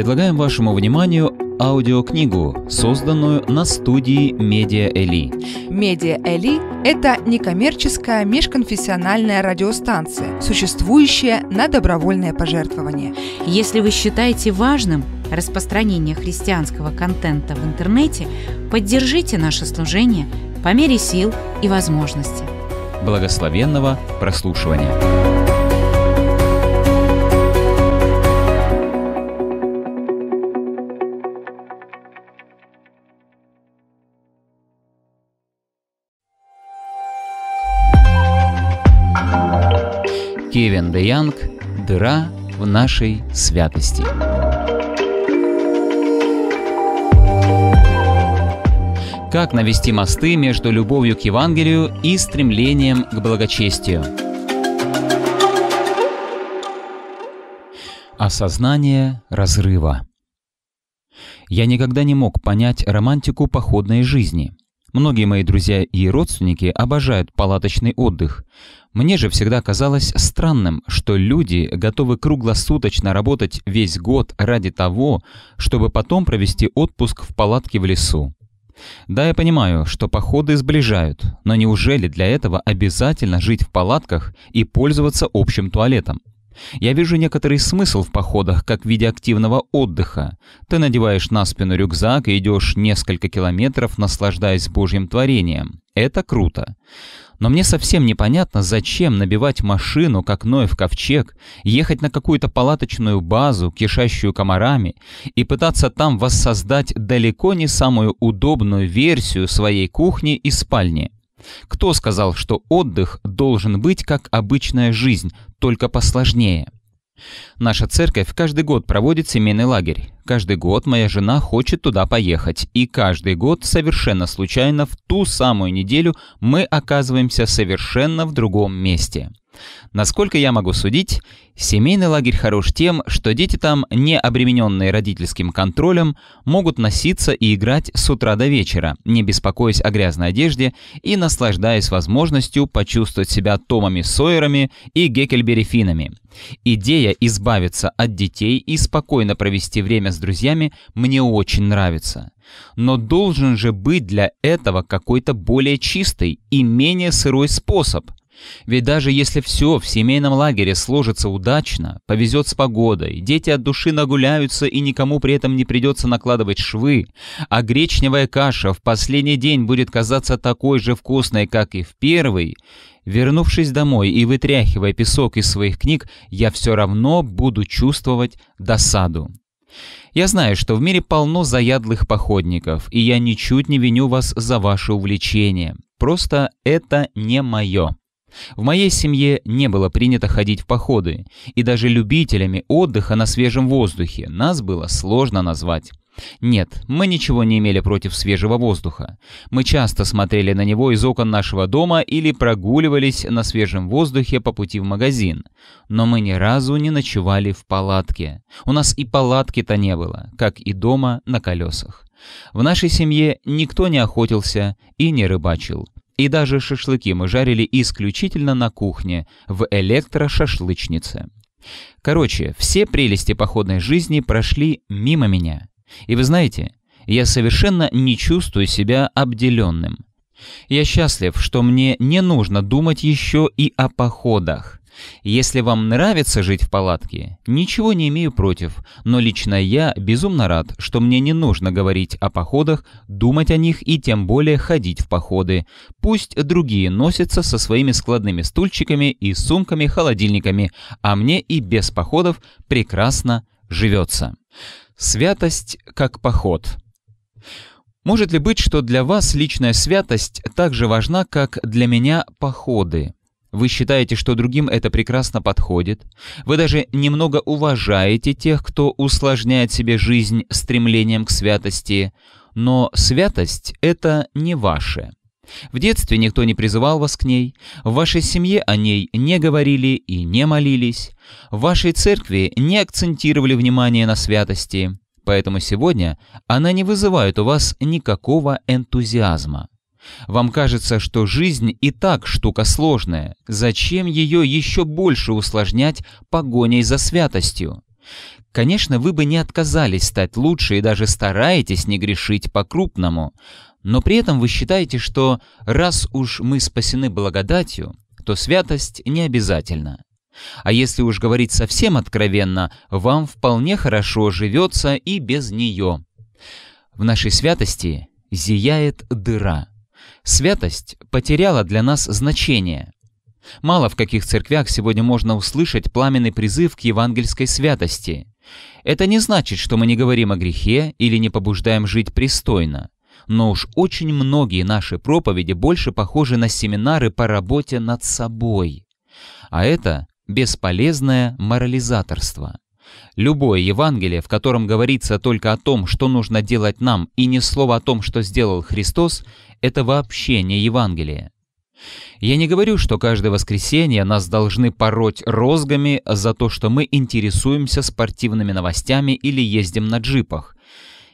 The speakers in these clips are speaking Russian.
предлагаем вашему вниманию аудиокнигу, созданную на студии «Медиа Эли». «Медиа Эли» — это некоммерческая межконфессиональная радиостанция, существующая на добровольное пожертвование. Если вы считаете важным распространение христианского контента в интернете, поддержите наше служение по мере сил и возможностей. Благословенного прослушивания! Кевин Де «Дыра в нашей святости». Как навести мосты между любовью к Евангелию и стремлением к благочестию? Осознание разрыва. Я никогда не мог понять романтику походной жизни. Многие мои друзья и родственники обожают палаточный отдых. Мне же всегда казалось странным, что люди готовы круглосуточно работать весь год ради того, чтобы потом провести отпуск в палатке в лесу. Да, я понимаю, что походы сближают, но неужели для этого обязательно жить в палатках и пользоваться общим туалетом? Я вижу некоторый смысл в походах как в виде активного отдыха. Ты надеваешь на спину рюкзак и идешь несколько километров, наслаждаясь Божьим творением. Это круто. Но мне совсем непонятно, зачем набивать машину, как ной в ковчег, ехать на какую-то палаточную базу, кишащую комарами, и пытаться там воссоздать далеко не самую удобную версию своей кухни и спальни. Кто сказал, что отдых должен быть как обычная жизнь, только посложнее? Наша церковь каждый год проводит семейный лагерь. Каждый год моя жена хочет туда поехать. И каждый год, совершенно случайно, в ту самую неделю мы оказываемся совершенно в другом месте. Насколько я могу судить, семейный лагерь хорош тем, что дети там, не обремененные родительским контролем, могут носиться и играть с утра до вечера, не беспокоясь о грязной одежде и наслаждаясь возможностью почувствовать себя Томами Сойерами и Геккельбери Финами. Идея избавиться от детей и спокойно провести время с друзьями мне очень нравится. Но должен же быть для этого какой-то более чистый и менее сырой способ – ведь даже если все в семейном лагере сложится удачно, повезет с погодой, дети от души нагуляются и никому при этом не придется накладывать швы, а гречневая каша в последний день будет казаться такой же вкусной, как и в первый, вернувшись домой и вытряхивая песок из своих книг, я все равно буду чувствовать досаду. Я знаю, что в мире полно заядлых походников, и я ничуть не виню вас за ваше увлечение. Просто это не мое. В моей семье не было принято ходить в походы, и даже любителями отдыха на свежем воздухе нас было сложно назвать. Нет, мы ничего не имели против свежего воздуха. Мы часто смотрели на него из окон нашего дома или прогуливались на свежем воздухе по пути в магазин. Но мы ни разу не ночевали в палатке. У нас и палатки-то не было, как и дома на колесах. В нашей семье никто не охотился и не рыбачил. И даже шашлыки мы жарили исключительно на кухне, в электрошашлычнице. Короче, все прелести походной жизни прошли мимо меня. И вы знаете, я совершенно не чувствую себя обделенным. Я счастлив, что мне не нужно думать еще и о походах. Если вам нравится жить в палатке, ничего не имею против, но лично я безумно рад, что мне не нужно говорить о походах, думать о них и тем более ходить в походы. Пусть другие носятся со своими складными стульчиками и сумками-холодильниками, а мне и без походов прекрасно живется. Святость как поход. Может ли быть, что для вас личная святость так же важна, как для меня походы? Вы считаете, что другим это прекрасно подходит. Вы даже немного уважаете тех, кто усложняет себе жизнь стремлением к святости. Но святость — это не ваше. В детстве никто не призывал вас к ней, в вашей семье о ней не говорили и не молились, в вашей церкви не акцентировали внимание на святости, поэтому сегодня она не вызывает у вас никакого энтузиазма. Вам кажется, что жизнь и так штука сложная. Зачем ее еще больше усложнять погоней за святостью? Конечно, вы бы не отказались стать лучше и даже стараетесь не грешить по-крупному, но при этом вы считаете, что раз уж мы спасены благодатью, то святость не обязательна. А если уж говорить совсем откровенно, вам вполне хорошо живется и без нее. В нашей святости зияет дыра – Святость потеряла для нас значение. Мало в каких церквях сегодня можно услышать пламенный призыв к евангельской святости. Это не значит, что мы не говорим о грехе или не побуждаем жить пристойно. Но уж очень многие наши проповеди больше похожи на семинары по работе над собой. А это бесполезное морализаторство. Любое Евангелие, в котором говорится только о том, что нужно делать нам, и ни слова о том, что сделал Христос, это вообще не Евангелие. Я не говорю, что каждое воскресенье нас должны пороть розгами за то, что мы интересуемся спортивными новостями или ездим на джипах.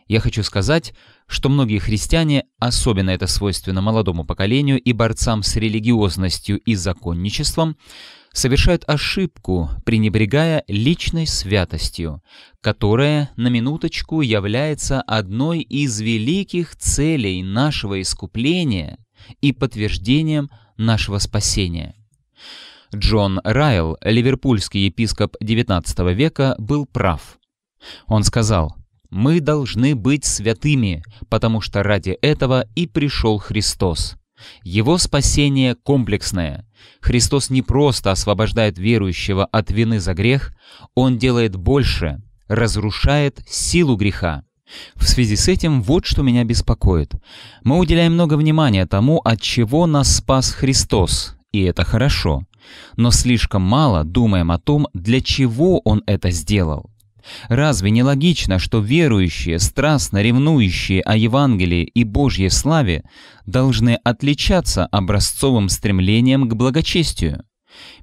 Я хочу сказать, что многие христиане, особенно это свойственно молодому поколению и борцам с религиозностью и законничеством, совершают ошибку, пренебрегая личной святостью, которая на минуточку является одной из великих целей нашего искупления и подтверждением нашего спасения. Джон Райл, ливерпульский епископ XIX века, был прав. Он сказал, «Мы должны быть святыми, потому что ради этого и пришел Христос. Его спасение комплексное, Христос не просто освобождает верующего от вины за грех, Он делает больше, разрушает силу греха. В связи с этим вот что меня беспокоит. Мы уделяем много внимания тому, от чего нас спас Христос, и это хорошо. Но слишком мало думаем о том, для чего Он это сделал. Разве не логично, что верующие, страстно ревнующие о Евангелии и Божьей славе, должны отличаться образцовым стремлением к благочестию?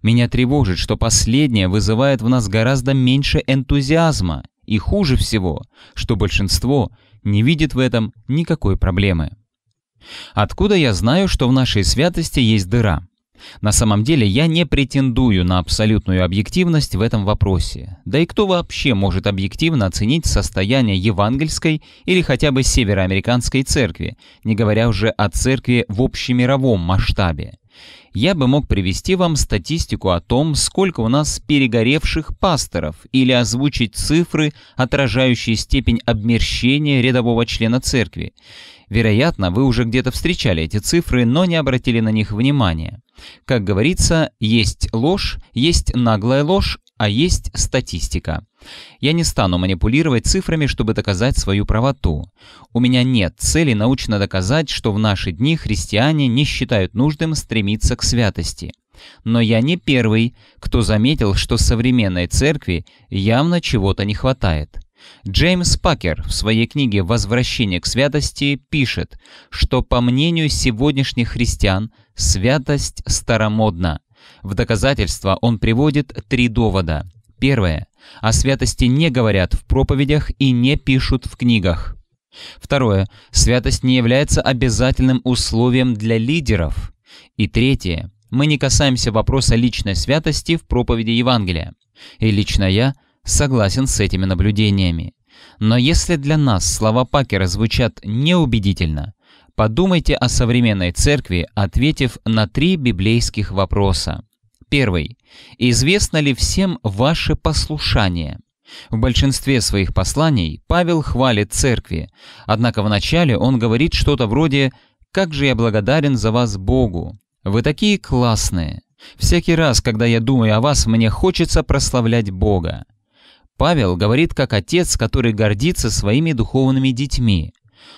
Меня тревожит, что последнее вызывает в нас гораздо меньше энтузиазма, и хуже всего, что большинство не видит в этом никакой проблемы. Откуда я знаю, что в нашей святости есть дыра? На самом деле я не претендую на абсолютную объективность в этом вопросе. Да и кто вообще может объективно оценить состояние евангельской или хотя бы североамериканской церкви, не говоря уже о церкви в общемировом масштабе? Я бы мог привести вам статистику о том, сколько у нас перегоревших пасторов, или озвучить цифры, отражающие степень обмерщения рядового члена церкви. Вероятно, вы уже где-то встречали эти цифры, но не обратили на них внимания. Как говорится, есть ложь, есть наглая ложь, а есть статистика. Я не стану манипулировать цифрами, чтобы доказать свою правоту. У меня нет цели научно доказать, что в наши дни христиане не считают нужным стремиться к святости. Но я не первый, кто заметил, что современной церкви явно чего-то не хватает. Джеймс Пакер в своей книге «Возвращение к святости» пишет, что по мнению сегодняшних христиан святость старомодна. В доказательство он приводит три довода. Первое. О святости не говорят в проповедях и не пишут в книгах. Второе. Святость не является обязательным условием для лидеров. И третье. Мы не касаемся вопроса личной святости в проповеди Евангелия. И лично я – согласен с этими наблюдениями. Но если для нас слова Пакера звучат неубедительно, подумайте о современной церкви, ответив на три библейских вопроса. Первый. Известно ли всем ваше послушание? В большинстве своих посланий Павел хвалит церкви, однако вначале он говорит что-то вроде «Как же я благодарен за вас Богу! Вы такие классные! Всякий раз, когда я думаю о вас, мне хочется прославлять Бога. Павел говорит как отец, который гордится своими духовными детьми.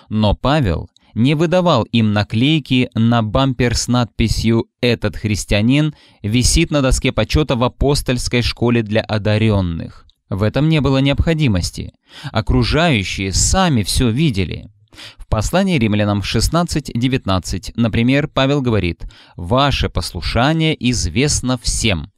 Но Павел не выдавал им наклейки на бампер с надписью «Этот христианин висит на доске почета в апостольской школе для одаренных». В этом не было необходимости. Окружающие сами все видели. В послании римлянам 16.19, например, Павел говорит «Ваше послушание известно всем».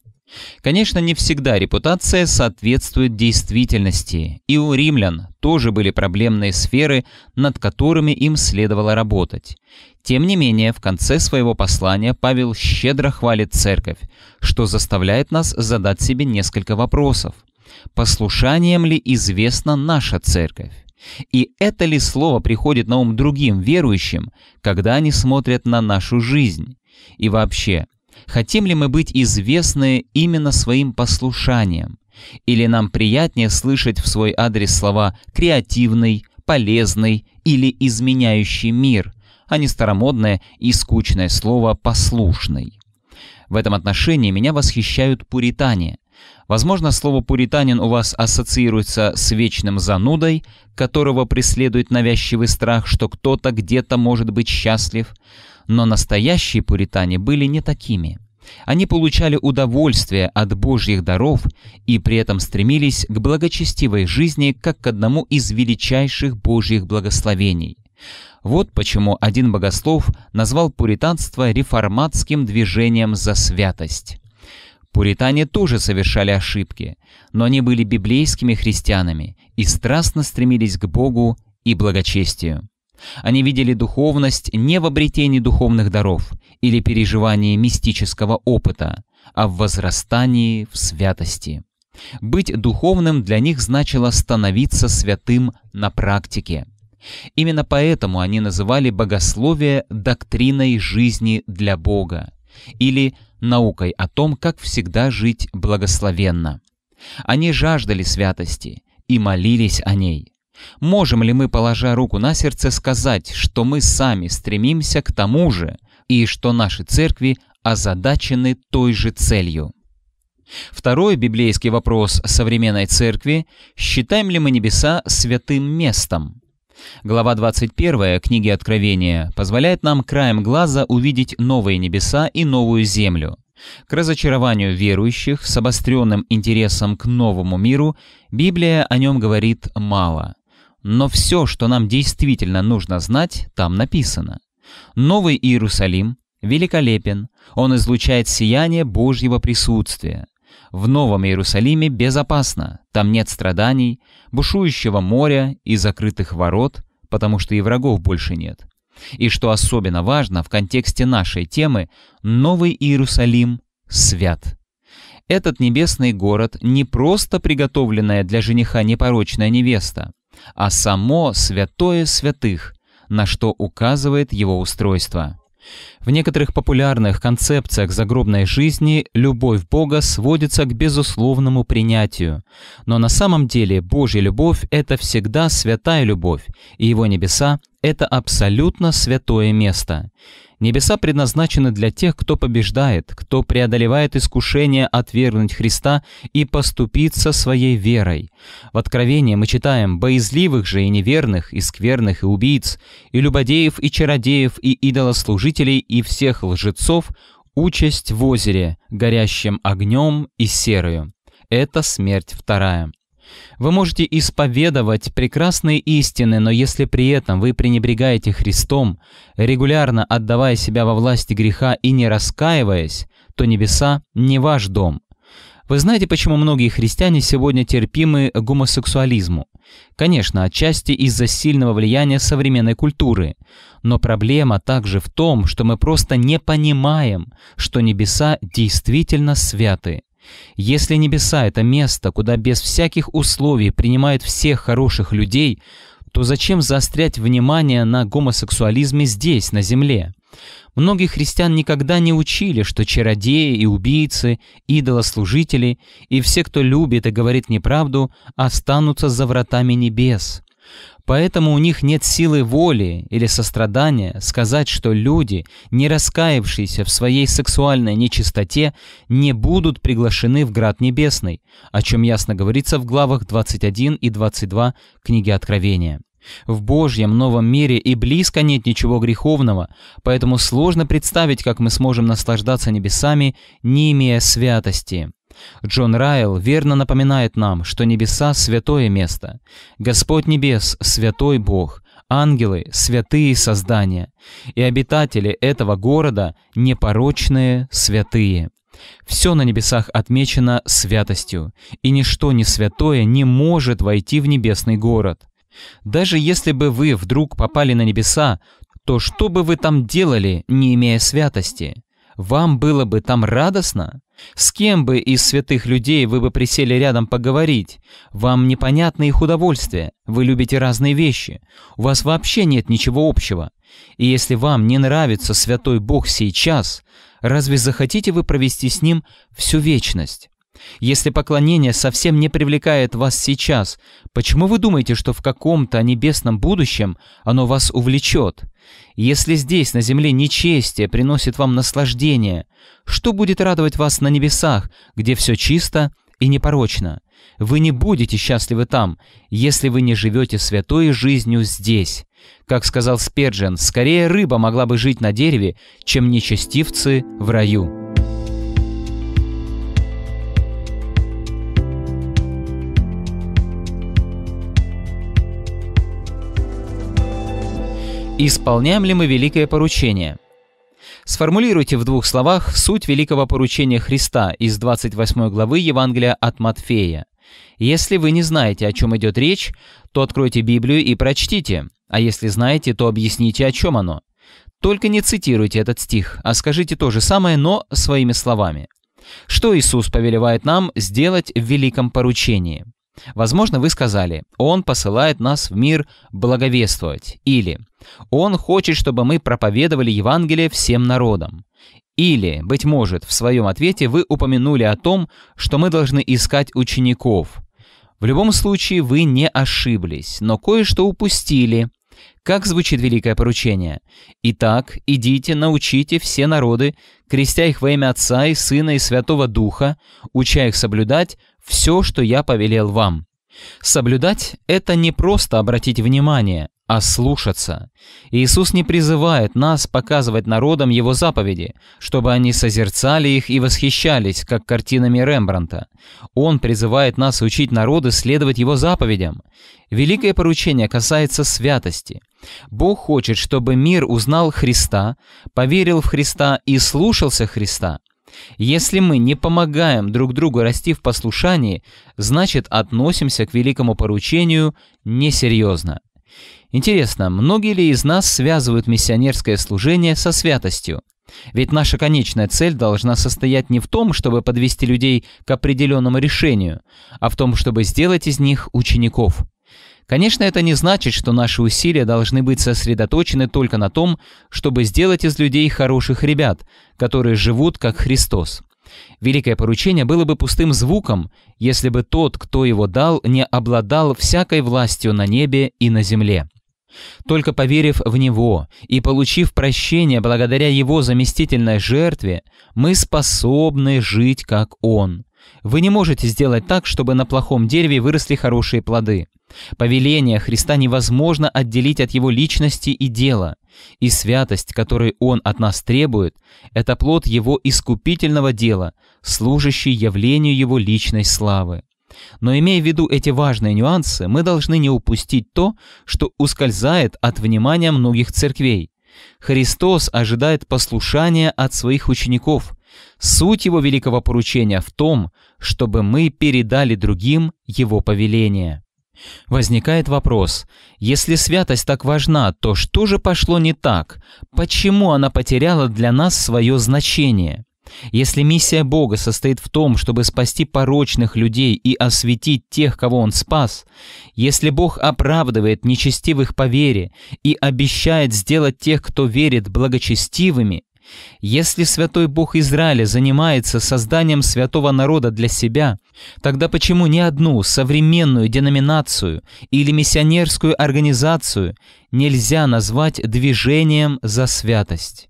Конечно, не всегда репутация соответствует действительности, и у римлян тоже были проблемные сферы, над которыми им следовало работать. Тем не менее, в конце своего послания Павел щедро хвалит церковь, что заставляет нас задать себе несколько вопросов. Послушанием ли известна наша церковь? И это ли слово приходит на ум другим верующим, когда они смотрят на нашу жизнь? И вообще, Хотим ли мы быть известны именно своим послушанием? Или нам приятнее слышать в свой адрес слова «креативный», «полезный» или «изменяющий мир», а не старомодное и скучное слово «послушный». В этом отношении меня восхищают пуритане. Возможно, слово «пуританин» у вас ассоциируется с вечным занудой, которого преследует навязчивый страх, что кто-то где-то может быть счастлив – но настоящие пуритане были не такими. Они получали удовольствие от божьих даров и при этом стремились к благочестивой жизни как к одному из величайших божьих благословений. Вот почему один богослов назвал пуританство реформатским движением за святость. Пуритане тоже совершали ошибки, но они были библейскими христианами и страстно стремились к Богу и благочестию. Они видели духовность не в обретении духовных даров или переживании мистического опыта, а в возрастании в святости. Быть духовным для них значило становиться святым на практике. Именно поэтому они называли богословие доктриной жизни для Бога или наукой о том, как всегда жить благословенно. Они жаждали святости и молились о ней. Можем ли мы, положа руку на сердце, сказать, что мы сами стремимся к тому же и что наши церкви озадачены той же целью? Второй библейский вопрос современной церкви – считаем ли мы небеса святым местом? Глава 21 книги Откровения позволяет нам краем глаза увидеть новые небеса и новую землю. К разочарованию верующих с обостренным интересом к новому миру Библия о нем говорит мало. Но все, что нам действительно нужно знать, там написано. Новый Иерусалим великолепен, он излучает сияние Божьего присутствия. В Новом Иерусалиме безопасно, там нет страданий, бушующего моря и закрытых ворот, потому что и врагов больше нет. И что особенно важно в контексте нашей темы, Новый Иерусалим свят. Этот небесный город не просто приготовленная для жениха непорочная невеста, а само святое святых, на что указывает его устройство. В некоторых популярных концепциях загробной жизни любовь Бога сводится к безусловному принятию. Но на самом деле Божья любовь – это всегда святая любовь, и Его небеса – это абсолютно святое место. Небеса предназначены для тех, кто побеждает, кто преодолевает искушение отвергнуть Христа и поступиться своей верой. В Откровении мы читаем «боязливых же и неверных, и скверных, и убийц, и любодеев, и чародеев, и идолослужителей, и и всех лжецов участь в озере, горящим огнем и серою. Это смерть вторая. Вы можете исповедовать прекрасные истины, но если при этом вы пренебрегаете Христом, регулярно отдавая себя во власти греха и не раскаиваясь, то небеса не ваш дом. Вы знаете, почему многие христиане сегодня терпимы гомосексуализму? Конечно, отчасти из-за сильного влияния современной культуры. Но проблема также в том, что мы просто не понимаем, что небеса действительно святы. Если небеса — это место, куда без всяких условий принимают всех хороших людей, то зачем заострять внимание на гомосексуализме здесь, на Земле? Многих христиан никогда не учили, что чародеи и убийцы, идолослужители и все, кто любит и говорит неправду, останутся за вратами небес. Поэтому у них нет силы воли или сострадания сказать, что люди, не раскаявшиеся в своей сексуальной нечистоте, не будут приглашены в Град Небесный, о чем ясно говорится в главах 21 и 22 книги Откровения. В Божьем новом мире и близко нет ничего греховного, поэтому сложно представить, как мы сможем наслаждаться небесами, не имея святости. Джон Райл верно напоминает нам, что небеса – святое место. Господь небес – святой Бог, ангелы – святые создания, и обитатели этого города – непорочные святые. Все на небесах отмечено святостью, и ничто не святое не может войти в небесный город. Даже если бы вы вдруг попали на небеса, то что бы вы там делали, не имея святости? Вам было бы там радостно? С кем бы из святых людей вы бы присели рядом поговорить? Вам непонятны их удовольствия, вы любите разные вещи, у вас вообще нет ничего общего. И если вам не нравится святой Бог сейчас, разве захотите вы провести с ним всю вечность? Если поклонение совсем не привлекает вас сейчас, почему вы думаете, что в каком-то небесном будущем оно вас увлечет? Если здесь, на земле, нечестие приносит вам наслаждение, что будет радовать вас на небесах, где все чисто и непорочно? Вы не будете счастливы там, если вы не живете святой жизнью здесь. Как сказал Спержен, скорее рыба могла бы жить на дереве, чем нечестивцы в раю. Исполняем ли мы великое поручение? Сформулируйте в двух словах суть великого поручения Христа из 28 главы Евангелия от Матфея. Если вы не знаете, о чем идет речь, то откройте Библию и прочтите, а если знаете, то объясните, о чем оно. Только не цитируйте этот стих, а скажите то же самое, но своими словами. Что Иисус повелевает нам сделать в великом поручении – Возможно, вы сказали, Он посылает нас в мир благовествовать, или Он хочет, чтобы мы проповедовали Евангелие всем народам. Или, быть может, в своем ответе вы упомянули о том, что мы должны искать учеников. В любом случае вы не ошиблись, но кое-что упустили. Как звучит великое поручение? «Итак, идите, научите все народы, крестя их во имя Отца и Сына и Святого Духа, уча их соблюдать все, что я повелел вам. Соблюдать – это не просто обратить внимание, а слушаться. Иисус не призывает нас показывать народам Его заповеди, чтобы они созерцали их и восхищались, как картинами Рембранта. Он призывает нас учить народы следовать Его заповедям. Великое поручение касается святости. Бог хочет, чтобы мир узнал Христа, поверил в Христа и слушался Христа. Если мы не помогаем друг другу расти в послушании, значит относимся к великому поручению несерьезно. Интересно, многие ли из нас связывают миссионерское служение со святостью? Ведь наша конечная цель должна состоять не в том, чтобы подвести людей к определенному решению, а в том, чтобы сделать из них учеников – Конечно, это не значит, что наши усилия должны быть сосредоточены только на том, чтобы сделать из людей хороших ребят, которые живут как Христос. Великое поручение было бы пустым звуком, если бы тот, кто его дал, не обладал всякой властью на небе и на земле. Только поверив в Него и получив прощение благодаря Его заместительной жертве, мы способны жить как Он. Вы не можете сделать так, чтобы на плохом дереве выросли хорошие плоды. Повеление Христа невозможно отделить от его личности и дела, и святость, которую он от нас требует, это плод его искупительного дела, служащий явлению его личной славы. Но имея в виду эти важные нюансы, мы должны не упустить то, что ускользает от внимания многих церквей. Христос ожидает послушания от своих учеников. Суть его великого поручения в том, чтобы мы передали другим его повеление. Возникает вопрос, если святость так важна, то что же пошло не так? Почему она потеряла для нас свое значение? Если миссия Бога состоит в том, чтобы спасти порочных людей и осветить тех, кого Он спас, если Бог оправдывает нечестивых по вере и обещает сделать тех, кто верит, благочестивыми, если святой Бог Израиля занимается созданием святого народа для себя, тогда почему ни одну современную деноминацию или миссионерскую организацию нельзя назвать движением за святость?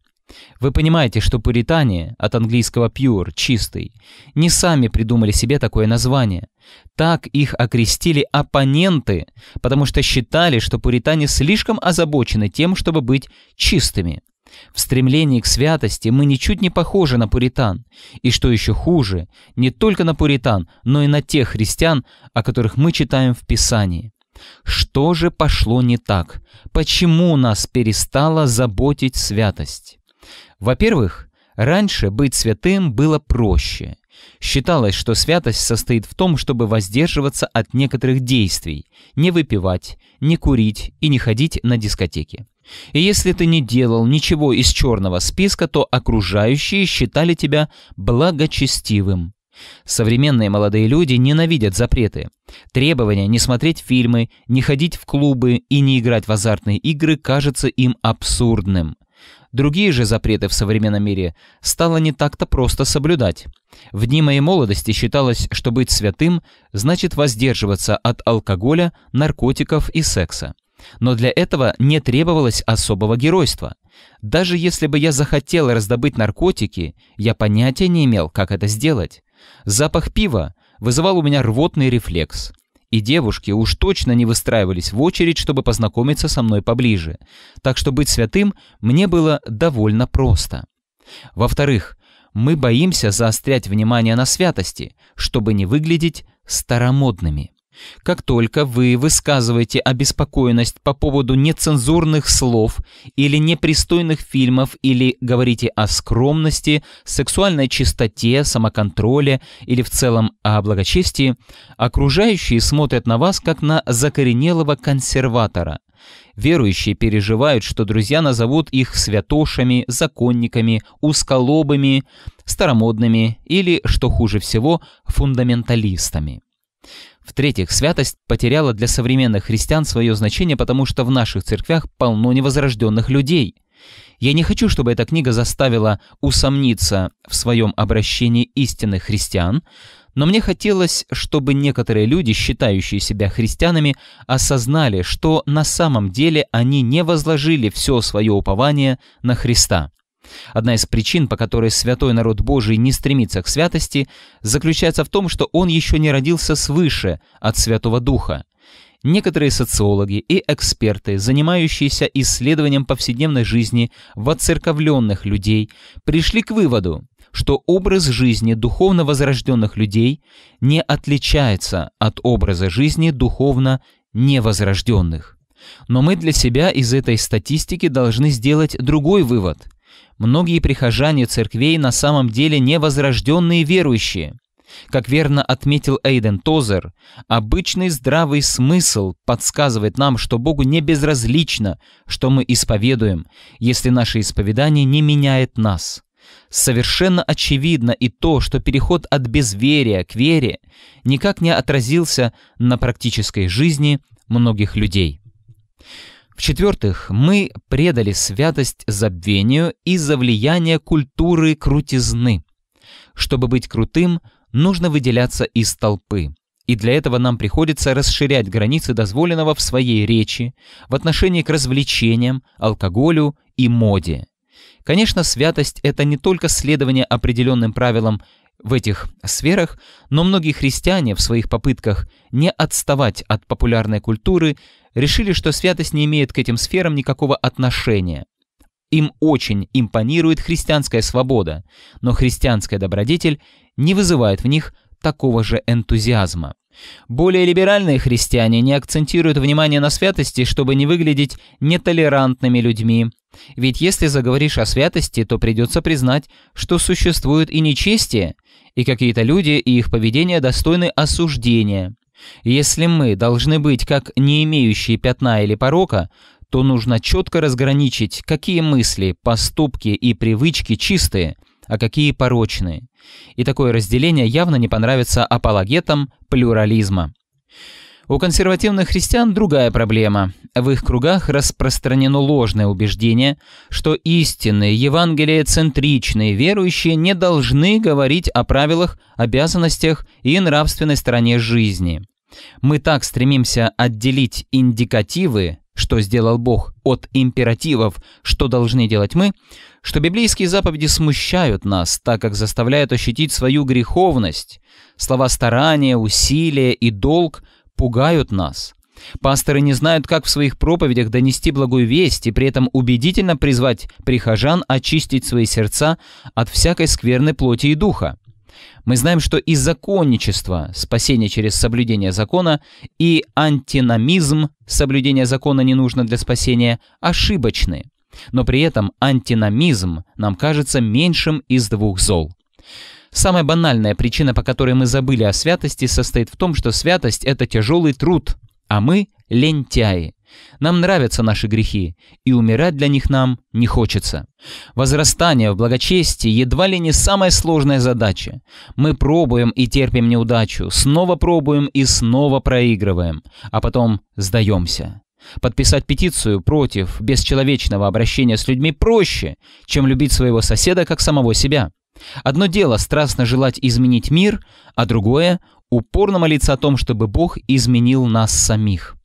Вы понимаете, что пуритане, от английского pure, чистый, не сами придумали себе такое название. Так их окрестили оппоненты, потому что считали, что пуритане слишком озабочены тем, чтобы быть чистыми – в стремлении к святости мы ничуть не похожи на пуритан, и что еще хуже, не только на пуритан, но и на тех христиан, о которых мы читаем в Писании. Что же пошло не так? Почему нас перестала заботить святость? Во-первых, раньше быть святым было проще. Считалось, что святость состоит в том, чтобы воздерживаться от некоторых действий, не выпивать, не курить и не ходить на дискотеки. И если ты не делал ничего из черного списка, то окружающие считали тебя благочестивым. Современные молодые люди ненавидят запреты. требования не смотреть фильмы, не ходить в клубы и не играть в азартные игры кажется им абсурдным. Другие же запреты в современном мире стало не так-то просто соблюдать. В дни моей молодости считалось, что быть святым значит воздерживаться от алкоголя, наркотиков и секса. Но для этого не требовалось особого геройства. Даже если бы я захотел раздобыть наркотики, я понятия не имел, как это сделать. Запах пива вызывал у меня рвотный рефлекс. И девушки уж точно не выстраивались в очередь, чтобы познакомиться со мной поближе. Так что быть святым мне было довольно просто. Во-вторых, мы боимся заострять внимание на святости, чтобы не выглядеть старомодными. Как только вы высказываете обеспокоенность по поводу нецензурных слов или непристойных фильмов или говорите о скромности, сексуальной чистоте, самоконтроле или в целом о благочестии, окружающие смотрят на вас как на закоренелого консерватора. Верующие переживают, что друзья назовут их святошами, законниками, усколобами, старомодными или, что хуже всего, фундаменталистами. В-третьих, святость потеряла для современных христиан свое значение, потому что в наших церквях полно невозрожденных людей. Я не хочу, чтобы эта книга заставила усомниться в своем обращении истинных христиан, но мне хотелось, чтобы некоторые люди, считающие себя христианами, осознали, что на самом деле они не возложили все свое упование на Христа – Одна из причин, по которой святой народ Божий не стремится к святости, заключается в том, что он еще не родился свыше от Святого Духа. Некоторые социологи и эксперты, занимающиеся исследованием повседневной жизни воцерковленных людей, пришли к выводу, что образ жизни духовно возрожденных людей не отличается от образа жизни духовно невозрожденных. Но мы для себя из этой статистики должны сделать другой вывод – Многие прихожане церквей на самом деле невозрожденные верующие. Как верно отметил Эйден Тозер, обычный здравый смысл подсказывает нам, что Богу не безразлично, что мы исповедуем, если наше исповедание не меняет нас. Совершенно очевидно и то, что переход от безверия к вере никак не отразился на практической жизни многих людей. В-четвертых, мы предали святость забвению из-за влияния культуры крутизны. Чтобы быть крутым, нужно выделяться из толпы. И для этого нам приходится расширять границы дозволенного в своей речи, в отношении к развлечениям, алкоголю и моде. Конечно, святость – это не только следование определенным правилам в этих сферах, но многие христиане в своих попытках не отставать от популярной культуры решили, что святость не имеет к этим сферам никакого отношения. Им очень импонирует христианская свобода, но христианская добродетель не вызывает в них такого же энтузиазма. Более либеральные христиане не акцентируют внимание на святости, чтобы не выглядеть нетолерантными людьми. Ведь если заговоришь о святости, то придется признать, что существует и нечестие, и какие-то люди и их поведение достойны осуждения. Если мы должны быть как не имеющие пятна или порока, то нужно четко разграничить, какие мысли, поступки и привычки чистые, а какие порочные. И такое разделение явно не понравится апологетам плюрализма. У консервативных христиан другая проблема. В их кругах распространено ложное убеждение, что истинные евангелие-центричные верующие не должны говорить о правилах, обязанностях и нравственной стороне жизни. Мы так стремимся отделить индикативы, что сделал Бог, от императивов, что должны делать мы, что библейские заповеди смущают нас, так как заставляют ощутить свою греховность. Слова «старание», «усилие» и «долг» – пугают нас. Пасторы не знают, как в своих проповедях донести благую весть и при этом убедительно призвать прихожан очистить свои сердца от всякой скверной плоти и духа. Мы знаем, что и законничество, спасение через соблюдение закона, и антиномизм, соблюдение закона не нужно для спасения, ошибочны. Но при этом антиномизм нам кажется меньшим из двух зол. Самая банальная причина, по которой мы забыли о святости, состоит в том, что святость – это тяжелый труд, а мы – лентяи. Нам нравятся наши грехи, и умирать для них нам не хочется. Возрастание в благочестии едва ли не самая сложная задача. Мы пробуем и терпим неудачу, снова пробуем и снова проигрываем, а потом сдаемся. Подписать петицию против бесчеловечного обращения с людьми проще, чем любить своего соседа как самого себя. Одно дело страстно желать изменить мир, а другое – упорно молиться о том, чтобы Бог изменил нас самих.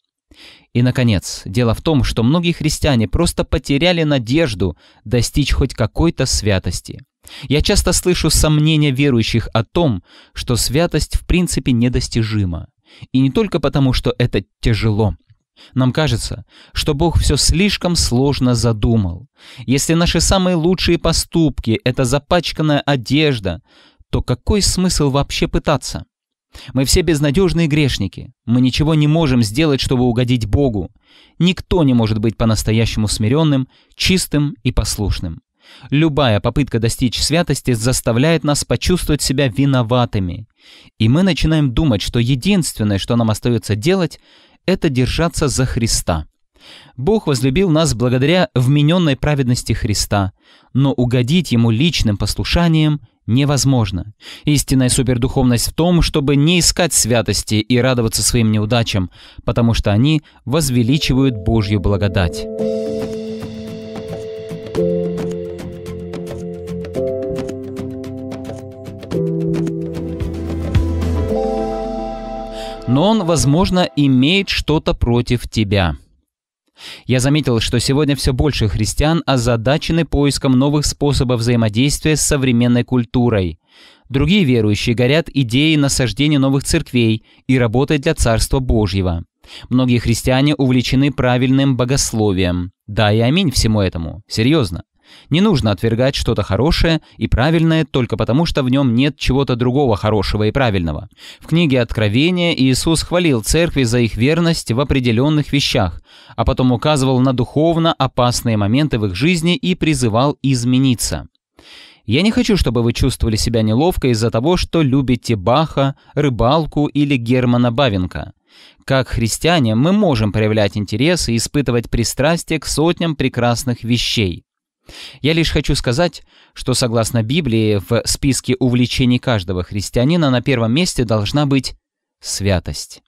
И, наконец, дело в том, что многие христиане просто потеряли надежду достичь хоть какой-то святости. Я часто слышу сомнения верующих о том, что святость в принципе недостижима. И не только потому, что это тяжело – нам кажется, что Бог все слишком сложно задумал. Если наши самые лучшие поступки – это запачканная одежда, то какой смысл вообще пытаться? Мы все безнадежные грешники. Мы ничего не можем сделать, чтобы угодить Богу. Никто не может быть по-настоящему смиренным, чистым и послушным. Любая попытка достичь святости заставляет нас почувствовать себя виноватыми. И мы начинаем думать, что единственное, что нам остается делать, – это держаться за Христа. Бог возлюбил нас благодаря вмененной праведности Христа, но угодить Ему личным послушанием невозможно. Истинная супердуховность в том, чтобы не искать святости и радоваться своим неудачам, потому что они возвеличивают Божью благодать. но он, возможно, имеет что-то против тебя. Я заметил, что сегодня все больше христиан озадачены поиском новых способов взаимодействия с современной культурой. Другие верующие горят идеей насаждения новых церквей и работы для Царства Божьего. Многие христиане увлечены правильным богословием. Да и аминь всему этому. Серьезно. Не нужно отвергать что-то хорошее и правильное только потому, что в нем нет чего-то другого хорошего и правильного. В книге Откровения Иисус хвалил церкви за их верность в определенных вещах, а потом указывал на духовно опасные моменты в их жизни и призывал измениться. Я не хочу, чтобы вы чувствовали себя неловко из-за того, что любите Баха, рыбалку или Германа Бавенка. Как христиане мы можем проявлять интерес и испытывать пристрастие к сотням прекрасных вещей. Я лишь хочу сказать, что согласно Библии в списке увлечений каждого христианина на первом месте должна быть святость.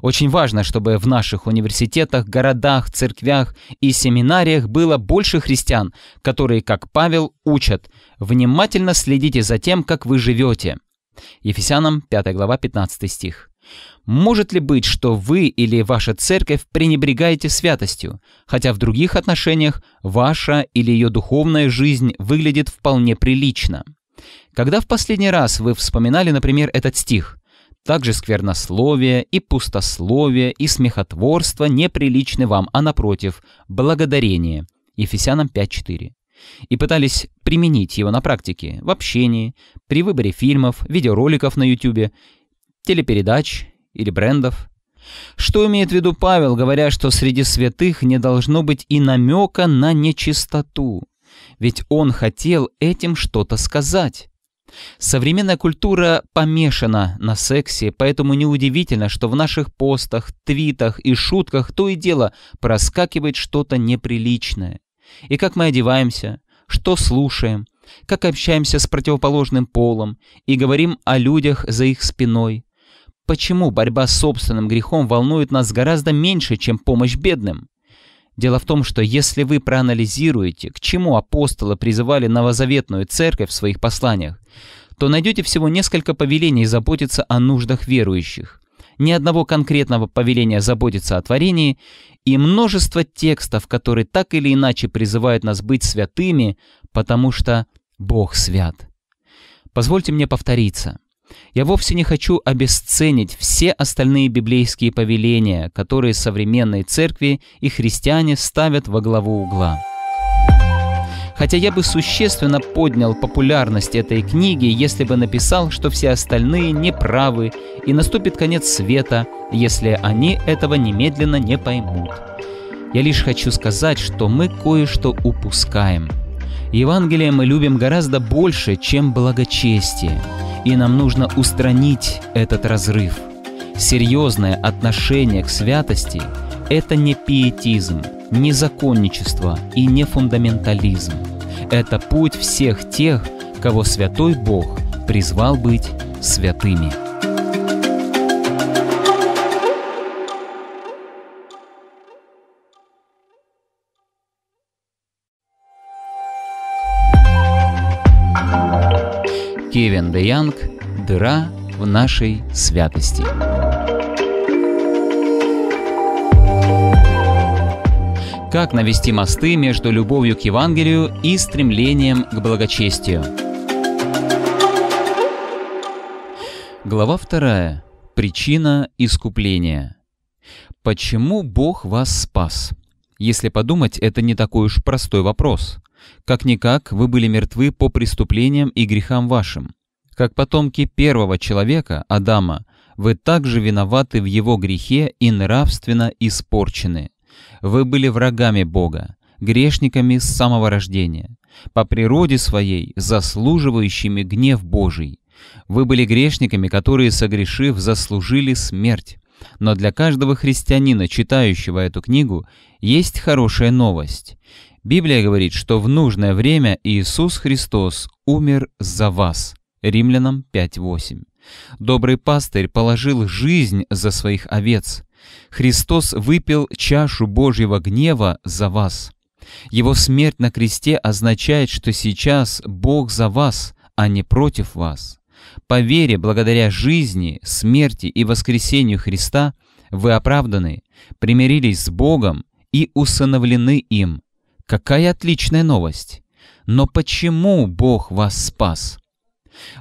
Очень важно, чтобы в наших университетах, городах, церквях и семинариях было больше христиан, которые, как Павел, учат «Внимательно следите за тем, как вы живете». Ефесянам 5 глава 15 стих. Может ли быть, что вы или ваша церковь пренебрегаете святостью, хотя в других отношениях ваша или ее духовная жизнь выглядит вполне прилично? Когда в последний раз вы вспоминали, например, этот стих? Также сквернословие и пустословие и смехотворство неприличны вам, а напротив, благодарение. Ефесянам 5.4 и пытались применить его на практике, в общении, при выборе фильмов, видеороликов на YouTube, телепередач или брендов. Что имеет в виду Павел, говоря, что среди святых не должно быть и намека на нечистоту? Ведь он хотел этим что-то сказать. Современная культура помешана на сексе, поэтому неудивительно, что в наших постах, твитах и шутках то и дело проскакивает что-то неприличное. И как мы одеваемся, что слушаем, как общаемся с противоположным полом и говорим о людях за их спиной – Почему борьба с собственным грехом волнует нас гораздо меньше, чем помощь бедным? Дело в том, что если вы проанализируете, к чему апостолы призывали новозаветную церковь в своих посланиях, то найдете всего несколько повелений заботиться о нуждах верующих. Ни одного конкретного повеления заботиться о творении и множество текстов, которые так или иначе призывают нас быть святыми, потому что Бог свят. Позвольте мне повториться – я вовсе не хочу обесценить все остальные библейские повеления, которые современные церкви и христиане ставят во главу угла. Хотя я бы существенно поднял популярность этой книги, если бы написал, что все остальные неправы и наступит конец света, если они этого немедленно не поймут. Я лишь хочу сказать, что мы кое-что упускаем. Евангелие мы любим гораздо больше, чем благочестие и нам нужно устранить этот разрыв. Серьезное отношение к святости – это не пиетизм, не законничество и не фундаментализм. Это путь всех тех, кого святой Бог призвал быть святыми. Эрвин де Янг «Дыра в нашей святости». Как навести мосты между любовью к Евангелию и стремлением к благочестию? Глава 2. Причина искупления. Почему Бог вас спас? Если подумать, это не такой уж простой вопрос. Как-никак вы были мертвы по преступлениям и грехам вашим. Как потомки первого человека, Адама, вы также виноваты в его грехе и нравственно испорчены. Вы были врагами Бога, грешниками с самого рождения, по природе своей заслуживающими гнев Божий. Вы были грешниками, которые, согрешив, заслужили смерть. Но для каждого христианина, читающего эту книгу, есть хорошая новость. Библия говорит, что в нужное время Иисус Христос умер за вас, Римлянам 5.8. Добрый пастырь положил жизнь за своих овец. Христос выпил чашу Божьего гнева за вас. Его смерть на кресте означает, что сейчас Бог за вас, а не против вас. По вере, благодаря жизни, смерти и воскресению Христа, вы оправданы, примирились с Богом и усыновлены им. Какая отличная новость! Но почему Бог вас спас?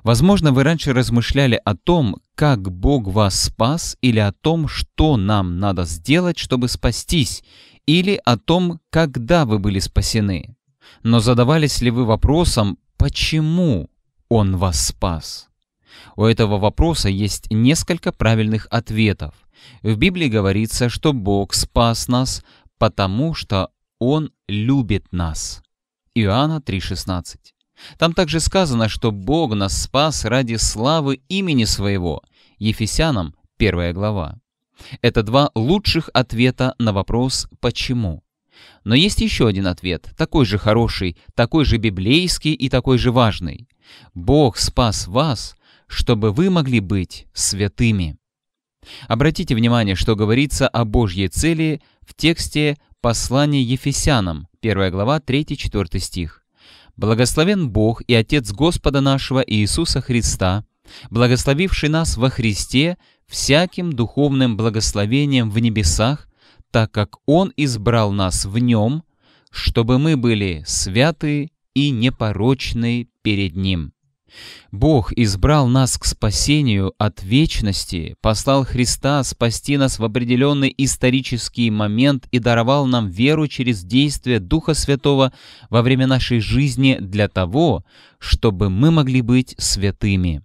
Возможно, вы раньше размышляли о том, как Бог вас спас, или о том, что нам надо сделать, чтобы спастись, или о том, когда вы были спасены. Но задавались ли вы вопросом, почему Он вас спас? У этого вопроса есть несколько правильных ответов. В Библии говорится, что Бог спас нас, потому что Он любит нас. Иоанна 3,16. Там также сказано, что Бог нас спас ради славы имени своего. Ефесянам 1 глава. Это два лучших ответа на вопрос «почему?». Но есть еще один ответ, такой же хороший, такой же библейский и такой же важный. Бог спас вас, чтобы вы могли быть святыми. Обратите внимание, что говорится о Божьей цели в тексте послания Ефесянам, 1 глава, 3-4 стих. Благословен Бог и Отец Господа нашего Иисуса Христа, благословивший нас во Христе всяким духовным благословением в небесах, так как Он избрал нас в Нем, чтобы мы были святы и непорочны перед Ним. Бог избрал нас к спасению от вечности, послал Христа спасти нас в определенный исторический момент и даровал нам веру через действие Духа Святого во время нашей жизни для того, чтобы мы могли быть святыми.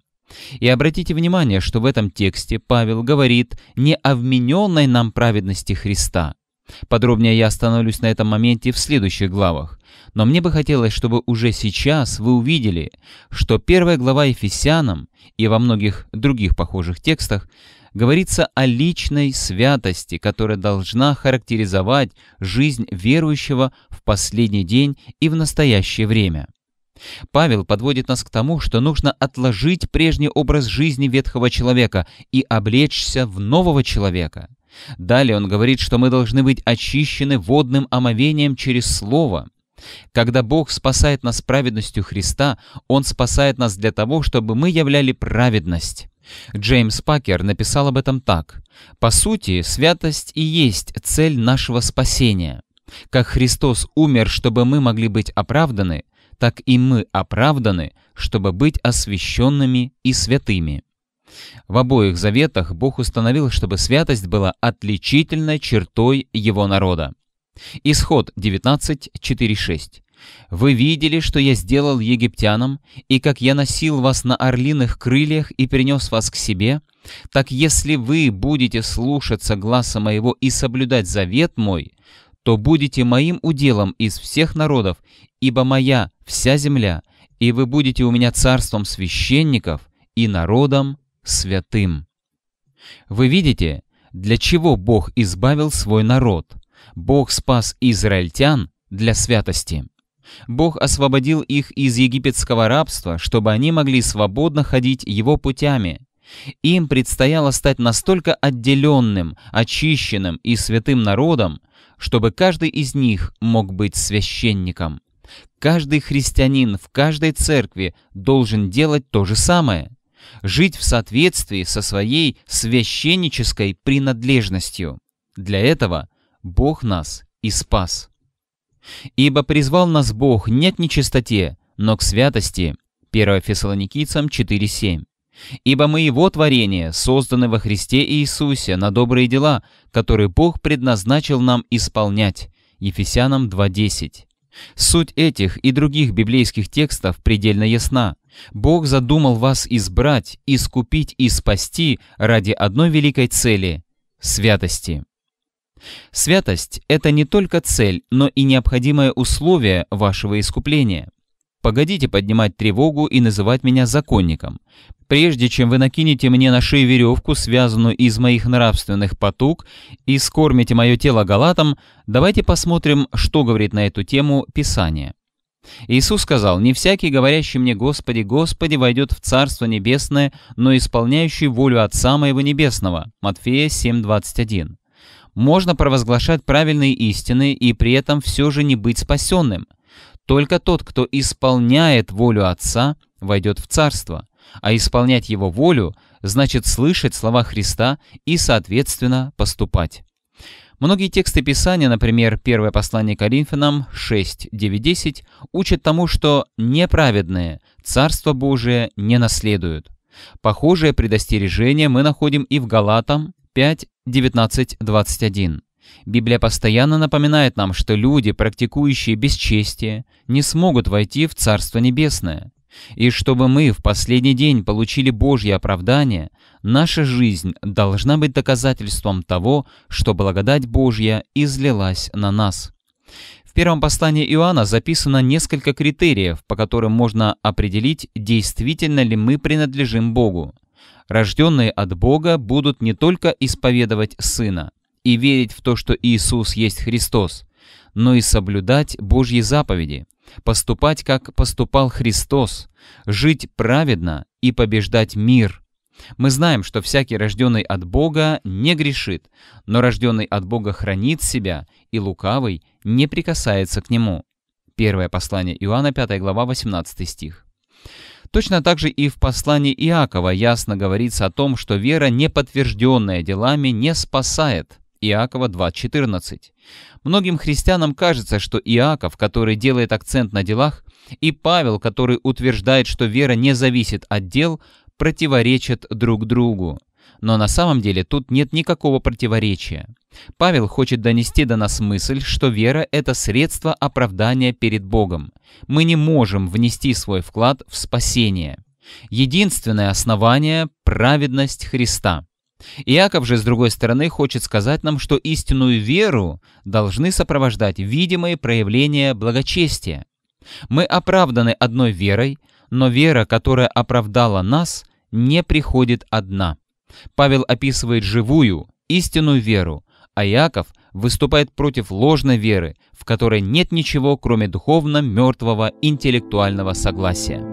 И обратите внимание, что в этом тексте Павел говорит не о вмененной нам праведности Христа – Подробнее я остановлюсь на этом моменте в следующих главах, но мне бы хотелось, чтобы уже сейчас вы увидели, что первая глава Ефесянам и во многих других похожих текстах говорится о личной святости, которая должна характеризовать жизнь верующего в последний день и в настоящее время. Павел подводит нас к тому, что нужно отложить прежний образ жизни ветхого человека и облечься в нового человека – Далее он говорит, что мы должны быть очищены водным омовением через Слово. Когда Бог спасает нас праведностью Христа, Он спасает нас для того, чтобы мы являли праведность. Джеймс Пакер написал об этом так. «По сути, святость и есть цель нашего спасения. Как Христос умер, чтобы мы могли быть оправданы, так и мы оправданы, чтобы быть освященными и святыми». В обоих заветах Бог установил, чтобы святость была отличительной чертой его народа. Исход 19.4.6. «Вы видели, что я сделал египтянам, и как я носил вас на орлиных крыльях и принес вас к себе, так если вы будете слушаться гласа моего и соблюдать завет мой, то будете моим уделом из всех народов, ибо моя вся земля, и вы будете у меня царством священников и народом святым. Вы видите, для чего Бог избавил свой народ? Бог спас израильтян для святости. Бог освободил их из египетского рабства, чтобы они могли свободно ходить его путями. Им предстояло стать настолько отделенным, очищенным и святым народом, чтобы каждый из них мог быть священником. Каждый христианин в каждой церкви должен делать то же самое жить в соответствии со своей священнической принадлежностью. Для этого Бог нас и спас. «Ибо призвал нас Бог не к нечистоте, но к святости» 1 Фессалоникийцам 4.7. «Ибо мы Его творение, созданы во Христе Иисусе на добрые дела, которые Бог предназначил нам исполнять» Ефесянам 2.10. Суть этих и других библейских текстов предельно ясна. Бог задумал вас избрать, искупить и спасти ради одной великой цели – святости. Святость – это не только цель, но и необходимое условие вашего искупления – Погодите поднимать тревогу и называть меня законником. Прежде чем вы накинете мне на шею веревку, связанную из моих нравственных потуг, и скормите мое тело галатом, давайте посмотрим, что говорит на эту тему Писание. Иисус сказал, «Не всякий, говорящий мне, Господи, Господи, войдет в Царство Небесное, но исполняющий волю Отца Моего Небесного» Матфея 7,21. Можно провозглашать правильные истины и при этом все же не быть спасенным – только тот, кто исполняет волю Отца, войдет в Царство, а исполнять Его волю значит слышать слова Христа и, соответственно, поступать. Многие тексты Писания, например, первое послание Коринфянам 6, 9, 10, учат тому, что неправедные Царство Божие не наследуют. Похожее предостережение мы находим и в Галатам 5, 19, 21. Библия постоянно напоминает нам, что люди, практикующие бесчестие, не смогут войти в Царство Небесное. И чтобы мы в последний день получили Божье оправдание, наша жизнь должна быть доказательством того, что благодать Божья излилась на нас. В первом послании Иоанна записано несколько критериев, по которым можно определить, действительно ли мы принадлежим Богу. Рожденные от Бога будут не только исповедовать Сына – и верить в то, что Иисус есть Христос, но и соблюдать Божьи заповеди, поступать, как поступал Христос, жить праведно и побеждать мир – мы знаем, что всякий, рожденный от Бога, не грешит, но рожденный от Бога хранит себя, и лукавый не прикасается к нему. Первое послание Иоанна, 5 глава, 18 стих. Точно так же и в послании Иакова ясно говорится о том, что вера, не подтвержденная делами, не спасает. Иакова 2.14. Многим христианам кажется, что Иаков, который делает акцент на делах, и Павел, который утверждает, что вера не зависит от дел, противоречат друг другу. Но на самом деле тут нет никакого противоречия. Павел хочет донести до нас мысль, что вера – это средство оправдания перед Богом. Мы не можем внести свой вклад в спасение. Единственное основание – праведность Христа. Иаков же, с другой стороны, хочет сказать нам, что истинную веру должны сопровождать видимые проявления благочестия. Мы оправданы одной верой, но вера, которая оправдала нас, не приходит одна. Павел описывает живую, истинную веру, а Иаков выступает против ложной веры, в которой нет ничего, кроме духовно мертвого интеллектуального согласия.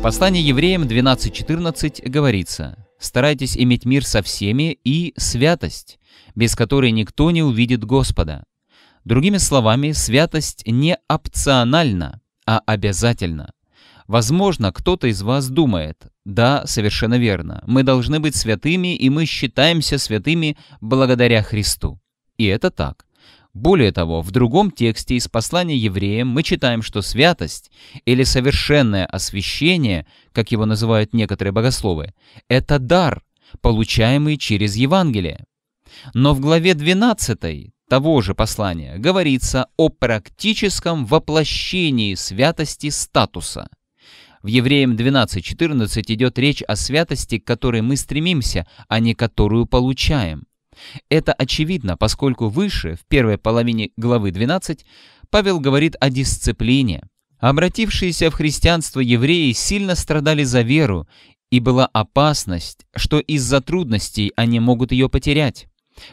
В послании евреям 12.14 говорится «Старайтесь иметь мир со всеми и святость, без которой никто не увидит Господа». Другими словами, святость не опциональна, а обязательна. Возможно, кто-то из вас думает, да, совершенно верно, мы должны быть святыми, и мы считаемся святыми благодаря Христу. И это так. Более того, в другом тексте из послания евреям мы читаем, что святость или совершенное освящение, как его называют некоторые богословы, это дар, получаемый через Евангелие. Но в главе 12 того же послания говорится о практическом воплощении святости статуса. В Евреям 12.14 идет речь о святости, к которой мы стремимся, а не которую получаем. Это очевидно, поскольку выше, в первой половине главы 12, Павел говорит о дисциплине. Обратившиеся в христианство евреи сильно страдали за веру, и была опасность, что из-за трудностей они могут ее потерять.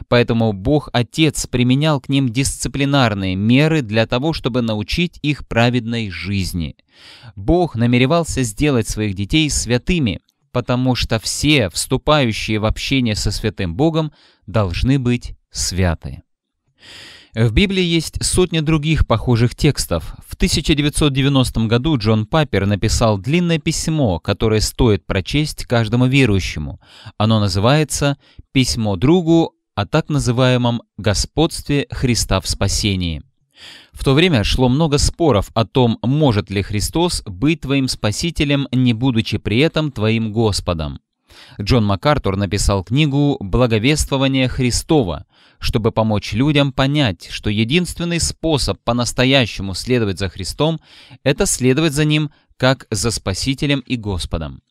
Поэтому Бог Отец применял к ним дисциплинарные меры для того, чтобы научить их праведной жизни. Бог намеревался сделать своих детей святыми, потому что все, вступающие в общение со святым Богом, должны быть святы. В Библии есть сотни других похожих текстов. В 1990 году Джон Папер написал длинное письмо, которое стоит прочесть каждому верующему. Оно называется «Письмо другу о так называемом господстве Христа в спасении». В то время шло много споров о том, может ли Христос быть твоим спасителем, не будучи при этом твоим Господом. Джон МакАртур написал книгу «Благовествование Христова», чтобы помочь людям понять, что единственный способ по-настоящему следовать за Христом – это следовать за Ним как за Спасителем и Господом.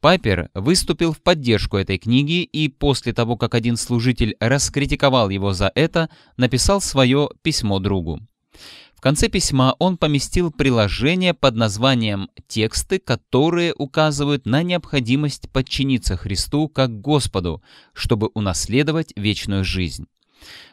Пайпер выступил в поддержку этой книги и после того, как один служитель раскритиковал его за это, написал свое письмо другу. В конце письма он поместил приложение под названием «Тексты, которые указывают на необходимость подчиниться Христу как Господу, чтобы унаследовать вечную жизнь».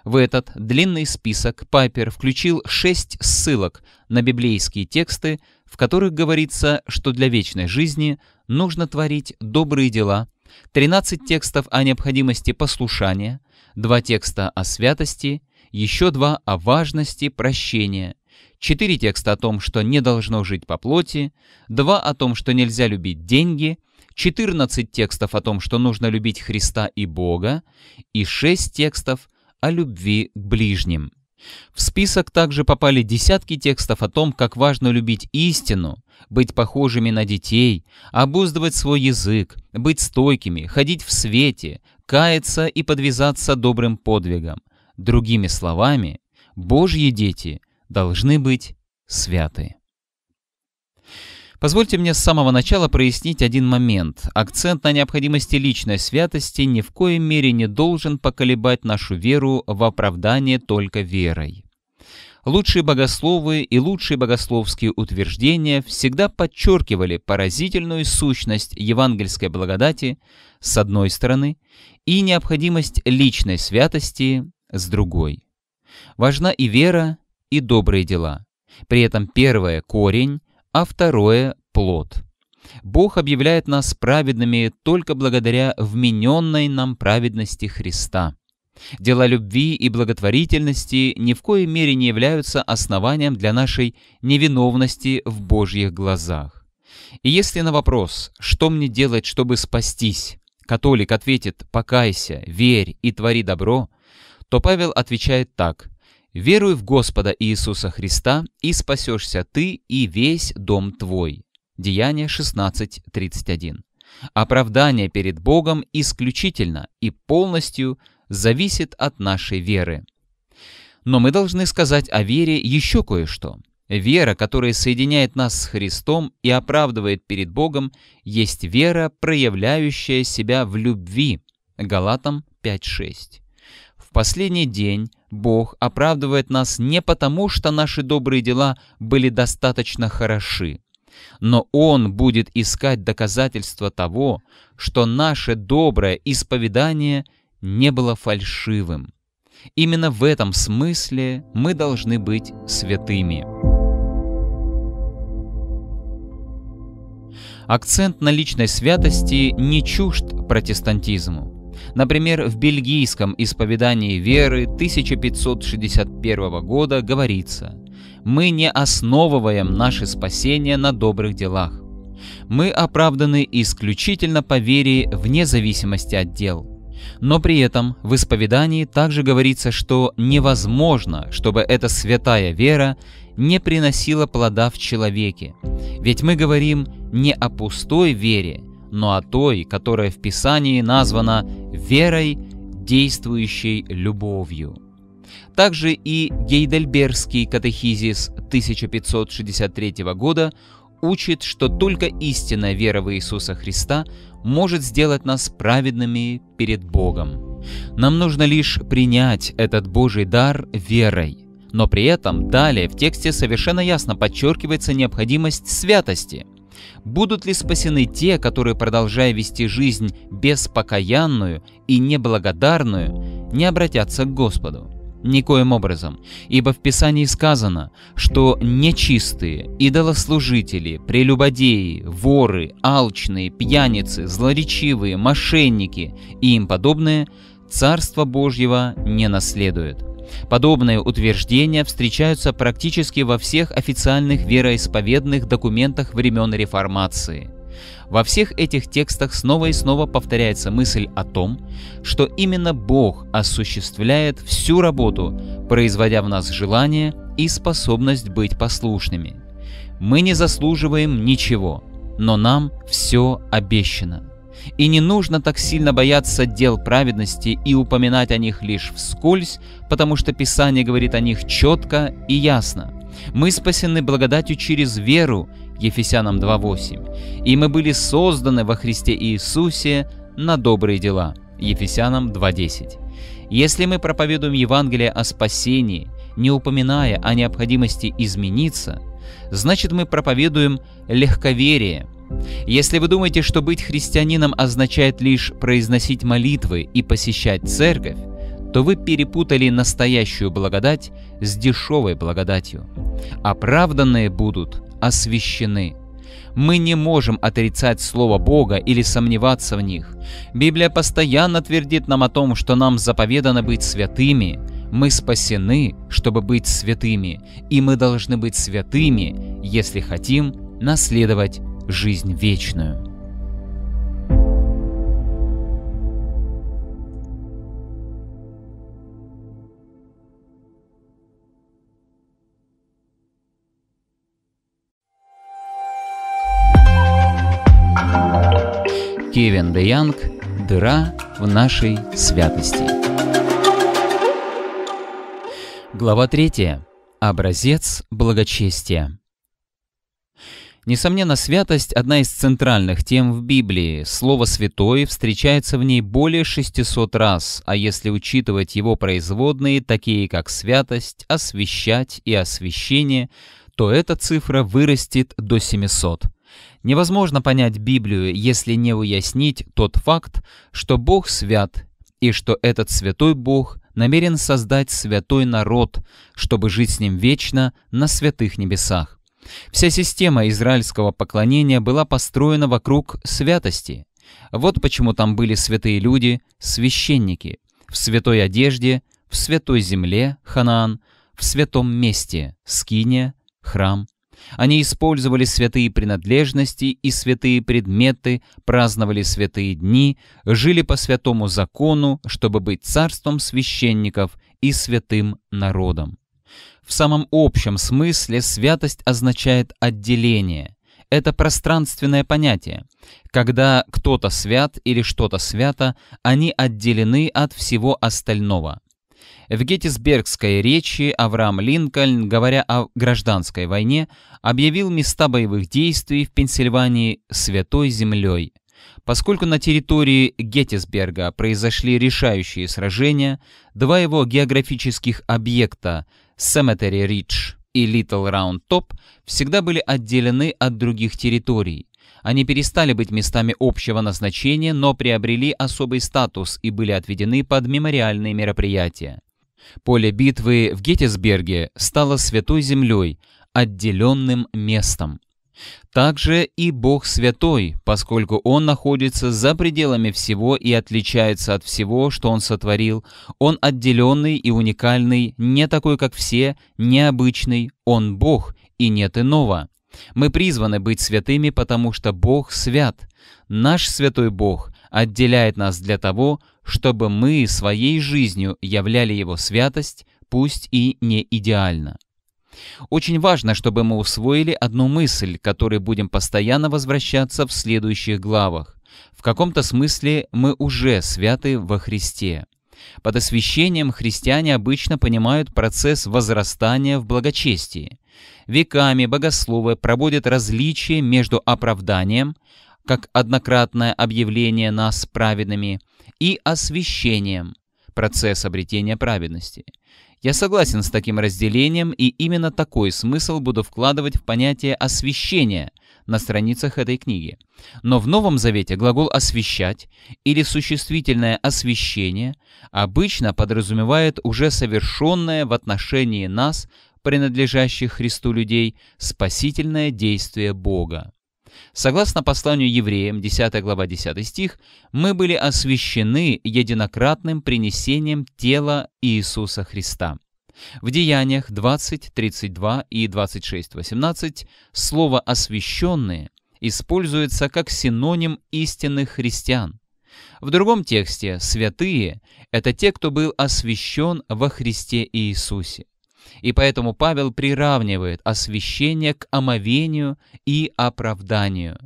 В этот длинный список Пайпер включил шесть ссылок на библейские тексты, в которых говорится, что для вечной жизни нужно творить добрые дела, 13 текстов о необходимости послушания, два текста о святости еще два о важности прощения, четыре текста о том, что не должно жить по плоти, два о том, что нельзя любить деньги, 14 текстов о том, что нужно любить Христа и Бога, и 6 текстов о любви к ближним. В список также попали десятки текстов о том, как важно любить истину, быть похожими на детей, обуздывать свой язык, быть стойкими, ходить в свете, каяться и подвязаться добрым подвигом. Другими словами, Божьи дети должны быть святы. Позвольте мне с самого начала прояснить один момент. Акцент на необходимости личной святости ни в коей мере не должен поколебать нашу веру в оправдание только верой. Лучшие богословы и лучшие богословские утверждения всегда подчеркивали поразительную сущность евангельской благодати с одной стороны и необходимость личной святости с другой. Важна и вера, и добрые дела. При этом первое – корень, а второе – плод. Бог объявляет нас праведными только благодаря вмененной нам праведности Христа. Дела любви и благотворительности ни в коей мере не являются основанием для нашей невиновности в Божьих глазах. И если на вопрос «что мне делать, чтобы спастись?» католик ответит «покайся, верь и твори добро», то Павел отвечает так. «Веруй в Господа Иисуса Христа, и спасешься ты и весь дом твой». Деяние 16.31. Оправдание перед Богом исключительно и полностью зависит от нашей веры. Но мы должны сказать о вере еще кое-что. Вера, которая соединяет нас с Христом и оправдывает перед Богом, есть вера, проявляющая себя в любви. Галатам 5.6 последний день Бог оправдывает нас не потому, что наши добрые дела были достаточно хороши, но Он будет искать доказательства того, что наше доброе исповедание не было фальшивым. Именно в этом смысле мы должны быть святыми. Акцент на личной святости не чужд протестантизму. Например, в бельгийском исповедании веры 1561 года говорится «Мы не основываем наше спасение на добрых делах. Мы оправданы исключительно по вере вне зависимости от дел». Но при этом в исповедании также говорится, что невозможно, чтобы эта святая вера не приносила плода в человеке. Ведь мы говорим не о пустой вере, но о той, которая в Писании названа верой, действующей любовью. Также и Гейдельбергский катехизис 1563 года учит, что только истинная вера в Иисуса Христа может сделать нас праведными перед Богом. Нам нужно лишь принять этот Божий дар верой. Но при этом далее в тексте совершенно ясно подчеркивается необходимость святости – Будут ли спасены те, которые, продолжая вести жизнь беспокаянную и неблагодарную, не обратятся к Господу? Никоим образом, ибо в Писании сказано, что нечистые, идолослужители, прелюбодеи, воры, алчные, пьяницы, злоречивые, мошенники и им подобное Царство Божьего не наследуют. Подобные утверждения встречаются практически во всех официальных вероисповедных документах времен реформации. Во всех этих текстах снова и снова повторяется мысль о том, что именно Бог осуществляет всю работу, производя в нас желание и способность быть послушными. Мы не заслуживаем ничего, но нам все обещано и не нужно так сильно бояться дел праведности и упоминать о них лишь вскользь, потому что Писание говорит о них четко и ясно. Мы спасены благодатью через веру, Ефесянам 2.8, и мы были созданы во Христе Иисусе на добрые дела, Ефесянам 2.10. Если мы проповедуем Евангелие о спасении, не упоминая о необходимости измениться, значит мы проповедуем легковерие – если вы думаете, что быть христианином означает лишь произносить молитвы и посещать церковь, то вы перепутали настоящую благодать с дешевой благодатью. Оправданные будут освящены. Мы не можем отрицать Слово Бога или сомневаться в них. Библия постоянно твердит нам о том, что нам заповедано быть святыми. Мы спасены, чтобы быть святыми, и мы должны быть святыми, если хотим наследовать жизнь вечную. Кевин Де Янг «Дыра в нашей святости». Глава 3. Образец благочестия. Несомненно, святость – одна из центральных тем в Библии. Слово «святой» встречается в ней более 600 раз, а если учитывать его производные, такие как святость, освящать и освящение, то эта цифра вырастет до 700. Невозможно понять Библию, если не уяснить тот факт, что Бог свят, и что этот святой Бог намерен создать святой народ, чтобы жить с ним вечно на святых небесах. Вся система израильского поклонения была построена вокруг святости. Вот почему там были святые люди, священники, в святой одежде, в святой земле, Ханаан, в святом месте, скиния, храм. Они использовали святые принадлежности и святые предметы, праздновали святые дни, жили по святому закону, чтобы быть царством священников и святым народом. В самом общем смысле святость означает отделение. Это пространственное понятие. Когда кто-то свят или что-то свято, они отделены от всего остального. В геттисбергской речи Авраам Линкольн, говоря о гражданской войне, объявил места боевых действий в Пенсильвании «святой землей». Поскольку на территории Геттисберга произошли решающие сражения, два его географических объекта Cemetery Ridge и Little Round Top всегда были отделены от других территорий. Они перестали быть местами общего назначения, но приобрели особый статус и были отведены под мемориальные мероприятия. Поле битвы в Геттисберге стало святой землей, отделенным местом. Также и Бог Святой, поскольку Он находится за пределами всего и отличается от всего, что Он сотворил, Он отделенный и уникальный, не такой, как все, необычный, Он Бог, и нет иного. Мы призваны быть святыми, потому что Бог свят. Наш святой Бог отделяет нас для того, чтобы мы своей жизнью являли Его святость, пусть и не идеально. Очень важно, чтобы мы усвоили одну мысль, к которой будем постоянно возвращаться в следующих главах. В каком-то смысле мы уже святы во Христе. Под освящением христиане обычно понимают процесс возрастания в благочестии. Веками богословы проводят различие между оправданием, как однократное объявление нас праведными, и освящением, процесс обретения праведности. Я согласен с таким разделением, и именно такой смысл буду вкладывать в понятие «освящение» на страницах этой книги. Но в Новом Завете глагол «освящать» или существительное «освящение» обычно подразумевает уже совершенное в отношении нас, принадлежащих Христу людей, спасительное действие Бога. Согласно посланию евреям, 10 глава 10 стих, мы были освящены единократным принесением тела Иисуса Христа. В Деяниях 20, 32 и 26, 18 слово «освященные» используется как синоним истинных христиан. В другом тексте «святые» — это те, кто был освящен во Христе Иисусе. И поэтому Павел приравнивает освящение к омовению и оправданию.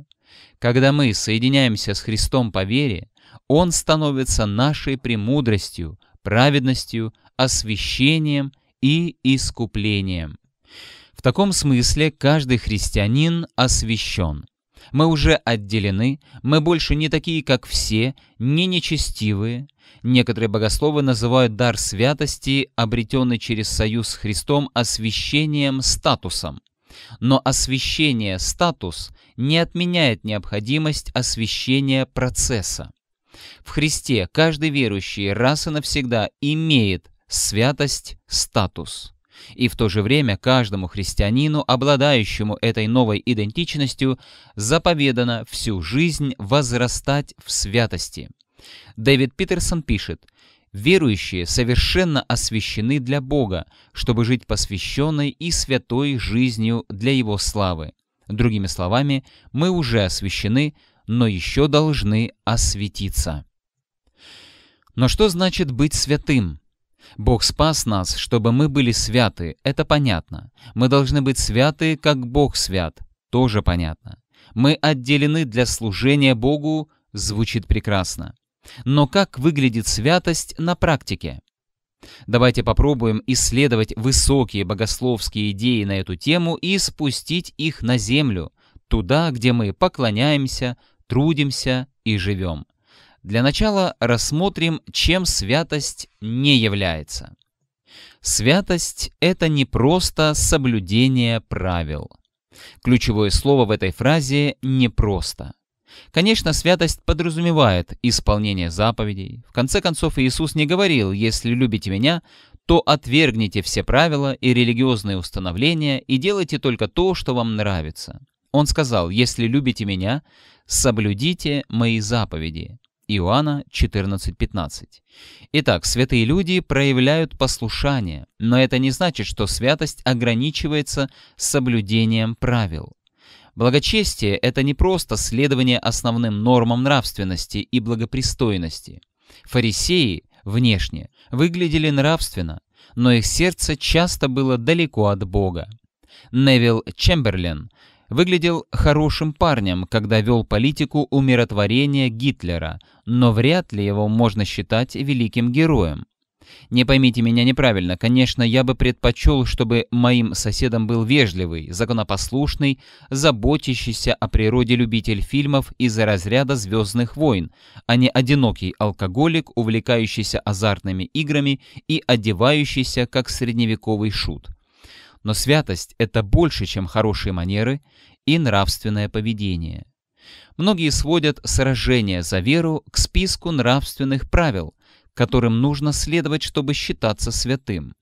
Когда мы соединяемся с Христом по вере, Он становится нашей премудростью, праведностью, освящением и искуплением. В таком смысле каждый христианин освящен. Мы уже отделены, мы больше не такие, как все, не нечестивые, Некоторые богословы называют дар святости, обретенный через союз с Христом, освящением статусом. Но освящение статус не отменяет необходимость освящения процесса. В Христе каждый верующий раз и навсегда имеет святость статус. И в то же время каждому христианину, обладающему этой новой идентичностью, заповедано всю жизнь возрастать в святости. Дэвид Питерсон пишет, «Верующие совершенно освящены для Бога, чтобы жить посвященной и святой жизнью для Его славы. Другими словами, мы уже освящены, но еще должны осветиться». Но что значит быть святым? Бог спас нас, чтобы мы были святы, это понятно. Мы должны быть святы, как Бог свят, тоже понятно. Мы отделены для служения Богу, звучит прекрасно. Но как выглядит святость на практике? Давайте попробуем исследовать высокие богословские идеи на эту тему и спустить их на землю, туда, где мы поклоняемся, трудимся и живем. Для начала рассмотрим, чем святость не является. Святость — это не просто соблюдение правил. Ключевое слово в этой фразе «непросто». Конечно, святость подразумевает исполнение заповедей. В конце концов, Иисус не говорил, если любите меня, то отвергните все правила и религиозные установления и делайте только то, что вам нравится. Он сказал, если любите меня, соблюдите мои заповеди. Иоанна 14:15. Итак, святые люди проявляют послушание, но это не значит, что святость ограничивается соблюдением правил. Благочестие — это не просто следование основным нормам нравственности и благопристойности. Фарисеи внешне выглядели нравственно, но их сердце часто было далеко от Бога. Невил Чемберлен выглядел хорошим парнем, когда вел политику умиротворения Гитлера, но вряд ли его можно считать великим героем. Не поймите меня неправильно, конечно, я бы предпочел, чтобы моим соседом был вежливый, законопослушный, заботящийся о природе любитель фильмов из разряда «Звездных войн», а не одинокий алкоголик, увлекающийся азартными играми и одевающийся как средневековый шут. Но святость — это больше, чем хорошие манеры и нравственное поведение. Многие сводят сражение за веру к списку нравственных правил, которым нужно следовать, чтобы считаться святым.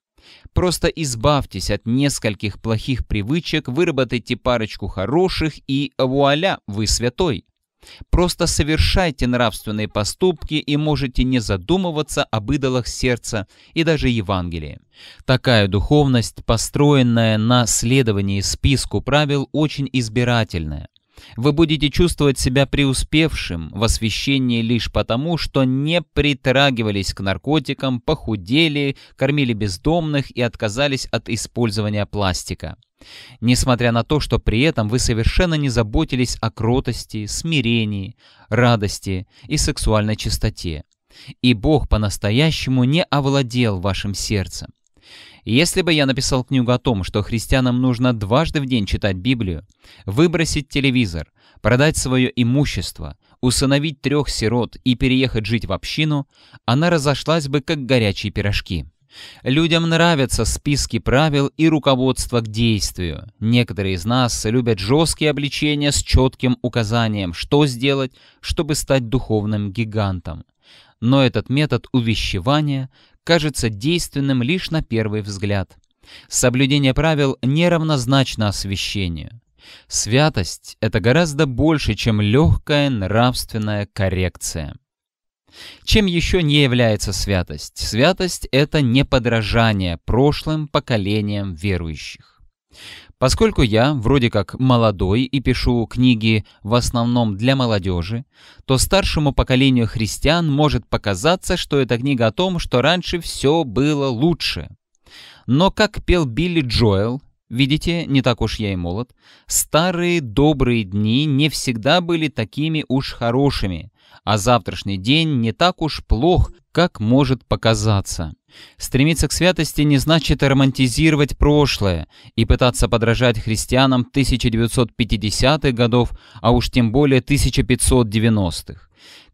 Просто избавьтесь от нескольких плохих привычек, выработайте парочку хороших и вуаля, вы святой. Просто совершайте нравственные поступки и можете не задумываться об идолах сердца и даже Евангелии. Такая духовность, построенная на следовании списку правил, очень избирательная. Вы будете чувствовать себя преуспевшим в освещении лишь потому, что не притрагивались к наркотикам, похудели, кормили бездомных и отказались от использования пластика. Несмотря на то, что при этом вы совершенно не заботились о кротости, смирении, радости и сексуальной чистоте. И Бог по-настоящему не овладел вашим сердцем. Если бы я написал книгу о том, что христианам нужно дважды в день читать Библию, выбросить телевизор, продать свое имущество, усыновить трех сирот и переехать жить в общину, она разошлась бы как горячие пирожки. Людям нравятся списки правил и руководство к действию. Некоторые из нас любят жесткие обличения с четким указанием, что сделать, чтобы стать духовным гигантом. Но этот метод увещевания кажется действенным лишь на первый взгляд. Соблюдение правил неравнозначно освящению. Святость — это гораздо больше, чем легкая нравственная коррекция. Чем еще не является святость? Святость — это неподражание прошлым поколениям верующих. Поскольку я вроде как молодой и пишу книги в основном для молодежи, то старшему поколению христиан может показаться, что эта книга о том, что раньше все было лучше. Но как пел Билли Джоэл, видите, не так уж я и молод, старые добрые дни не всегда были такими уж хорошими, а завтрашний день не так уж плох, как может показаться. Стремиться к святости не значит романтизировать прошлое и пытаться подражать христианам 1950-х годов, а уж тем более 1590-х.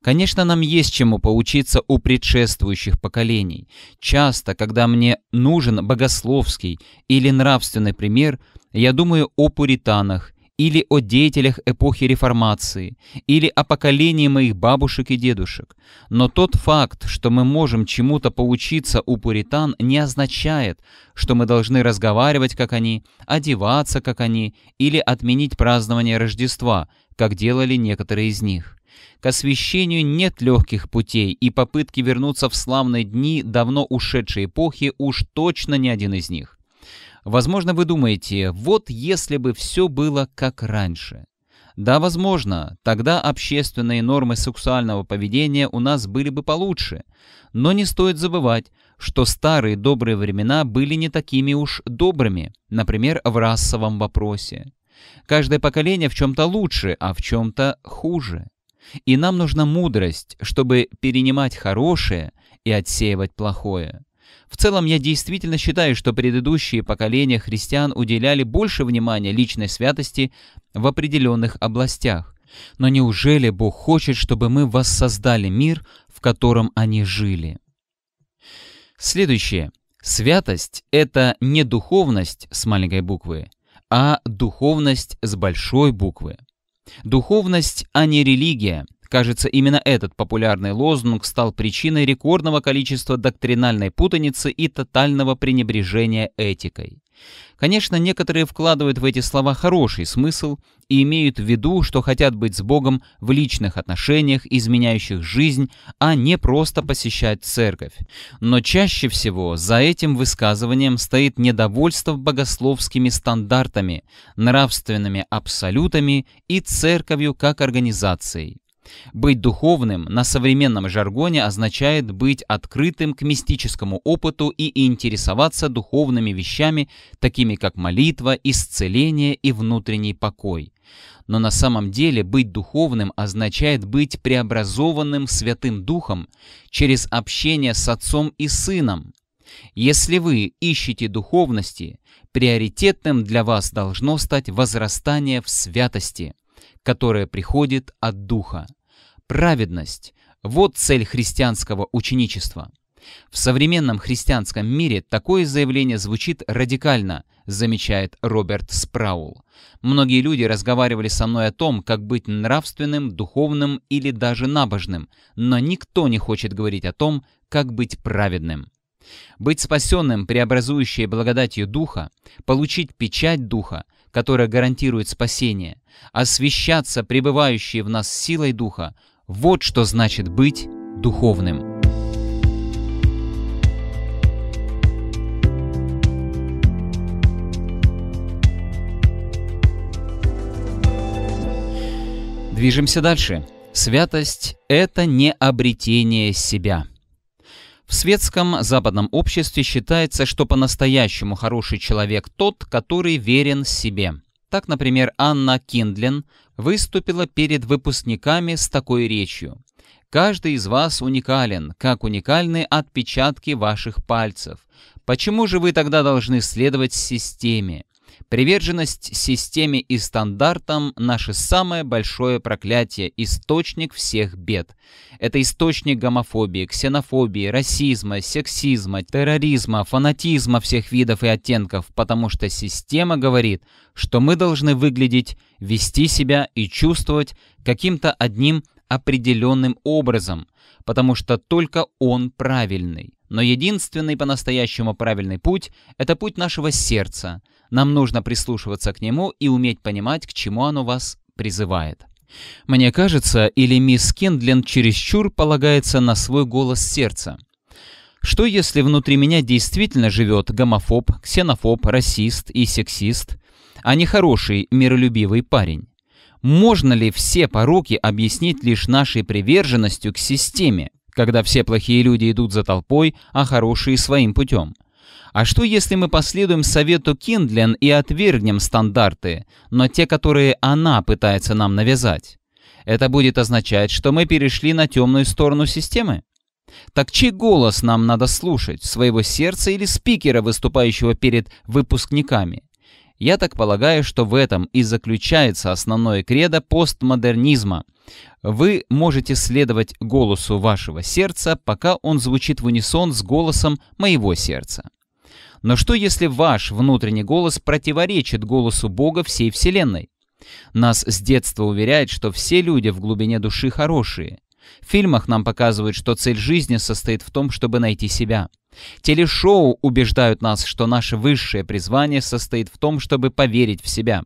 Конечно, нам есть чему поучиться у предшествующих поколений. Часто, когда мне нужен богословский или нравственный пример, я думаю о пуританах или о деятелях эпохи реформации, или о поколении моих бабушек и дедушек. Но тот факт, что мы можем чему-то поучиться у пуритан, не означает, что мы должны разговаривать, как они, одеваться, как они, или отменить празднование Рождества, как делали некоторые из них. К освящению нет легких путей, и попытки вернуться в славные дни давно ушедшей эпохи уж точно не один из них. Возможно, вы думаете, вот если бы все было как раньше. Да, возможно, тогда общественные нормы сексуального поведения у нас были бы получше. Но не стоит забывать, что старые добрые времена были не такими уж добрыми, например, в расовом вопросе. Каждое поколение в чем-то лучше, а в чем-то хуже. И нам нужна мудрость, чтобы перенимать хорошее и отсеивать плохое. В целом, я действительно считаю, что предыдущие поколения христиан уделяли больше внимания личной святости в определенных областях. Но неужели Бог хочет, чтобы мы воссоздали мир, в котором они жили? Следующее. Святость — это не духовность с маленькой буквы, а духовность с большой буквы. Духовность, а не религия, Кажется, именно этот популярный лозунг стал причиной рекордного количества доктринальной путаницы и тотального пренебрежения этикой. Конечно, некоторые вкладывают в эти слова хороший смысл и имеют в виду, что хотят быть с Богом в личных отношениях, изменяющих жизнь, а не просто посещать церковь. Но чаще всего за этим высказыванием стоит недовольство богословскими стандартами, нравственными абсолютами и церковью как организацией. Быть духовным на современном жаргоне означает быть открытым к мистическому опыту и интересоваться духовными вещами, такими как молитва, исцеление и внутренний покой. Но на самом деле быть духовным означает быть преобразованным Святым Духом через общение с Отцом и Сыном. Если вы ищете духовности, приоритетным для вас должно стать возрастание в святости – которое приходит от Духа. Праведность – вот цель христианского ученичества. В современном христианском мире такое заявление звучит радикально, замечает Роберт Спраул. Многие люди разговаривали со мной о том, как быть нравственным, духовным или даже набожным, но никто не хочет говорить о том, как быть праведным. Быть спасенным, преобразующей благодатью Духа, получить печать Духа, которая гарантирует спасение, освящаться пребывающей в нас силой Духа. Вот что значит быть духовным. Движемся дальше. Святость — это не обретение себя — в светском западном обществе считается, что по-настоящему хороший человек тот, который верен себе. Так, например, Анна Киндлен выступила перед выпускниками с такой речью. «Каждый из вас уникален, как уникальны отпечатки ваших пальцев. Почему же вы тогда должны следовать системе? Приверженность системе и стандартам – наше самое большое проклятие, источник всех бед. Это источник гомофобии, ксенофобии, расизма, сексизма, терроризма, фанатизма всех видов и оттенков, потому что система говорит, что мы должны выглядеть, вести себя и чувствовать каким-то одним определенным образом, потому что только он правильный. Но единственный по-настоящему правильный путь – это путь нашего сердца. Нам нужно прислушиваться к нему и уметь понимать, к чему оно вас призывает. Мне кажется, или мисс Кендлен чересчур полагается на свой голос сердца. Что если внутри меня действительно живет гомофоб, ксенофоб, расист и сексист, а не хороший, миролюбивый парень? Можно ли все пороки объяснить лишь нашей приверженностью к системе? когда все плохие люди идут за толпой, а хорошие своим путем. А что, если мы последуем совету Киндлен и отвергнем стандарты, но те, которые она пытается нам навязать? Это будет означать, что мы перешли на темную сторону системы? Так чей голос нам надо слушать, своего сердца или спикера, выступающего перед выпускниками? Я так полагаю, что в этом и заключается основное кредо постмодернизма. Вы можете следовать голосу вашего сердца, пока он звучит в унисон с голосом моего сердца. Но что если ваш внутренний голос противоречит голосу Бога всей Вселенной? Нас с детства уверяют, что все люди в глубине души хорошие. В фильмах нам показывают, что цель жизни состоит в том, чтобы найти себя – Телешоу убеждают нас, что наше высшее призвание состоит в том, чтобы поверить в себя.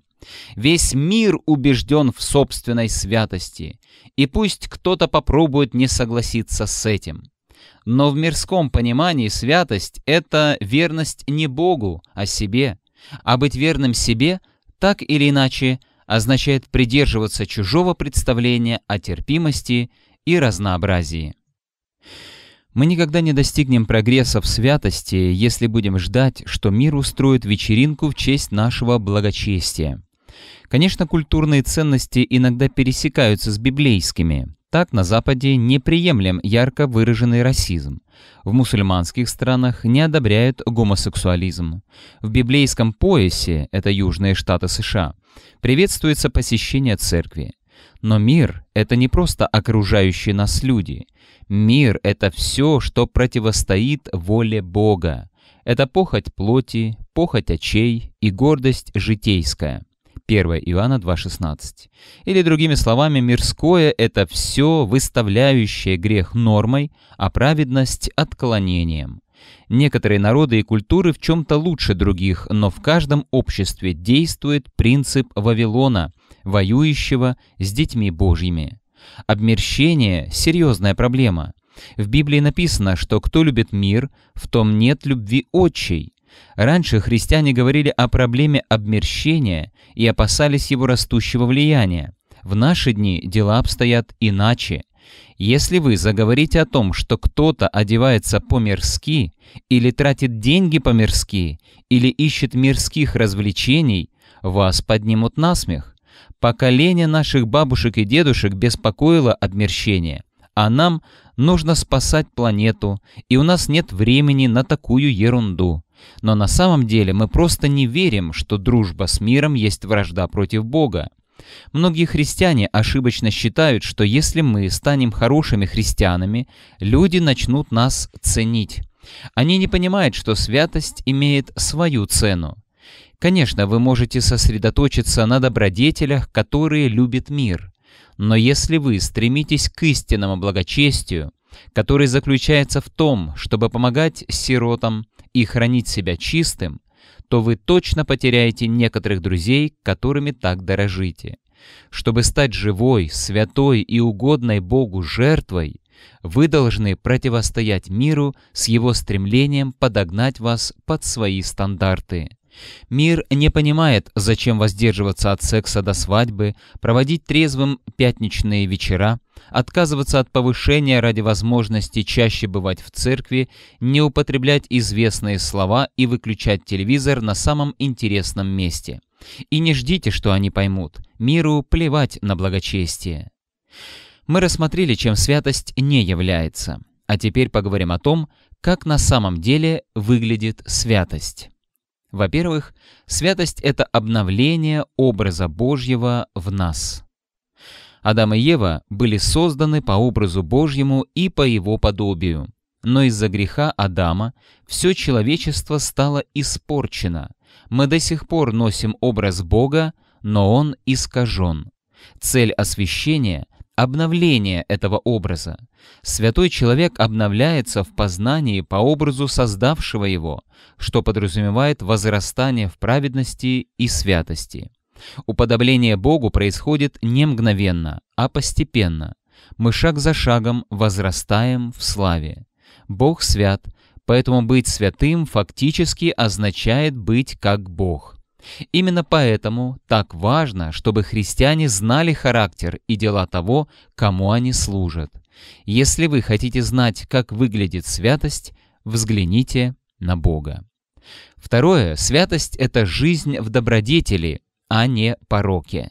Весь мир убежден в собственной святости, и пусть кто-то попробует не согласиться с этим. Но в мирском понимании святость — это верность не Богу, а себе. А быть верным себе, так или иначе, означает придерживаться чужого представления о терпимости и разнообразии. Мы никогда не достигнем прогресса в святости, если будем ждать, что мир устроит вечеринку в честь нашего благочестия. Конечно, культурные ценности иногда пересекаются с библейскими. Так на Западе неприемлем ярко выраженный расизм. В мусульманских странах не одобряют гомосексуализм. В библейском поясе, это южные штаты США, приветствуется посещение церкви. Но мир — это не просто окружающие нас люди. Мир — это все, что противостоит воле Бога. Это похоть плоти, похоть очей и гордость житейская. 1 Иоанна 2,16. Или другими словами, мирское — это все, выставляющее грех нормой, а праведность — отклонением. Некоторые народы и культуры в чем-то лучше других, но в каждом обществе действует принцип Вавилона, воюющего с детьми Божьими. Обмерщение – серьезная проблема. В Библии написано, что кто любит мир, в том нет любви отчей. Раньше христиане говорили о проблеме обмерщения и опасались его растущего влияния. В наши дни дела обстоят иначе. Если вы заговорите о том, что кто-то одевается по-мирски, или тратит деньги по-мирски, или ищет мирских развлечений, вас поднимут на смех поколение наших бабушек и дедушек беспокоило обмерщение, а нам нужно спасать планету, и у нас нет времени на такую ерунду. Но на самом деле мы просто не верим, что дружба с миром есть вражда против Бога. Многие христиане ошибочно считают, что если мы станем хорошими христианами, люди начнут нас ценить. Они не понимают, что святость имеет свою цену. Конечно, вы можете сосредоточиться на добродетелях, которые любят мир. Но если вы стремитесь к истинному благочестию, который заключается в том, чтобы помогать сиротам и хранить себя чистым, то вы точно потеряете некоторых друзей, которыми так дорожите. Чтобы стать живой, святой и угодной Богу жертвой, вы должны противостоять миру с его стремлением подогнать вас под свои стандарты. Мир не понимает, зачем воздерживаться от секса до свадьбы, проводить трезвым пятничные вечера, отказываться от повышения ради возможности чаще бывать в церкви, не употреблять известные слова и выключать телевизор на самом интересном месте. И не ждите, что они поймут. Миру плевать на благочестие. Мы рассмотрели, чем святость не является. А теперь поговорим о том, как на самом деле выглядит святость. Во-первых, святость — это обновление образа Божьего в нас. Адам и Ева были созданы по образу Божьему и по его подобию. Но из-за греха Адама все человечество стало испорчено. Мы до сих пор носим образ Бога, но он искажен. Цель освящения обновление этого образа. Святой человек обновляется в познании по образу создавшего его, что подразумевает возрастание в праведности и святости. Уподобление Богу происходит не мгновенно, а постепенно. Мы шаг за шагом возрастаем в славе. Бог свят, поэтому быть святым фактически означает быть как Бог. Именно поэтому так важно, чтобы христиане знали характер и дела того, кому они служат. Если вы хотите знать, как выглядит святость, взгляните на Бога. Второе. Святость — это жизнь в добродетели, а не пороке.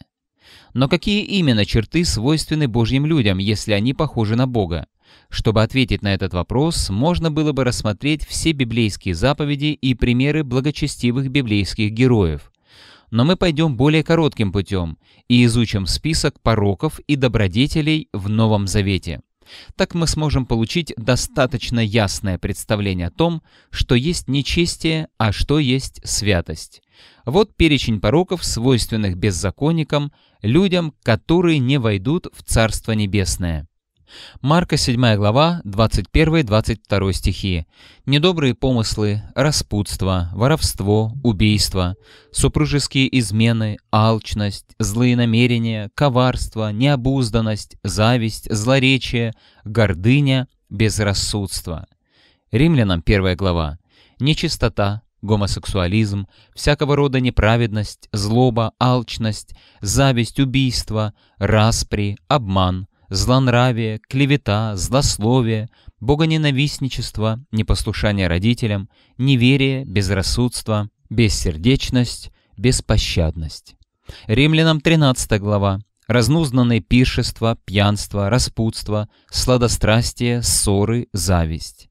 Но какие именно черты свойственны Божьим людям, если они похожи на Бога? Чтобы ответить на этот вопрос, можно было бы рассмотреть все библейские заповеди и примеры благочестивых библейских героев. Но мы пойдем более коротким путем и изучим список пороков и добродетелей в Новом Завете. Так мы сможем получить достаточно ясное представление о том, что есть нечестие, а что есть святость. Вот перечень пороков, свойственных беззаконникам, людям, которые не войдут в Царство Небесное. Марка 7 глава 21-22 стихи. Недобрые помыслы, распутство, воровство, убийство, супружеские измены, алчность, злые намерения, коварство, необузданность, зависть, злоречие, гордыня, безрассудство. Римлянам 1 глава. Нечистота, гомосексуализм, всякого рода неправедность, злоба, алчность, зависть, убийство, распри, обман – злонравие, клевета, злословие, богоненавистничество, непослушание родителям, неверие, безрассудство, бессердечность, беспощадность. Римлянам 13 глава. Разнузнанные пиршества, пьянство, распутство, сладострастие, ссоры, зависть.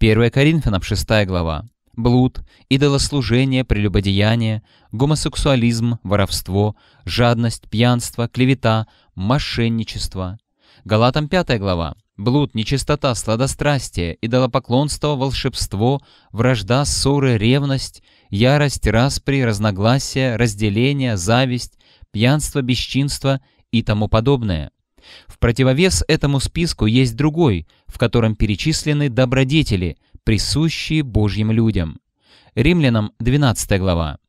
1 Коринфянам 6 глава. Блуд, идолослужение, прелюбодеяние, гомосексуализм, воровство, жадность, пьянство, клевета, мошенничество, Галатам 5 глава. Блуд, нечистота, сладострастие, идолопоклонство, волшебство, вражда, ссоры, ревность, ярость, распри, разногласия, разделение, зависть, пьянство, бесчинство и тому подобное. В противовес этому списку есть другой, в котором перечислены добродетели, присущие Божьим людям. Римлянам 12 глава.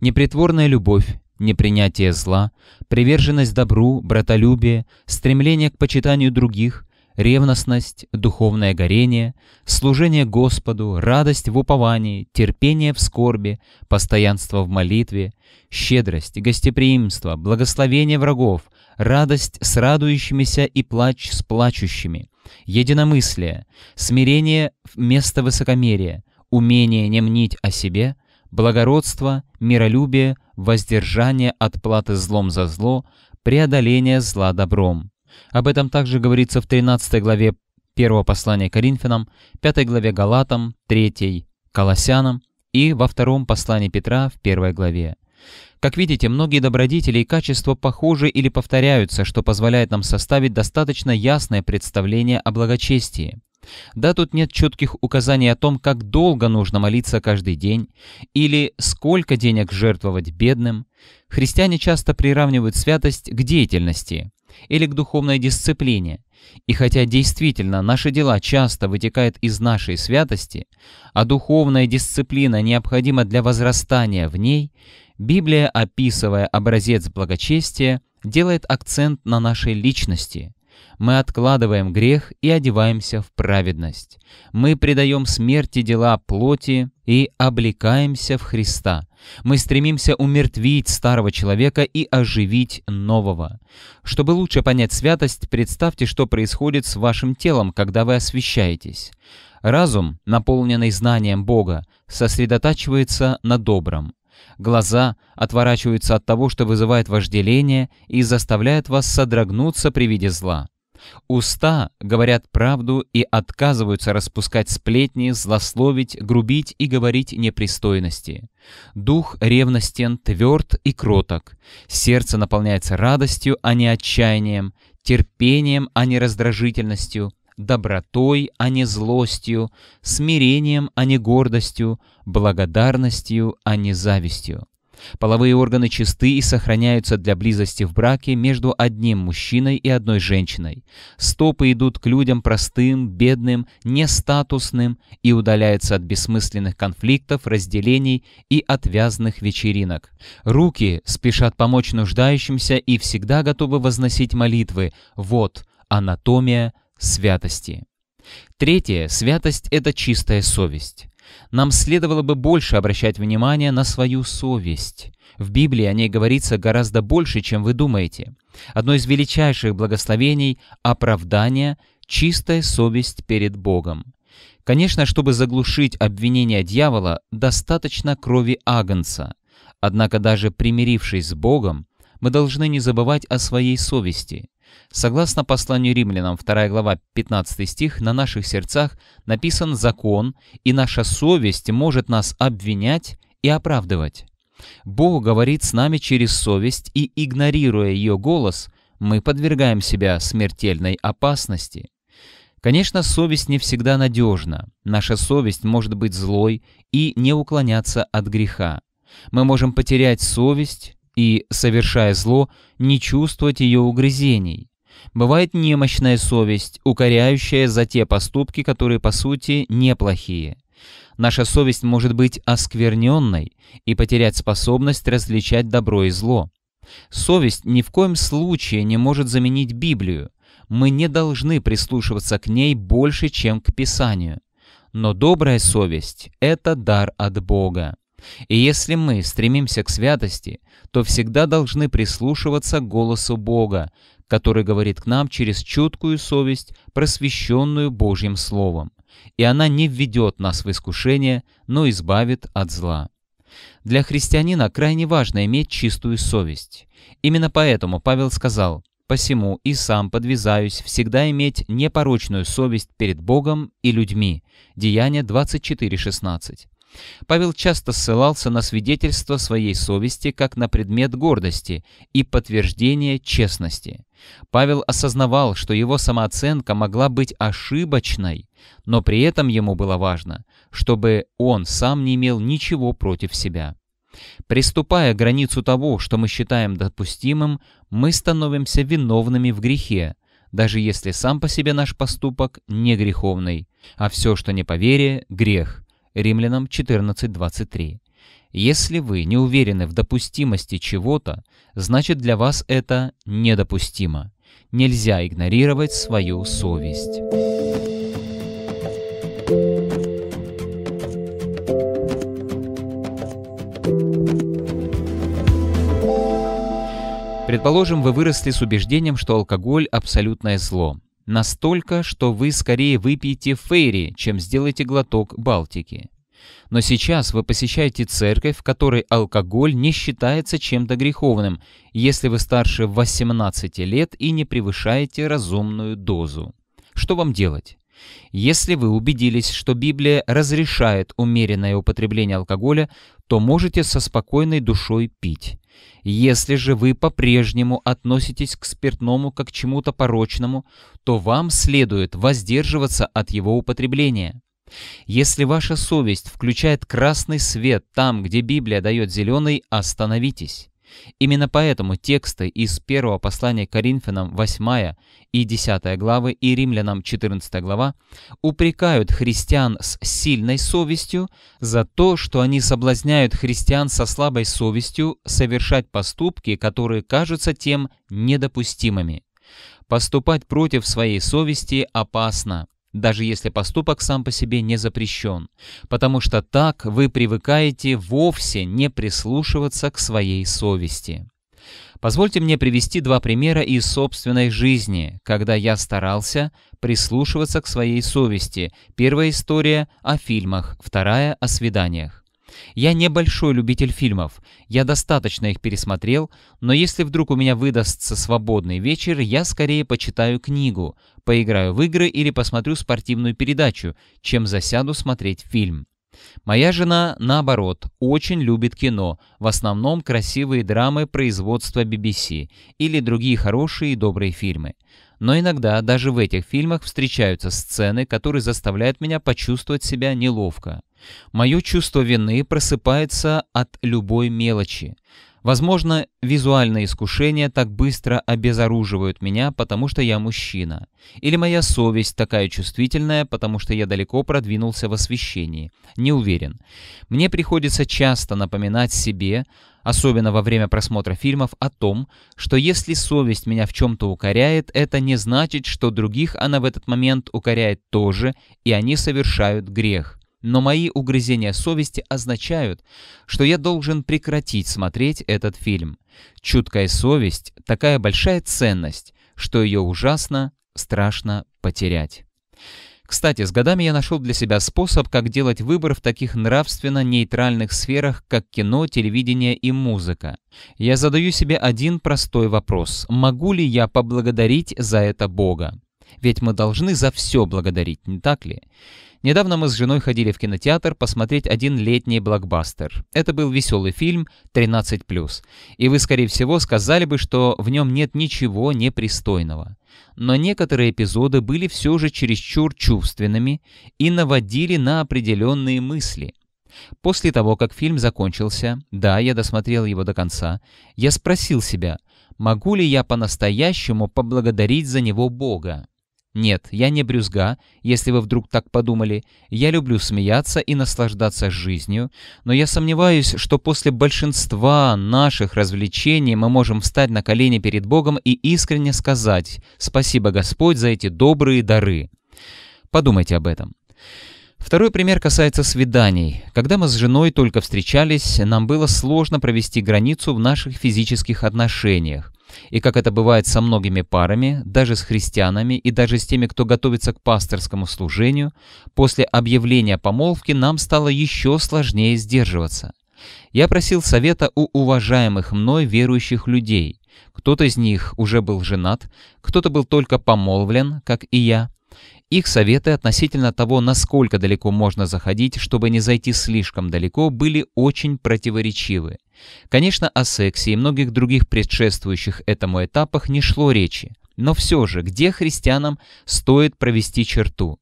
Непритворная любовь, непринятие зла, приверженность добру, братолюбие, стремление к почитанию других, ревностность, духовное горение, служение Господу, радость в уповании, терпение в скорби, постоянство в молитве, щедрость, гостеприимство, благословение врагов, радость с радующимися и плач с плачущими, единомыслие, смирение вместо высокомерия, умение не мнить о себе, благородство, миролюбие, воздержание от платы злом за зло, преодоление зла добром. Об этом также говорится в 13 главе первого послания Коринфянам, 5 главе Галатам, 3 Колоссянам и во втором послании Петра в первой главе. Как видите, многие добродетели и качества похожи или повторяются, что позволяет нам составить достаточно ясное представление о благочестии. Да, тут нет четких указаний о том, как долго нужно молиться каждый день или сколько денег жертвовать бедным. Христиане часто приравнивают святость к деятельности или к духовной дисциплине. И хотя действительно наши дела часто вытекают из нашей святости, а духовная дисциплина необходима для возрастания в ней, Библия, описывая образец благочестия, делает акцент на нашей личности, мы откладываем грех и одеваемся в праведность. Мы предаем смерти дела плоти и облекаемся в Христа. Мы стремимся умертвить старого человека и оживить нового. Чтобы лучше понять святость, представьте, что происходит с вашим телом, когда вы освещаетесь. Разум, наполненный знанием Бога, сосредотачивается на добром, Глаза отворачиваются от того, что вызывает вожделение и заставляет вас содрогнуться при виде зла. Уста говорят правду и отказываются распускать сплетни, злословить, грубить и говорить непристойности. Дух ревностен, тверд и кроток. Сердце наполняется радостью, а не отчаянием, терпением, а не раздражительностью, добротой, а не злостью, смирением, а не гордостью, благодарностью, а не завистью. Половые органы чисты и сохраняются для близости в браке между одним мужчиной и одной женщиной. Стопы идут к людям простым, бедным, нестатусным и удаляются от бессмысленных конфликтов, разделений и отвязных вечеринок. Руки спешат помочь нуждающимся и всегда готовы возносить молитвы. Вот анатомия святости. Третье. Святость – это чистая совесть. Нам следовало бы больше обращать внимание на свою совесть. В Библии о ней говорится гораздо больше, чем вы думаете. Одно из величайших благословений – оправдание, чистая совесть перед Богом. Конечно, чтобы заглушить обвинение дьявола, достаточно крови Агнца. Однако даже примирившись с Богом, мы должны не забывать о своей совести. Согласно посланию римлянам, 2 глава, 15 стих, на наших сердцах написан закон, и наша совесть может нас обвинять и оправдывать. Бог говорит с нами через совесть, и, игнорируя ее голос, мы подвергаем себя смертельной опасности. Конечно, совесть не всегда надежна. Наша совесть может быть злой и не уклоняться от греха. Мы можем потерять совесть и, совершая зло, не чувствовать ее угрызений. Бывает немощная совесть, укоряющая за те поступки, которые по сути неплохие. Наша совесть может быть оскверненной и потерять способность различать добро и зло. Совесть ни в коем случае не может заменить Библию. Мы не должны прислушиваться к ней больше, чем к Писанию. Но добрая совесть – это дар от Бога. И если мы стремимся к святости, то всегда должны прислушиваться к голосу Бога, который говорит к нам через чуткую совесть, просвещенную Божьим Словом, и она не введет нас в искушение, но избавит от зла. Для христианина крайне важно иметь чистую совесть. Именно поэтому Павел сказал, «Посему и сам подвязаюсь всегда иметь непорочную совесть перед Богом и людьми» Деяние 24.16. Павел часто ссылался на свидетельство своей совести как на предмет гордости и подтверждение честности. Павел осознавал, что его самооценка могла быть ошибочной, но при этом ему было важно, чтобы он сам не имел ничего против себя. Приступая к границу того, что мы считаем допустимым, мы становимся виновными в грехе, даже если сам по себе наш поступок не греховный, а все, что не по вере, грех – Римлянам 14.23. Если вы не уверены в допустимости чего-то, значит для вас это недопустимо. Нельзя игнорировать свою совесть. Предположим, вы выросли с убеждением, что алкоголь – абсолютное зло. Настолько, что вы скорее выпьете фейри, чем сделаете глоток Балтики. Но сейчас вы посещаете церковь, в которой алкоголь не считается чем-то греховным, если вы старше 18 лет и не превышаете разумную дозу. Что вам делать? Если вы убедились, что Библия разрешает умеренное употребление алкоголя, то можете со спокойной душой пить. Если же вы по-прежнему относитесь к спиртному как к чему-то порочному, то вам следует воздерживаться от его употребления. Если ваша совесть включает красный свет там, где Библия дает зеленый, остановитесь. Именно поэтому тексты из первого послания Коринфянам 8 и 10 главы и Римлянам 14 глава упрекают христиан с сильной совестью за то, что они соблазняют христиан со слабой совестью совершать поступки, которые кажутся тем недопустимыми. Поступать против своей совести опасно, даже если поступок сам по себе не запрещен, потому что так вы привыкаете вовсе не прислушиваться к своей совести. Позвольте мне привести два примера из собственной жизни, когда я старался прислушиваться к своей совести. Первая история о фильмах, вторая о свиданиях. Я небольшой любитель фильмов, я достаточно их пересмотрел, но если вдруг у меня выдастся свободный вечер, я скорее почитаю книгу, поиграю в игры или посмотрю спортивную передачу, чем засяду смотреть фильм. Моя жена, наоборот, очень любит кино, в основном красивые драмы производства BBC или другие хорошие и добрые фильмы. Но иногда даже в этих фильмах встречаются сцены, которые заставляют меня почувствовать себя неловко. Мое чувство вины просыпается от любой мелочи. Возможно, визуальные искушения так быстро обезоруживают меня, потому что я мужчина. Или моя совесть такая чувствительная, потому что я далеко продвинулся в освещении. Не уверен. Мне приходится часто напоминать себе, особенно во время просмотра фильмов, о том, что если совесть меня в чем-то укоряет, это не значит, что других она в этот момент укоряет тоже, и они совершают грех. Но мои угрызения совести означают, что я должен прекратить смотреть этот фильм. Чуткая совесть — такая большая ценность, что ее ужасно, страшно потерять. Кстати, с годами я нашел для себя способ, как делать выбор в таких нравственно-нейтральных сферах, как кино, телевидение и музыка. Я задаю себе один простой вопрос. Могу ли я поблагодарить за это Бога? Ведь мы должны за все благодарить, не так ли? Недавно мы с женой ходили в кинотеатр посмотреть один летний блокбастер. Это был веселый фильм 13+. И вы, скорее всего, сказали бы, что в нем нет ничего непристойного. Но некоторые эпизоды были все же чересчур чувственными и наводили на определенные мысли. После того, как фильм закончился, да, я досмотрел его до конца, я спросил себя, могу ли я по-настоящему поблагодарить за него Бога? Нет, я не брюзга, если вы вдруг так подумали. Я люблю смеяться и наслаждаться жизнью, но я сомневаюсь, что после большинства наших развлечений мы можем встать на колени перед Богом и искренне сказать «Спасибо, Господь, за эти добрые дары». Подумайте об этом. Второй пример касается свиданий. Когда мы с женой только встречались, нам было сложно провести границу в наших физических отношениях. И как это бывает со многими парами, даже с христианами и даже с теми, кто готовится к пасторскому служению, после объявления помолвки нам стало еще сложнее сдерживаться. Я просил совета у уважаемых мной верующих людей. Кто-то из них уже был женат, кто-то был только помолвлен, как и я, их советы относительно того, насколько далеко можно заходить, чтобы не зайти слишком далеко, были очень противоречивы. Конечно, о сексе и многих других предшествующих этому этапах не шло речи. Но все же, где христианам стоит провести черту?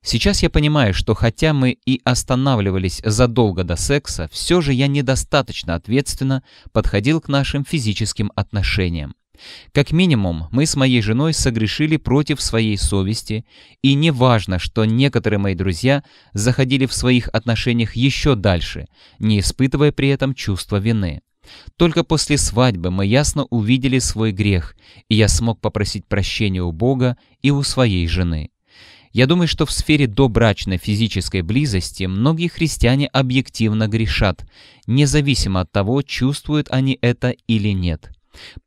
Сейчас я понимаю, что хотя мы и останавливались задолго до секса, все же я недостаточно ответственно подходил к нашим физическим отношениям. Как минимум, мы с моей женой согрешили против своей совести, и не важно, что некоторые мои друзья заходили в своих отношениях еще дальше, не испытывая при этом чувства вины. Только после свадьбы мы ясно увидели свой грех, и я смог попросить прощения у Бога и у своей жены. Я думаю, что в сфере добрачной физической близости многие христиане объективно грешат, независимо от того, чувствуют они это или нет.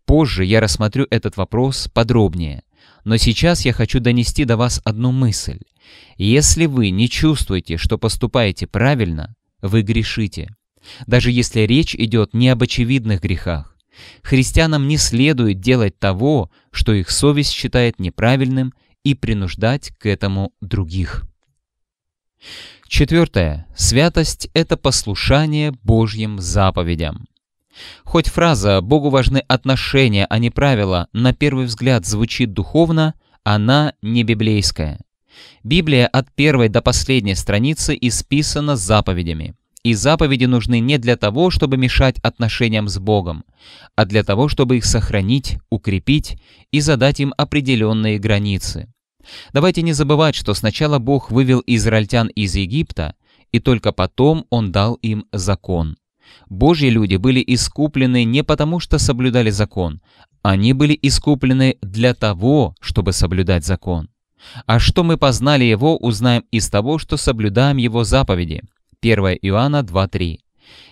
Позже я рассмотрю этот вопрос подробнее, но сейчас я хочу донести до вас одну мысль. Если вы не чувствуете, что поступаете правильно, вы грешите. Даже если речь идет не об очевидных грехах. Христианам не следует делать того, что их совесть считает неправильным, и принуждать к этому других. Четвертое. Святость – это послушание Божьим заповедям. Хоть фраза «Богу важны отношения, а не правила» на первый взгляд звучит духовно, она не библейская. Библия от первой до последней страницы исписана заповедями. И заповеди нужны не для того, чтобы мешать отношениям с Богом, а для того, чтобы их сохранить, укрепить и задать им определенные границы. Давайте не забывать, что сначала Бог вывел израильтян из Египта, и только потом Он дал им закон. Божьи люди были искуплены не потому, что соблюдали закон. Они были искуплены для того, чтобы соблюдать закон. А что мы познали его, узнаем из того, что соблюдаем его заповеди. 1 Иоанна 2.3.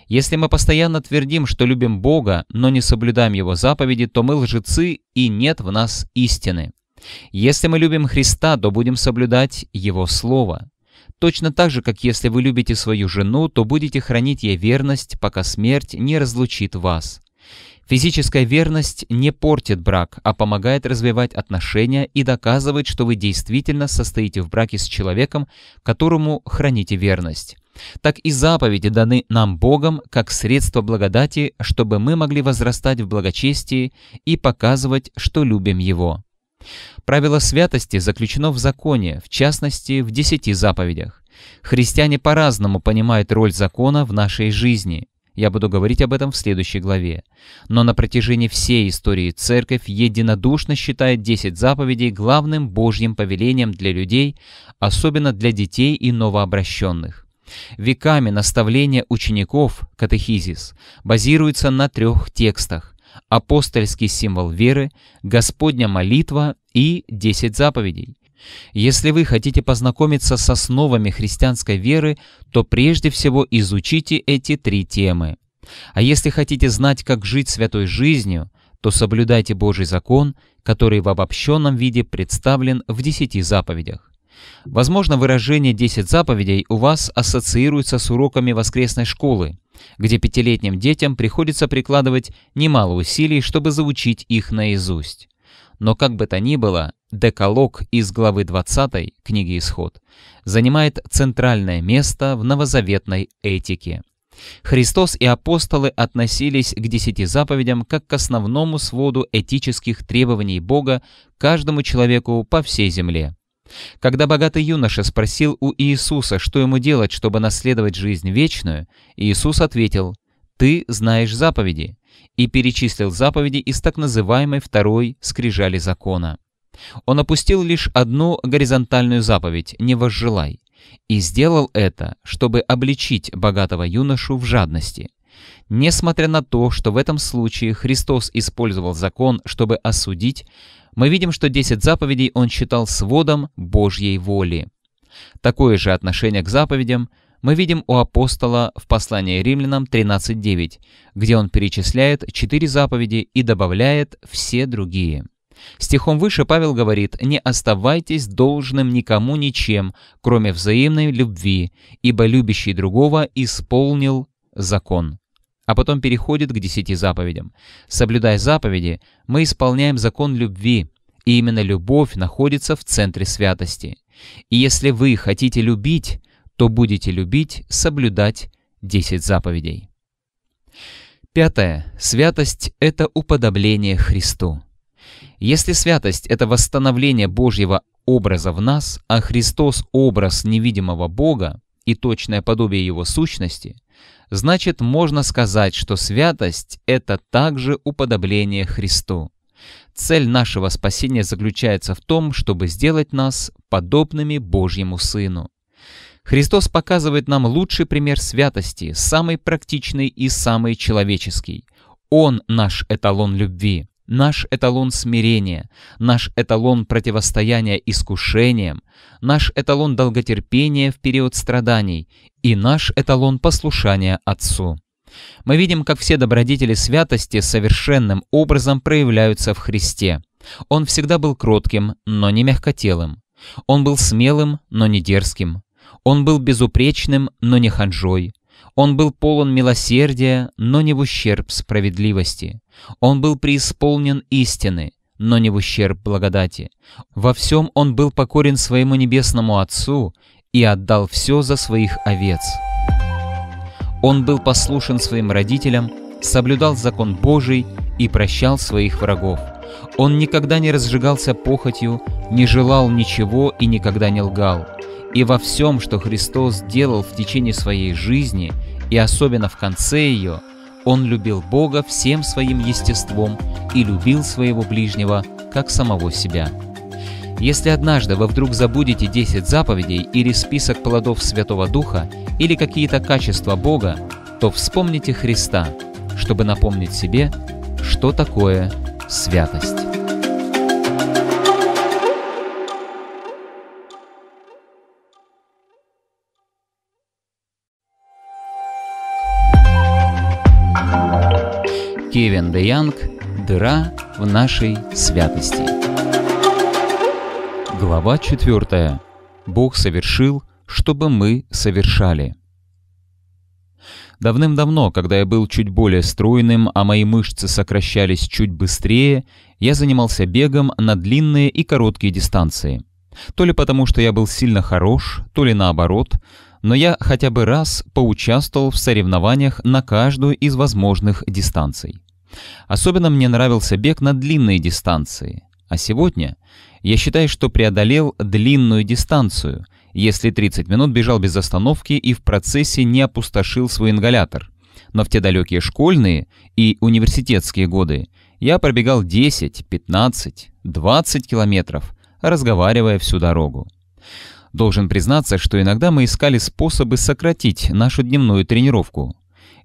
Если мы постоянно твердим, что любим Бога, но не соблюдаем Его заповеди, то мы лжецы и нет в нас истины. Если мы любим Христа, то будем соблюдать Его Слово. Точно так же, как если вы любите свою жену, то будете хранить ей верность, пока смерть не разлучит вас. Физическая верность не портит брак, а помогает развивать отношения и доказывает, что вы действительно состоите в браке с человеком, которому храните верность. Так и заповеди даны нам Богом как средство благодати, чтобы мы могли возрастать в благочестии и показывать, что любим Его. Правило святости заключено в законе, в частности, в десяти заповедях. Христиане по-разному понимают роль закона в нашей жизни. Я буду говорить об этом в следующей главе. Но на протяжении всей истории Церковь единодушно считает 10 заповедей главным Божьим повелением для людей, особенно для детей и новообращенных. Веками наставление учеников, катехизис, базируется на трех текстах апостольский символ веры, Господня молитва и 10 заповедей. Если вы хотите познакомиться с основами христианской веры, то прежде всего изучите эти три темы. А если хотите знать, как жить святой жизнью, то соблюдайте Божий закон, который в обобщенном виде представлен в десяти заповедях. Возможно, выражение «десять заповедей» у вас ассоциируется с уроками воскресной школы – где пятилетним детям приходится прикладывать немало усилий, чтобы заучить их наизусть. Но как бы то ни было, Декалог из главы 20 книги «Исход» занимает центральное место в новозаветной этике. Христос и апостолы относились к десяти заповедям как к основному своду этических требований Бога каждому человеку по всей земле. Когда богатый юноша спросил у Иисуса, что ему делать, чтобы наследовать жизнь вечную, Иисус ответил «Ты знаешь заповеди» и перечислил заповеди из так называемой второй скрижали закона. Он опустил лишь одну горизонтальную заповедь «Не возжелай» и сделал это, чтобы обличить богатого юношу в жадности. Несмотря на то, что в этом случае Христос использовал закон, чтобы осудить, мы видим, что 10 заповедей он считал сводом Божьей воли. Такое же отношение к заповедям мы видим у апостола в послании римлянам 13.9, где он перечисляет четыре заповеди и добавляет все другие. Стихом выше Павел говорит «Не оставайтесь должным никому ничем, кроме взаимной любви, ибо любящий другого исполнил закон» а потом переходит к десяти заповедям. Соблюдая заповеди, мы исполняем закон любви, и именно любовь находится в центре святости. И если вы хотите любить, то будете любить, соблюдать десять заповедей. Пятое. Святость — это уподобление Христу. Если святость — это восстановление Божьего образа в нас, а Христос — образ невидимого Бога и точное подобие Его сущности — значит можно сказать, что святость — это также уподобление Христу. Цель нашего спасения заключается в том, чтобы сделать нас подобными Божьему Сыну. Христос показывает нам лучший пример святости, самый практичный и самый человеческий. Он наш эталон любви. Наш эталон смирения, наш эталон противостояния искушениям, наш эталон долготерпения в период страданий и наш эталон послушания Отцу. Мы видим, как все добродетели святости совершенным образом проявляются в Христе. Он всегда был кротким, но не мягкотелым. Он был смелым, но не дерзким. Он был безупречным, но не ханжой. Он был полон милосердия, но не в ущерб справедливости. Он был преисполнен истины, но не в ущерб благодати. Во всем он был покорен своему небесному Отцу и отдал все за своих овец. Он был послушен своим родителям, соблюдал закон Божий и прощал своих врагов. Он никогда не разжигался похотью, не желал ничего и никогда не лгал. И во всем, что Христос делал в течение своей жизни, и особенно в конце ее – он любил Бога всем своим естеством и любил своего ближнего, как самого себя. Если однажды вы вдруг забудете 10 заповедей или список плодов Святого Духа или какие-то качества Бога, то вспомните Христа, чтобы напомнить себе, что такое святость. Стивен Де Янг «Дыра в нашей святости». Глава 4. Бог совершил, чтобы мы совершали. Давным-давно, когда я был чуть более стройным, а мои мышцы сокращались чуть быстрее, я занимался бегом на длинные и короткие дистанции. То ли потому, что я был сильно хорош, то ли наоборот, но я хотя бы раз поучаствовал в соревнованиях на каждую из возможных дистанций. Особенно мне нравился бег на длинные дистанции. А сегодня я считаю, что преодолел длинную дистанцию, если 30 минут бежал без остановки и в процессе не опустошил свой ингалятор. Но в те далекие школьные и университетские годы я пробегал 10, 15, 20 километров, разговаривая всю дорогу. Должен признаться, что иногда мы искали способы сократить нашу дневную тренировку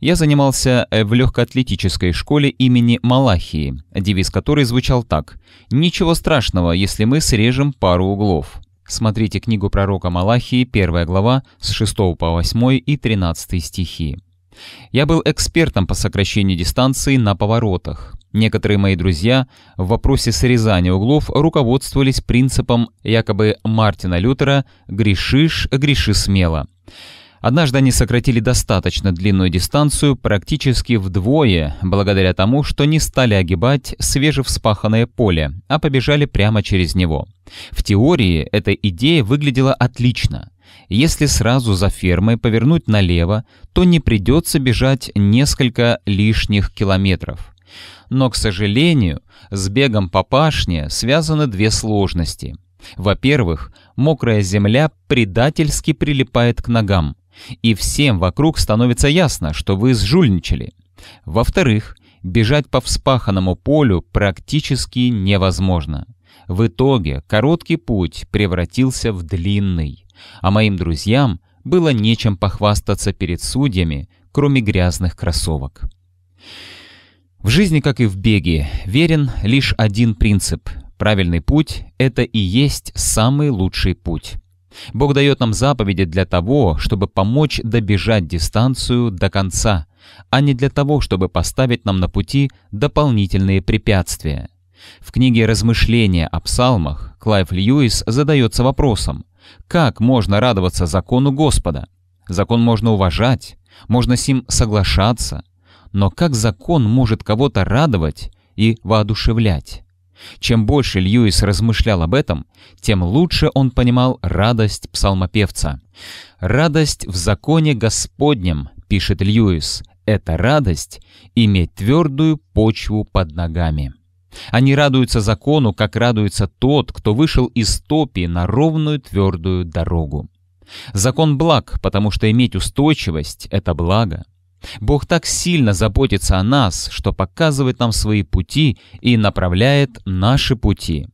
я занимался э, в легкоатлетической школе имени Малахии, девиз которой звучал так «Ничего страшного, если мы срежем пару углов». Смотрите книгу пророка Малахии, первая глава, с 6 по 8 и 13 стихи. Я был экспертом по сокращению дистанции на поворотах. Некоторые мои друзья в вопросе срезания углов руководствовались принципом якобы Мартина Лютера «грешишь, греши смело». Однажды они сократили достаточно длинную дистанцию практически вдвое, благодаря тому, что не стали огибать свежевспаханное поле, а побежали прямо через него. В теории эта идея выглядела отлично. Если сразу за фермой повернуть налево, то не придется бежать несколько лишних километров. Но, к сожалению, с бегом по пашне связаны две сложности. Во-первых, мокрая земля предательски прилипает к ногам – и всем вокруг становится ясно, что вы сжульничали. Во-вторых, бежать по вспаханному полю практически невозможно. В итоге короткий путь превратился в длинный, а моим друзьям было нечем похвастаться перед судьями, кроме грязных кроссовок. В жизни, как и в беге, верен лишь один принцип. Правильный путь — это и есть самый лучший путь. Бог дает нам заповеди для того, чтобы помочь добежать дистанцию до конца, а не для того, чтобы поставить нам на пути дополнительные препятствия. В книге «Размышления о псалмах» Клайв Льюис задается вопросом, как можно радоваться закону Господа? Закон можно уважать, можно с ним соглашаться, но как закон может кого-то радовать и воодушевлять? Чем больше Льюис размышлял об этом, тем лучше он понимал радость псалмопевца. «Радость в законе Господнем», — пишет Льюис, — «это радость иметь твердую почву под ногами». Они радуются закону, как радуется тот, кто вышел из топи на ровную твердую дорогу. Закон благ, потому что иметь устойчивость — это благо — Бог так сильно заботится о нас, что показывает нам свои пути и направляет наши пути.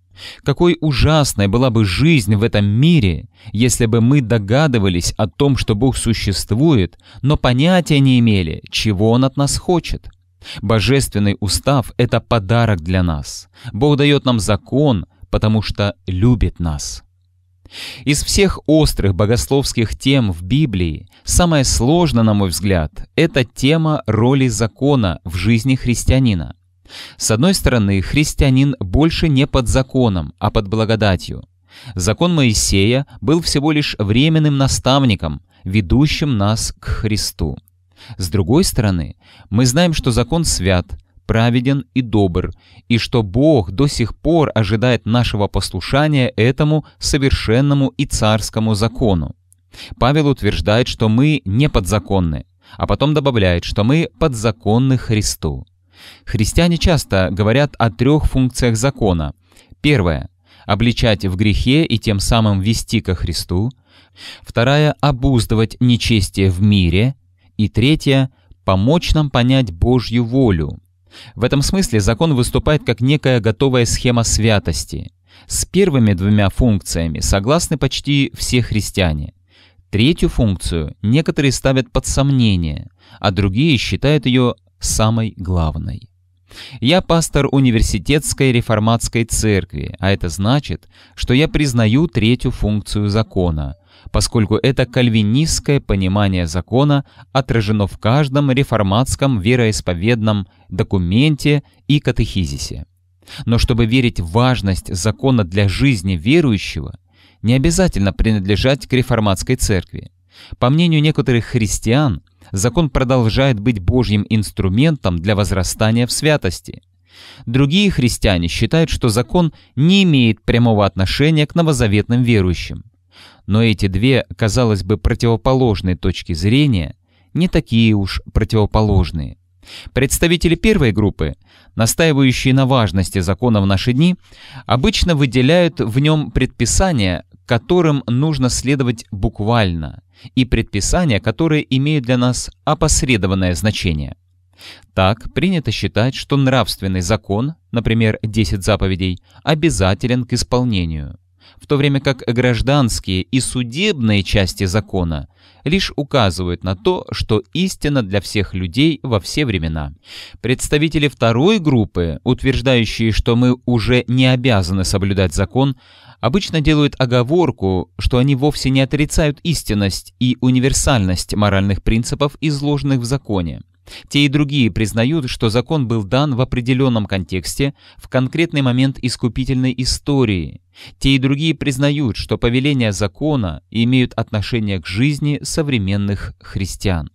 Какой ужасной была бы жизнь в этом мире, если бы мы догадывались о том, что Бог существует, но понятия не имели, чего Он от нас хочет. Божественный устав – это подарок для нас. Бог дает нам закон, потому что любит нас. Из всех острых богословских тем в Библии самая сложная, на мой взгляд, это тема роли закона в жизни христианина. С одной стороны, христианин больше не под законом, а под благодатью. Закон Моисея был всего лишь временным наставником, ведущим нас к Христу. С другой стороны, мы знаем, что закон свят, праведен и добр, и что Бог до сих пор ожидает нашего послушания этому совершенному и царскому закону. Павел утверждает, что мы не подзаконны, а потом добавляет, что мы подзаконны Христу. Христиане часто говорят о трех функциях закона. Первое – обличать в грехе и тем самым вести ко Христу. Второе – обуздывать нечестие в мире. И третье – помочь нам понять Божью волю, в этом смысле закон выступает как некая готовая схема святости. С первыми двумя функциями согласны почти все христиане. Третью функцию некоторые ставят под сомнение, а другие считают ее самой главной. Я пастор университетской реформатской церкви, а это значит, что я признаю третью функцию закона – поскольку это кальвинистское понимание закона отражено в каждом реформатском вероисповедном документе и катехизисе. Но чтобы верить в важность закона для жизни верующего, не обязательно принадлежать к реформатской церкви. По мнению некоторых христиан, закон продолжает быть Божьим инструментом для возрастания в святости. Другие христиане считают, что закон не имеет прямого отношения к новозаветным верующим – но эти две, казалось бы, противоположные точки зрения не такие уж противоположные. Представители первой группы, настаивающие на важности закона в наши дни, обычно выделяют в нем предписания, которым нужно следовать буквально, и предписания, которые имеют для нас опосредованное значение. Так, принято считать, что нравственный закон, например, 10 заповедей, обязателен к исполнению – в то время как гражданские и судебные части закона лишь указывают на то, что истина для всех людей во все времена. Представители второй группы, утверждающие, что мы уже не обязаны соблюдать закон, обычно делают оговорку, что они вовсе не отрицают истинность и универсальность моральных принципов, изложенных в законе. Те и другие признают, что закон был дан в определенном контексте, в конкретный момент искупительной истории. Те и другие признают, что повеления закона имеют отношение к жизни современных христиан.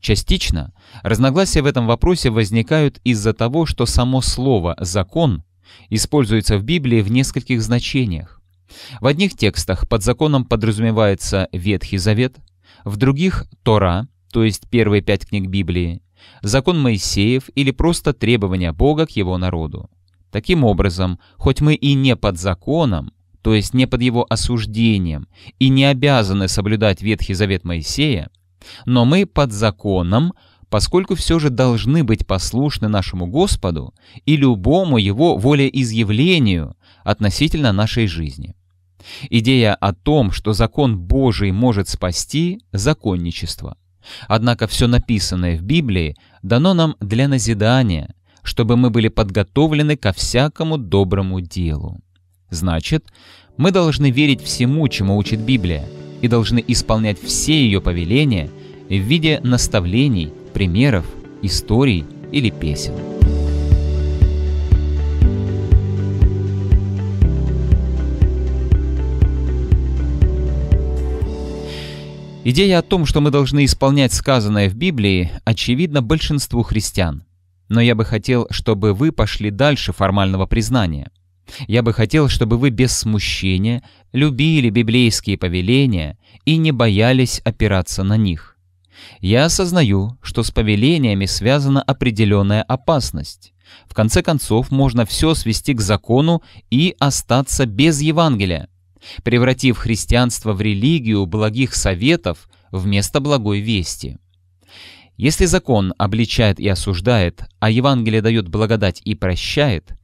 Частично разногласия в этом вопросе возникают из-за того, что само слово «закон» используется в Библии в нескольких значениях. В одних текстах под законом подразумевается Ветхий Завет, в других – Тора – то есть первые пять книг Библии, закон Моисеев или просто требования Бога к его народу. Таким образом, хоть мы и не под законом, то есть не под его осуждением, и не обязаны соблюдать Ветхий Завет Моисея, но мы под законом, поскольку все же должны быть послушны нашему Господу и любому его волеизъявлению относительно нашей жизни. Идея о том, что закон Божий может спасти – законничество – Однако все написанное в Библии дано нам для назидания, чтобы мы были подготовлены ко всякому доброму делу. Значит, мы должны верить всему, чему учит Библия, и должны исполнять все ее повеления в виде наставлений, примеров, историй или песен. Идея о том, что мы должны исполнять сказанное в Библии, очевидна большинству христиан. Но я бы хотел, чтобы вы пошли дальше формального признания. Я бы хотел, чтобы вы без смущения любили библейские повеления и не боялись опираться на них. Я осознаю, что с повелениями связана определенная опасность. В конце концов, можно все свести к закону и остаться без Евангелия – превратив христианство в религию благих советов вместо благой вести. Если закон обличает и осуждает, а Евангелие дает благодать и прощает,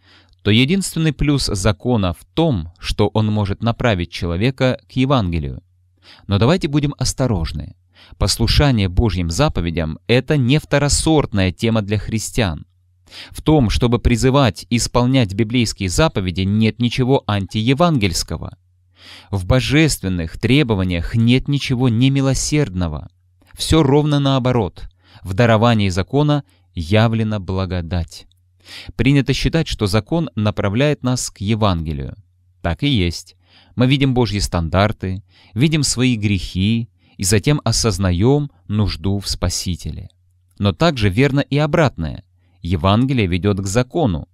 то единственный плюс закона в том, что он может направить человека к Евангелию. Но давайте будем осторожны. Послушание Божьим заповедям – это не второсортная тема для христиан. В том, чтобы призывать исполнять библейские заповеди, нет ничего антиевангельского. В божественных требованиях нет ничего немилосердного. Все ровно наоборот. В даровании закона явлена благодать. Принято считать, что закон направляет нас к Евангелию. Так и есть. Мы видим Божьи стандарты, видим свои грехи и затем осознаем нужду в Спасителе. Но также верно и обратное. Евангелие ведет к закону,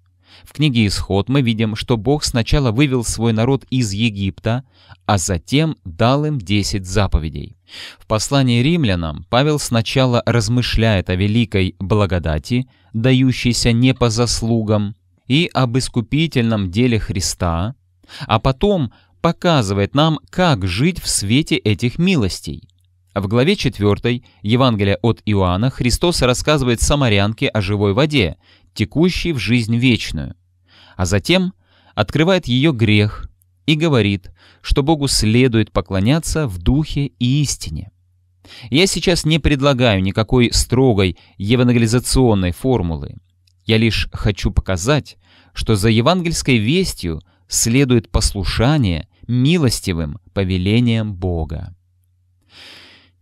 в книге «Исход» мы видим, что Бог сначала вывел свой народ из Египта, а затем дал им десять заповедей. В послании римлянам Павел сначала размышляет о великой благодати, дающейся не по заслугам, и об искупительном деле Христа, а потом показывает нам, как жить в свете этих милостей. В главе 4 Евангелия от Иоанна Христос рассказывает самарянке о живой воде, текущий в жизнь вечную, а затем открывает ее грех и говорит, что Богу следует поклоняться в духе и истине. Я сейчас не предлагаю никакой строгой евангелизационной формулы. Я лишь хочу показать, что за евангельской вестью следует послушание милостивым повелениям Бога.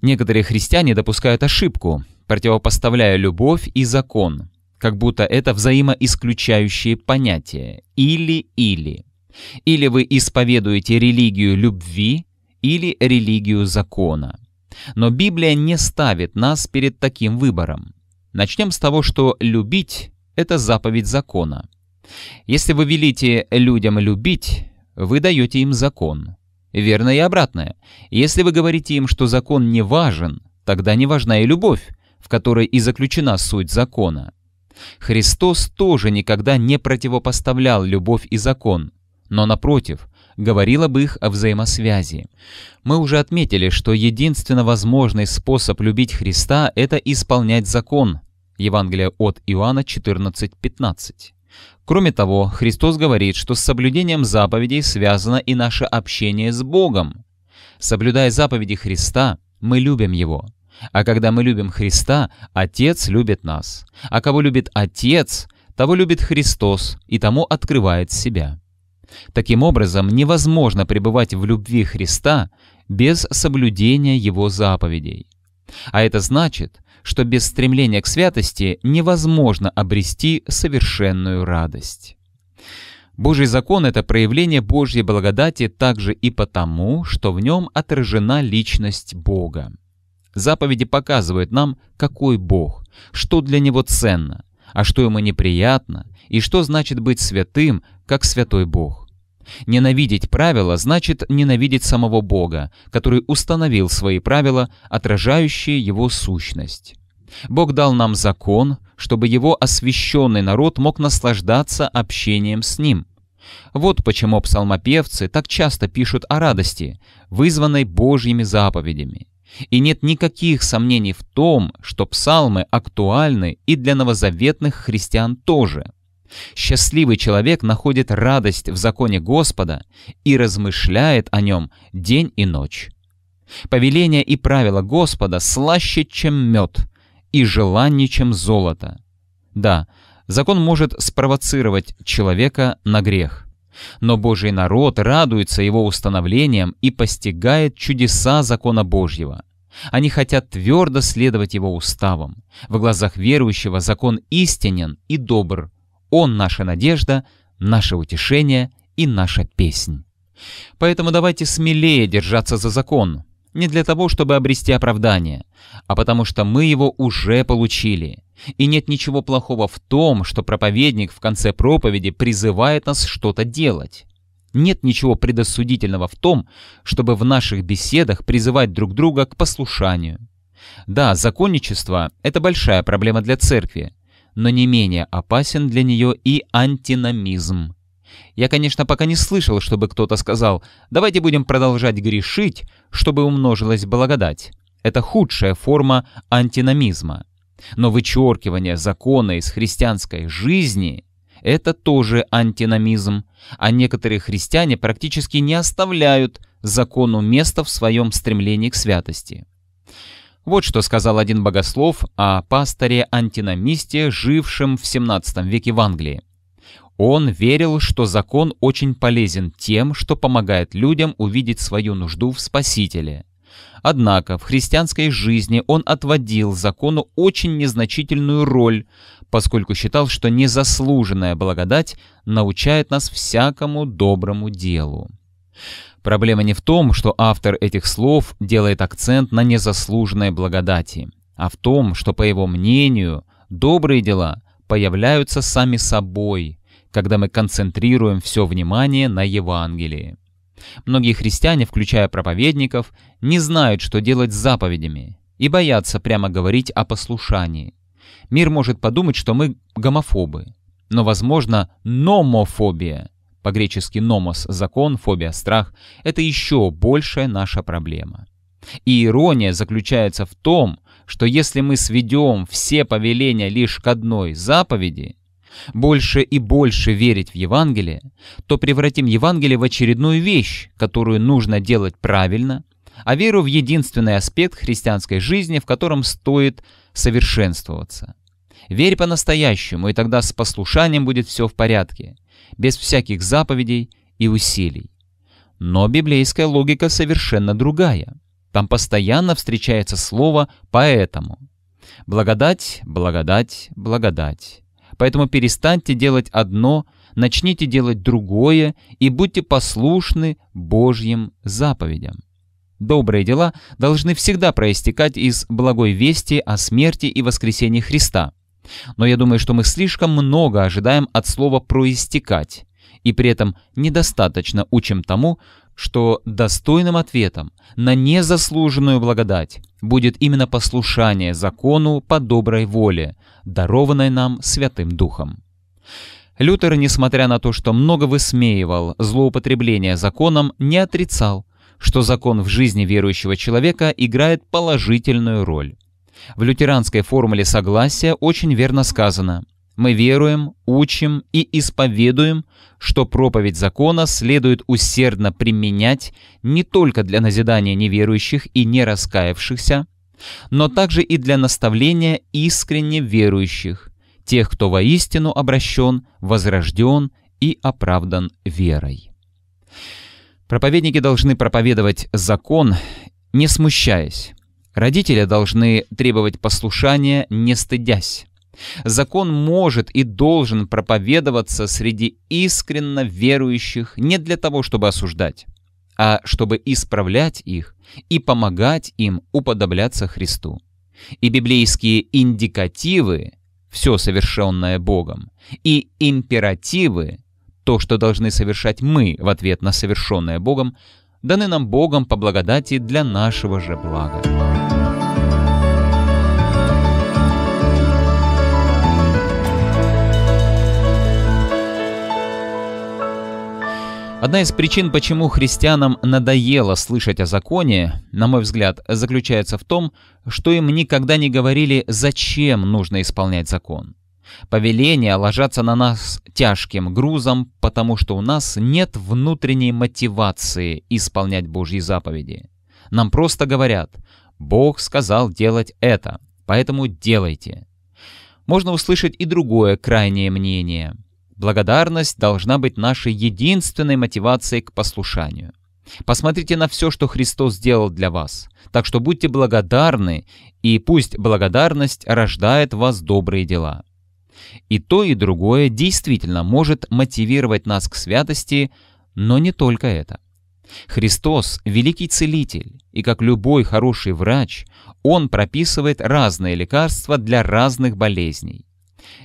Некоторые христиане допускают ошибку, противопоставляя любовь и закон – как будто это взаимоисключающие понятия «или-или». Или вы исповедуете религию любви, или религию закона. Но Библия не ставит нас перед таким выбором. Начнем с того, что любить — это заповедь закона. Если вы велите людям любить, вы даете им закон. Верно и обратное. Если вы говорите им, что закон не важен, тогда не важна и любовь, в которой и заключена суть закона. Христос тоже никогда не противопоставлял любовь и закон, но, напротив, говорил об их о взаимосвязи. Мы уже отметили, что единственно возможный способ любить Христа – это исполнять закон. Евангелие от Иоанна 14:15. Кроме того, Христос говорит, что с соблюдением заповедей связано и наше общение с Богом. Соблюдая заповеди Христа, мы любим Его. А когда мы любим Христа, Отец любит нас. А кого любит Отец, того любит Христос и тому открывает себя. Таким образом, невозможно пребывать в любви Христа без соблюдения Его заповедей. А это значит, что без стремления к святости невозможно обрести совершенную радость. Божий закон — это проявление Божьей благодати также и потому, что в нем отражена личность Бога. Заповеди показывают нам, какой Бог, что для Него ценно, а что Ему неприятно, и что значит быть святым, как святой Бог. Ненавидеть правила значит ненавидеть самого Бога, который установил свои правила, отражающие Его сущность. Бог дал нам закон, чтобы его освященный народ мог наслаждаться общением с ним. Вот почему псалмопевцы так часто пишут о радости, вызванной Божьими заповедями. И нет никаких сомнений в том, что псалмы актуальны и для новозаветных христиан тоже. Счастливый человек находит радость в законе Господа и размышляет о нем день и ночь. Повеления и правила Господа слаще, чем мед, и желаннее, чем золото. Да, закон может спровоцировать человека на грех, но Божий народ радуется его установлениям и постигает чудеса закона Божьего. Они хотят твердо следовать его уставам. В глазах верующего закон истинен и добр. Он наша надежда, наше утешение и наша песнь. Поэтому давайте смелее держаться за закон, не для того, чтобы обрести оправдание, а потому что мы его уже получили. И нет ничего плохого в том, что проповедник в конце проповеди призывает нас что-то делать. Нет ничего предосудительного в том, чтобы в наших беседах призывать друг друга к послушанию. Да, законничество – это большая проблема для церкви, но не менее опасен для нее и антиномизм. Я, конечно, пока не слышал, чтобы кто-то сказал «давайте будем продолжать грешить, чтобы умножилась благодать». Это худшая форма антиномизма. Но вычеркивание закона из христианской жизни – это тоже антиномизм, а некоторые христиане практически не оставляют закону места в своем стремлении к святости. Вот что сказал один богослов о пасторе-антиномисте, жившем в 17 веке в Англии. Он верил, что закон очень полезен тем, что помогает людям увидеть свою нужду в Спасителе. Однако в христианской жизни он отводил закону очень незначительную роль, поскольку считал, что незаслуженная благодать научает нас всякому доброму делу. Проблема не в том, что автор этих слов делает акцент на незаслуженной благодати, а в том, что, по его мнению, добрые дела появляются сами собой – когда мы концентрируем все внимание на Евангелии. Многие христиане, включая проповедников, не знают, что делать с заповедями, и боятся прямо говорить о послушании. Мир может подумать, что мы гомофобы, но, возможно, номофобия, по-гречески «номос» — закон, фобия — страх — это еще большая наша проблема. И ирония заключается в том, что если мы сведем все повеления лишь к одной заповеди, больше и больше верить в Евангелие, то превратим Евангелие в очередную вещь, которую нужно делать правильно, а веру в единственный аспект христианской жизни, в котором стоит совершенствоваться. Верь по-настоящему, и тогда с послушанием будет все в порядке, без всяких заповедей и усилий. Но библейская логика совершенно другая. Там постоянно встречается слово «поэтому». Благодать, благодать, благодать. Поэтому перестаньте делать одно, начните делать другое и будьте послушны Божьим заповедям. Добрые дела должны всегда проистекать из благой вести о смерти и воскресении Христа. Но я думаю, что мы слишком много ожидаем от слова «проистекать», и при этом недостаточно учим тому, что достойным ответом на незаслуженную благодать будет именно послушание закону по доброй воле, дарованной нам Святым Духом. Лютер, несмотря на то, что много высмеивал злоупотребление законом, не отрицал, что закон в жизни верующего человека играет положительную роль. В лютеранской формуле согласия очень верно сказано – мы веруем, учим и исповедуем, что проповедь закона следует усердно применять не только для назидания неверующих и не раскаявшихся, но также и для наставления искренне верующих, тех, кто воистину обращен, возрожден и оправдан верой. Проповедники должны проповедовать закон, не смущаясь. Родители должны требовать послушания, не стыдясь. Закон может и должен проповедоваться среди искренно верующих не для того, чтобы осуждать, а чтобы исправлять их и помогать им уподобляться Христу. И библейские индикативы — все совершенное Богом, и императивы — то, что должны совершать мы в ответ на совершенное Богом, даны нам Богом по благодати для нашего же блага. Одна из причин, почему христианам надоело слышать о законе, на мой взгляд, заключается в том, что им никогда не говорили, зачем нужно исполнять закон. Повеления ложатся на нас тяжким грузом, потому что у нас нет внутренней мотивации исполнять Божьи заповеди. Нам просто говорят «Бог сказал делать это, поэтому делайте». Можно услышать и другое крайнее мнение – Благодарность должна быть нашей единственной мотивацией к послушанию. Посмотрите на все, что Христос сделал для вас. Так что будьте благодарны, и пусть благодарность рождает в вас добрые дела. И то, и другое действительно может мотивировать нас к святости, но не только это. Христос — великий целитель, и как любой хороший врач, Он прописывает разные лекарства для разных болезней.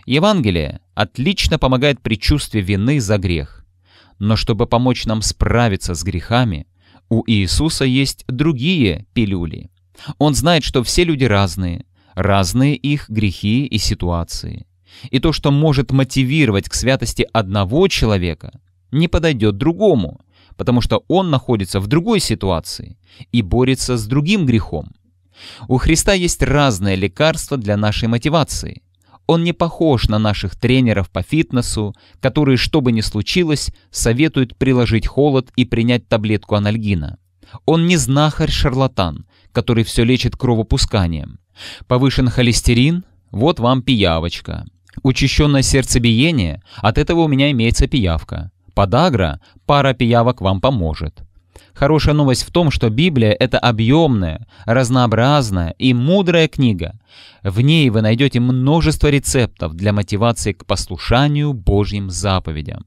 Евангелие отлично помогает при вины за грех. Но чтобы помочь нам справиться с грехами, у Иисуса есть другие пилюли. Он знает, что все люди разные, разные их грехи и ситуации. И то, что может мотивировать к святости одного человека, не подойдет другому, потому что он находится в другой ситуации и борется с другим грехом. У Христа есть разное лекарство для нашей мотивации. Он не похож на наших тренеров по фитнесу, которые, что бы ни случилось, советуют приложить холод и принять таблетку анальгина. Он не знахарь-шарлатан, который все лечит кровопусканием. Повышен холестерин – вот вам пиявочка. Учащенное сердцебиение – от этого у меня имеется пиявка. Подагра – пара пиявок вам поможет. Хорошая новость в том, что Библия – это объемная, разнообразная и мудрая книга. В ней вы найдете множество рецептов для мотивации к послушанию Божьим заповедям.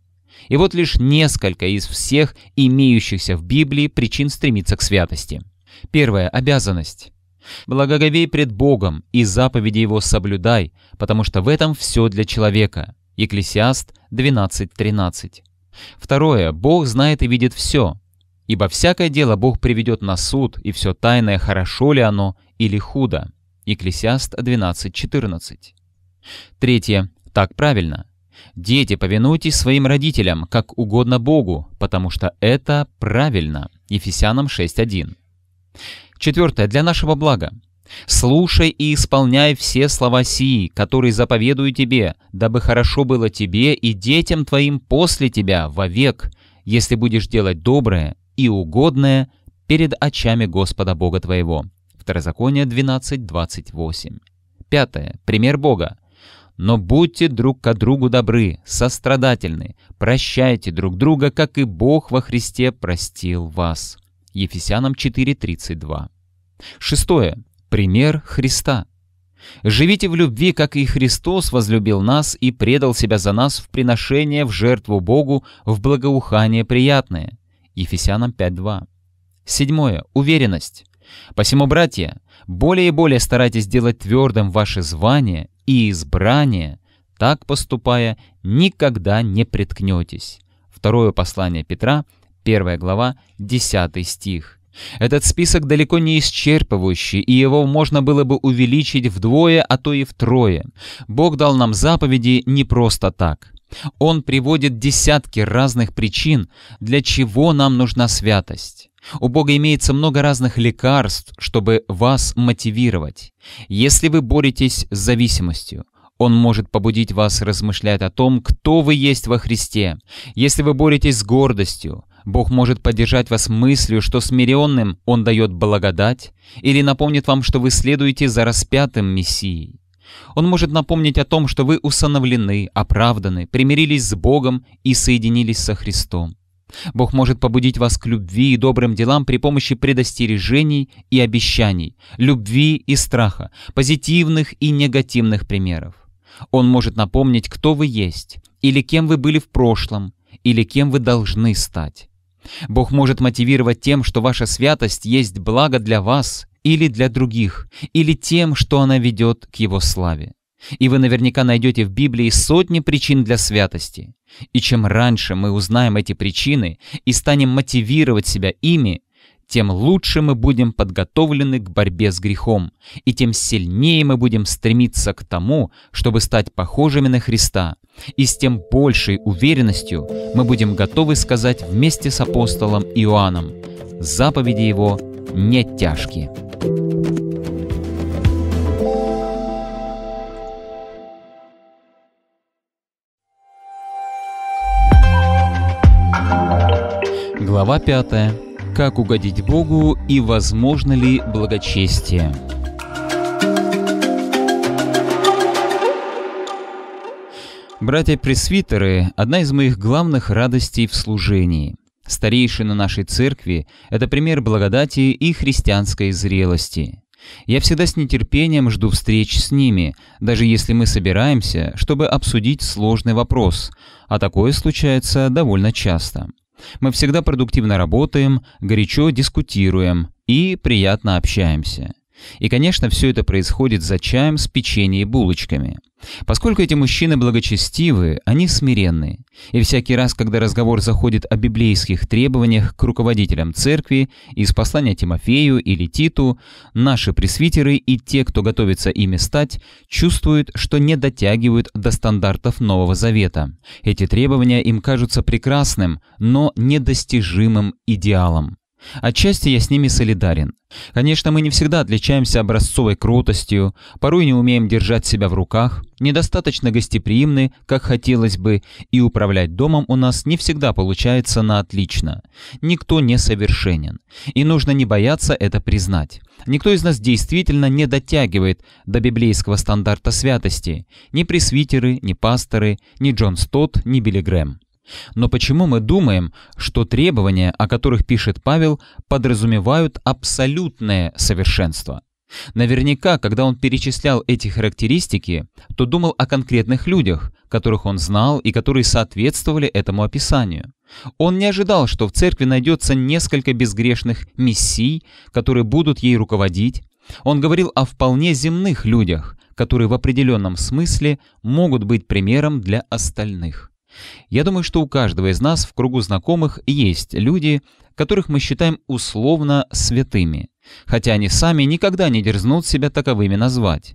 И вот лишь несколько из всех имеющихся в Библии причин стремиться к святости. Первая – обязанность. «Благоговей пред Богом и заповеди Его соблюдай, потому что в этом все для человека». Екклесиаст 12.13. Второе. Бог знает и видит все. Ибо всякое дело Бог приведет на суд, и все тайное, хорошо ли оно или худо. Екклесиаст 12.14. Третье. Так правильно. Дети, повинуйтесь своим родителям, как угодно Богу, потому что это правильно. Ефесянам 6.1. Четвертое. Для нашего блага. «Слушай и исполняй все слова сии, которые заповедую тебе, дабы хорошо было тебе и детям твоим после тебя вовек, если будешь делать доброе и угодное перед очами Господа Бога твоего». Второзаконие 12.28. Пятое. Пример Бога. «Но будьте друг к другу добры, сострадательны, прощайте друг друга, как и Бог во Христе простил вас». Ефесянам 4.32. Шестое. Пример Христа. «Живите в любви, как и Христос возлюбил нас и предал себя за нас в приношение в жертву Богу в благоухание приятное». Ефесянам 5.2. Седьмое. Уверенность. Посему, братья, более и более старайтесь делать твердым ваше звание и избрание, так поступая, никогда не приткнетесь. Второе послание Петра, 1 глава, 10 стих. Этот список далеко не исчерпывающий, и его можно было бы увеличить вдвое, а то и втрое. Бог дал нам заповеди не просто так. Он приводит десятки разных причин, для чего нам нужна святость. У Бога имеется много разных лекарств, чтобы вас мотивировать. Если вы боретесь с зависимостью, он может побудить вас размышлять о том, кто вы есть во Христе. Если вы боретесь с гордостью, Бог может поддержать вас мыслью, что смиренным Он дает благодать, или напомнит вам, что вы следуете за распятым Мессией. Он может напомнить о том, что вы усыновлены, оправданы, примирились с Богом и соединились со Христом. Бог может побудить вас к любви и добрым делам при помощи предостережений и обещаний, любви и страха, позитивных и негативных примеров. Он может напомнить, кто вы есть, или кем вы были в прошлом, или кем вы должны стать. Бог может мотивировать тем, что ваша святость есть благо для вас или для других, или тем, что она ведет к его славе. И вы наверняка найдете в Библии сотни причин для святости. И чем раньше мы узнаем эти причины и станем мотивировать себя ими, тем лучше мы будем подготовлены к борьбе с грехом, и тем сильнее мы будем стремиться к тому, чтобы стать похожими на Христа, и с тем большей уверенностью мы будем готовы сказать вместе с апостолом Иоанном, заповеди его не тяжкие. Глава 5. Как угодить Богу и возможно ли благочестие? Братья-пресвитеры – одна из моих главных радостей в служении – Старейшина нашей церкви – это пример благодати и христианской зрелости. Я всегда с нетерпением жду встреч с ними, даже если мы собираемся, чтобы обсудить сложный вопрос, а такое случается довольно часто. Мы всегда продуктивно работаем, горячо дискутируем и приятно общаемся. И, конечно, все это происходит за чаем с печеньем и булочками. Поскольку эти мужчины благочестивы, они смиренны. И всякий раз, когда разговор заходит о библейских требованиях к руководителям церкви из послания Тимофею или Титу, наши пресвитеры и те, кто готовится ими стать, чувствуют, что не дотягивают до стандартов Нового Завета. Эти требования им кажутся прекрасным, но недостижимым идеалом. Отчасти я с ними солидарен. Конечно, мы не всегда отличаемся образцовой крутостью, порой не умеем держать себя в руках, недостаточно гостеприимны, как хотелось бы, и управлять домом у нас не всегда получается на отлично. Никто не совершенен, и нужно не бояться это признать. Никто из нас действительно не дотягивает до библейского стандарта святости. Ни пресвитеры, ни пасторы, ни Джон Стот, ни Билли Грэм. Но почему мы думаем, что требования, о которых пишет Павел, подразумевают абсолютное совершенство? Наверняка, когда он перечислял эти характеристики, то думал о конкретных людях, которых он знал и которые соответствовали этому описанию. Он не ожидал, что в церкви найдется несколько безгрешных мессий, которые будут ей руководить. Он говорил о вполне земных людях, которые в определенном смысле могут быть примером для остальных. Я думаю, что у каждого из нас в кругу знакомых есть люди, которых мы считаем условно святыми, хотя они сами никогда не дерзнут себя таковыми назвать.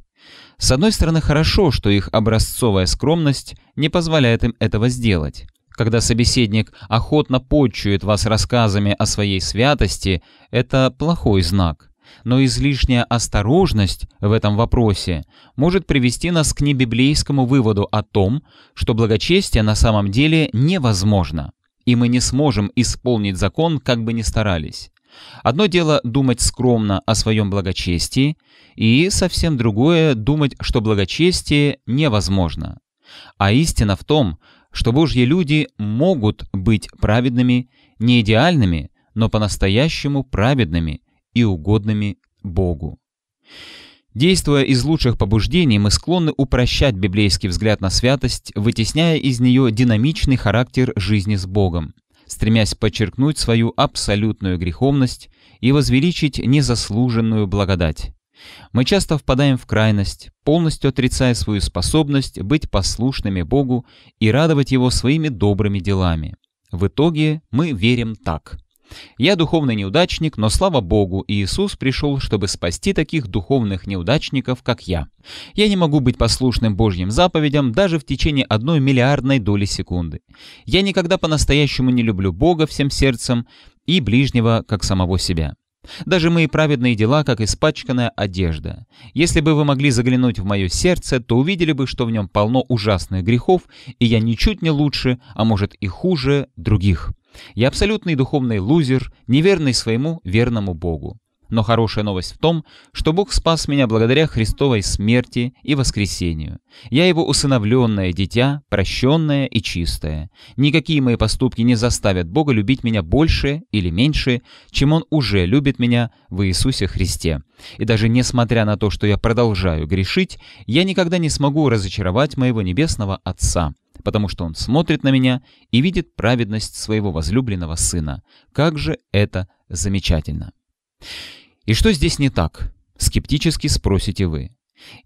С одной стороны, хорошо, что их образцовая скромность не позволяет им этого сделать. Когда собеседник охотно подчует вас рассказами о своей святости, это плохой знак но излишняя осторожность в этом вопросе может привести нас к небиблейскому выводу о том, что благочестие на самом деле невозможно, и мы не сможем исполнить закон, как бы ни старались. Одно дело думать скромно о своем благочестии, и совсем другое думать, что благочестие невозможно. А истина в том, что Божьи люди могут быть праведными, не идеальными, но по-настоящему праведными – и угодными Богу. Действуя из лучших побуждений, мы склонны упрощать библейский взгляд на святость, вытесняя из нее динамичный характер жизни с Богом, стремясь подчеркнуть свою абсолютную греховность и возвеличить незаслуженную благодать. Мы часто впадаем в крайность, полностью отрицая свою способность быть послушными Богу и радовать Его своими добрыми делами. В итоге мы верим так – я духовный неудачник, но слава Богу, Иисус пришел, чтобы спасти таких духовных неудачников, как я. Я не могу быть послушным Божьим заповедям даже в течение одной миллиардной доли секунды. Я никогда по-настоящему не люблю Бога всем сердцем и ближнего, как самого себя. Даже мои праведные дела, как испачканная одежда. Если бы вы могли заглянуть в мое сердце, то увидели бы, что в нем полно ужасных грехов, и я ничуть не лучше, а может и хуже других. Я абсолютный духовный лузер, неверный своему верному Богу. Но хорошая новость в том, что Бог спас меня благодаря Христовой смерти и воскресению. Я его усыновленное дитя, прощенное и чистое. Никакие мои поступки не заставят Бога любить меня больше или меньше, чем Он уже любит меня в Иисусе Христе. И даже несмотря на то, что я продолжаю грешить, я никогда не смогу разочаровать моего Небесного Отца потому что он смотрит на меня и видит праведность своего возлюбленного сына. Как же это замечательно! И что здесь не так? Скептически спросите вы.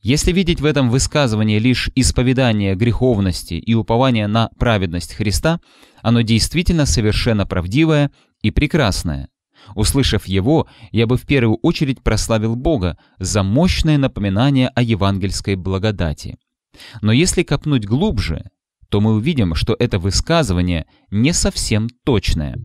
Если видеть в этом высказывании лишь исповедание греховности и упование на праведность Христа, оно действительно совершенно правдивое и прекрасное. Услышав его, я бы в первую очередь прославил Бога за мощное напоминание о евангельской благодати. Но если копнуть глубже, то мы увидим, что это высказывание не совсем точное.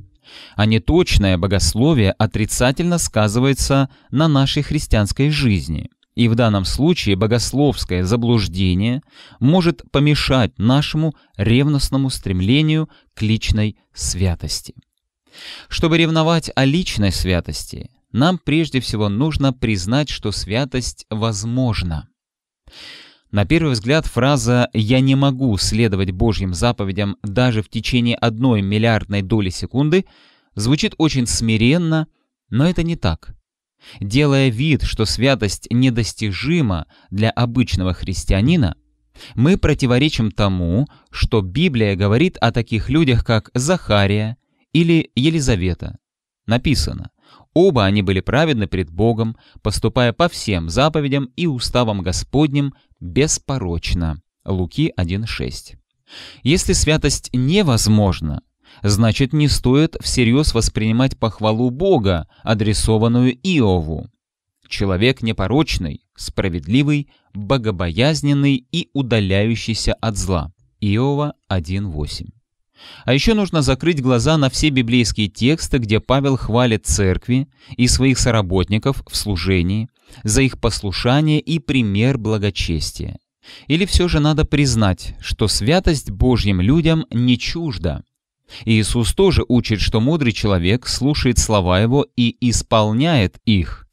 А неточное богословие отрицательно сказывается на нашей христианской жизни. И в данном случае богословское заблуждение может помешать нашему ревностному стремлению к личной святости. Чтобы ревновать о личной святости, нам прежде всего нужно признать, что святость возможна. На первый взгляд фраза «я не могу следовать Божьим заповедям даже в течение одной миллиардной доли секунды» звучит очень смиренно, но это не так. Делая вид, что святость недостижима для обычного христианина, мы противоречим тому, что Библия говорит о таких людях, как Захария или Елизавета. Написано, оба они были праведны пред Богом, поступая по всем заповедям и уставам Господним, беспорочно, Луки 1.6. Если святость невозможна, значит не стоит всерьез воспринимать похвалу Бога, адресованную Иову. Человек непорочный, справедливый, богобоязненный и удаляющийся от зла. Иова 1.8. А еще нужно закрыть глаза на все библейские тексты, где Павел хвалит церкви и своих соработников в служении, за их послушание и пример благочестия. Или все же надо признать, что святость Божьим людям не чужда. Иисус тоже учит, что мудрый человек слушает слова его и исполняет их.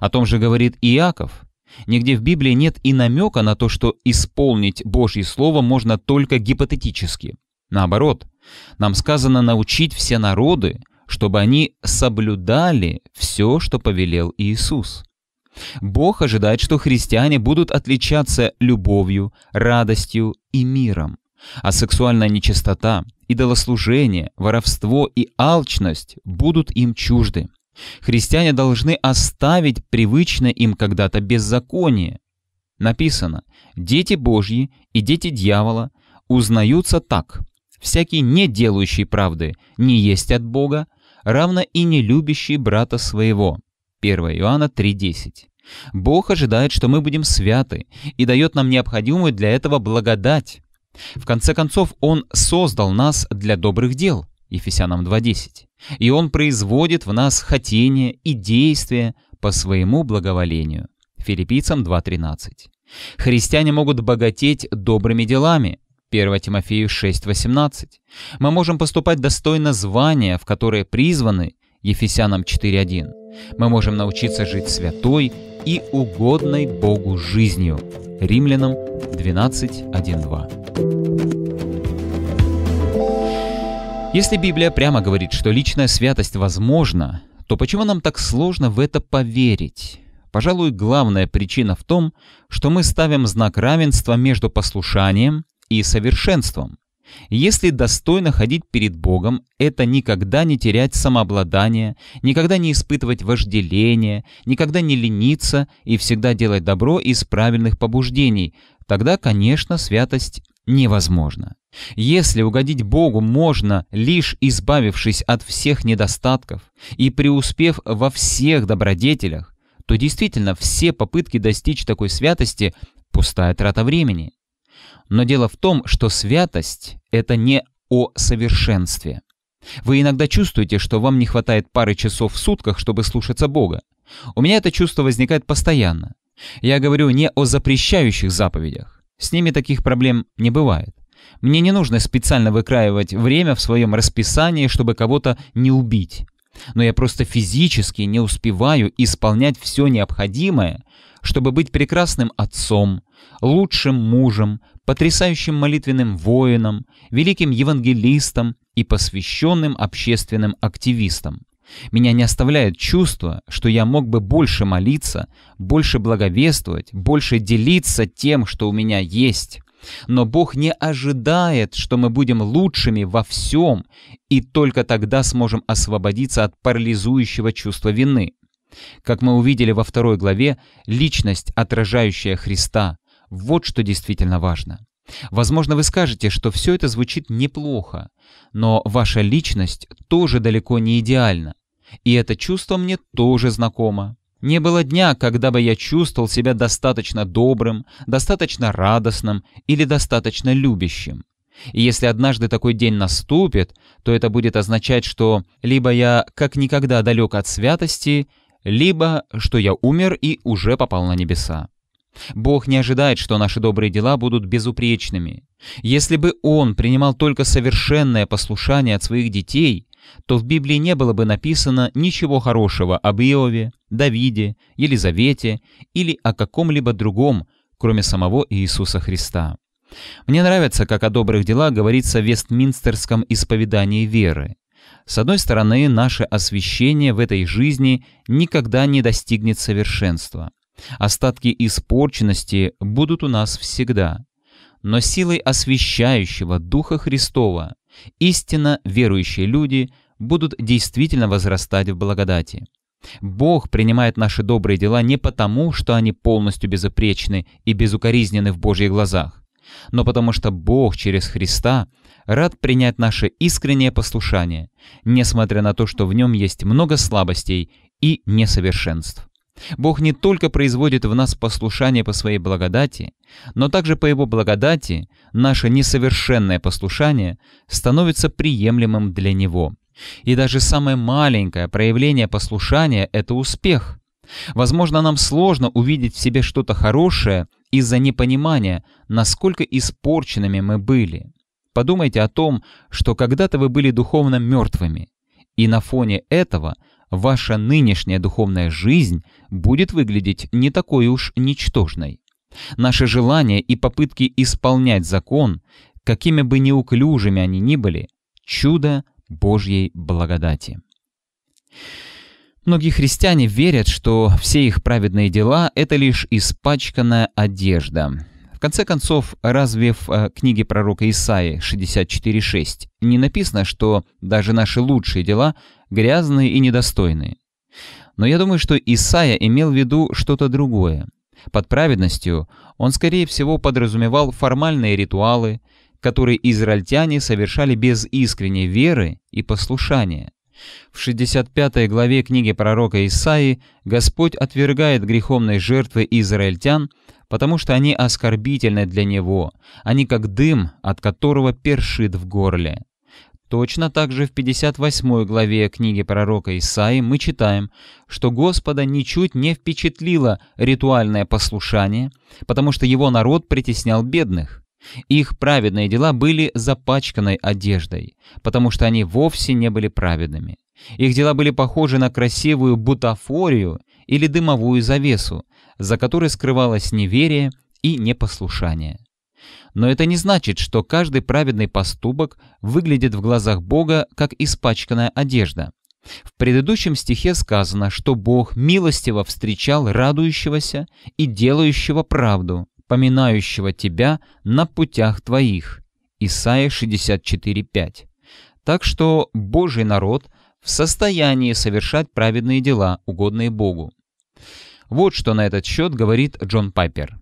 О том же говорит Иаков. Нигде в Библии нет и намека на то, что исполнить Божье Слово можно только гипотетически. Наоборот, нам сказано научить все народы, чтобы они соблюдали все, что повелел Иисус. Бог ожидает, что христиане будут отличаться любовью, радостью и миром. А сексуальная нечистота, идолослужение, воровство и алчность будут им чужды. Христиане должны оставить привычное им когда-то беззаконие. Написано, дети Божьи и дети дьявола узнаются так. Всякий не делающий правды не есть от Бога, равно и не любящий брата своего – 1 Иоанна 3.10. Бог ожидает, что мы будем святы и дает нам необходимую для этого благодать. В конце концов, Он создал нас для добрых дел. Ефесянам 2.10. И Он производит в нас хотение и действия по своему благоволению. Филиппийцам 2.13. Христиане могут богатеть добрыми делами. 1 Тимофею 6.18. Мы можем поступать достойно звания, в которое призваны, Ефесянам 4.1, мы можем научиться жить святой и угодной Богу жизнью. Римлянам 12.1.2. Если Библия прямо говорит, что личная святость возможна, то почему нам так сложно в это поверить? Пожалуй, главная причина в том, что мы ставим знак равенства между послушанием и совершенством. Если достойно ходить перед Богом, это никогда не терять самообладание, никогда не испытывать вожделения, никогда не лениться и всегда делать добро из правильных побуждений. Тогда, конечно, святость невозможна. Если угодить Богу можно, лишь избавившись от всех недостатков и преуспев во всех добродетелях, то действительно все попытки достичь такой святости – пустая трата времени. Но дело в том, что святость — это не о совершенстве. Вы иногда чувствуете, что вам не хватает пары часов в сутках, чтобы слушаться Бога. У меня это чувство возникает постоянно. Я говорю не о запрещающих заповедях. С ними таких проблем не бывает. Мне не нужно специально выкраивать время в своем расписании, чтобы кого-то не убить. Но я просто физически не успеваю исполнять все необходимое, чтобы быть прекрасным отцом, лучшим мужем, потрясающим молитвенным воином, великим евангелистом и посвященным общественным активистом. Меня не оставляет чувство, что я мог бы больше молиться, больше благовествовать, больше делиться тем, что у меня есть. Но Бог не ожидает, что мы будем лучшими во всем, и только тогда сможем освободиться от парализующего чувства вины. Как мы увидели во второй главе, личность, отражающая Христа, вот что действительно важно. Возможно, вы скажете, что все это звучит неплохо, но ваша личность тоже далеко не идеальна. И это чувство мне тоже знакомо. Не было дня, когда бы я чувствовал себя достаточно добрым, достаточно радостным или достаточно любящим. И если однажды такой день наступит, то это будет означать, что либо я как никогда далек от святости, либо что я умер и уже попал на небеса. Бог не ожидает, что наши добрые дела будут безупречными. Если бы Он принимал только совершенное послушание от своих детей, то в Библии не было бы написано ничего хорошего об Иове, Давиде, Елизавете или о каком-либо другом, кроме самого Иисуса Христа. Мне нравится, как о добрых делах говорится в Вестминстерском исповедании веры. С одной стороны, наше освещение в этой жизни никогда не достигнет совершенства. Остатки испорченности будут у нас всегда. Но силой освещающего Духа Христова истинно верующие люди будут действительно возрастать в благодати. Бог принимает наши добрые дела не потому, что они полностью безупречны и безукоризнены в Божьих глазах, но потому что Бог через Христа рад принять наше искреннее послушание, несмотря на то, что в нем есть много слабостей и несовершенств. Бог не только производит в нас послушание по своей благодати, но также по его благодати наше несовершенное послушание становится приемлемым для него. И даже самое маленькое проявление послушания – это успех. Возможно, нам сложно увидеть в себе что-то хорошее из-за непонимания, насколько испорченными мы были. Подумайте о том, что когда-то вы были духовно мертвыми, и на фоне этого ваша нынешняя духовная жизнь будет выглядеть не такой уж ничтожной. Наши желания и попытки исполнять закон, какими бы неуклюжими они ни были, чудо Божьей благодати. Многие христиане верят, что все их праведные дела – это лишь испачканная одежда. В конце концов, разве в э, книге пророка Исаи 64.6 не написано, что даже наши лучшие дела грязные и недостойные? Но я думаю, что Исаия имел в виду что-то другое. Под праведностью он, скорее всего, подразумевал формальные ритуалы, которые израильтяне совершали без искренней веры и послушания. В 65 главе книги пророка Исаии Господь отвергает греховные жертвы израильтян, потому что они оскорбительны для Него, они как дым, от которого першит в горле. Точно так же в 58 главе книги пророка Исаи мы читаем, что Господа ничуть не впечатлило ритуальное послушание, потому что его народ притеснял бедных. Их праведные дела были запачканной одеждой, потому что они вовсе не были праведными. Их дела были похожи на красивую бутафорию или дымовую завесу, за которой скрывалось неверие и непослушание. Но это не значит, что каждый праведный поступок выглядит в глазах Бога как испачканная одежда. В предыдущем стихе сказано, что Бог милостиво встречал радующегося и делающего правду – поминающего тебя на путях твоих» Исаия 64.5. Так что Божий народ в состоянии совершать праведные дела, угодные Богу. Вот что на этот счет говорит Джон Пайпер.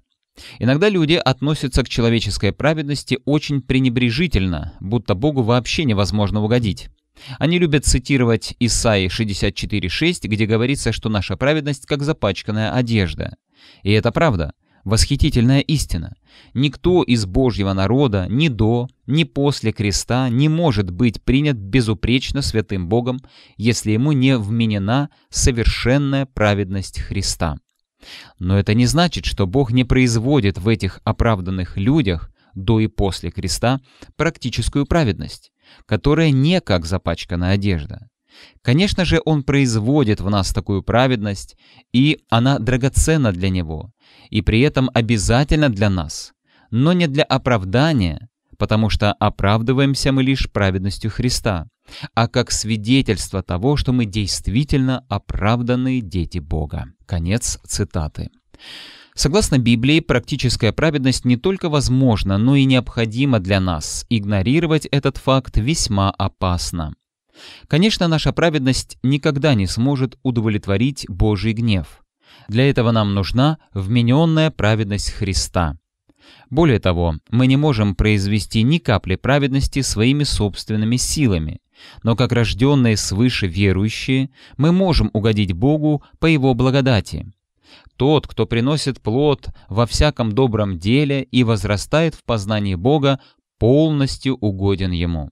Иногда люди относятся к человеческой праведности очень пренебрежительно, будто Богу вообще невозможно угодить. Они любят цитировать Исаии 64.6, где говорится, что наша праведность как запачканная одежда. И это правда – Восхитительная истина. Никто из Божьего народа ни до, ни после креста не может быть принят безупречно святым Богом, если ему не вменена совершенная праведность Христа. Но это не значит, что Бог не производит в этих оправданных людях до и после креста практическую праведность, которая не как запачканная одежда. Конечно же, Он производит в нас такую праведность, и она драгоценна для Него, и при этом обязательно для нас, но не для оправдания, потому что оправдываемся мы лишь праведностью Христа, а как свидетельство того, что мы действительно оправданные дети Бога. Конец цитаты. Согласно Библии, практическая праведность не только возможна, но и необходима для нас. Игнорировать этот факт весьма опасно. Конечно, наша праведность никогда не сможет удовлетворить Божий гнев. Для этого нам нужна вмененная праведность Христа. Более того, мы не можем произвести ни капли праведности своими собственными силами, но как рожденные свыше верующие мы можем угодить Богу по Его благодати. Тот, кто приносит плод во всяком добром деле и возрастает в познании Бога, полностью угоден Ему.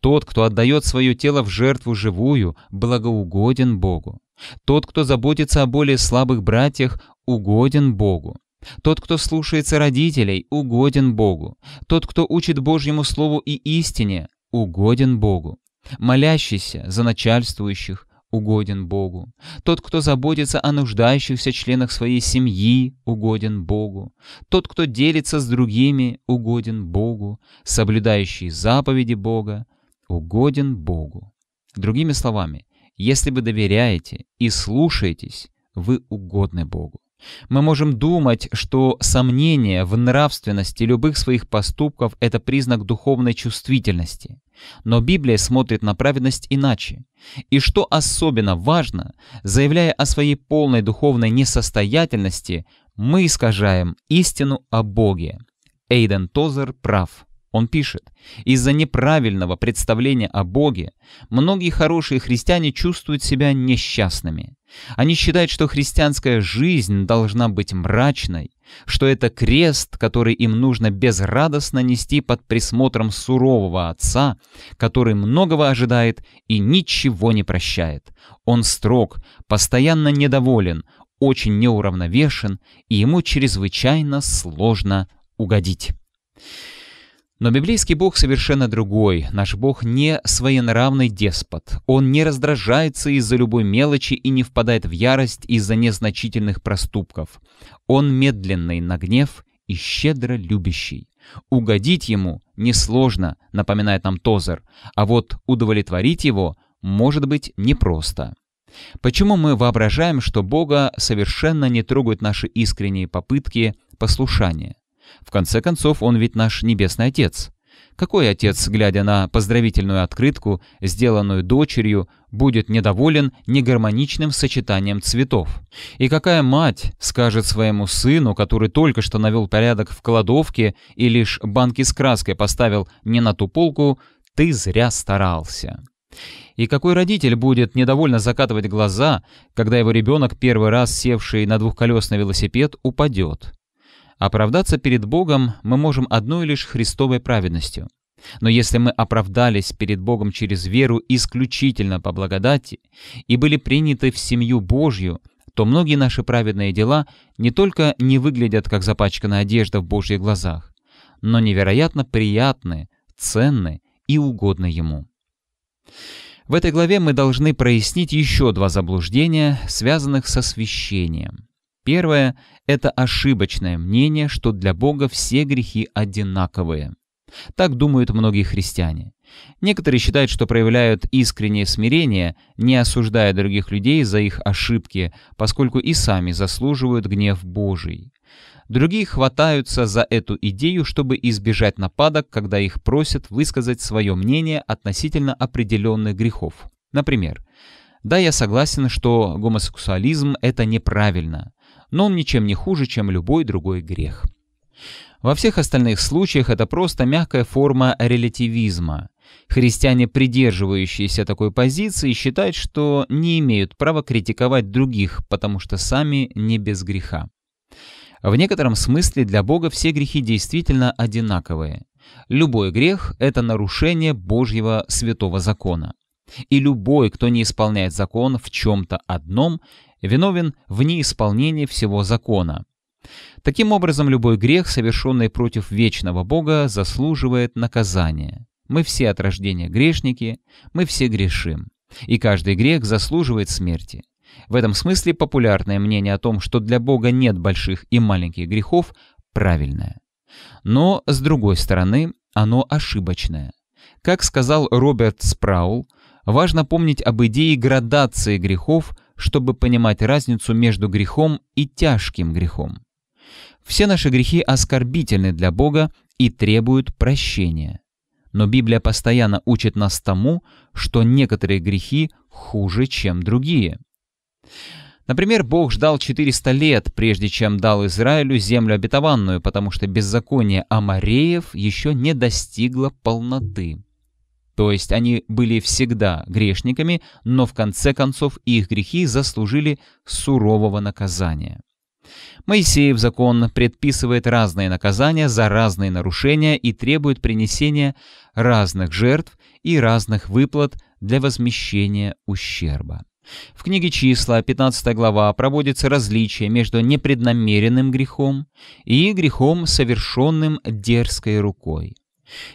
Тот, кто отдает свое тело в жертву живую, благоугоден Богу. Тот, кто заботится о более слабых братьях, угоден Богу. Тот, кто слушается родителей, угоден Богу. Тот, кто учит Божьему Слову и истине, угоден Богу. Молящийся за начальствующих, угоден Богу. Тот, кто заботится о нуждающихся членах своей семьи, угоден Богу. Тот, кто делится с другими, угоден Богу. Соблюдающий заповеди Бога, угоден Богу. Другими словами, если вы доверяете и слушаетесь, вы угодны Богу. Мы можем думать, что сомнение в нравственности любых своих поступков – это признак духовной чувствительности. Но Библия смотрит на праведность иначе. И что особенно важно, заявляя о своей полной духовной несостоятельности, мы искажаем истину о Боге. Эйден Тозер прав. Он пишет, из-за неправильного представления о Боге многие хорошие христиане чувствуют себя несчастными. Они считают, что христианская жизнь должна быть мрачной, что это крест, который им нужно безрадостно нести под присмотром сурового отца, который многого ожидает и ничего не прощает. Он строг, постоянно недоволен, очень неуравновешен, и ему чрезвычайно сложно угодить. Но библейский Бог совершенно другой. Наш Бог не своенравный деспот. Он не раздражается из-за любой мелочи и не впадает в ярость из-за незначительных проступков. Он медленный на гнев и щедро любящий. Угодить ему несложно, напоминает нам Тозер, а вот удовлетворить его может быть непросто. Почему мы воображаем, что Бога совершенно не трогают наши искренние попытки послушания? В конце концов, он ведь наш небесный отец. Какой отец, глядя на поздравительную открытку, сделанную дочерью, будет недоволен негармоничным сочетанием цветов? И какая мать скажет своему сыну, который только что навел порядок в кладовке и лишь банки с краской поставил не на ту полку, «ты зря старался»? И какой родитель будет недовольно закатывать глаза, когда его ребенок, первый раз севший на двухколесный велосипед, упадет? Оправдаться перед Богом мы можем одной лишь Христовой праведностью. Но если мы оправдались перед Богом через веру исключительно по благодати и были приняты в семью Божью, то многие наши праведные дела не только не выглядят как запачканная одежда в Божьих глазах, но невероятно приятны, ценны и угодны Ему. В этой главе мы должны прояснить еще два заблуждения, связанных со священием. Первое – это ошибочное мнение, что для Бога все грехи одинаковые. Так думают многие христиане. Некоторые считают, что проявляют искреннее смирение, не осуждая других людей за их ошибки, поскольку и сами заслуживают гнев Божий. Другие хватаются за эту идею, чтобы избежать нападок, когда их просят высказать свое мнение относительно определенных грехов. Например, «Да, я согласен, что гомосексуализм – это неправильно, но он ничем не хуже, чем любой другой грех. Во всех остальных случаях это просто мягкая форма релятивизма. Христиане, придерживающиеся такой позиции, считают, что не имеют права критиковать других, потому что сами не без греха. В некотором смысле для Бога все грехи действительно одинаковые. Любой грех – это нарушение Божьего святого закона. И любой, кто не исполняет закон в чем-то одном, виновен в неисполнении всего закона. Таким образом, любой грех, совершенный против вечного Бога, заслуживает наказания. Мы все от рождения грешники, мы все грешим. И каждый грех заслуживает смерти. В этом смысле популярное мнение о том, что для Бога нет больших и маленьких грехов, правильное. Но, с другой стороны, оно ошибочное. Как сказал Роберт Спраул, важно помнить об идее градации грехов – чтобы понимать разницу между грехом и тяжким грехом. Все наши грехи оскорбительны для Бога и требуют прощения. Но Библия постоянно учит нас тому, что некоторые грехи хуже, чем другие. Например, Бог ждал 400 лет, прежде чем дал Израилю землю обетованную, потому что беззаконие амареев еще не достигло полноты. То есть они были всегда грешниками, но в конце концов их грехи заслужили сурового наказания. Моисеев закон предписывает разные наказания за разные нарушения и требует принесения разных жертв и разных выплат для возмещения ущерба. В книге числа, 15 глава, проводится различие между непреднамеренным грехом и грехом, совершенным дерзкой рукой.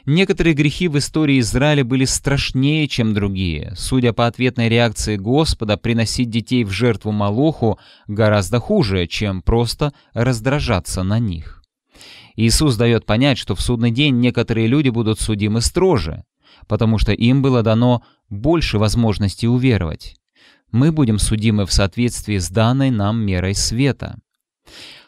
Некоторые грехи в истории Израиля были страшнее, чем другие. Судя по ответной реакции Господа, приносить детей в жертву Малоху гораздо хуже, чем просто раздражаться на них. Иисус дает понять, что в судный день некоторые люди будут судимы строже, потому что им было дано больше возможностей уверовать. Мы будем судимы в соответствии с данной нам мерой света.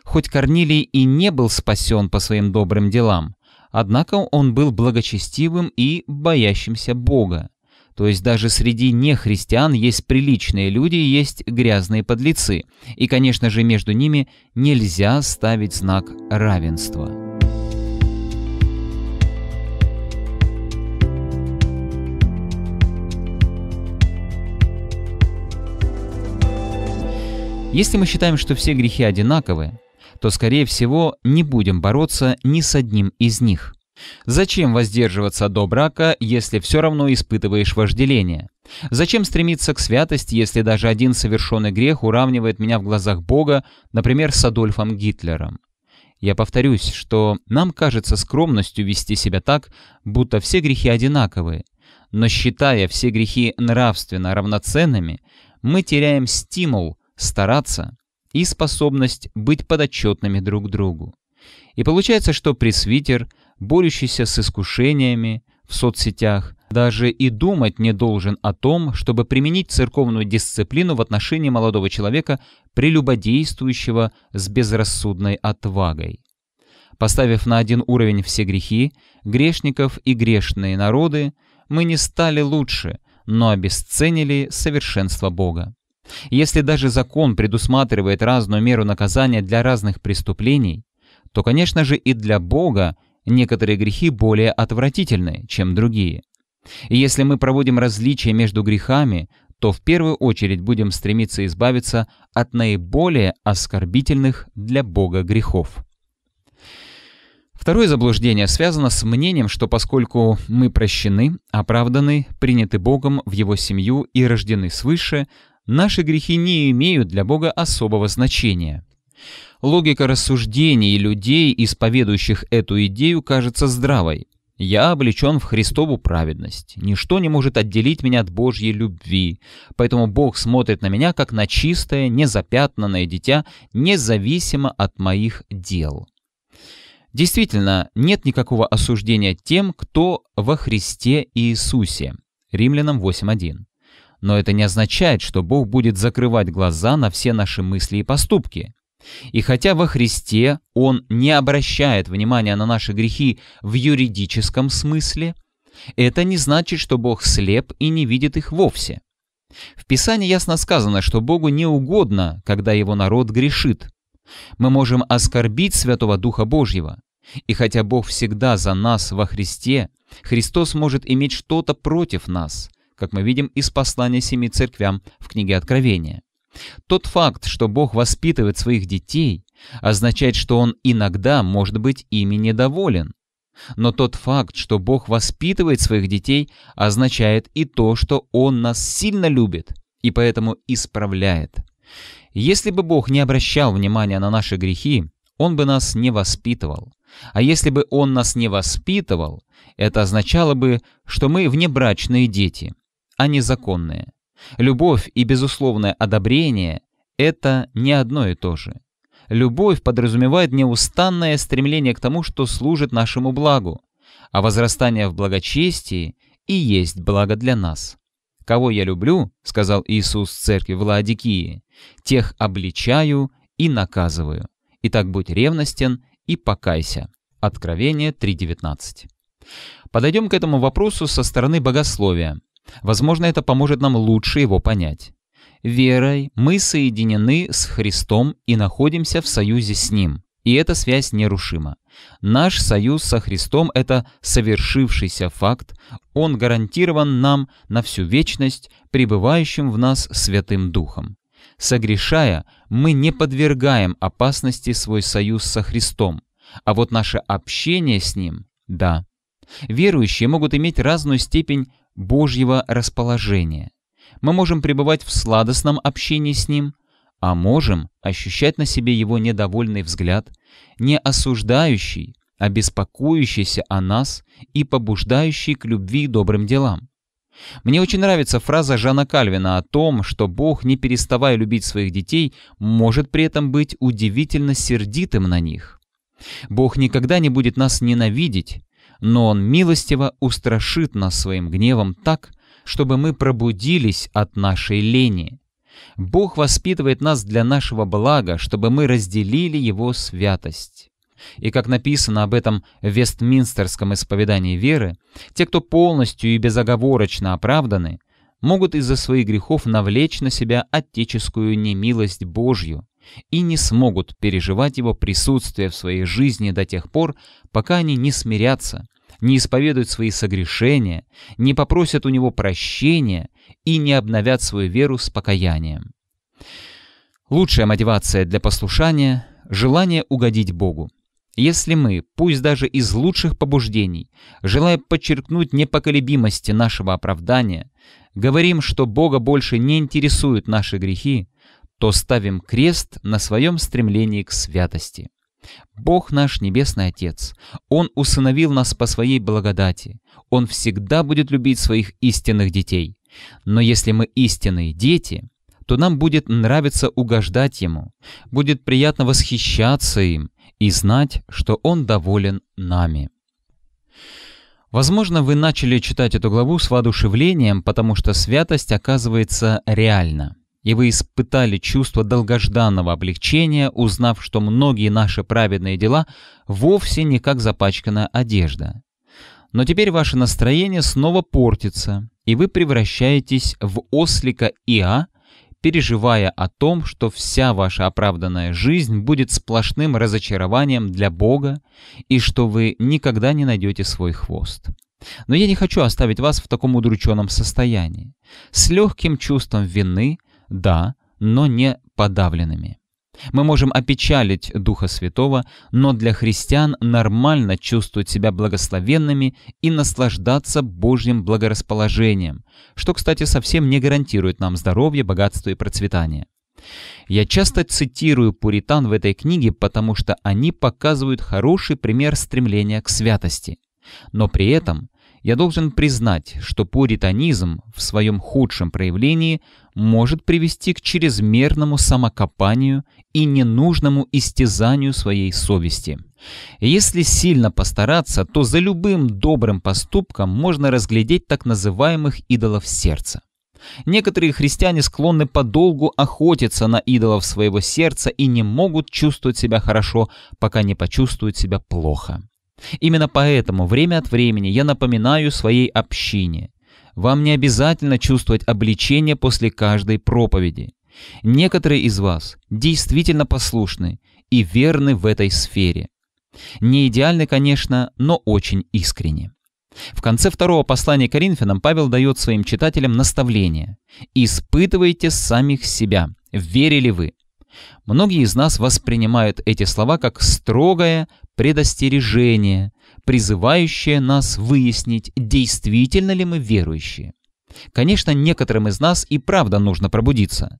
Хоть Корнилий и не был спасен по своим добрым делам, Однако он был благочестивым и боящимся Бога. То есть даже среди нехристиан есть приличные люди, есть грязные подлецы. И, конечно же, между ними нельзя ставить знак равенства. Если мы считаем, что все грехи одинаковые, то, скорее всего, не будем бороться ни с одним из них. Зачем воздерживаться до брака, если все равно испытываешь вожделение? Зачем стремиться к святости, если даже один совершенный грех уравнивает меня в глазах Бога, например, с Адольфом Гитлером? Я повторюсь, что нам кажется скромностью вести себя так, будто все грехи одинаковые. Но считая все грехи нравственно равноценными, мы теряем стимул стараться, и способность быть подотчетными друг другу. И получается, что пресвитер, борющийся с искушениями в соцсетях, даже и думать не должен о том, чтобы применить церковную дисциплину в отношении молодого человека, прелюбодействующего с безрассудной отвагой. Поставив на один уровень все грехи, грешников и грешные народы, мы не стали лучше, но обесценили совершенство Бога. Если даже закон предусматривает разную меру наказания для разных преступлений, то, конечно же, и для Бога некоторые грехи более отвратительны, чем другие. И если мы проводим различия между грехами, то в первую очередь будем стремиться избавиться от наиболее оскорбительных для Бога грехов. Второе заблуждение связано с мнением, что поскольку мы прощены, оправданы, приняты Богом в Его семью и рождены свыше, наши грехи не имеют для Бога особого значения. Логика рассуждений людей, исповедующих эту идею, кажется здравой. Я облечен в Христову праведность. Ничто не может отделить меня от Божьей любви. Поэтому Бог смотрит на меня как на чистое, незапятнанное дитя, независимо от моих дел. Действительно, нет никакого осуждения тем, кто во Христе Иисусе. Римлянам 8.1. Но это не означает, что Бог будет закрывать глаза на все наши мысли и поступки. И хотя во Христе Он не обращает внимания на наши грехи в юридическом смысле, это не значит, что Бог слеп и не видит их вовсе. В Писании ясно сказано, что Богу не угодно, когда Его народ грешит. Мы можем оскорбить Святого Духа Божьего. И хотя Бог всегда за нас во Христе, Христос может иметь что-то против нас – как мы видим из послания семи церквям в книге Откровения. Тот факт, что Бог воспитывает своих детей, означает, что Он иногда, может быть, ими недоволен. Но тот факт, что Бог воспитывает своих детей, означает и то, что Он нас сильно любит и поэтому исправляет. Если бы Бог не обращал внимания на наши грехи, Он бы нас не воспитывал. А если бы Он нас не воспитывал, это означало бы, что мы внебрачные дети, а не законные. Любовь и безусловное одобрение – это не одно и то же. Любовь подразумевает неустанное стремление к тому, что служит нашему благу, а возрастание в благочестии и есть благо для нас. «Кого я люблю, — сказал Иисус в церкви в Лаодикии, — тех обличаю и наказываю. Итак, будь ревностен и покайся». Откровение 3.19. Подойдем к этому вопросу со стороны богословия – Возможно, это поможет нам лучше его понять. Верой мы соединены с Христом и находимся в союзе с Ним. И эта связь нерушима. Наш союз со Христом – это совершившийся факт, он гарантирован нам на всю вечность, пребывающим в нас Святым Духом. Согрешая, мы не подвергаем опасности свой союз со Христом, а вот наше общение с Ним – да. Верующие могут иметь разную степень Божьего расположения. Мы можем пребывать в сладостном общении с Ним, а можем ощущать на себе Его недовольный взгляд, не осуждающий, а беспокоящийся о нас и побуждающий к любви и добрым делам. Мне очень нравится фраза Жана Кальвина о том, что Бог, не переставая любить своих детей, может при этом быть удивительно сердитым на них. Бог никогда не будет нас ненавидеть, но Он милостиво устрашит нас своим гневом так, чтобы мы пробудились от нашей лени. Бог воспитывает нас для нашего блага, чтобы мы разделили Его святость. И как написано об этом в Вестминстерском исповедании веры, те, кто полностью и безоговорочно оправданы, могут из-за своих грехов навлечь на себя отеческую немилость Божью и не смогут переживать его присутствие в своей жизни до тех пор, пока они не смирятся не исповедуют свои согрешения, не попросят у него прощения и не обновят свою веру с покаянием. Лучшая мотивация для послушания – желание угодить Богу. Если мы, пусть даже из лучших побуждений, желая подчеркнуть непоколебимости нашего оправдания, говорим, что Бога больше не интересуют наши грехи, то ставим крест на своем стремлении к святости. Бог наш Небесный Отец, Он усыновил нас по Своей благодати, Он всегда будет любить своих истинных детей. Но если мы истинные дети, то нам будет нравиться угождать Ему, будет приятно восхищаться им и знать, что Он доволен нами. Возможно, вы начали читать эту главу с воодушевлением, потому что святость оказывается реальна и вы испытали чувство долгожданного облегчения, узнав, что многие наши праведные дела вовсе не как запачканная одежда. Но теперь ваше настроение снова портится, и вы превращаетесь в ослика Иа, переживая о том, что вся ваша оправданная жизнь будет сплошным разочарованием для Бога и что вы никогда не найдете свой хвост. Но я не хочу оставить вас в таком удрученном состоянии. С легким чувством вины да, но не подавленными. Мы можем опечалить Духа Святого, но для христиан нормально чувствовать себя благословенными и наслаждаться Божьим благорасположением, что, кстати, совсем не гарантирует нам здоровье, богатство и процветание. Я часто цитирую пуритан в этой книге, потому что они показывают хороший пример стремления к святости. Но при этом я должен признать, что пуританизм в своем худшем проявлении может привести к чрезмерному самокопанию и ненужному истязанию своей совести. Если сильно постараться, то за любым добрым поступком можно разглядеть так называемых идолов сердца. Некоторые христиане склонны подолгу охотиться на идолов своего сердца и не могут чувствовать себя хорошо, пока не почувствуют себя плохо. Именно поэтому время от времени я напоминаю своей общине, вам не обязательно чувствовать обличение после каждой проповеди. Некоторые из вас действительно послушны и верны в этой сфере. Не идеальны, конечно, но очень искренне. В конце второго послания Коринфянам Павел дает своим читателям наставление. «Испытывайте самих себя, верили вы». Многие из нас воспринимают эти слова как строгое предостережение, призывающее нас выяснить, действительно ли мы верующие. Конечно, некоторым из нас и правда нужно пробудиться.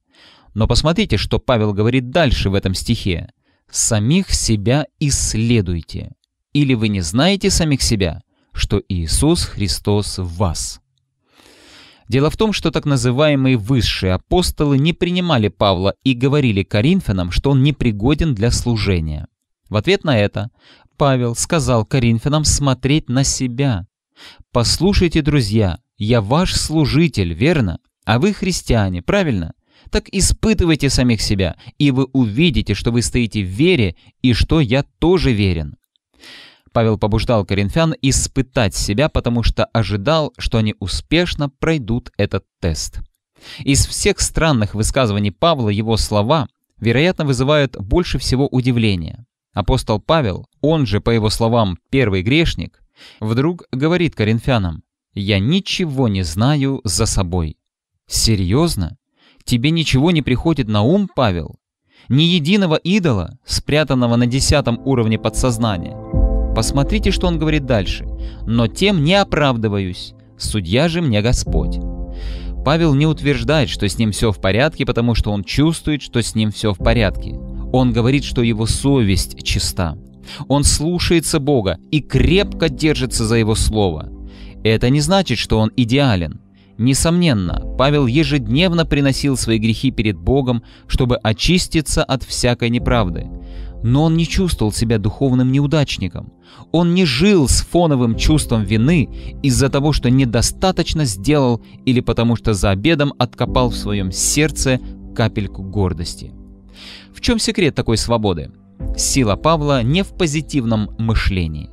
Но посмотрите, что Павел говорит дальше в этом стихе. «Самих себя исследуйте, или вы не знаете самих себя, что Иисус Христос в вас». Дело в том, что так называемые высшие апостолы не принимали Павла и говорили коринфянам, что он не пригоден для служения. В ответ на это Павел сказал Коринфянам смотреть на себя. «Послушайте, друзья, я ваш служитель, верно? А вы христиане, правильно? Так испытывайте самих себя, и вы увидите, что вы стоите в вере, и что я тоже верен». Павел побуждал коринфян испытать себя, потому что ожидал, что они успешно пройдут этот тест. Из всех странных высказываний Павла его слова, вероятно, вызывают больше всего удивления. Апостол Павел, он же, по его словам, первый грешник, вдруг говорит коринфянам, «Я ничего не знаю за собой». Серьезно? Тебе ничего не приходит на ум, Павел? Ни единого идола, спрятанного на десятом уровне подсознания? Посмотрите, что он говорит дальше. «Но тем не оправдываюсь, судья же мне Господь». Павел не утверждает, что с ним все в порядке, потому что он чувствует, что с ним все в порядке. Он говорит, что его совесть чиста. Он слушается Бога и крепко держится за Его Слово. Это не значит, что он идеален. Несомненно, Павел ежедневно приносил свои грехи перед Богом, чтобы очиститься от всякой неправды. Но он не чувствовал себя духовным неудачником. Он не жил с фоновым чувством вины из-за того, что недостаточно сделал или потому что за обедом откопал в своем сердце капельку гордости. В чем секрет такой свободы? Сила Павла не в позитивном мышлении.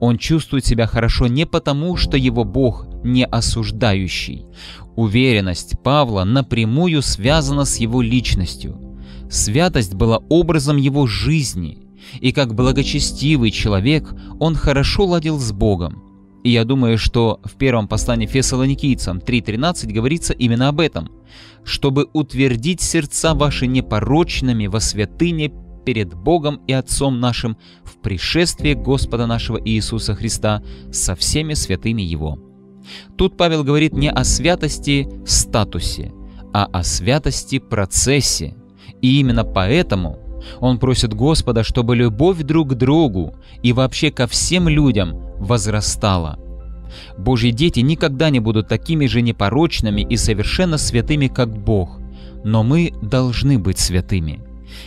Он чувствует себя хорошо не потому, что его Бог не осуждающий. Уверенность Павла напрямую связана с его личностью. Святость была образом его жизни, и как благочестивый человек он хорошо ладил с Богом, и я думаю, что в первом послании Фессалоникийцам 3.13 говорится именно об этом. «Чтобы утвердить сердца ваши непорочными во святыне перед Богом и Отцом нашим в пришествии Господа нашего Иисуса Христа со всеми святыми Его». Тут Павел говорит не о святости статусе, а о святости процессе. И именно поэтому он просит Господа, чтобы любовь друг к другу и вообще ко всем людям возрастала. Божьи дети никогда не будут такими же непорочными и совершенно святыми, как Бог, но мы должны быть святыми.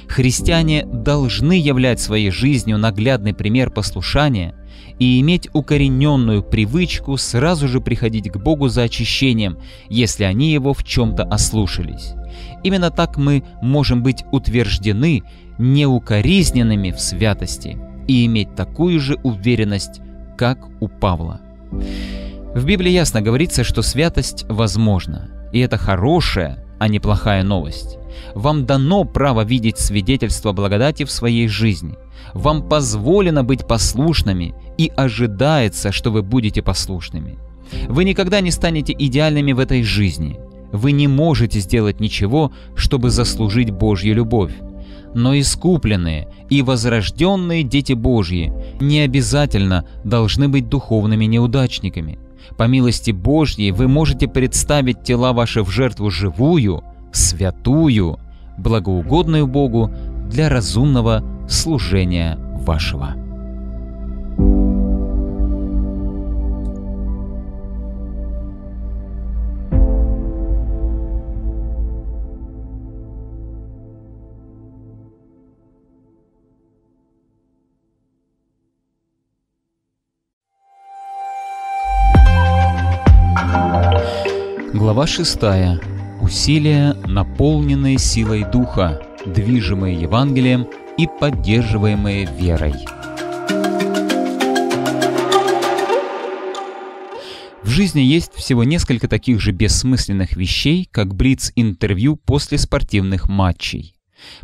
Христиане должны являть своей жизнью наглядный пример послушания и иметь укорененную привычку сразу же приходить к Богу за очищением, если они его в чем-то ослушались. Именно так мы можем быть утверждены неукоризненными в святости и иметь такую же уверенность, как у Павла. В Библии ясно говорится, что святость возможна, и это хорошая, а не плохая новость. Вам дано право видеть свидетельство благодати в своей жизни. Вам позволено быть послушными, и ожидается, что вы будете послушными. Вы никогда не станете идеальными в этой жизни. Вы не можете сделать ничего, чтобы заслужить Божью любовь но искупленные и возрожденные дети Божьи не обязательно должны быть духовными неудачниками. По милости Божьей вы можете представить тела ваши в жертву живую, святую, благоугодную Богу для разумного служения вашего. Шестая. Усилия, наполненные силой Духа, движимые Евангелием и поддерживаемые верой. В жизни есть всего несколько таких же бессмысленных вещей, как блиц-интервью после спортивных матчей.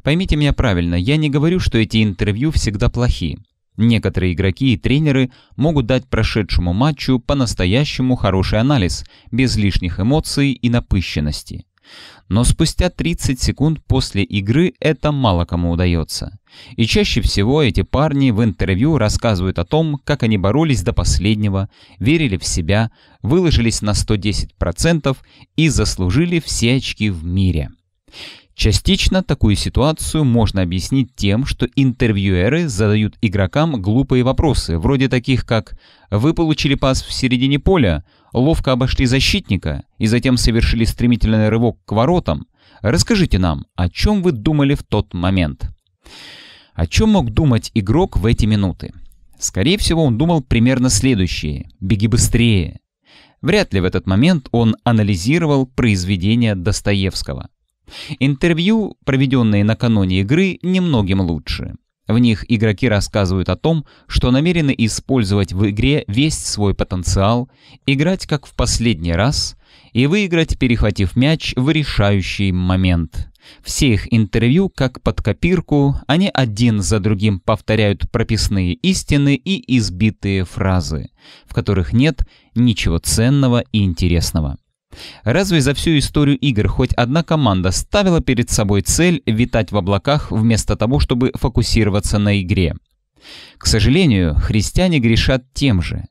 Поймите меня правильно, я не говорю, что эти интервью всегда плохие. Некоторые игроки и тренеры могут дать прошедшему матчу по-настоящему хороший анализ, без лишних эмоций и напыщенности. Но спустя 30 секунд после игры это мало кому удается. И чаще всего эти парни в интервью рассказывают о том, как они боролись до последнего, верили в себя, выложились на 110% и заслужили все очки в мире. Частично такую ситуацию можно объяснить тем, что интервьюеры задают игрокам глупые вопросы, вроде таких как «Вы получили пас в середине поля, ловко обошли защитника и затем совершили стремительный рывок к воротам. Расскажите нам, о чем вы думали в тот момент?» О чем мог думать игрок в эти минуты? Скорее всего, он думал примерно следующее «Беги быстрее». Вряд ли в этот момент он анализировал произведение Достоевского – Интервью, проведенные накануне игры, немногим лучше. В них игроки рассказывают о том, что намерены использовать в игре весь свой потенциал, играть как в последний раз и выиграть, перехватив мяч в решающий момент. Все их интервью, как под копирку, они один за другим повторяют прописные истины и избитые фразы, в которых нет ничего ценного и интересного. Разве за всю историю игр хоть одна команда ставила перед собой цель витать в облаках вместо того, чтобы фокусироваться на игре? К сожалению, христиане грешат тем же.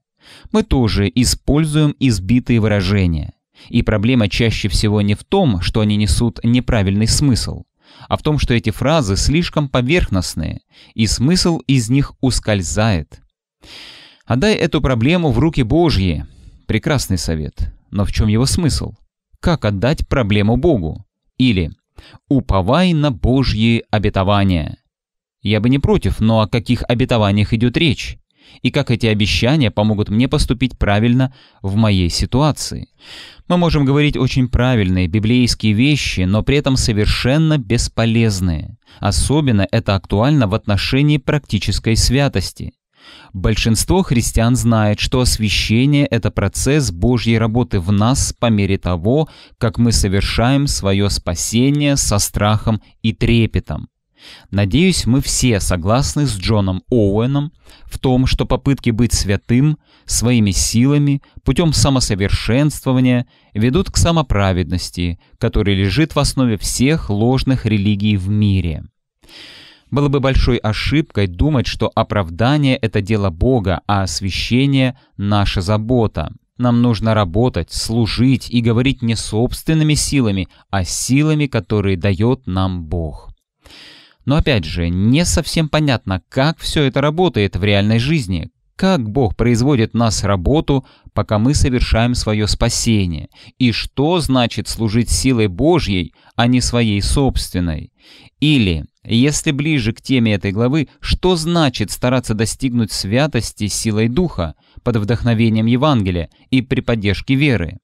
Мы тоже используем избитые выражения. И проблема чаще всего не в том, что они несут неправильный смысл, а в том, что эти фразы слишком поверхностные, и смысл из них ускользает. Отдай эту проблему в руки Божьи. Прекрасный совет. Но в чем его смысл? Как отдать проблему Богу? Или «Уповай на Божьи обетования». Я бы не против, но о каких обетованиях идет речь? И как эти обещания помогут мне поступить правильно в моей ситуации? Мы можем говорить очень правильные библейские вещи, но при этом совершенно бесполезные. Особенно это актуально в отношении практической святости. Большинство христиан знает, что освящение – это процесс Божьей работы в нас по мере того, как мы совершаем свое спасение со страхом и трепетом. Надеюсь, мы все согласны с Джоном Оуэном в том, что попытки быть святым своими силами путем самосовершенствования ведут к самоправедности, которая лежит в основе всех ложных религий в мире. Было бы большой ошибкой думать, что оправдание – это дело Бога, а освящение – наша забота. Нам нужно работать, служить и говорить не собственными силами, а силами, которые дает нам Бог. Но опять же, не совсем понятно, как все это работает в реальной жизни, как Бог производит нас работу, пока мы совершаем свое спасение, и что значит служить силой Божьей, а не своей собственной. Или если ближе к теме этой главы, что значит стараться достигнуть святости силой Духа, под вдохновением Евангелия и при поддержке веры?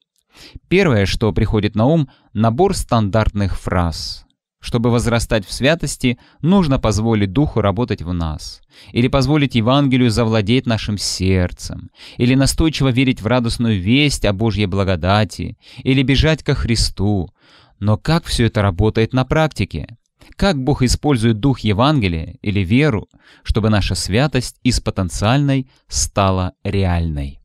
Первое, что приходит на ум – набор стандартных фраз. Чтобы возрастать в святости, нужно позволить Духу работать в нас, или позволить Евангелию завладеть нашим сердцем, или настойчиво верить в радостную весть о Божьей благодати, или бежать ко Христу. Но как все это работает на практике? как Бог использует дух Евангелия или веру, чтобы наша святость из потенциальной стала реальной.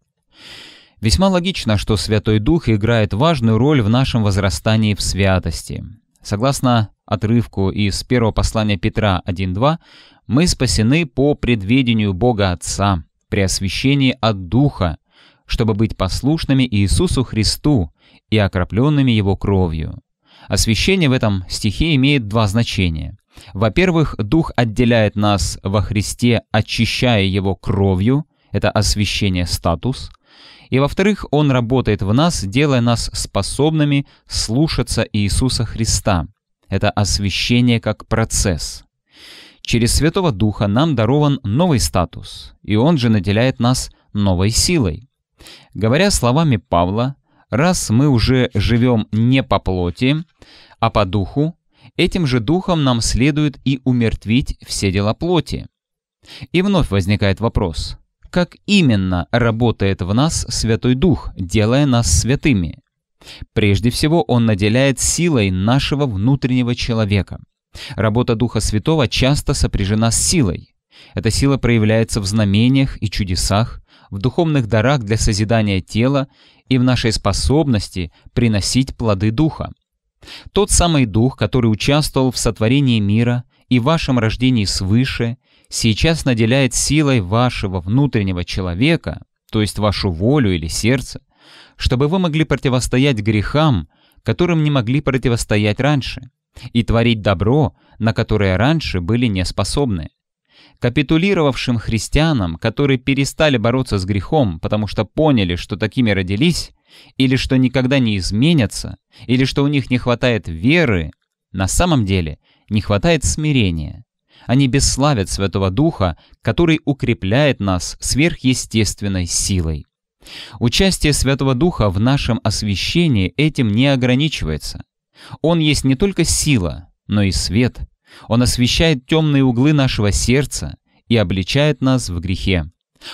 Весьма логично, что Святой Дух играет важную роль в нашем возрастании в святости. Согласно отрывку из первого послания Петра 1.2, мы спасены по предведению Бога Отца при освящении от Духа, чтобы быть послушными Иисусу Христу и окропленными Его кровью, Освящение в этом стихе имеет два значения. Во-первых, Дух отделяет нас во Христе, очищая Его кровью, это освящение статус. И во-вторых, Он работает в нас, делая нас способными слушаться Иисуса Христа. Это освящение как процесс. Через Святого Духа нам дарован новый статус, и Он же наделяет нас новой силой. Говоря словами Павла, Раз мы уже живем не по плоти, а по духу, этим же духом нам следует и умертвить все дела плоти. И вновь возникает вопрос, как именно работает в нас Святой Дух, делая нас святыми? Прежде всего, он наделяет силой нашего внутреннего человека. Работа Духа Святого часто сопряжена с силой. Эта сила проявляется в знамениях и чудесах, в духовных дарах для созидания тела и в нашей способности приносить плоды Духа. Тот самый Дух, который участвовал в сотворении мира и вашем рождении свыше, сейчас наделяет силой вашего внутреннего человека, то есть вашу волю или сердце, чтобы вы могли противостоять грехам, которым не могли противостоять раньше, и творить добро, на которое раньше были не способны. Капитулировавшим христианам, которые перестали бороться с грехом, потому что поняли, что такими родились, или что никогда не изменятся, или что у них не хватает веры, на самом деле не хватает смирения. Они бесславят Святого Духа, который укрепляет нас сверхъестественной силой. Участие Святого Духа в нашем освящении этим не ограничивается. Он есть не только сила, но и свет, он освещает темные углы нашего сердца и обличает нас в грехе.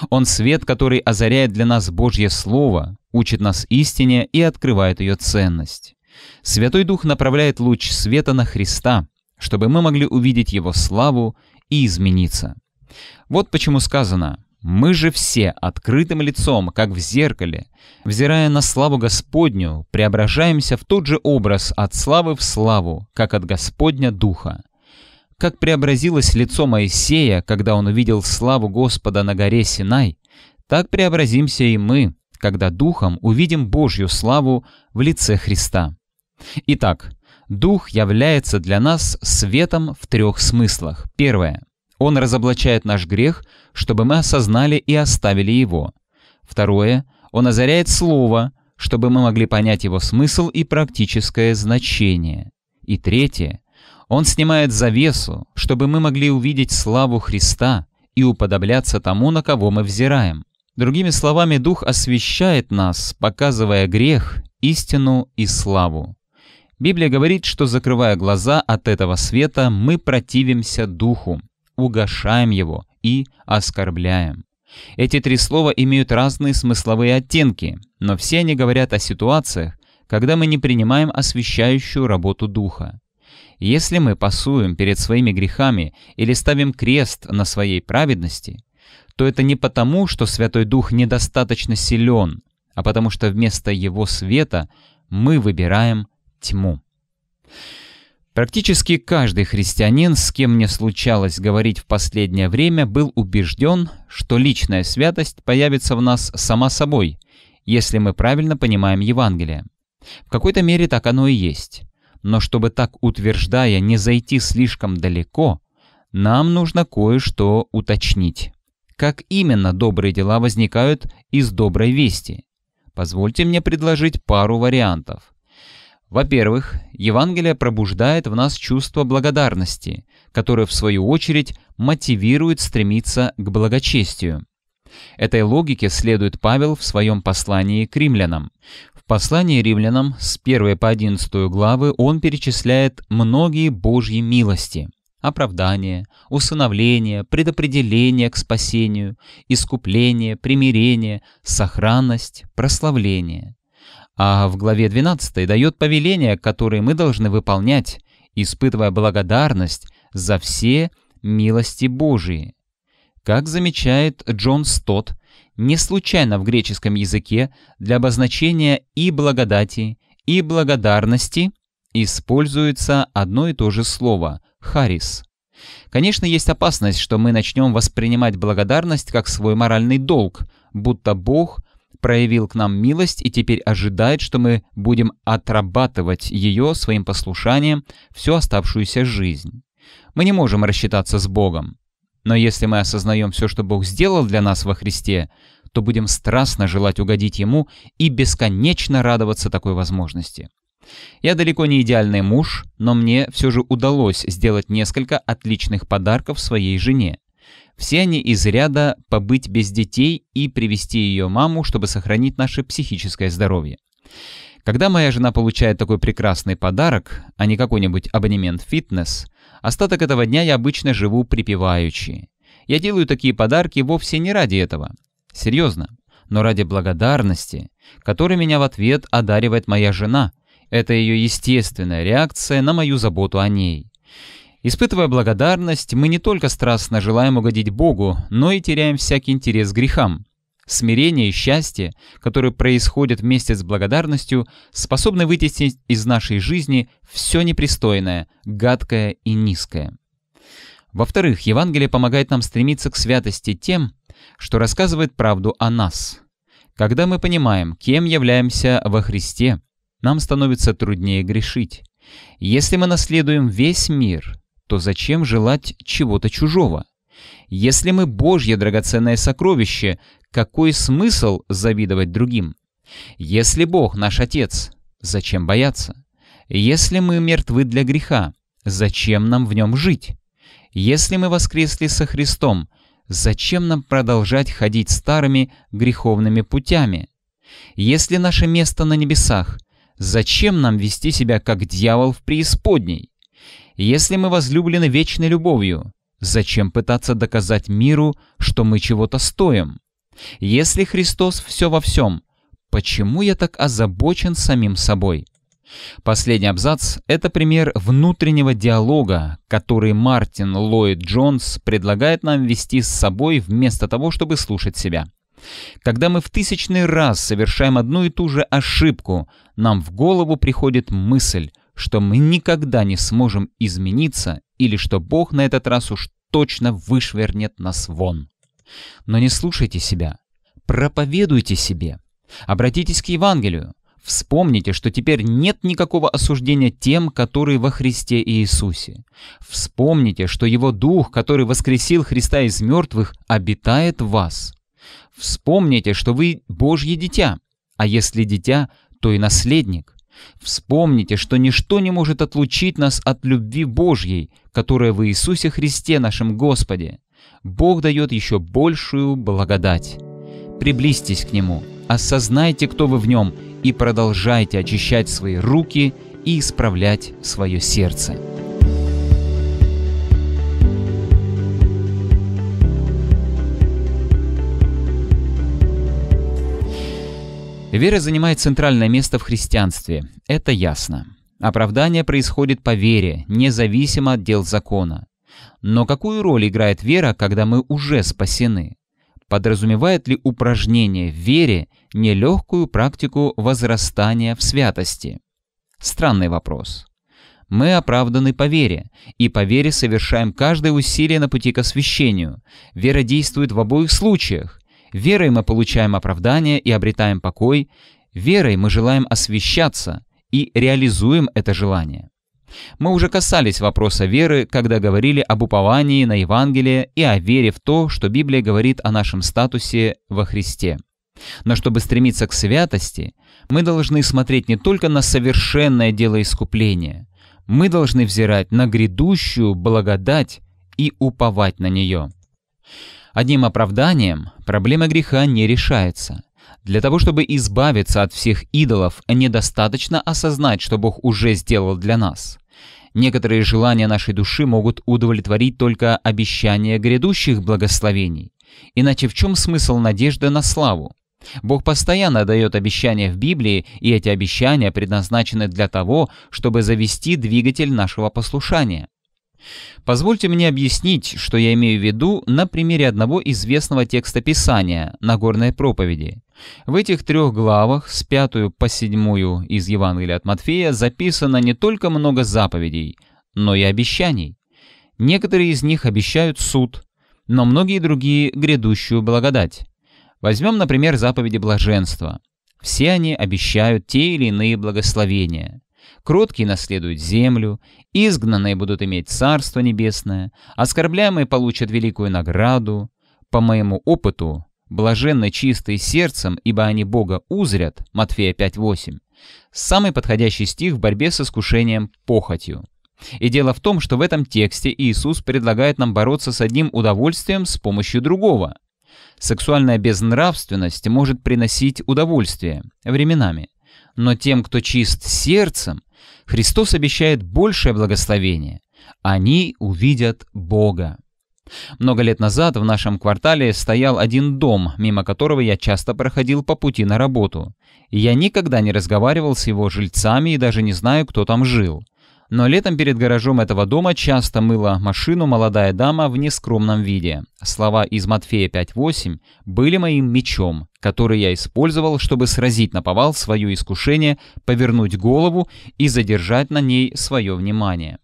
Он свет, который озаряет для нас Божье Слово, учит нас истине и открывает ее ценность. Святой Дух направляет луч света на Христа, чтобы мы могли увидеть Его славу и измениться. Вот почему сказано «Мы же все открытым лицом, как в зеркале, взирая на славу Господню, преображаемся в тот же образ от славы в славу, как от Господня Духа, как преобразилось лицо Моисея, когда он увидел славу Господа на горе Синай, так преобразимся и мы, когда Духом увидим Божью славу в лице Христа. Итак, Дух является для нас светом в трех смыслах. Первое. Он разоблачает наш грех, чтобы мы осознали и оставили его. Второе. Он озаряет Слово, чтобы мы могли понять его смысл и практическое значение. И третье. Он снимает завесу, чтобы мы могли увидеть славу Христа и уподобляться тому, на кого мы взираем. Другими словами, Дух освещает нас, показывая грех, истину и славу. Библия говорит, что закрывая глаза от этого света, мы противимся Духу, угошаем его и оскорбляем. Эти три слова имеют разные смысловые оттенки, но все они говорят о ситуациях, когда мы не принимаем освещающую работу Духа. Если мы пасуем перед своими грехами или ставим крест на своей праведности, то это не потому, что Святой Дух недостаточно силен, а потому что вместо его света мы выбираем тьму. Практически каждый христианин, с кем мне случалось говорить в последнее время, был убежден, что личная святость появится в нас сама собой, если мы правильно понимаем Евангелие. В какой-то мере так оно и есть. Но чтобы так утверждая не зайти слишком далеко, нам нужно кое-что уточнить. Как именно добрые дела возникают из доброй вести? Позвольте мне предложить пару вариантов. Во-первых, Евангелие пробуждает в нас чувство благодарности, которое в свою очередь мотивирует стремиться к благочестию. Этой логике следует Павел в своем послании к римлянам послании римлянам с 1 по 11 главы он перечисляет многие Божьи милости – оправдание, усыновление, предопределение к спасению, искупление, примирение, сохранность, прославление. А в главе 12 дает повеления, которые мы должны выполнять, испытывая благодарность за все милости Божии. Как замечает Джон Стотт, не случайно в греческом языке для обозначения и благодати, и благодарности используется одно и то же слово «харис». Конечно, есть опасность, что мы начнем воспринимать благодарность как свой моральный долг, будто Бог проявил к нам милость и теперь ожидает, что мы будем отрабатывать ее своим послушанием всю оставшуюся жизнь. Мы не можем рассчитаться с Богом. Но если мы осознаем все, что Бог сделал для нас во Христе, то будем страстно желать угодить Ему и бесконечно радоваться такой возможности. Я далеко не идеальный муж, но мне все же удалось сделать несколько отличных подарков своей жене. Все они из ряда побыть без детей и привести ее маму, чтобы сохранить наше психическое здоровье. Когда моя жена получает такой прекрасный подарок, а не какой-нибудь абонемент в фитнес – Остаток этого дня я обычно живу припеваючи. Я делаю такие подарки вовсе не ради этого. Серьезно. Но ради благодарности, которой меня в ответ одаривает моя жена. Это ее естественная реакция на мою заботу о ней. Испытывая благодарность, мы не только страстно желаем угодить Богу, но и теряем всякий интерес к грехам. Смирение и счастье, которые происходят вместе с благодарностью, способны вытеснить из нашей жизни все непристойное, гадкое и низкое. Во-вторых, Евангелие помогает нам стремиться к святости тем, что рассказывает правду о нас. Когда мы понимаем, кем являемся во Христе, нам становится труднее грешить. Если мы наследуем весь мир, то зачем желать чего-то чужого? Если мы Божье драгоценное сокровище, какой смысл завидовать другим? Если Бог наш Отец, зачем бояться? Если мы мертвы для греха, зачем нам в нем жить? Если мы воскресли со Христом, зачем нам продолжать ходить старыми греховными путями? Если наше место на небесах, зачем нам вести себя как дьявол в преисподней? Если мы возлюблены вечной любовью, зачем пытаться доказать миру, что мы чего-то стоим? Если Христос все во всем, почему я так озабочен самим собой? Последний абзац — это пример внутреннего диалога, который Мартин Ллойд Джонс предлагает нам вести с собой вместо того, чтобы слушать себя. Когда мы в тысячный раз совершаем одну и ту же ошибку, нам в голову приходит мысль, что мы никогда не сможем измениться или что Бог на этот раз уж точно вышвернет нас вон. Но не слушайте себя. Проповедуйте себе. Обратитесь к Евангелию. Вспомните, что теперь нет никакого осуждения тем, которые во Христе Иисусе. Вспомните, что Его Дух, который воскресил Христа из мертвых, обитает в вас. Вспомните, что вы Божье дитя, а если дитя, то и наследник. Вспомните, что ничто не может отлучить нас от любви Божьей, которая в Иисусе Христе нашем Господе. Бог дает еще большую благодать. Приблизьтесь к Нему, осознайте, кто вы в Нем, и продолжайте очищать свои руки и исправлять свое сердце. Вера занимает центральное место в христианстве, это ясно. Оправдание происходит по вере, независимо от дел закона. Но какую роль играет вера, когда мы уже спасены? Подразумевает ли упражнение в вере нелегкую практику возрастания в святости? Странный вопрос. Мы оправданы по вере, и по вере совершаем каждое усилие на пути к освящению. Вера действует в обоих случаях. Верой мы получаем оправдание и обретаем покой. Верой мы желаем освящаться и реализуем это желание. Мы уже касались вопроса веры, когда говорили об уповании на Евангелие и о вере в то, что Библия говорит о нашем статусе во Христе. Но чтобы стремиться к святости, мы должны смотреть не только на совершенное дело искупления, мы должны взирать на грядущую благодать и уповать на нее. Одним оправданием проблема греха не решается. Для того, чтобы избавиться от всех идолов, недостаточно осознать, что Бог уже сделал для нас. Некоторые желания нашей души могут удовлетворить только обещания грядущих благословений. Иначе в чем смысл надежды на славу? Бог постоянно дает обещания в Библии, и эти обещания предназначены для того, чтобы завести двигатель нашего послушания. Позвольте мне объяснить, что я имею в виду на примере одного известного текста Писания – Нагорной проповеди. В этих трех главах, с пятую по седьмую из Евангелия от Матфея, записано не только много заповедей, но и обещаний. Некоторые из них обещают суд, но многие другие – грядущую благодать. Возьмем, например, заповеди блаженства. Все они обещают те или иные благословения – Кроткие наследуют землю, изгнанные будут иметь Царство Небесное, оскорбляемые получат великую награду. По моему опыту, блаженно чистые сердцем, ибо они Бога узрят, Матфея 5.8, самый подходящий стих в борьбе с искушением похотью. И дело в том, что в этом тексте Иисус предлагает нам бороться с одним удовольствием с помощью другого. Сексуальная безнравственность может приносить удовольствие временами, но тем, кто чист сердцем, Христос обещает большее благословение. Они увидят Бога. Много лет назад в нашем квартале стоял один дом, мимо которого я часто проходил по пути на работу. Я никогда не разговаривал с его жильцами и даже не знаю, кто там жил. Но летом перед гаражом этого дома часто мыла машину молодая дама в нескромном виде. Слова из Матфея 5.8 были моим мечом, который я использовал, чтобы сразить на повал свое искушение, повернуть голову и задержать на ней свое внимание.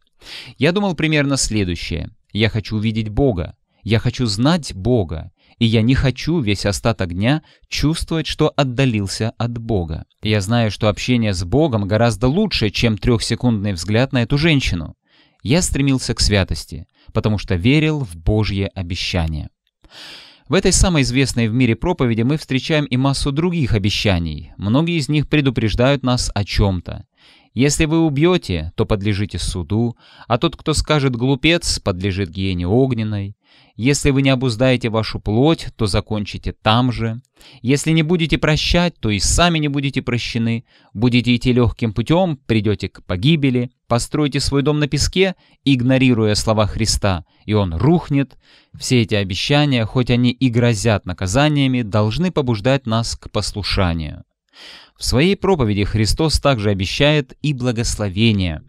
Я думал примерно следующее. Я хочу видеть Бога. Я хочу знать Бога и я не хочу весь остаток дня чувствовать, что отдалился от Бога. Я знаю, что общение с Богом гораздо лучше, чем трехсекундный взгляд на эту женщину. Я стремился к святости, потому что верил в Божье обещание. В этой самой известной в мире проповеди мы встречаем и массу других обещаний. Многие из них предупреждают нас о чем-то. Если вы убьете, то подлежите суду, а тот, кто скажет «глупец», подлежит гиене огненной. Если вы не обуздаете вашу плоть, то закончите там же. Если не будете прощать, то и сами не будете прощены. Будете идти легким путем, придете к погибели. Постройте свой дом на песке, игнорируя слова Христа, и он рухнет. Все эти обещания, хоть они и грозят наказаниями, должны побуждать нас к послушанию. В своей проповеди Христос также обещает и благословение.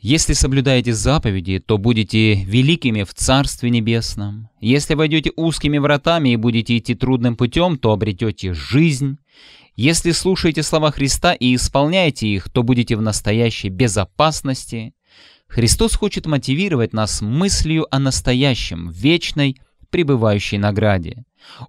Если соблюдаете заповеди, то будете великими в Царстве Небесном. Если войдете узкими вратами и будете идти трудным путем, то обретете жизнь. Если слушаете слова Христа и исполняете их, то будете в настоящей безопасности. Христос хочет мотивировать нас мыслью о настоящем, вечной, пребывающей награде.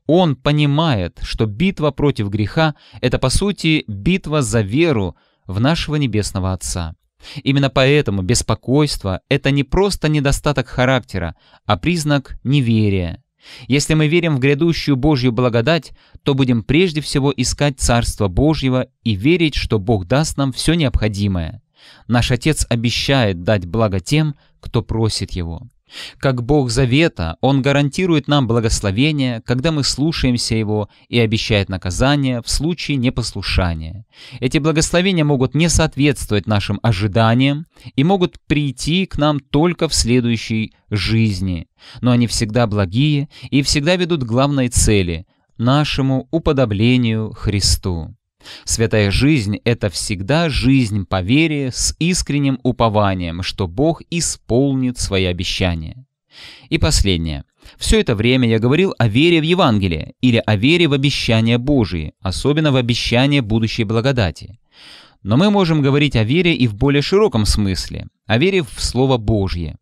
Он понимает, что битва против греха — это, по сути, битва за веру в нашего Небесного Отца. Именно поэтому беспокойство — это не просто недостаток характера, а признак неверия. Если мы верим в грядущую Божью благодать, то будем прежде всего искать Царство Божьего и верить, что Бог даст нам все необходимое. Наш Отец обещает дать благо тем, кто просит Его. Как Бог Завета, Он гарантирует нам благословение, когда мы слушаемся Его, и обещает наказание в случае непослушания. Эти благословения могут не соответствовать нашим ожиданиям и могут прийти к нам только в следующей жизни, но они всегда благие и всегда ведут к главной цели – нашему уподоблению Христу. Святая жизнь — это всегда жизнь по вере с искренним упованием, что Бог исполнит свои обещания. И последнее. Все это время я говорил о вере в Евангелие или о вере в обещания Божии, особенно в обещание будущей благодати. Но мы можем говорить о вере и в более широком смысле, о вере в Слово Божье.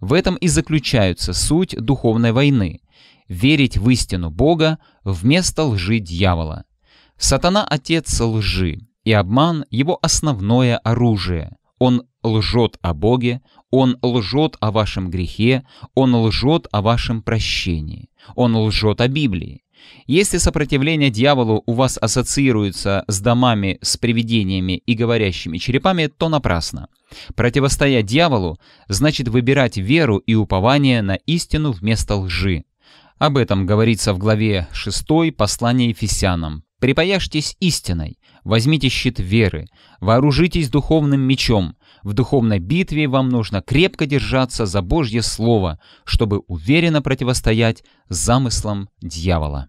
В этом и заключается суть духовной войны – верить в истину Бога вместо лжи дьявола – Сатана — отец лжи, и обман — его основное оружие. Он лжет о Боге, он лжет о вашем грехе, он лжет о вашем прощении, он лжет о Библии. Если сопротивление дьяволу у вас ассоциируется с домами, с привидениями и говорящими черепами, то напрасно. Противостоять дьяволу значит выбирать веру и упование на истину вместо лжи. Об этом говорится в главе 6 послания Ефесянам. Припаяшьтесь истиной, возьмите щит веры, вооружитесь духовным мечом. В духовной битве вам нужно крепко держаться за Божье Слово, чтобы уверенно противостоять замыслам дьявола.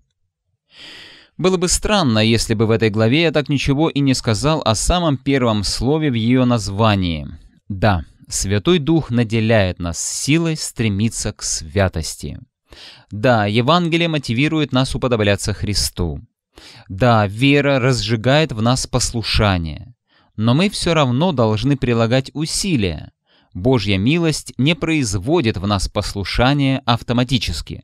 Было бы странно, если бы в этой главе я так ничего и не сказал о самом первом слове в ее названии. Да, Святой Дух наделяет нас силой стремиться к святости. Да, Евангелие мотивирует нас уподобляться Христу. Да, вера разжигает в нас послушание, но мы все равно должны прилагать усилия. Божья милость не производит в нас послушание автоматически.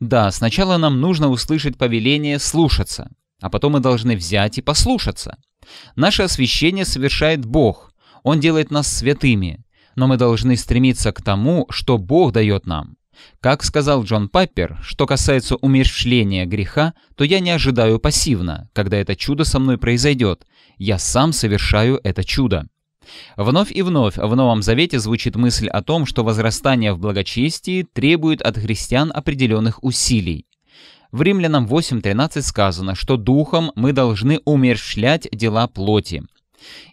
Да, сначала нам нужно услышать повеление слушаться, а потом мы должны взять и послушаться. Наше освящение совершает Бог, Он делает нас святыми, но мы должны стремиться к тому, что Бог дает нам. Как сказал Джон Паппер, что касается умершления греха, то я не ожидаю пассивно, когда это чудо со мной произойдет. Я сам совершаю это чудо. Вновь и вновь в Новом Завете звучит мысль о том, что возрастание в благочестии требует от христиан определенных усилий. В Римлянам 8.13 сказано, что духом мы должны умершлять дела плоти –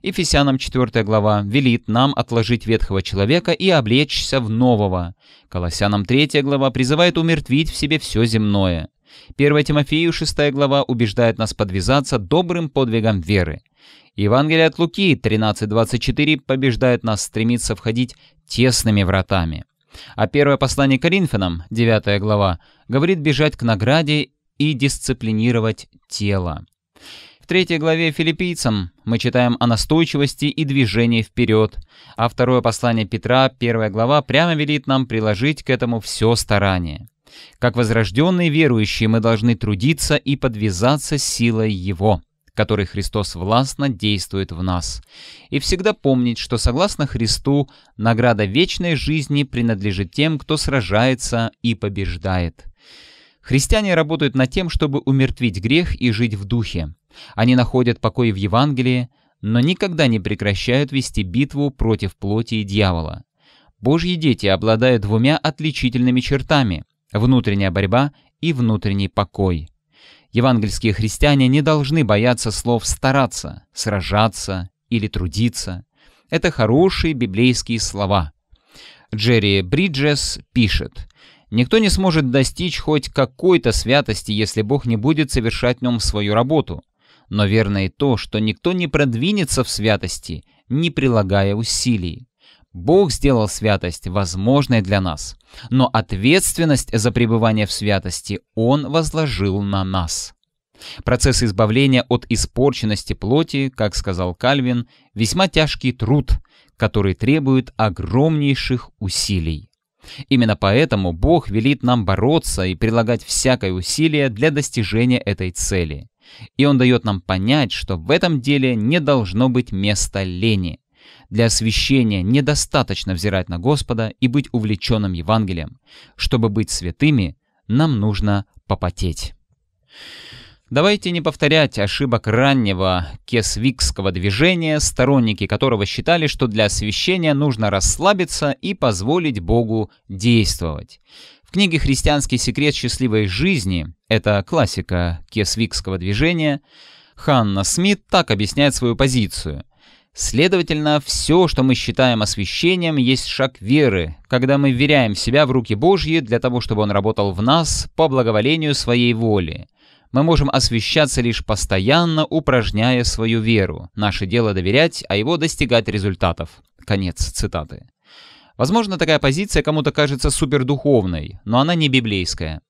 Ефесянам 4 глава велит нам отложить ветхого человека и облечься в нового. Колоссянам 3 глава призывает умертвить в себе все земное. 1 Тимофею 6 глава убеждает нас подвязаться добрым подвигом веры. Евангелие от Луки 13.24 побеждает нас стремиться входить тесными вратами. А первое послание Коринфянам, 9 глава, говорит бежать к награде и дисциплинировать тело. В третьей главе филиппийцам мы читаем о настойчивости и движении вперед, а второе послание Петра, первая глава, прямо велит нам приложить к этому все старание. Как возрожденные верующие мы должны трудиться и подвязаться силой Его, которой Христос властно действует в нас, и всегда помнить, что согласно Христу награда вечной жизни принадлежит тем, кто сражается и побеждает. Христиане работают над тем, чтобы умертвить грех и жить в духе. Они находят покой в Евангелии, но никогда не прекращают вести битву против плоти и дьявола. Божьи дети обладают двумя отличительными чертами – внутренняя борьба и внутренний покой. Евангельские христиане не должны бояться слов «стараться», «сражаться» или «трудиться». Это хорошие библейские слова. Джерри Бриджес пишет – Никто не сможет достичь хоть какой-то святости, если Бог не будет совершать в нем свою работу. Но верно и то, что никто не продвинется в святости, не прилагая усилий. Бог сделал святость возможной для нас, но ответственность за пребывание в святости Он возложил на нас. Процесс избавления от испорченности плоти, как сказал Кальвин, весьма тяжкий труд, который требует огромнейших усилий. Именно поэтому Бог велит нам бороться и прилагать всякое усилие для достижения этой цели. И Он дает нам понять, что в этом деле не должно быть места лени. Для освящения недостаточно взирать на Господа и быть увлеченным Евангелием. Чтобы быть святыми, нам нужно попотеть. Давайте не повторять ошибок раннего кесвикского движения, сторонники которого считали, что для освящения нужно расслабиться и позволить Богу действовать. В книге «Христианский секрет счастливой жизни» — это классика кесвикского движения — Ханна Смит так объясняет свою позицию — Следовательно, все, что мы считаем освящением, есть шаг веры, когда мы веряем себя в руки Божьи для того, чтобы Он работал в нас по благоволению Своей воли. Мы можем освещаться лишь постоянно, упражняя свою веру. Наше дело доверять, а его достигать результатов. Конец цитаты. Возможно, такая позиция кому-то кажется супердуховной, но она не библейская.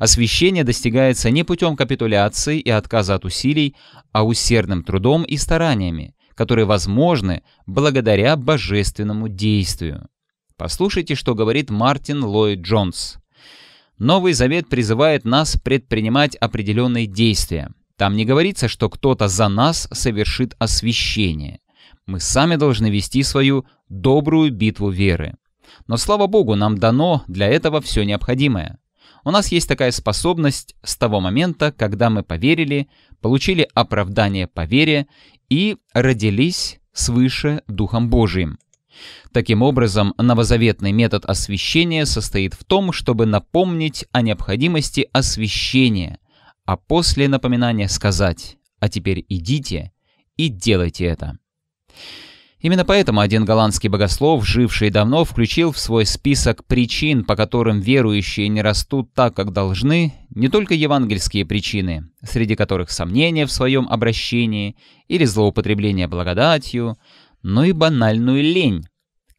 Освящение достигается не путем капитуляции и отказа от усилий, а усердным трудом и стараниями, которые возможны благодаря божественному действию. Послушайте, что говорит Мартин Ллойд Джонс. Новый Завет призывает нас предпринимать определенные действия. Там не говорится, что кто-то за нас совершит освящение. Мы сами должны вести свою добрую битву веры. Но слава Богу, нам дано для этого все необходимое. У нас есть такая способность с того момента, когда мы поверили, получили оправдание по вере и родились свыше Духом Божиим. Таким образом, новозаветный метод освещения состоит в том, чтобы напомнить о необходимости освещения, а после напоминания сказать «А теперь идите и делайте это». Именно поэтому один голландский богослов, живший давно, включил в свой список причин, по которым верующие не растут так, как должны, не только евангельские причины, среди которых сомнения в своем обращении или злоупотребление благодатью – но и банальную лень.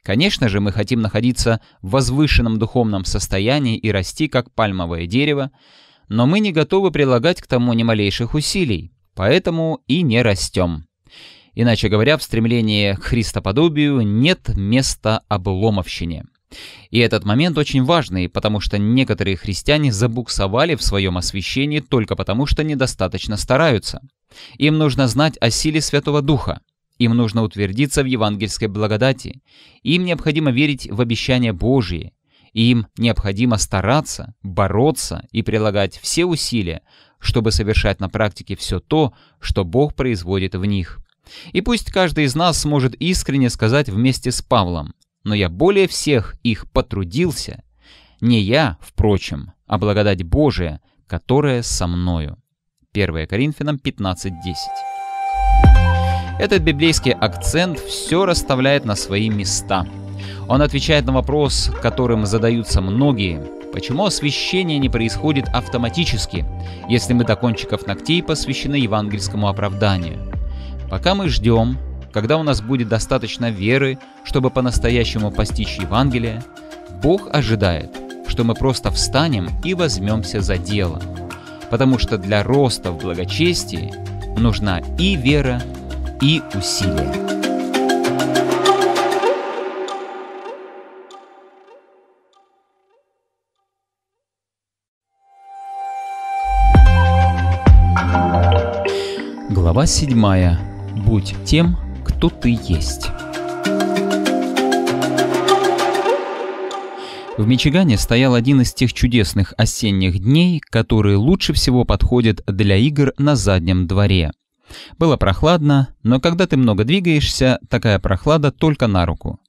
Конечно же, мы хотим находиться в возвышенном духовном состоянии и расти как пальмовое дерево, но мы не готовы прилагать к тому ни малейших усилий, поэтому и не растем. Иначе говоря, в стремлении к христоподобию нет места обломовщине. И этот момент очень важный, потому что некоторые христиане забуксовали в своем освящении только потому, что недостаточно стараются. Им нужно знать о силе Святого Духа, им нужно утвердиться в евангельской благодати. Им необходимо верить в обещания Божьи. Им необходимо стараться, бороться и прилагать все усилия, чтобы совершать на практике все то, что Бог производит в них. И пусть каждый из нас сможет искренне сказать вместе с Павлом, «Но я более всех их потрудился, не я, впрочем, а благодать Божия, которая со мною». 1 Коринфянам 15.10 этот библейский акцент все расставляет на свои места. Он отвечает на вопрос, которым задаются многие. Почему освящение не происходит автоматически, если мы до кончиков ногтей посвящены евангельскому оправданию? Пока мы ждем, когда у нас будет достаточно веры, чтобы по-настоящему постичь Евангелие, Бог ожидает, что мы просто встанем и возьмемся за дело. Потому что для роста в благочестии нужна и вера, и усилия. Глава 7. Будь тем, кто ты есть. В Мичигане стоял один из тех чудесных осенних дней, которые лучше всего подходят для игр на заднем дворе. Было прохладно, но когда ты много двигаешься, такая прохлада только на руку.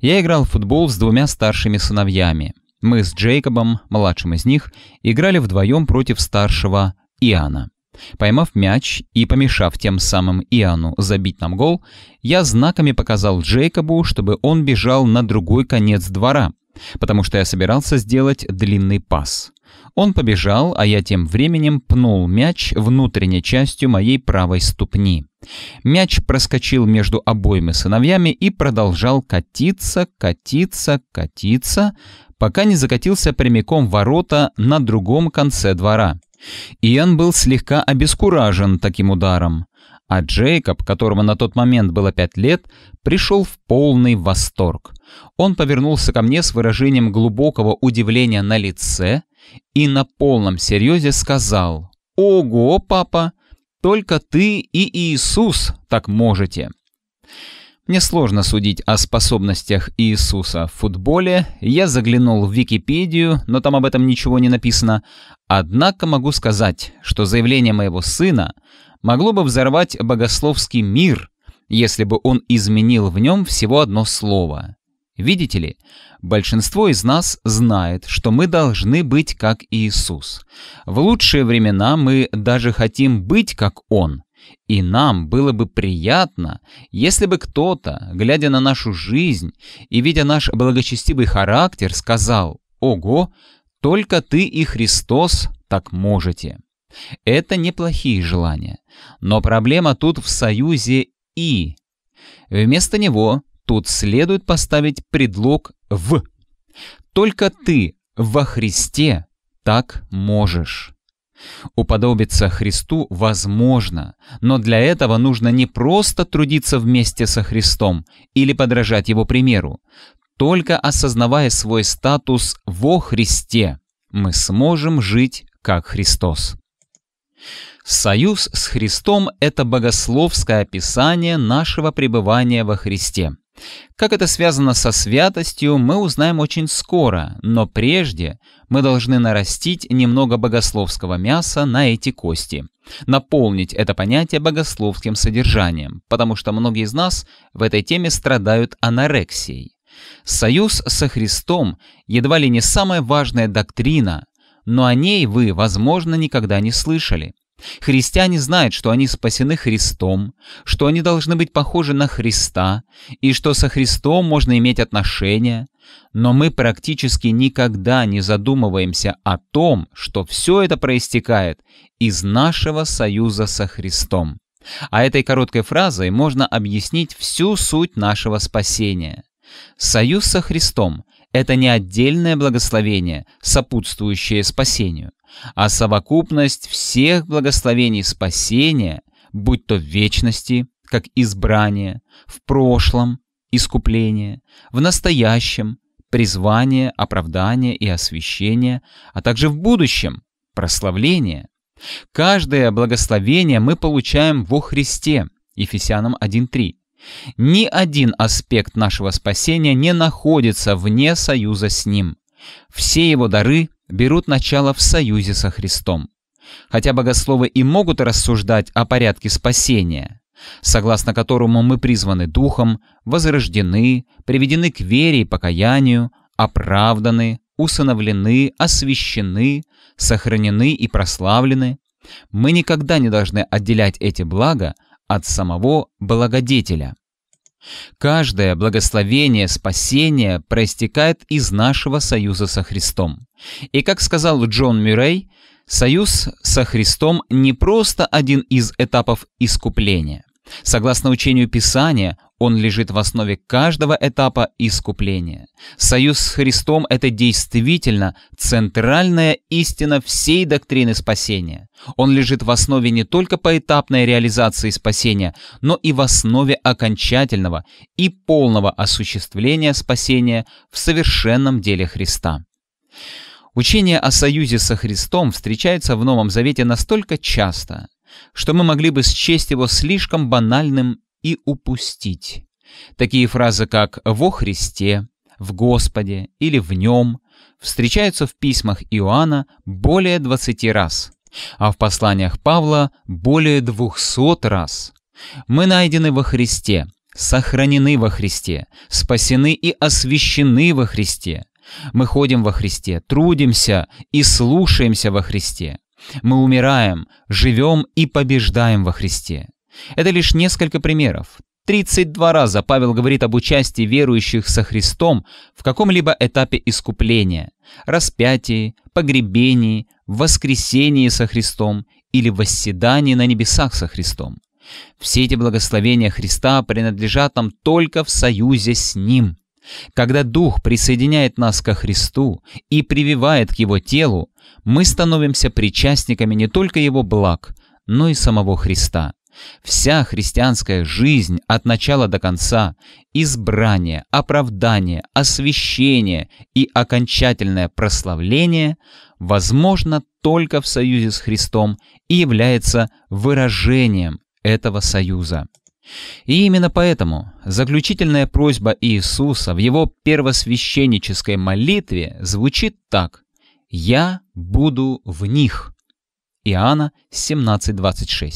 Я играл в футбол с двумя старшими сыновьями. Мы с Джейкобом, младшим из них, играли вдвоем против старшего Иоанна. Поймав мяч и помешав тем самым Иоанну забить нам гол, я знаками показал Джейкобу, чтобы он бежал на другой конец двора, потому что я собирался сделать длинный пас. Он побежал, а я тем временем пнул мяч внутренней частью моей правой ступни. Мяч проскочил между обоими сыновьями и продолжал катиться, катиться, катиться, пока не закатился прямиком ворота на другом конце двора. Иэн был слегка обескуражен таким ударом. А Джейкоб, которому на тот момент было пять лет, пришел в полный восторг. Он повернулся ко мне с выражением глубокого удивления на лице и на полном серьезе сказал «Ого, папа, только ты и Иисус так можете». Мне сложно судить о способностях Иисуса в футболе. Я заглянул в Википедию, но там об этом ничего не написано. Однако могу сказать, что заявление моего сына – могло бы взорвать богословский мир, если бы он изменил в нем всего одно слово. Видите ли, большинство из нас знает, что мы должны быть как Иисус. В лучшие времена мы даже хотим быть как Он – и нам было бы приятно, если бы кто-то, глядя на нашу жизнь и видя наш благочестивый характер, сказал «Ого, только ты и Христос так можете». Это неплохие желания, но проблема тут в союзе «и». Вместо него тут следует поставить предлог «в». Только ты во Христе так можешь. Уподобиться Христу возможно, но для этого нужно не просто трудиться вместе со Христом или подражать Его примеру. Только осознавая свой статус во Христе, мы сможем жить как Христос. Союз с Христом – это богословское описание нашего пребывания во Христе. Как это связано со святостью, мы узнаем очень скоро, но прежде мы должны нарастить немного богословского мяса на эти кости, наполнить это понятие богословским содержанием, потому что многие из нас в этой теме страдают анорексией. Союз со Христом едва ли не самая важная доктрина, но о ней вы, возможно, никогда не слышали. Христиане знают, что они спасены Христом, что они должны быть похожи на Христа, и что со Христом можно иметь отношения, но мы практически никогда не задумываемся о том, что все это проистекает из нашего союза со Христом. А этой короткой фразой можно объяснить всю суть нашего спасения. Союз со Христом это не отдельное благословение, сопутствующее спасению, а совокупность всех благословений спасения, будь то в вечности, как избрание, в прошлом, искупление, в настоящем, призвание, оправдание и освящение, а также в будущем, прославление. Каждое благословение мы получаем во Христе, Ефесянам 1.3, ни один аспект нашего спасения не находится вне союза с Ним. Все его дары берут начало в союзе со Христом. Хотя богословы и могут рассуждать о порядке спасения, согласно которому мы призваны духом, возрождены, приведены к вере и покаянию, оправданы, усыновлены, освящены, сохранены и прославлены, мы никогда не должны отделять эти блага от самого благодетеля. Каждое благословение спасения проистекает из нашего союза со Христом. И как сказал Джон Мюррей, союз со Христом не просто один из этапов искупления. Согласно учению Писания, он лежит в основе каждого этапа искупления. Союз с Христом – это действительно центральная истина всей доктрины спасения. Он лежит в основе не только поэтапной реализации спасения, но и в основе окончательного и полного осуществления спасения в совершенном деле Христа. Учение о союзе со Христом встречается в Новом Завете настолько часто, что мы могли бы счесть его слишком банальным и упустить. Такие фразы, как «во Христе», «в Господе» или «в Нем» встречаются в письмах Иоанна более 20 раз, а в посланиях Павла более 200 раз. «Мы найдены во Христе», «сохранены во Христе», «спасены и освящены во Христе», мы ходим во Христе, трудимся и слушаемся во Христе. Мы умираем, живем и побеждаем во Христе. Это лишь несколько примеров. 32 раза Павел говорит об участии верующих со Христом в каком-либо этапе искупления, распятии, погребении, воскресении со Христом или восседании на небесах со Христом. Все эти благословения Христа принадлежат нам только в союзе с Ним. Когда Дух присоединяет нас ко Христу и прививает к Его телу, мы становимся причастниками не только Его благ, но и самого Христа – Вся христианская жизнь от начала до конца – избрание, оправдание, освящение и окончательное прославление – возможно только в союзе с Христом и является выражением этого союза. И именно поэтому заключительная просьба Иисуса в его первосвященнической молитве звучит так «Я буду в них». Иоанна 17:26.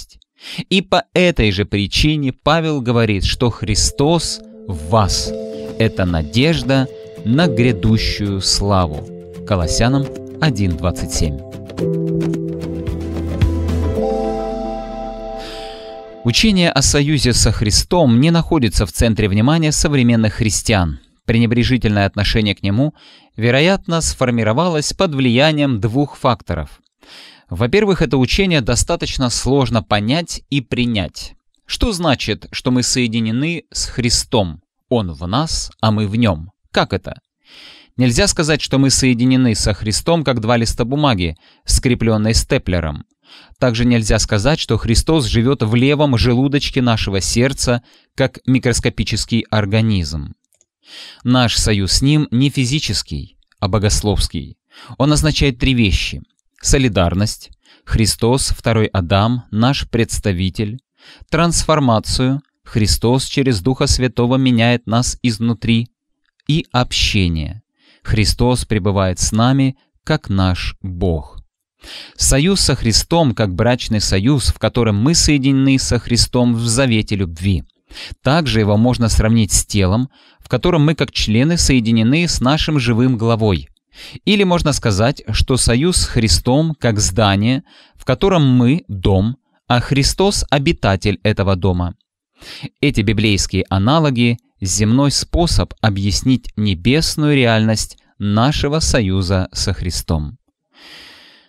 И по этой же причине Павел говорит, что Христос в вас – это надежда на грядущую славу. Колоссянам 1.27. Учение о союзе со Христом не находится в центре внимания современных христиан. Пренебрежительное отношение к нему, вероятно, сформировалось под влиянием двух факторов – во-первых, это учение достаточно сложно понять и принять. Что значит, что мы соединены с Христом? Он в нас, а мы в нем. Как это? Нельзя сказать, что мы соединены со Христом, как два листа бумаги, скрепленные степлером. Также нельзя сказать, что Христос живет в левом желудочке нашего сердца, как микроскопический организм. Наш союз с Ним не физический, а богословский. Он означает три вещи солидарность, Христос, второй Адам, наш представитель, трансформацию, Христос через Духа Святого меняет нас изнутри, и общение. Христос пребывает с нами, как наш Бог. Союз со Христом, как брачный союз, в котором мы соединены со Христом в завете любви. Также его можно сравнить с телом, в котором мы как члены соединены с нашим живым главой, или можно сказать, что союз с Христом как здание, в котором мы – дом, а Христос – обитатель этого дома. Эти библейские аналоги – земной способ объяснить небесную реальность нашего союза со Христом.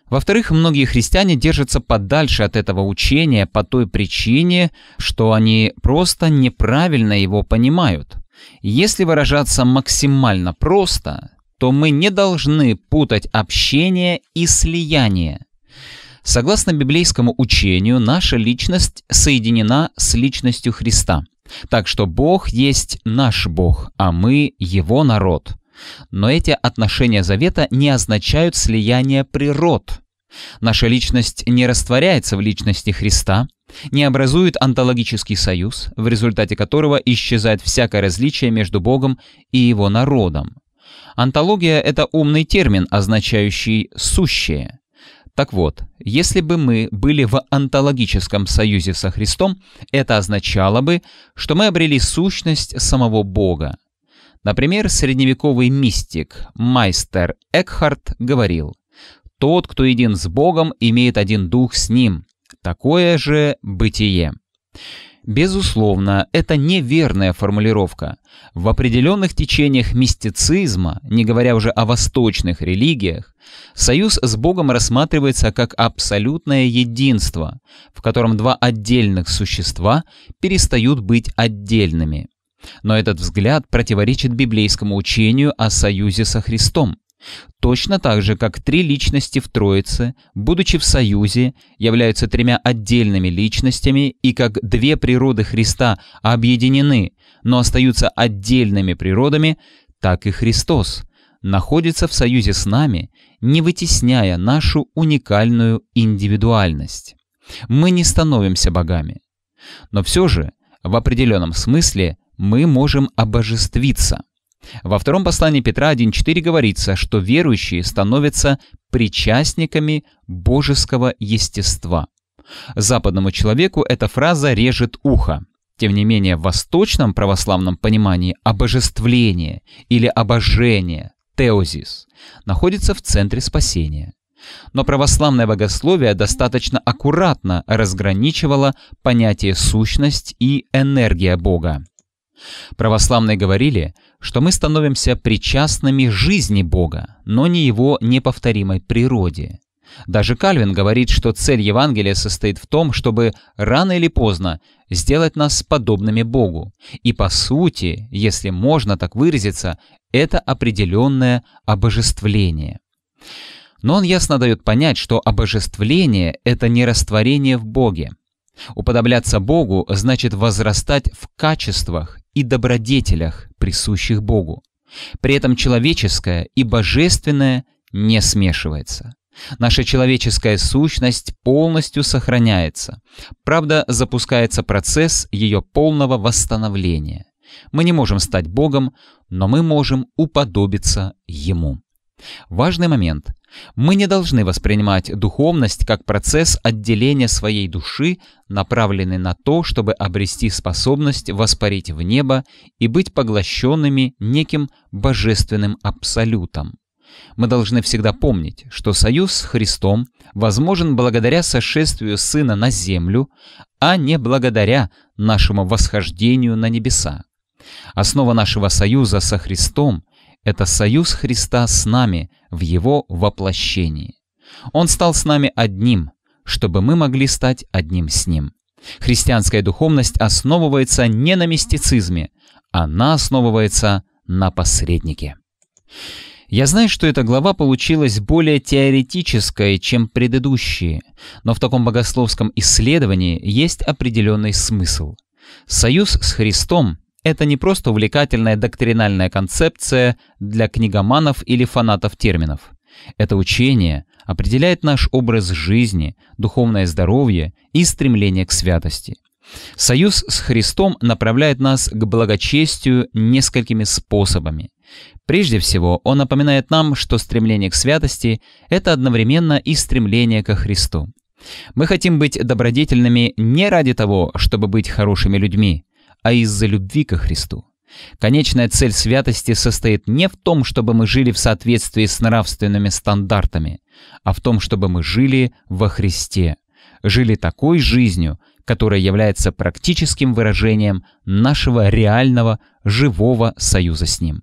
Во-вторых, многие христиане держатся подальше от этого учения по той причине, что они просто неправильно его понимают. Если выражаться максимально просто, что мы не должны путать общение и слияние. Согласно библейскому учению, наша личность соединена с личностью Христа. Так что Бог есть наш Бог, а мы Его народ. Но эти отношения завета не означают слияние природ. Наша личность не растворяется в личности Христа, не образует онтологический союз, в результате которого исчезает всякое различие между Богом и Его народом. Антология – это умный термин, означающий «сущее». Так вот, если бы мы были в антологическом союзе со Христом, это означало бы, что мы обрели сущность самого Бога. Например, средневековый мистик Майстер Экхарт говорил, «Тот, кто един с Богом, имеет один дух с Ним, такое же бытие». Безусловно, это неверная формулировка. В определенных течениях мистицизма, не говоря уже о восточных религиях, союз с Богом рассматривается как абсолютное единство, в котором два отдельных существа перестают быть отдельными. Но этот взгляд противоречит библейскому учению о союзе со Христом. Точно так же, как три личности в Троице, будучи в союзе, являются тремя отдельными личностями, и как две природы Христа объединены, но остаются отдельными природами, так и Христос находится в союзе с нами, не вытесняя нашу уникальную индивидуальность. Мы не становимся богами. Но все же, в определенном смысле, мы можем обожествиться – во втором послании Петра 1.4 говорится, что верующие становятся причастниками божеского естества. Западному человеку эта фраза режет ухо. Тем не менее, в восточном православном понимании обожествление или обожение, теозис, находится в центре спасения. Но православное богословие достаточно аккуратно разграничивало понятие сущность и энергия Бога. Православные говорили, что мы становимся причастными жизни Бога, но не его неповторимой природе. Даже Кальвин говорит, что цель Евангелия состоит в том, чтобы рано или поздно сделать нас подобными Богу. И по сути, если можно так выразиться, это определенное обожествление. Но он ясно дает понять, что обожествление – это не растворение в Боге. Уподобляться Богу значит возрастать в качествах и добродетелях, присущих Богу. При этом человеческое и божественное не смешивается. Наша человеческая сущность полностью сохраняется. Правда, запускается процесс ее полного восстановления. Мы не можем стать Богом, но мы можем уподобиться Ему. Важный момент. Мы не должны воспринимать духовность как процесс отделения своей души, направленный на то, чтобы обрести способность воспарить в небо и быть поглощенными неким божественным абсолютом. Мы должны всегда помнить, что союз с Христом возможен благодаря сошествию Сына на землю, а не благодаря нашему восхождению на небеса. Основа нашего союза со Христом это союз Христа с нами в Его воплощении. Он стал с нами одним, чтобы мы могли стать одним с Ним. Христианская духовность основывается не на мистицизме, она основывается на посреднике. Я знаю, что эта глава получилась более теоретической, чем предыдущие, но в таком богословском исследовании есть определенный смысл. Союз с Христом это не просто увлекательная доктринальная концепция для книгоманов или фанатов терминов. Это учение определяет наш образ жизни, духовное здоровье и стремление к святости. Союз с Христом направляет нас к благочестию несколькими способами. Прежде всего, он напоминает нам, что стремление к святости – это одновременно и стремление ко Христу. Мы хотим быть добродетельными не ради того, чтобы быть хорошими людьми, а из-за любви ко Христу. Конечная цель святости состоит не в том, чтобы мы жили в соответствии с нравственными стандартами, а в том, чтобы мы жили во Христе, жили такой жизнью, которая является практическим выражением нашего реального, живого союза с Ним.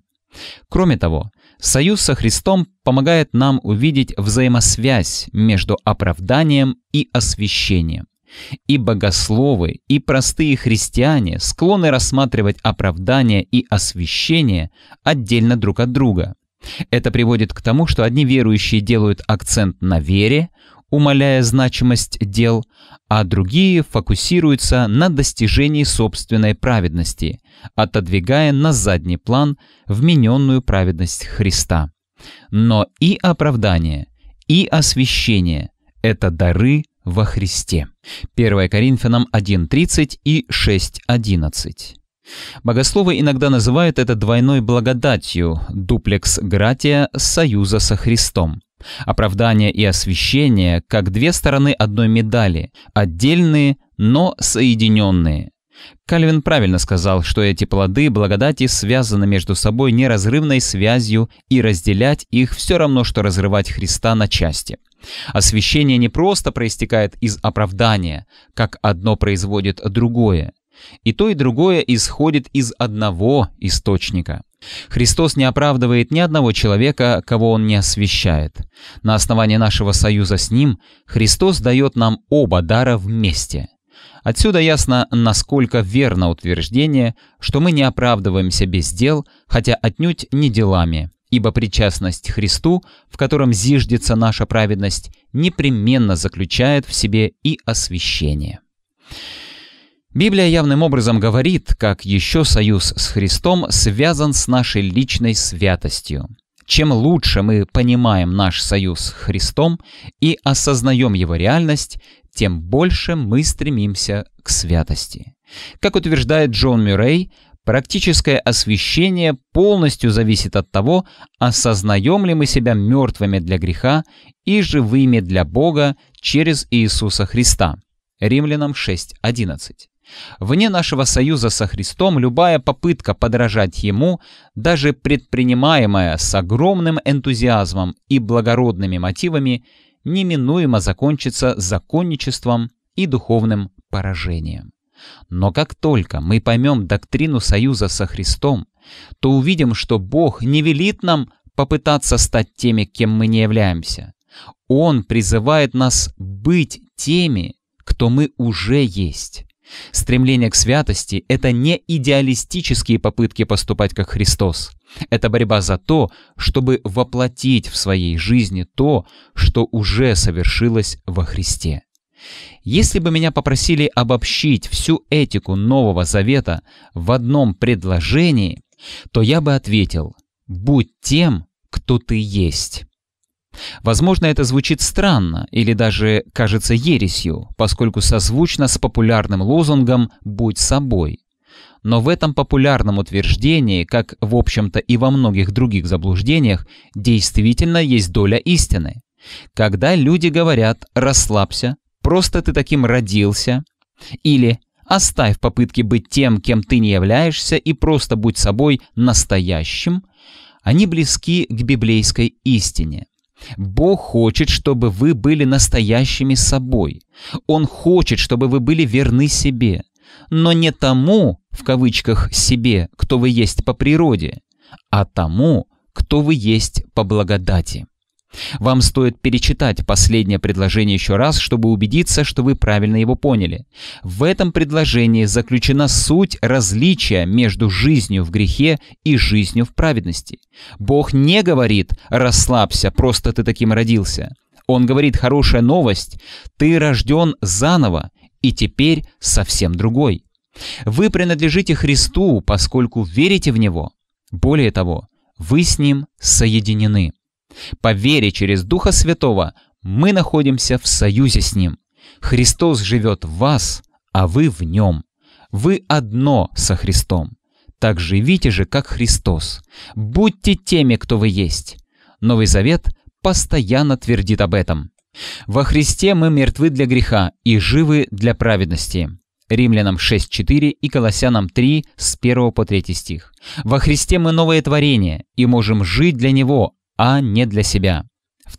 Кроме того, союз со Христом помогает нам увидеть взаимосвязь между оправданием и освящением. И богословы, и простые христиане склонны рассматривать оправдание и освящение отдельно друг от друга. Это приводит к тому, что одни верующие делают акцент на вере, умаляя значимость дел, а другие фокусируются на достижении собственной праведности, отодвигая на задний план вмененную праведность Христа. Но и оправдание, и освящение – это дары во Христе. 1 Коринфянам 1.30 и 6.11. Богословы иногда называют это двойной благодатью, дуплекс гратия союза со Христом. Оправдание и освящение как две стороны одной медали, отдельные, но соединенные. Кальвин правильно сказал, что эти плоды благодати связаны между собой неразрывной связью и разделять их все равно, что разрывать Христа на части. Освящение не просто проистекает из оправдания, как одно производит другое. И то, и другое исходит из одного источника. Христос не оправдывает ни одного человека, кого Он не освящает. На основании нашего союза с Ним Христос дает нам оба дара вместе – Отсюда ясно, насколько верно утверждение, что мы не оправдываемся без дел, хотя отнюдь не делами, ибо причастность Христу, в котором зиждется наша праведность, непременно заключает в себе и освящение. Библия явным образом говорит, как еще союз с Христом связан с нашей личной святостью. Чем лучше мы понимаем наш союз с Христом и осознаем его реальность, тем больше мы стремимся к святости. Как утверждает Джон Мюррей, практическое освящение полностью зависит от того, осознаем ли мы себя мертвыми для греха и живыми для Бога через Иисуса Христа. Римлянам 6.11. Вне нашего союза со Христом любая попытка подражать Ему, даже предпринимаемая с огромным энтузиазмом и благородными мотивами, неминуемо закончится законничеством и духовным поражением. Но как только мы поймем доктрину союза со Христом, то увидим, что Бог не велит нам попытаться стать теми, кем мы не являемся. Он призывает нас быть теми, кто мы уже есть. Стремление к святости — это не идеалистические попытки поступать как Христос. Это борьба за то, чтобы воплотить в своей жизни то, что уже совершилось во Христе. Если бы меня попросили обобщить всю этику Нового Завета в одном предложении, то я бы ответил «Будь тем, кто ты есть». Возможно, это звучит странно или даже кажется ересью, поскольку созвучно с популярным лозунгом «Будь собой». Но в этом популярном утверждении, как, в общем-то, и во многих других заблуждениях, действительно есть доля истины. Когда люди говорят «расслабься», «просто ты таким родился» или «оставь попытки быть тем, кем ты не являешься и просто будь собой настоящим», они близки к библейской истине. Бог хочет, чтобы вы были настоящими собой. Он хочет, чтобы вы были верны себе. Но не тому, в кавычках, себе, кто вы есть по природе, а тому, кто вы есть по благодати. Вам стоит перечитать последнее предложение еще раз, чтобы убедиться, что вы правильно его поняли. В этом предложении заключена суть различия между жизнью в грехе и жизнью в праведности. Бог не говорит «расслабься, просто ты таким родился». Он говорит «хорошая новость, ты рожден заново, и теперь совсем другой». Вы принадлежите Христу, поскольку верите в Него. Более того, вы с Ним соединены. По вере через Духа Святого мы находимся в союзе с Ним. Христос живет в вас, а вы в Нем. Вы одно со Христом. Так живите же, как Христос. Будьте теми, кто вы есть. Новый Завет постоянно твердит об этом. Во Христе мы мертвы для греха и живы для праведности. Римлянам 6.4 и Колоссянам 3 с 1 по 3 стих. Во Христе мы новое творение и можем жить для Него, а не для себя.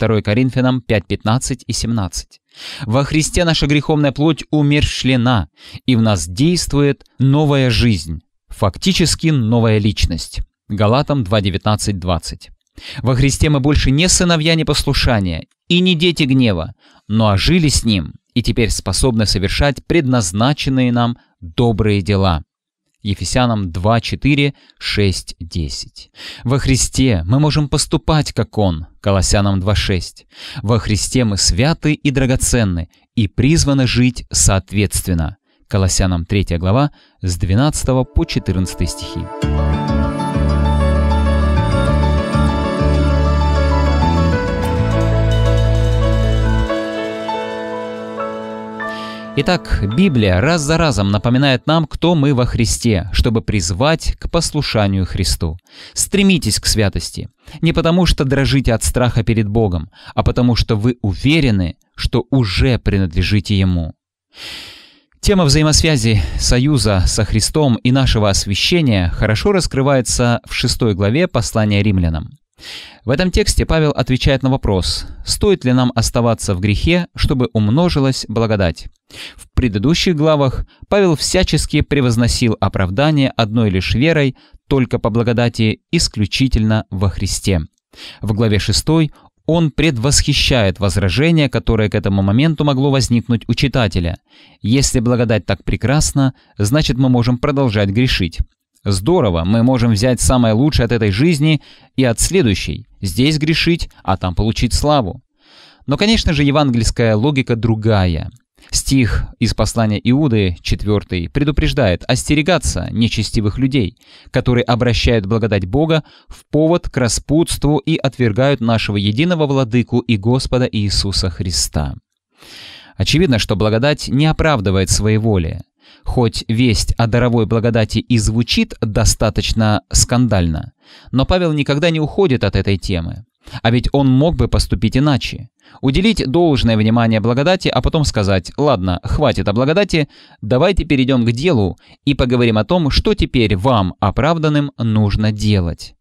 2 Коринфянам 5:15 и 17. Во Христе наша греховная плоть умершлена, и в нас действует новая жизнь, фактически новая личность. Галатам 2:19-20. Во Христе мы больше не сыновья непослушания и не дети гнева, но ожили с Ним и теперь способны совершать предназначенные нам добрые дела. Ефесянам 2, 4, 6, 10. Во Христе мы можем поступать, как Он. Колоссянам 2, 6. Во Христе мы святы и драгоценны и призваны жить соответственно. Колоссянам 3 глава с 12 по 14 стихи. Итак, Библия раз за разом напоминает нам, кто мы во Христе, чтобы призвать к послушанию Христу. Стремитесь к святости. Не потому, что дрожите от страха перед Богом, а потому, что вы уверены, что уже принадлежите Ему. Тема взаимосвязи союза со Христом и нашего освящения хорошо раскрывается в шестой главе послания римлянам. В этом тексте Павел отвечает на вопрос, стоит ли нам оставаться в грехе, чтобы умножилась благодать. В предыдущих главах Павел всячески превозносил оправдание одной лишь верой, только по благодати, исключительно во Христе. В главе 6 он предвосхищает возражение, которое к этому моменту могло возникнуть у читателя. Если благодать так прекрасна, значит мы можем продолжать грешить. Здорово, мы можем взять самое лучшее от этой жизни и от следующей. Здесь грешить, а там получить славу. Но, конечно же, евангельская логика другая. Стих из послания Иуды, 4, предупреждает остерегаться нечестивых людей, которые обращают благодать Бога в повод к распутству и отвергают нашего единого владыку и Господа Иисуса Христа. Очевидно, что благодать не оправдывает своей воли. Хоть весть о даровой благодати и звучит достаточно скандально, но Павел никогда не уходит от этой темы. А ведь он мог бы поступить иначе. Уделить должное внимание благодати, а потом сказать «Ладно, хватит о благодати, давайте перейдем к делу и поговорим о том, что теперь вам, оправданным, нужно делать».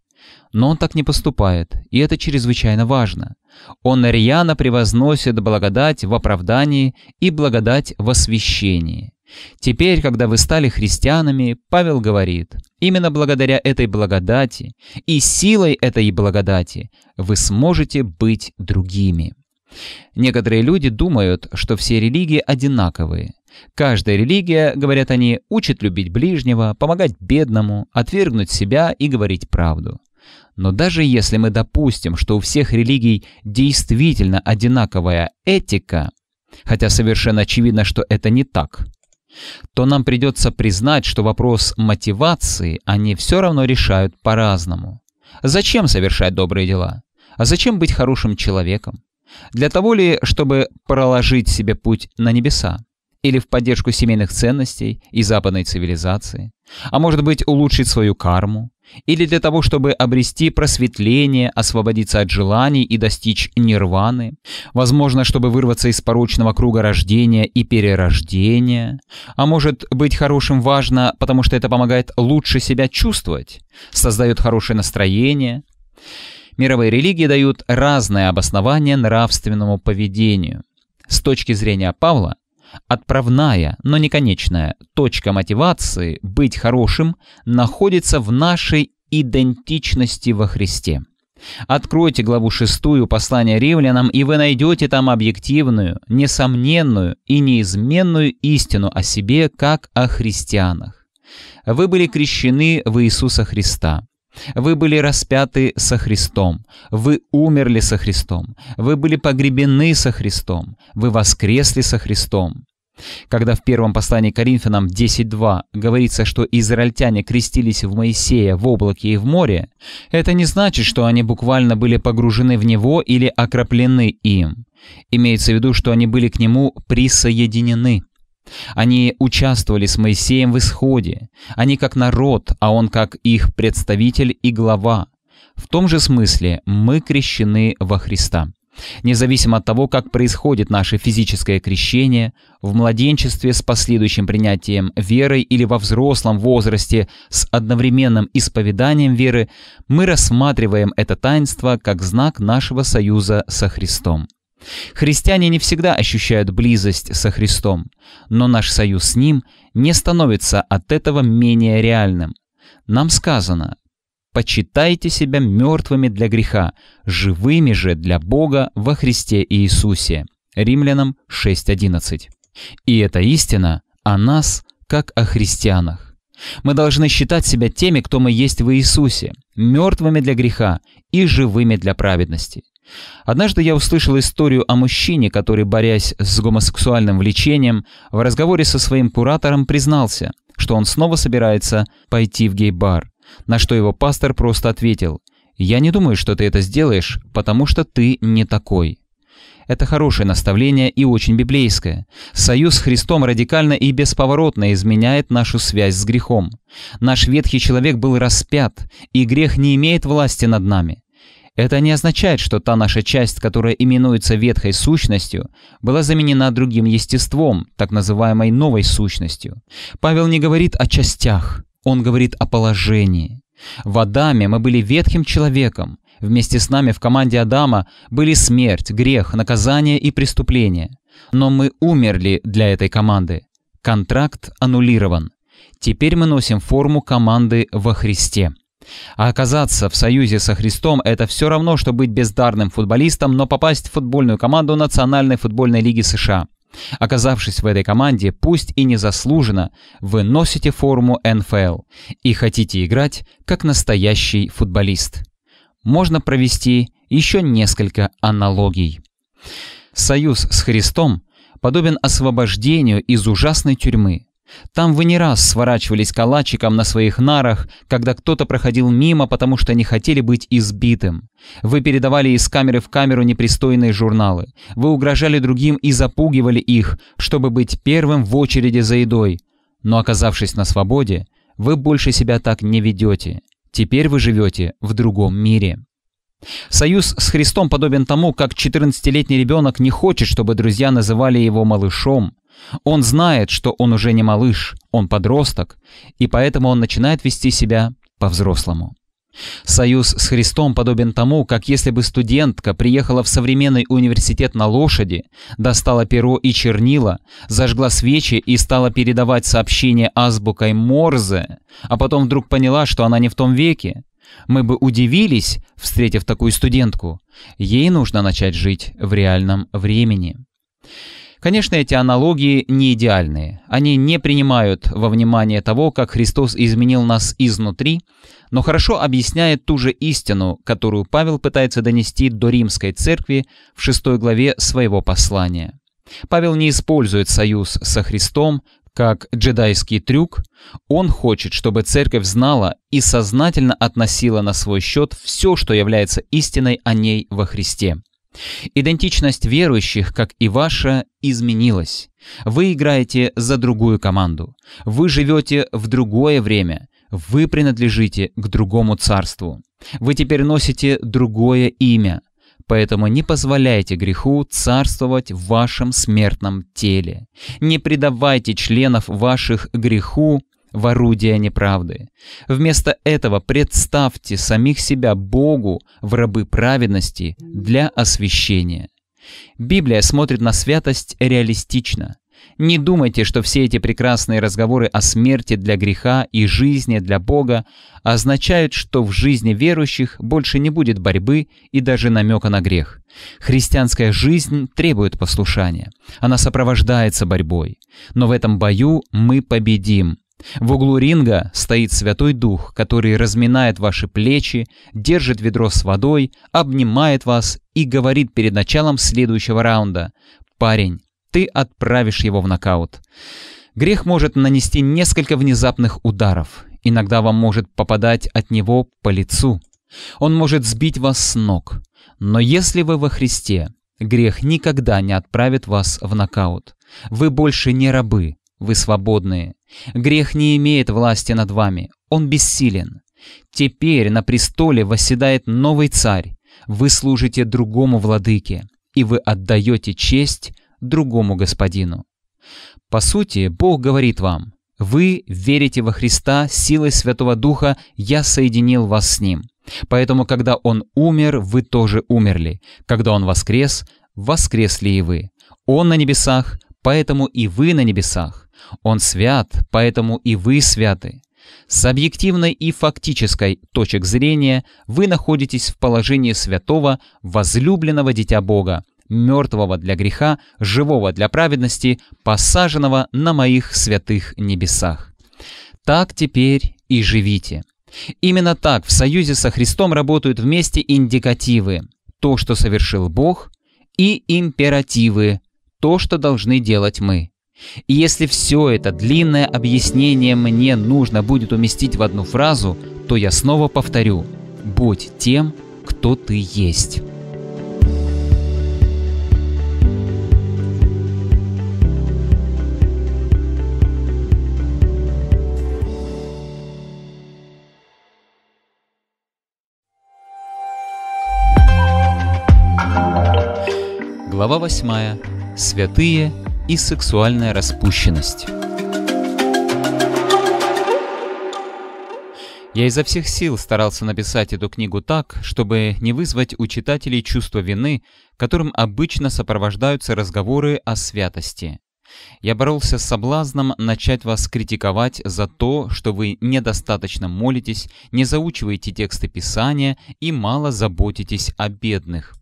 Но он так не поступает, и это чрезвычайно важно. Он рьяно превозносит благодать в оправдании и благодать в освящении. Теперь, когда вы стали христианами, Павел говорит, именно благодаря этой благодати и силой этой благодати вы сможете быть другими. Некоторые люди думают, что все религии одинаковые. Каждая религия, говорят они, учит любить ближнего, помогать бедному, отвергнуть себя и говорить правду. Но даже если мы допустим, что у всех религий действительно одинаковая этика, хотя совершенно очевидно, что это не так – то нам придется признать, что вопрос мотивации они все равно решают по-разному. Зачем совершать добрые дела? А зачем быть хорошим человеком? Для того ли, чтобы проложить себе путь на небеса? или в поддержку семейных ценностей и западной цивилизации, а может быть улучшить свою карму, или для того, чтобы обрести просветление, освободиться от желаний и достичь нирваны, возможно, чтобы вырваться из порочного круга рождения и перерождения, а может быть хорошим важно, потому что это помогает лучше себя чувствовать, создает хорошее настроение. Мировые религии дают разное обоснование нравственному поведению. С точки зрения Павла, Отправная, но не конечная точка мотивации быть хорошим находится в нашей идентичности во Христе. Откройте главу 6 послания римлянам, и вы найдете там объективную, несомненную и неизменную истину о себе, как о христианах. Вы были крещены в Иисуса Христа. Вы были распяты со Христом, вы умерли со Христом, вы были погребены со Христом, вы воскресли со Христом. Когда в первом послании Коринфянам 10.2 говорится, что израильтяне крестились в Моисея в облаке и в море, это не значит, что они буквально были погружены в него или окроплены им. Имеется в виду, что они были к нему присоединены. Они участвовали с Моисеем в исходе. Они как народ, а он как их представитель и глава. В том же смысле мы крещены во Христа. Независимо от того, как происходит наше физическое крещение, в младенчестве с последующим принятием веры или во взрослом возрасте с одновременным исповеданием веры, мы рассматриваем это таинство как знак нашего союза со Христом. Христиане не всегда ощущают близость со Христом, но наш союз с Ним не становится от этого менее реальным. Нам сказано «Почитайте себя мертвыми для греха, живыми же для Бога во Христе Иисусе» Римлянам 6.11. И эта истина о нас, как о христианах. Мы должны считать себя теми, кто мы есть в Иисусе, мертвыми для греха и живыми для праведности. Однажды я услышал историю о мужчине, который, борясь с гомосексуальным влечением, в разговоре со своим куратором признался, что он снова собирается пойти в гей-бар, на что его пастор просто ответил «Я не думаю, что ты это сделаешь, потому что ты не такой». Это хорошее наставление и очень библейское. Союз с Христом радикально и бесповоротно изменяет нашу связь с грехом. Наш ветхий человек был распят, и грех не имеет власти над нами. Это не означает, что та наша часть, которая именуется ветхой сущностью, была заменена другим естеством, так называемой новой сущностью. Павел не говорит о частях, он говорит о положении. В Адаме мы были ветхим человеком, вместе с нами в команде Адама были смерть, грех, наказание и преступление. Но мы умерли для этой команды. Контракт аннулирован. Теперь мы носим форму команды во Христе. А оказаться в союзе со Христом – это все равно, что быть бездарным футболистом, но попасть в футбольную команду Национальной футбольной лиги США. Оказавшись в этой команде, пусть и незаслуженно, вы носите форму НФЛ и хотите играть как настоящий футболист. Можно провести еще несколько аналогий. Союз с Христом подобен освобождению из ужасной тюрьмы – там вы не раз сворачивались калачиком на своих нарах, когда кто-то проходил мимо, потому что не хотели быть избитым. Вы передавали из камеры в камеру непристойные журналы. Вы угрожали другим и запугивали их, чтобы быть первым в очереди за едой. Но оказавшись на свободе, вы больше себя так не ведете. Теперь вы живете в другом мире. Союз с Христом подобен тому, как 14-летний ребенок не хочет, чтобы друзья называли его малышом, он знает, что он уже не малыш, он подросток, и поэтому он начинает вести себя по-взрослому. Союз с Христом подобен тому, как если бы студентка приехала в современный университет на лошади, достала перо и чернила, зажгла свечи и стала передавать сообщение азбукой Морзе, а потом вдруг поняла, что она не в том веке. Мы бы удивились, встретив такую студентку. Ей нужно начать жить в реальном времени. Конечно, эти аналогии не идеальные. Они не принимают во внимание того, как Христос изменил нас изнутри, но хорошо объясняет ту же истину, которую Павел пытается донести до римской церкви в шестой главе своего послания. Павел не использует союз со Христом как джедайский трюк, он хочет, чтобы церковь знала и сознательно относила на свой счет все, что является истиной о ней во Христе. Идентичность верующих, как и ваша, изменилась. Вы играете за другую команду. Вы живете в другое время. Вы принадлежите к другому царству. Вы теперь носите другое имя. Поэтому не позволяйте греху царствовать в вашем смертном теле. Не предавайте членов ваших греху в орудие а неправды. Вместо этого представьте самих себя Богу в рабы праведности для освящения. Библия смотрит на святость реалистично. Не думайте, что все эти прекрасные разговоры о смерти для греха и жизни для Бога означают, что в жизни верующих больше не будет борьбы и даже намека на грех. Христианская жизнь требует послушания. Она сопровождается борьбой. Но в этом бою мы победим, в углу ринга стоит Святой Дух, который разминает ваши плечи, держит ведро с водой, обнимает вас и говорит перед началом следующего раунда «Парень, ты отправишь его в нокаут». Грех может нанести несколько внезапных ударов. Иногда вам может попадать от него по лицу. Он может сбить вас с ног. Но если вы во Христе, грех никогда не отправит вас в нокаут. Вы больше не рабы, вы свободные. Грех не имеет власти над вами, он бессилен. Теперь на престоле восседает новый царь, вы служите другому владыке, и вы отдаете честь другому господину. По сути, Бог говорит вам, вы верите во Христа, силой Святого Духа я соединил вас с Ним. Поэтому, когда Он умер, вы тоже умерли. Когда Он воскрес, воскресли и вы. Он на небесах, поэтому и вы на небесах. Он свят, поэтому и вы святы. С объективной и фактической точек зрения вы находитесь в положении святого, возлюбленного дитя Бога, мертвого для греха, живого для праведности, посаженного на моих святых небесах. Так теперь и живите. Именно так в союзе со Христом работают вместе индикативы – то, что совершил Бог, и императивы – то, что должны делать мы. И если все это длинное объяснение мне нужно будет уместить в одну фразу, то я снова повторю – будь тем, кто ты есть. Глава 8. Святые и сексуальная распущенность. Я изо всех сил старался написать эту книгу так, чтобы не вызвать у читателей чувство вины, которым обычно сопровождаются разговоры о святости. Я боролся с соблазном начать вас критиковать за то, что вы недостаточно молитесь, не заучиваете тексты Писания и мало заботитесь о бедных.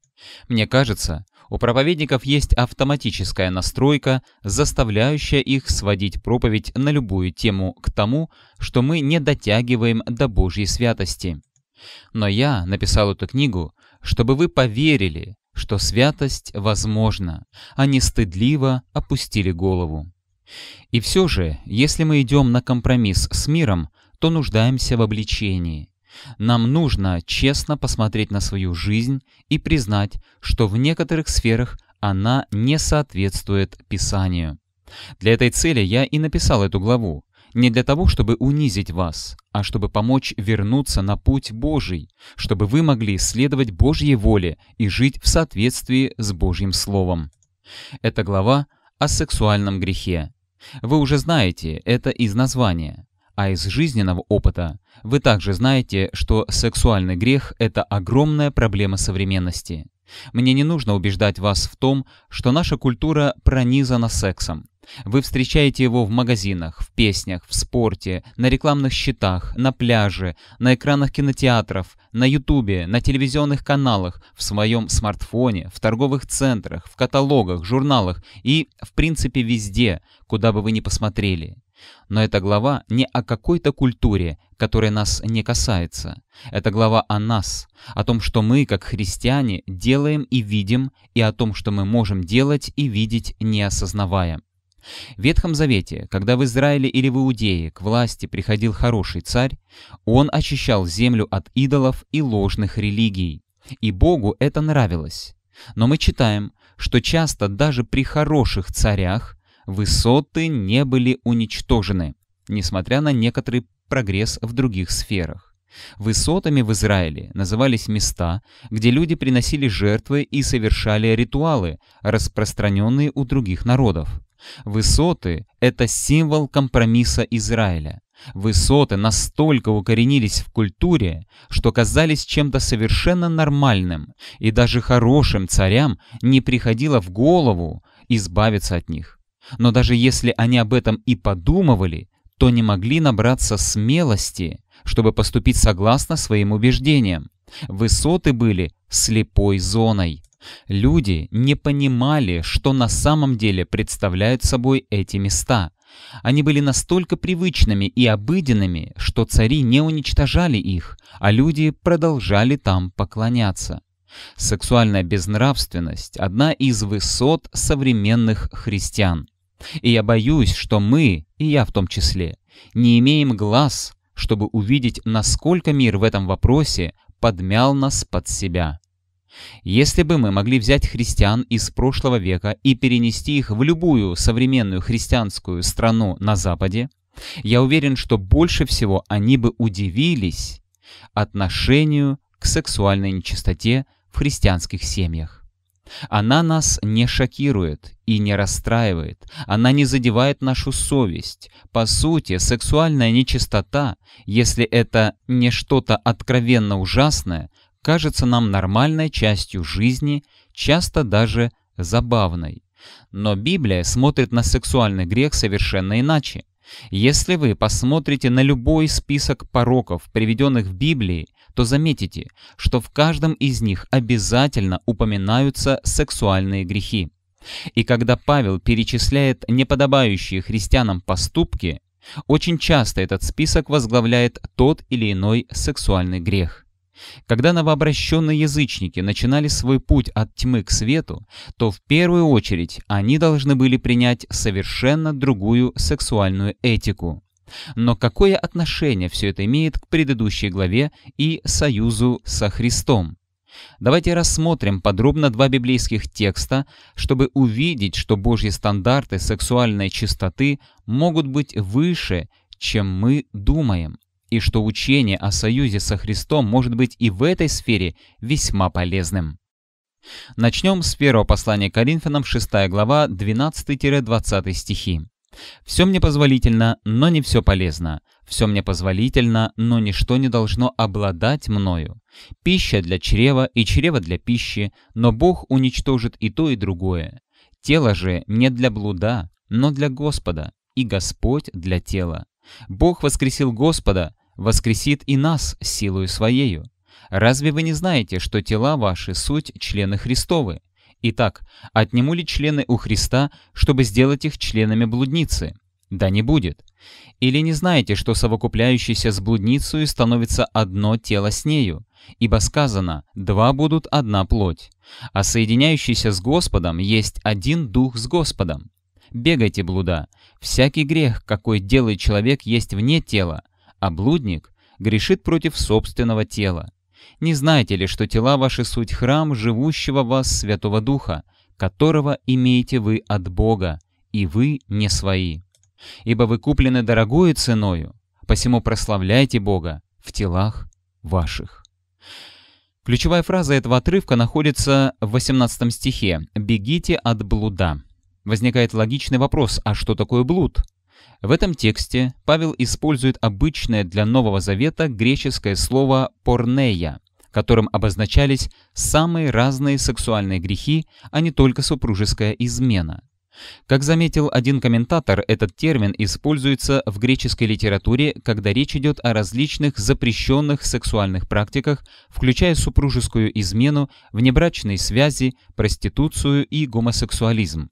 Мне кажется, у проповедников есть автоматическая настройка, заставляющая их сводить проповедь на любую тему к тому, что мы не дотягиваем до Божьей святости. Но я написал эту книгу, чтобы вы поверили, что святость возможна, а не стыдливо опустили голову. И все же, если мы идем на компромисс с миром, то нуждаемся в обличении. Нам нужно честно посмотреть на свою жизнь и признать, что в некоторых сферах она не соответствует Писанию. Для этой цели я и написал эту главу. Не для того, чтобы унизить вас, а чтобы помочь вернуться на путь Божий, чтобы вы могли следовать Божьей воле и жить в соответствии с Божьим Словом. Эта глава о сексуальном грехе. Вы уже знаете это из названия, а из жизненного опыта вы также знаете, что сексуальный грех – это огромная проблема современности. Мне не нужно убеждать вас в том, что наша культура пронизана сексом. Вы встречаете его в магазинах, в песнях, в спорте, на рекламных счетах, на пляже, на экранах кинотеатров, на ютубе, на телевизионных каналах, в своем смартфоне, в торговых центрах, в каталогах, журналах и, в принципе, везде, куда бы вы ни посмотрели. Но эта глава не о какой-то культуре, которое нас не касается. Это глава о нас, о том, что мы, как христиане, делаем и видим, и о том, что мы можем делать и видеть, не осознавая. В Ветхом Завете, когда в Израиле или в Иудее к власти приходил хороший царь, он очищал землю от идолов и ложных религий. И Богу это нравилось. Но мы читаем, что часто даже при хороших царях высоты не были уничтожены, несмотря на некоторые прогресс в других сферах. Высотами в Израиле назывались места, где люди приносили жертвы и совершали ритуалы, распространенные у других народов. Высоты – это символ компромисса Израиля. Высоты настолько укоренились в культуре, что казались чем-то совершенно нормальным, и даже хорошим царям не приходило в голову избавиться от них. Но даже если они об этом и подумывали, то не могли набраться смелости, чтобы поступить согласно своим убеждениям. Высоты были слепой зоной. Люди не понимали, что на самом деле представляют собой эти места. Они были настолько привычными и обыденными, что цари не уничтожали их, а люди продолжали там поклоняться. Сексуальная безнравственность – одна из высот современных христиан. И я боюсь, что мы, и я в том числе, не имеем глаз, чтобы увидеть, насколько мир в этом вопросе подмял нас под себя. Если бы мы могли взять христиан из прошлого века и перенести их в любую современную христианскую страну на Западе, я уверен, что больше всего они бы удивились отношению к сексуальной нечистоте в христианских семьях. Она нас не шокирует и не расстраивает, она не задевает нашу совесть. По сути, сексуальная нечистота, если это не что-то откровенно ужасное, кажется нам нормальной частью жизни, часто даже забавной. Но Библия смотрит на сексуальный грех совершенно иначе. Если вы посмотрите на любой список пороков, приведенных в Библии, то заметите, что в каждом из них обязательно упоминаются сексуальные грехи. И когда Павел перечисляет неподобающие христианам поступки, очень часто этот список возглавляет тот или иной сексуальный грех. Когда новообращенные язычники начинали свой путь от тьмы к свету, то в первую очередь они должны были принять совершенно другую сексуальную этику – но какое отношение все это имеет к предыдущей главе и союзу со Христом? Давайте рассмотрим подробно два библейских текста, чтобы увидеть, что Божьи стандарты сексуальной чистоты могут быть выше, чем мы думаем, и что учение о союзе со Христом может быть и в этой сфере весьма полезным. Начнем с первого послания Коринфянам, 6 глава, 12-20 стихи. Все мне позволительно, но не все полезно. Все мне позволительно, но ничто не должно обладать мною. Пища для чрева и чрево для пищи, но Бог уничтожит и то, и другое. Тело же не для блуда, но для Господа, и Господь для тела. Бог воскресил Господа, воскресит и нас силою Своею. Разве вы не знаете, что тела ваши — суть члены Христовы? Итак, отниму ли члены у Христа, чтобы сделать их членами блудницы? Да не будет. Или не знаете, что совокупляющийся с блудницей становится одно тело с нею? Ибо сказано, два будут одна плоть. А соединяющийся с Господом есть один дух с Господом. Бегайте, блуда. Всякий грех, какой делает человек, есть вне тела, а блудник грешит против собственного тела. Не знаете ли, что тела ваши суть храм живущего в вас Святого Духа, которого имеете вы от Бога, и вы не свои? Ибо вы куплены дорогою ценою, посему прославляйте Бога в телах ваших». Ключевая фраза этого отрывка находится в 18 стихе «Бегите от блуда». Возникает логичный вопрос, а что такое блуд? В этом тексте Павел использует обычное для Нового Завета греческое слово «порнея», которым обозначались самые разные сексуальные грехи, а не только супружеская измена. Как заметил один комментатор, этот термин используется в греческой литературе, когда речь идет о различных запрещенных сексуальных практиках, включая супружескую измену, внебрачные связи, проституцию и гомосексуализм.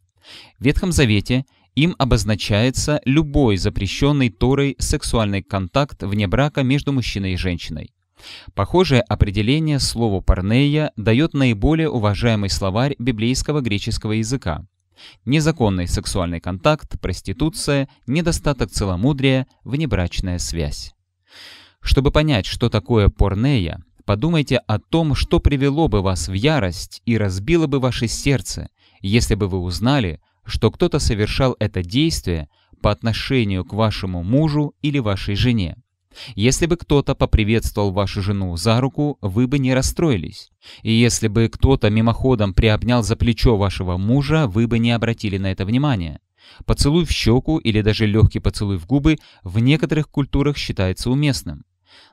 В Ветхом Завете им обозначается любой запрещенный Торой сексуальный контакт вне брака между мужчиной и женщиной. Похожее определение слова «парнея» дает наиболее уважаемый словарь библейского греческого языка. Незаконный сексуальный контакт, проституция, недостаток целомудрия, внебрачная связь. Чтобы понять, что такое порнея, подумайте о том, что привело бы вас в ярость и разбило бы ваше сердце, если бы вы узнали, что кто-то совершал это действие по отношению к вашему мужу или вашей жене. Если бы кто-то поприветствовал вашу жену за руку, вы бы не расстроились. И если бы кто-то мимоходом приобнял за плечо вашего мужа, вы бы не обратили на это внимания. Поцелуй в щеку или даже легкий поцелуй в губы в некоторых культурах считается уместным.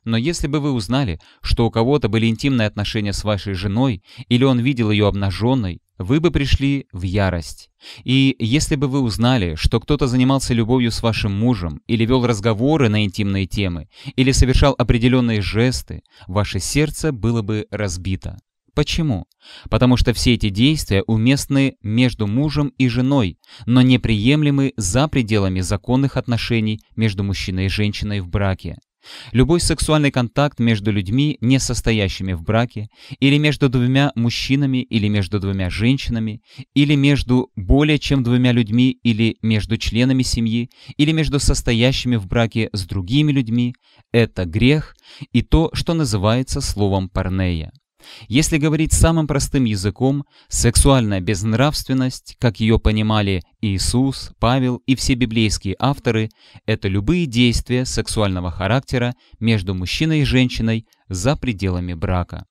Но если бы вы узнали, что у кого-то были интимные отношения с вашей женой, или он видел ее обнаженной, вы бы пришли в ярость. И если бы вы узнали, что кто-то занимался любовью с вашим мужем, или вел разговоры на интимные темы, или совершал определенные жесты, ваше сердце было бы разбито. Почему? Потому что все эти действия уместны между мужем и женой, но неприемлемы за пределами законных отношений между мужчиной и женщиной в браке. Любой сексуальный контакт между людьми, не состоящими в браке, или между двумя мужчинами, или между двумя женщинами, или между более чем двумя людьми, или между членами семьи, или между состоящими в браке с другими людьми – это грех и то, что называется словом «парнея». Если говорить самым простым языком, сексуальная безнравственность, как ее понимали Иисус, Павел и все библейские авторы, это любые действия сексуального характера между мужчиной и женщиной за пределами брака.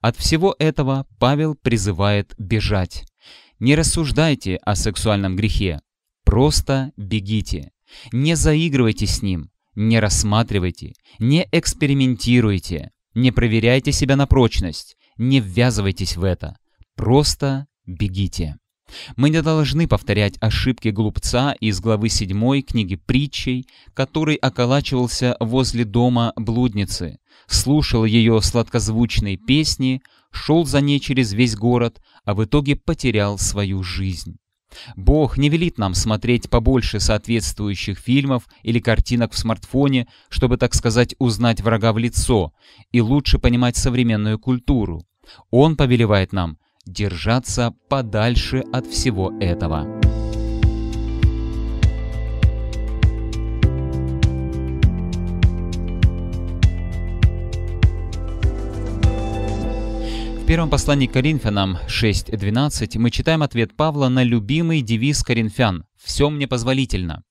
От всего этого Павел призывает бежать. Не рассуждайте о сексуальном грехе, просто бегите. Не заигрывайте с ним, не рассматривайте, не экспериментируйте – не проверяйте себя на прочность, не ввязывайтесь в это. Просто бегите. Мы не должны повторять ошибки глупца из главы 7 книги притчей, который околачивался возле дома блудницы, слушал ее сладкозвучные песни, шел за ней через весь город, а в итоге потерял свою жизнь. Бог не велит нам смотреть побольше соответствующих фильмов или картинок в смартфоне, чтобы, так сказать, узнать врага в лицо и лучше понимать современную культуру. Он повелевает нам держаться подальше от всего этого. В первом послании к Коринфянам 6.12 мы читаем ответ Павла на любимый девиз коринфян «Все мне позволительно».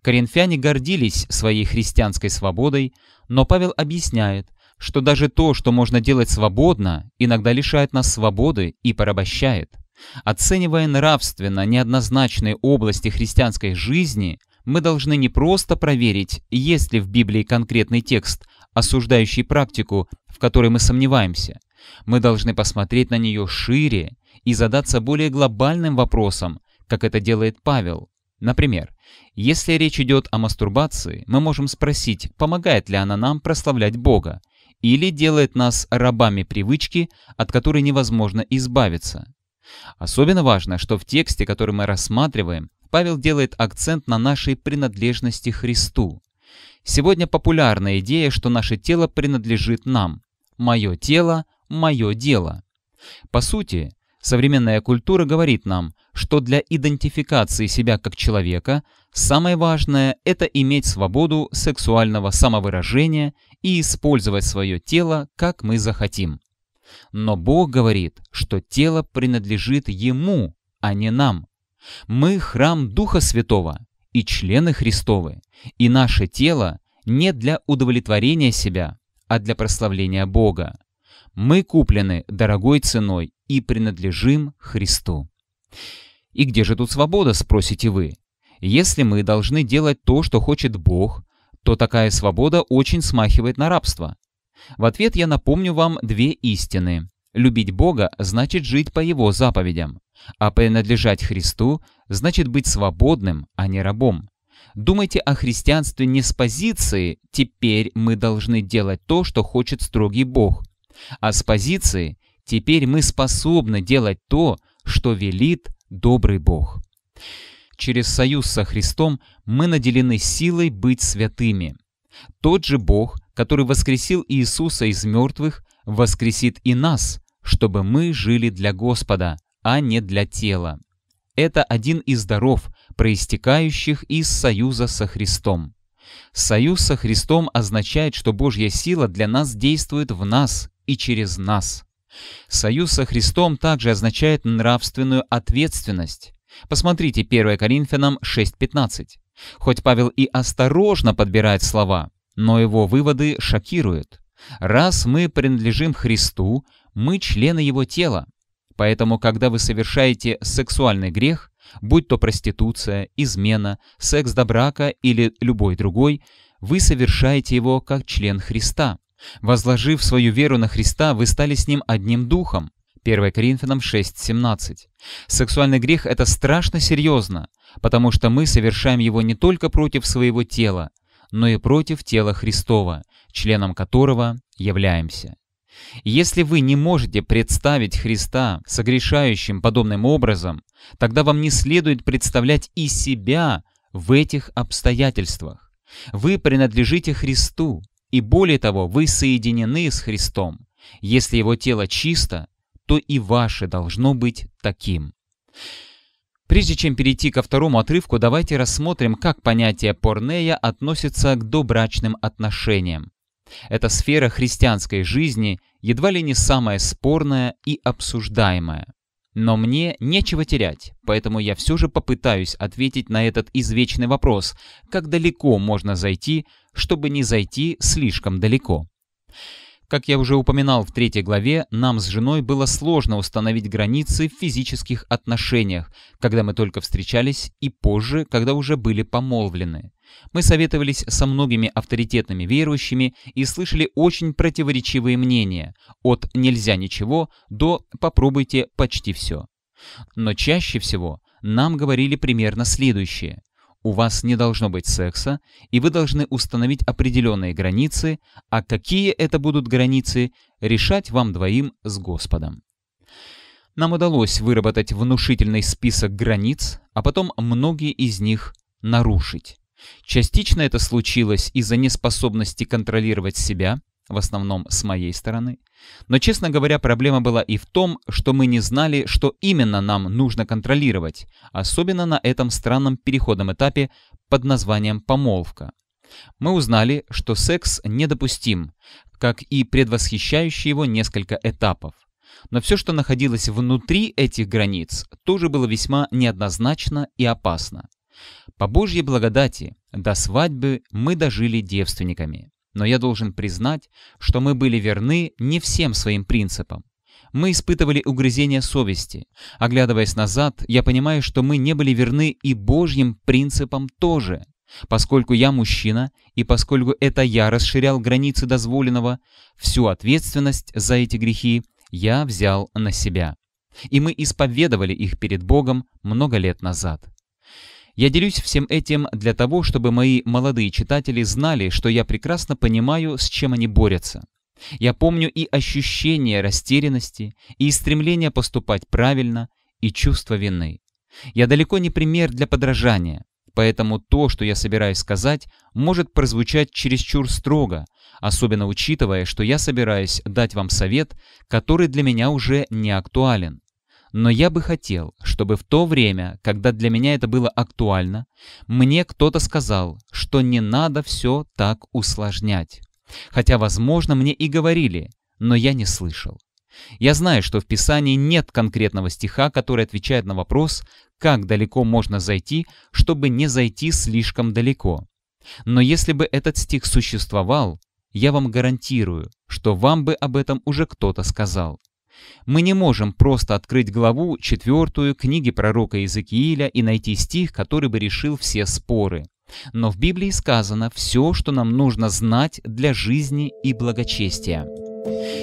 Коринфяне гордились своей христианской свободой, но Павел объясняет, что даже то, что можно делать свободно, иногда лишает нас свободы и порабощает. Оценивая нравственно неоднозначные области христианской жизни, мы должны не просто проверить, есть ли в Библии конкретный текст, осуждающий практику, в которой мы сомневаемся – мы должны посмотреть на нее шире и задаться более глобальным вопросом, как это делает Павел. Например, если речь идет о мастурбации, мы можем спросить, помогает ли она нам прославлять Бога, или делает нас рабами привычки, от которой невозможно избавиться. Особенно важно, что в тексте, который мы рассматриваем, Павел делает акцент на нашей принадлежности Христу. Сегодня популярна идея, что наше тело принадлежит нам. Мое тело мое дело. По сути, современная культура говорит нам, что для идентификации себя как человека самое важное – это иметь свободу сексуального самовыражения и использовать свое тело, как мы захотим. Но Бог говорит, что тело принадлежит Ему, а не нам. Мы – храм Духа Святого и члены Христовы, и наше тело не для удовлетворения себя, а для прославления Бога. Мы куплены дорогой ценой и принадлежим Христу. И где же тут свобода, спросите вы? Если мы должны делать то, что хочет Бог, то такая свобода очень смахивает на рабство. В ответ я напомню вам две истины. Любить Бога значит жить по Его заповедям, а принадлежать Христу значит быть свободным, а не рабом. Думайте о христианстве не с позиции «теперь мы должны делать то, что хочет строгий Бог», а с позиции «теперь мы способны делать то, что велит добрый Бог». Через союз со Христом мы наделены силой быть святыми. Тот же Бог, который воскресил Иисуса из мертвых, воскресит и нас, чтобы мы жили для Господа, а не для тела. Это один из даров, проистекающих из союза со Христом. Союз со Христом означает, что Божья сила для нас действует в нас и через нас. Союз со Христом также означает нравственную ответственность. Посмотрите 1 Коринфянам 6.15. Хоть Павел и осторожно подбирает слова, но его выводы шокируют. Раз мы принадлежим Христу, мы члены его тела. Поэтому, когда вы совершаете сексуальный грех, будь то проституция, измена, секс до брака или любой другой, вы совершаете его как член Христа. Возложив свою веру на Христа, вы стали с Ним одним духом. 1 Коринфянам 6:17. Сексуальный грех это страшно серьезно, потому что мы совершаем его не только против своего тела, но и против тела Христова, членом которого являемся. Если вы не можете представить Христа согрешающим подобным образом, тогда вам не следует представлять и себя в этих обстоятельствах. Вы принадлежите Христу, и более того, вы соединены с Христом. Если его тело чисто, то и ваше должно быть таким. Прежде чем перейти ко второму отрывку, давайте рассмотрим, как понятие порнея относится к добрачным отношениям. Эта сфера христианской жизни едва ли не самая спорная и обсуждаемая. Но мне нечего терять, поэтому я все же попытаюсь ответить на этот извечный вопрос, как далеко можно зайти, чтобы не зайти слишком далеко. Как я уже упоминал в третьей главе, нам с женой было сложно установить границы в физических отношениях, когда мы только встречались и позже, когда уже были помолвлены. Мы советовались со многими авторитетными верующими и слышали очень противоречивые мнения от «нельзя ничего» до «попробуйте почти все». Но чаще всего нам говорили примерно следующее. У вас не должно быть секса, и вы должны установить определенные границы, а какие это будут границы, решать вам двоим с Господом нам удалось выработать внушительный список границ, а потом многие из них нарушить. Частично это случилось из-за неспособности контролировать себя, в основном с моей стороны. Но, честно говоря, проблема была и в том, что мы не знали, что именно нам нужно контролировать, особенно на этом странном переходном этапе под названием «помолвка». Мы узнали, что секс недопустим, как и предвосхищающие его несколько этапов. Но все, что находилось внутри этих границ, тоже было весьма неоднозначно и опасно. По Божьей благодати до свадьбы мы дожили девственниками. Но я должен признать, что мы были верны не всем своим принципам. Мы испытывали угрызения совести. Оглядываясь назад, я понимаю, что мы не были верны и Божьим принципам тоже. Поскольку я мужчина, и поскольку это я расширял границы дозволенного, всю ответственность за эти грехи я взял на себя. И мы исповедовали их перед Богом много лет назад. Я делюсь всем этим для того, чтобы мои молодые читатели знали, что я прекрасно понимаю, с чем они борются. Я помню и ощущение растерянности, и стремление поступать правильно, и чувство вины. Я далеко не пример для подражания, поэтому то, что я собираюсь сказать, может прозвучать чересчур строго, особенно учитывая, что я собираюсь дать вам совет, который для меня уже не актуален. Но я бы хотел, чтобы в то время, когда для меня это было актуально, мне кто-то сказал, что не надо все так усложнять. Хотя, возможно, мне и говорили, но я не слышал. Я знаю, что в Писании нет конкретного стиха, который отвечает на вопрос, как далеко можно зайти, чтобы не зайти слишком далеко. Но если бы этот стих существовал, я вам гарантирую, что вам бы об этом уже кто-то сказал. Мы не можем просто открыть главу четвертую книги пророка Иезекииля и найти стих, который бы решил все споры. Но в Библии сказано все, что нам нужно знать для жизни и благочестия.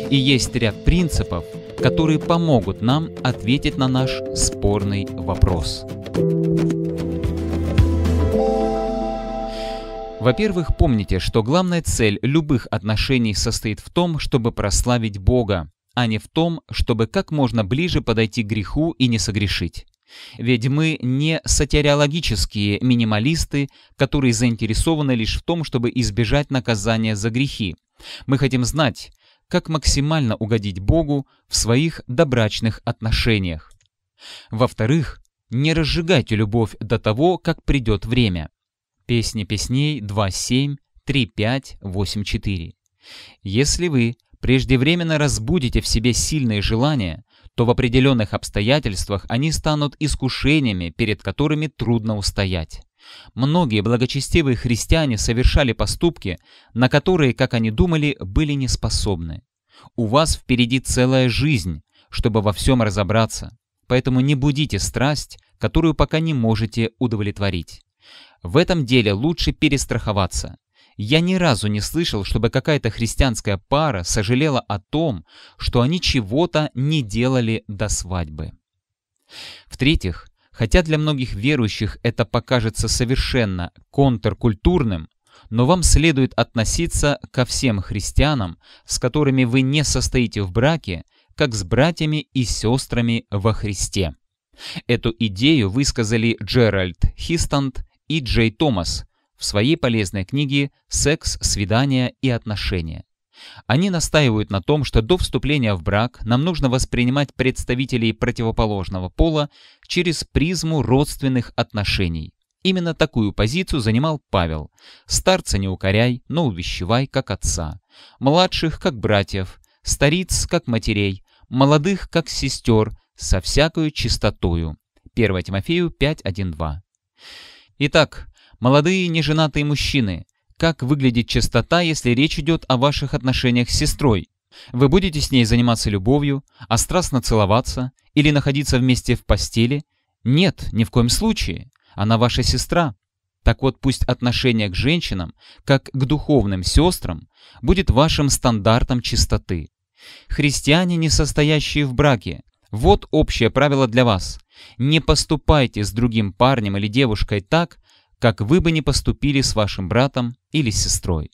И есть ряд принципов, которые помогут нам ответить на наш спорный вопрос. Во-первых, помните, что главная цель любых отношений состоит в том, чтобы прославить Бога а не в том, чтобы как можно ближе подойти к греху и не согрешить. Ведь мы не сатириологические минималисты, которые заинтересованы лишь в том, чтобы избежать наказания за грехи. Мы хотим знать, как максимально угодить Богу в своих добрачных отношениях. Во-вторых, не разжигайте любовь до того, как придет время. Песни песней 2.7, 3.5, 8.4. Если вы преждевременно разбудите в себе сильные желания, то в определенных обстоятельствах они станут искушениями, перед которыми трудно устоять. Многие благочестивые христиане совершали поступки, на которые, как они думали, были неспособны. У вас впереди целая жизнь, чтобы во всем разобраться, поэтому не будите страсть, которую пока не можете удовлетворить. В этом деле лучше перестраховаться. Я ни разу не слышал, чтобы какая-то христианская пара сожалела о том, что они чего-то не делали до свадьбы. В-третьих, хотя для многих верующих это покажется совершенно контркультурным, но вам следует относиться ко всем христианам, с которыми вы не состоите в браке, как с братьями и сестрами во Христе. Эту идею высказали Джеральд Хистанд и Джей Томас в своей полезной книге «Секс, свидания и отношения». Они настаивают на том, что до вступления в брак нам нужно воспринимать представителей противоположного пола через призму родственных отношений. Именно такую позицию занимал Павел. Старца не укоряй, но увещевай, как отца. Младших, как братьев. Стариц, как матерей. Молодых, как сестер. Со всякою чистотою. 1 Тимофею 5.1.2 Итак, Молодые неженатые мужчины, как выглядит чистота, если речь идет о ваших отношениях с сестрой? Вы будете с ней заниматься любовью, а страстно целоваться или находиться вместе в постели? Нет, ни в коем случае. Она ваша сестра. Так вот, пусть отношение к женщинам, как к духовным сестрам, будет вашим стандартом чистоты. Христиане, не состоящие в браке, вот общее правило для вас. Не поступайте с другим парнем или девушкой так, как вы бы ни поступили с вашим братом или сестрой.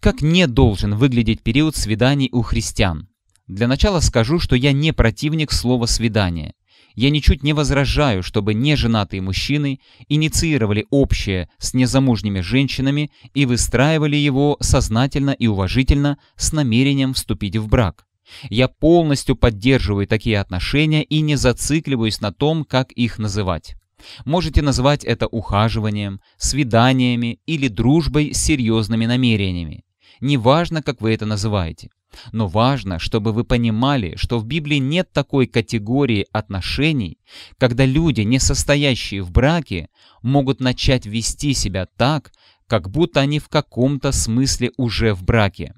Как не должен выглядеть период свиданий у христиан? Для начала скажу, что я не противник слова «свидание». Я ничуть не возражаю, чтобы неженатые мужчины инициировали общее с незамужними женщинами и выстраивали его сознательно и уважительно с намерением вступить в брак. Я полностью поддерживаю такие отношения и не зацикливаюсь на том, как их называть. Можете назвать это ухаживанием, свиданиями или дружбой с серьезными намерениями. Неважно, как вы это называете. Но важно, чтобы вы понимали, что в Библии нет такой категории отношений, когда люди, не состоящие в браке, могут начать вести себя так, как будто они в каком-то смысле уже в браке.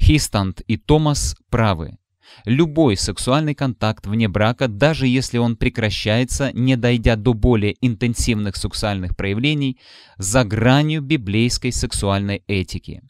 Хистант и Томас правы. Любой сексуальный контакт вне брака, даже если он прекращается, не дойдя до более интенсивных сексуальных проявлений, за гранью библейской сексуальной этики.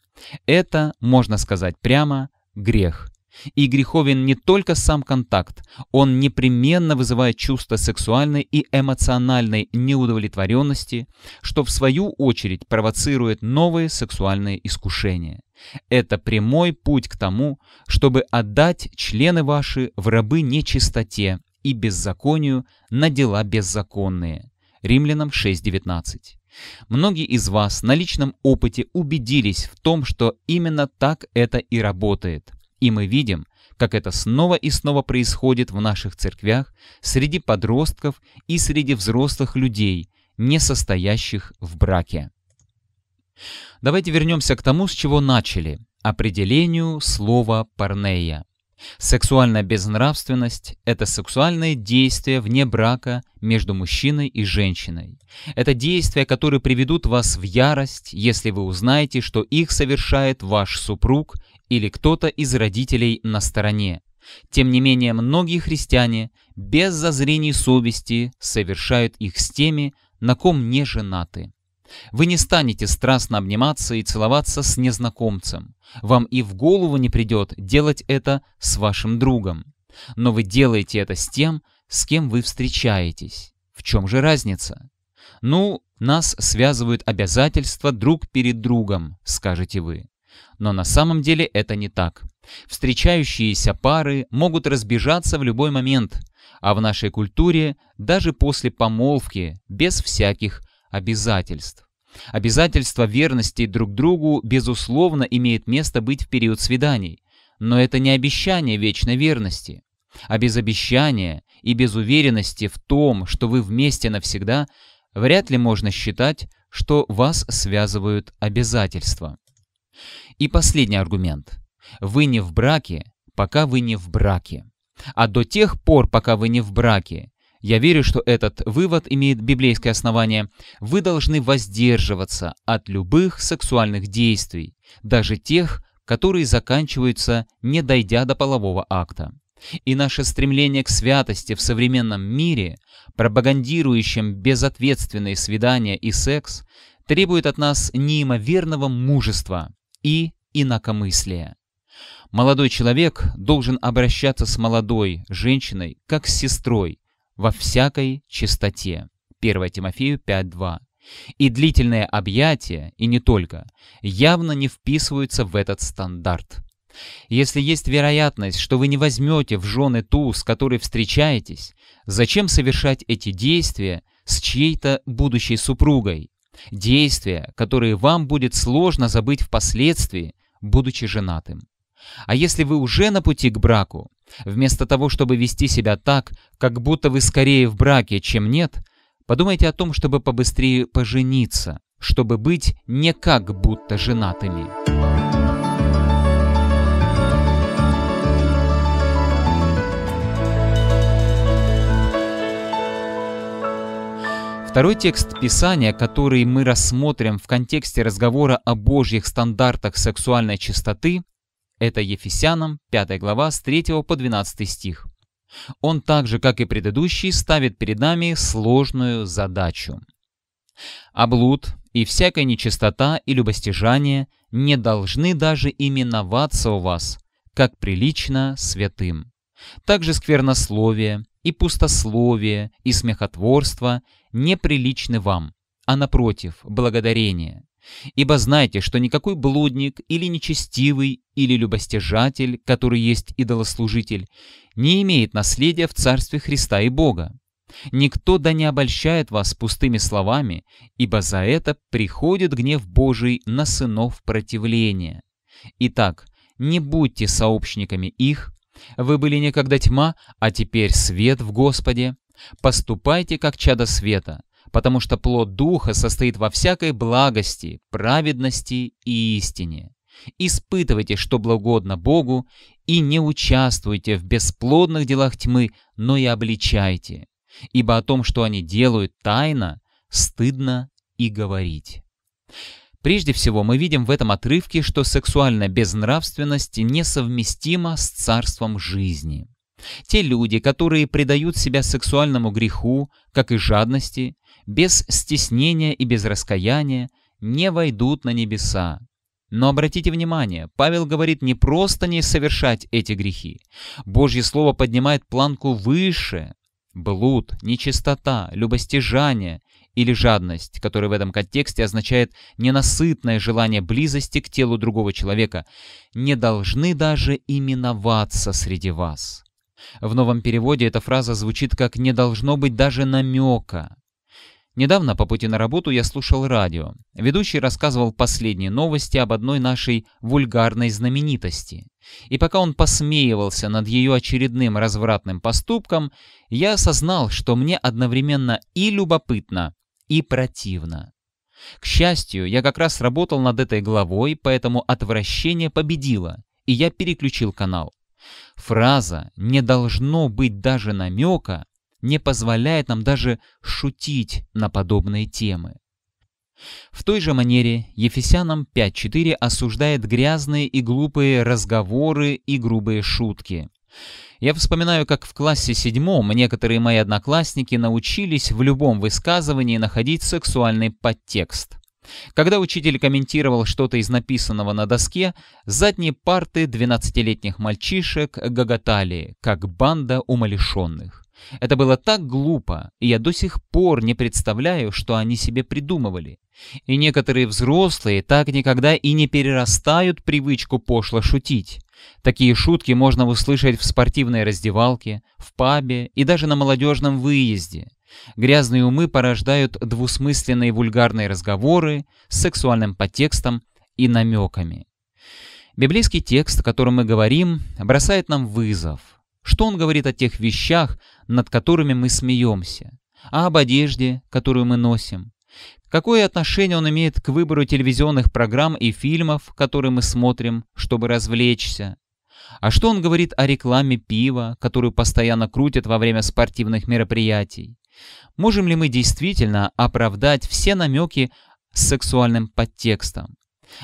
Это, можно сказать прямо, грех. И греховен не только сам контакт, он непременно вызывает чувство сексуальной и эмоциональной неудовлетворенности, что в свою очередь провоцирует новые сексуальные искушения. Это прямой путь к тому, чтобы отдать члены ваши в рабы нечистоте и беззаконию на дела беззаконные. Римлянам 6.19. Многие из вас на личном опыте убедились в том, что именно так это и работает – и мы видим, как это снова и снова происходит в наших церквях, среди подростков и среди взрослых людей, не состоящих в браке. Давайте вернемся к тому, с чего начали – определению слова «парнея». Сексуальная безнравственность – это сексуальное действие вне брака между мужчиной и женщиной. Это действия, которые приведут вас в ярость, если вы узнаете, что их совершает ваш супруг или кто-то из родителей на стороне. Тем не менее, многие христиане без зазрений совести совершают их с теми, на ком не женаты. Вы не станете страстно обниматься и целоваться с незнакомцем. Вам и в голову не придет делать это с вашим другом. Но вы делаете это с тем, с кем вы встречаетесь. В чем же разница? Ну, нас связывают обязательства друг перед другом, скажете вы. Но на самом деле это не так. Встречающиеся пары могут разбежаться в любой момент, а в нашей культуре даже после помолвки, без всяких обязательств. Обязательство верности друг другу, безусловно, имеет место быть в период свиданий, но это не обещание вечной верности. А без обещания и без уверенности в том, что вы вместе навсегда, вряд ли можно считать, что вас связывают обязательства. И последний аргумент. Вы не в браке, пока вы не в браке. А до тех пор, пока вы не в браке, я верю, что этот вывод имеет библейское основание, вы должны воздерживаться от любых сексуальных действий, даже тех, которые заканчиваются, не дойдя до полового акта. И наше стремление к святости в современном мире, пропагандирующем безответственные свидания и секс, требует от нас неимоверного мужества, и инакомыслие. Молодой человек должен обращаться с молодой женщиной, как с сестрой, во всякой чистоте. 1 Тимофею 5.2. И длительное объятие, и не только, явно не вписываются в этот стандарт. Если есть вероятность, что вы не возьмете в жены ту, с которой встречаетесь, зачем совершать эти действия с чьей-то будущей супругой, Действия, которые вам будет сложно забыть впоследствии, будучи женатым. А если вы уже на пути к браку, вместо того, чтобы вести себя так, как будто вы скорее в браке, чем нет, подумайте о том, чтобы побыстрее пожениться, чтобы быть не как будто женатыми. Второй текст Писания, который мы рассмотрим в контексте разговора о Божьих стандартах сексуальной чистоты, это Ефесянам 5 глава с 3 по 12 стих. Он также, как и предыдущий, ставит перед нами сложную задачу. Облуд и всякая нечистота и любостяжание не должны даже именоваться у вас, как прилично святым. Также сквернословие и пустословие и смехотворство – неприличны вам, а напротив, благодарение. Ибо знайте, что никакой блудник или нечестивый, или любостяжатель, который есть идолослужитель, не имеет наследия в Царстве Христа и Бога. Никто да не обольщает вас пустыми словами, ибо за это приходит гнев Божий на сынов противления. Итак, не будьте сообщниками их, вы были некогда тьма, а теперь свет в Господе поступайте как чада света, потому что плод Духа состоит во всякой благости, праведности и истине. Испытывайте, что благодно Богу, и не участвуйте в бесплодных делах тьмы, но и обличайте, ибо о том, что они делают тайно, стыдно и говорить. Прежде всего, мы видим в этом отрывке, что сексуальная безнравственность несовместима с царством жизни. Те люди, которые предают себя сексуальному греху, как и жадности, без стеснения и без раскаяния, не войдут на небеса. Но обратите внимание, Павел говорит не просто не совершать эти грехи. Божье Слово поднимает планку выше. Блуд, нечистота, любостяжание или жадность, которая в этом контексте означает ненасытное желание близости к телу другого человека, не должны даже именоваться среди вас. В новом переводе эта фраза звучит как «не должно быть даже намека». Недавно по пути на работу я слушал радио. Ведущий рассказывал последние новости об одной нашей вульгарной знаменитости. И пока он посмеивался над ее очередным развратным поступком, я осознал, что мне одновременно и любопытно, и противно. К счастью, я как раз работал над этой главой, поэтому отвращение победило, и я переключил канал. Фраза «не должно быть даже намека» не позволяет нам даже шутить на подобные темы. В той же манере Ефесянам 5.4 осуждает грязные и глупые разговоры и грубые шутки. Я вспоминаю, как в классе седьмом некоторые мои одноклассники научились в любом высказывании находить сексуальный подтекст. Когда учитель комментировал что-то из написанного на доске, задние парты 12-летних мальчишек гоготали, как банда умалишенных. Это было так глупо, и я до сих пор не представляю, что они себе придумывали. И некоторые взрослые так никогда и не перерастают привычку пошло шутить. Такие шутки можно услышать в спортивной раздевалке, в пабе и даже на молодежном выезде. Грязные умы порождают двусмысленные вульгарные разговоры с сексуальным подтекстом и намеками. Библейский текст, о котором мы говорим, бросает нам вызов. Что он говорит о тех вещах, над которыми мы смеемся? А об одежде, которую мы носим? Какое отношение он имеет к выбору телевизионных программ и фильмов, которые мы смотрим, чтобы развлечься? А что он говорит о рекламе пива, которую постоянно крутят во время спортивных мероприятий? Можем ли мы действительно оправдать все намеки с сексуальным подтекстом?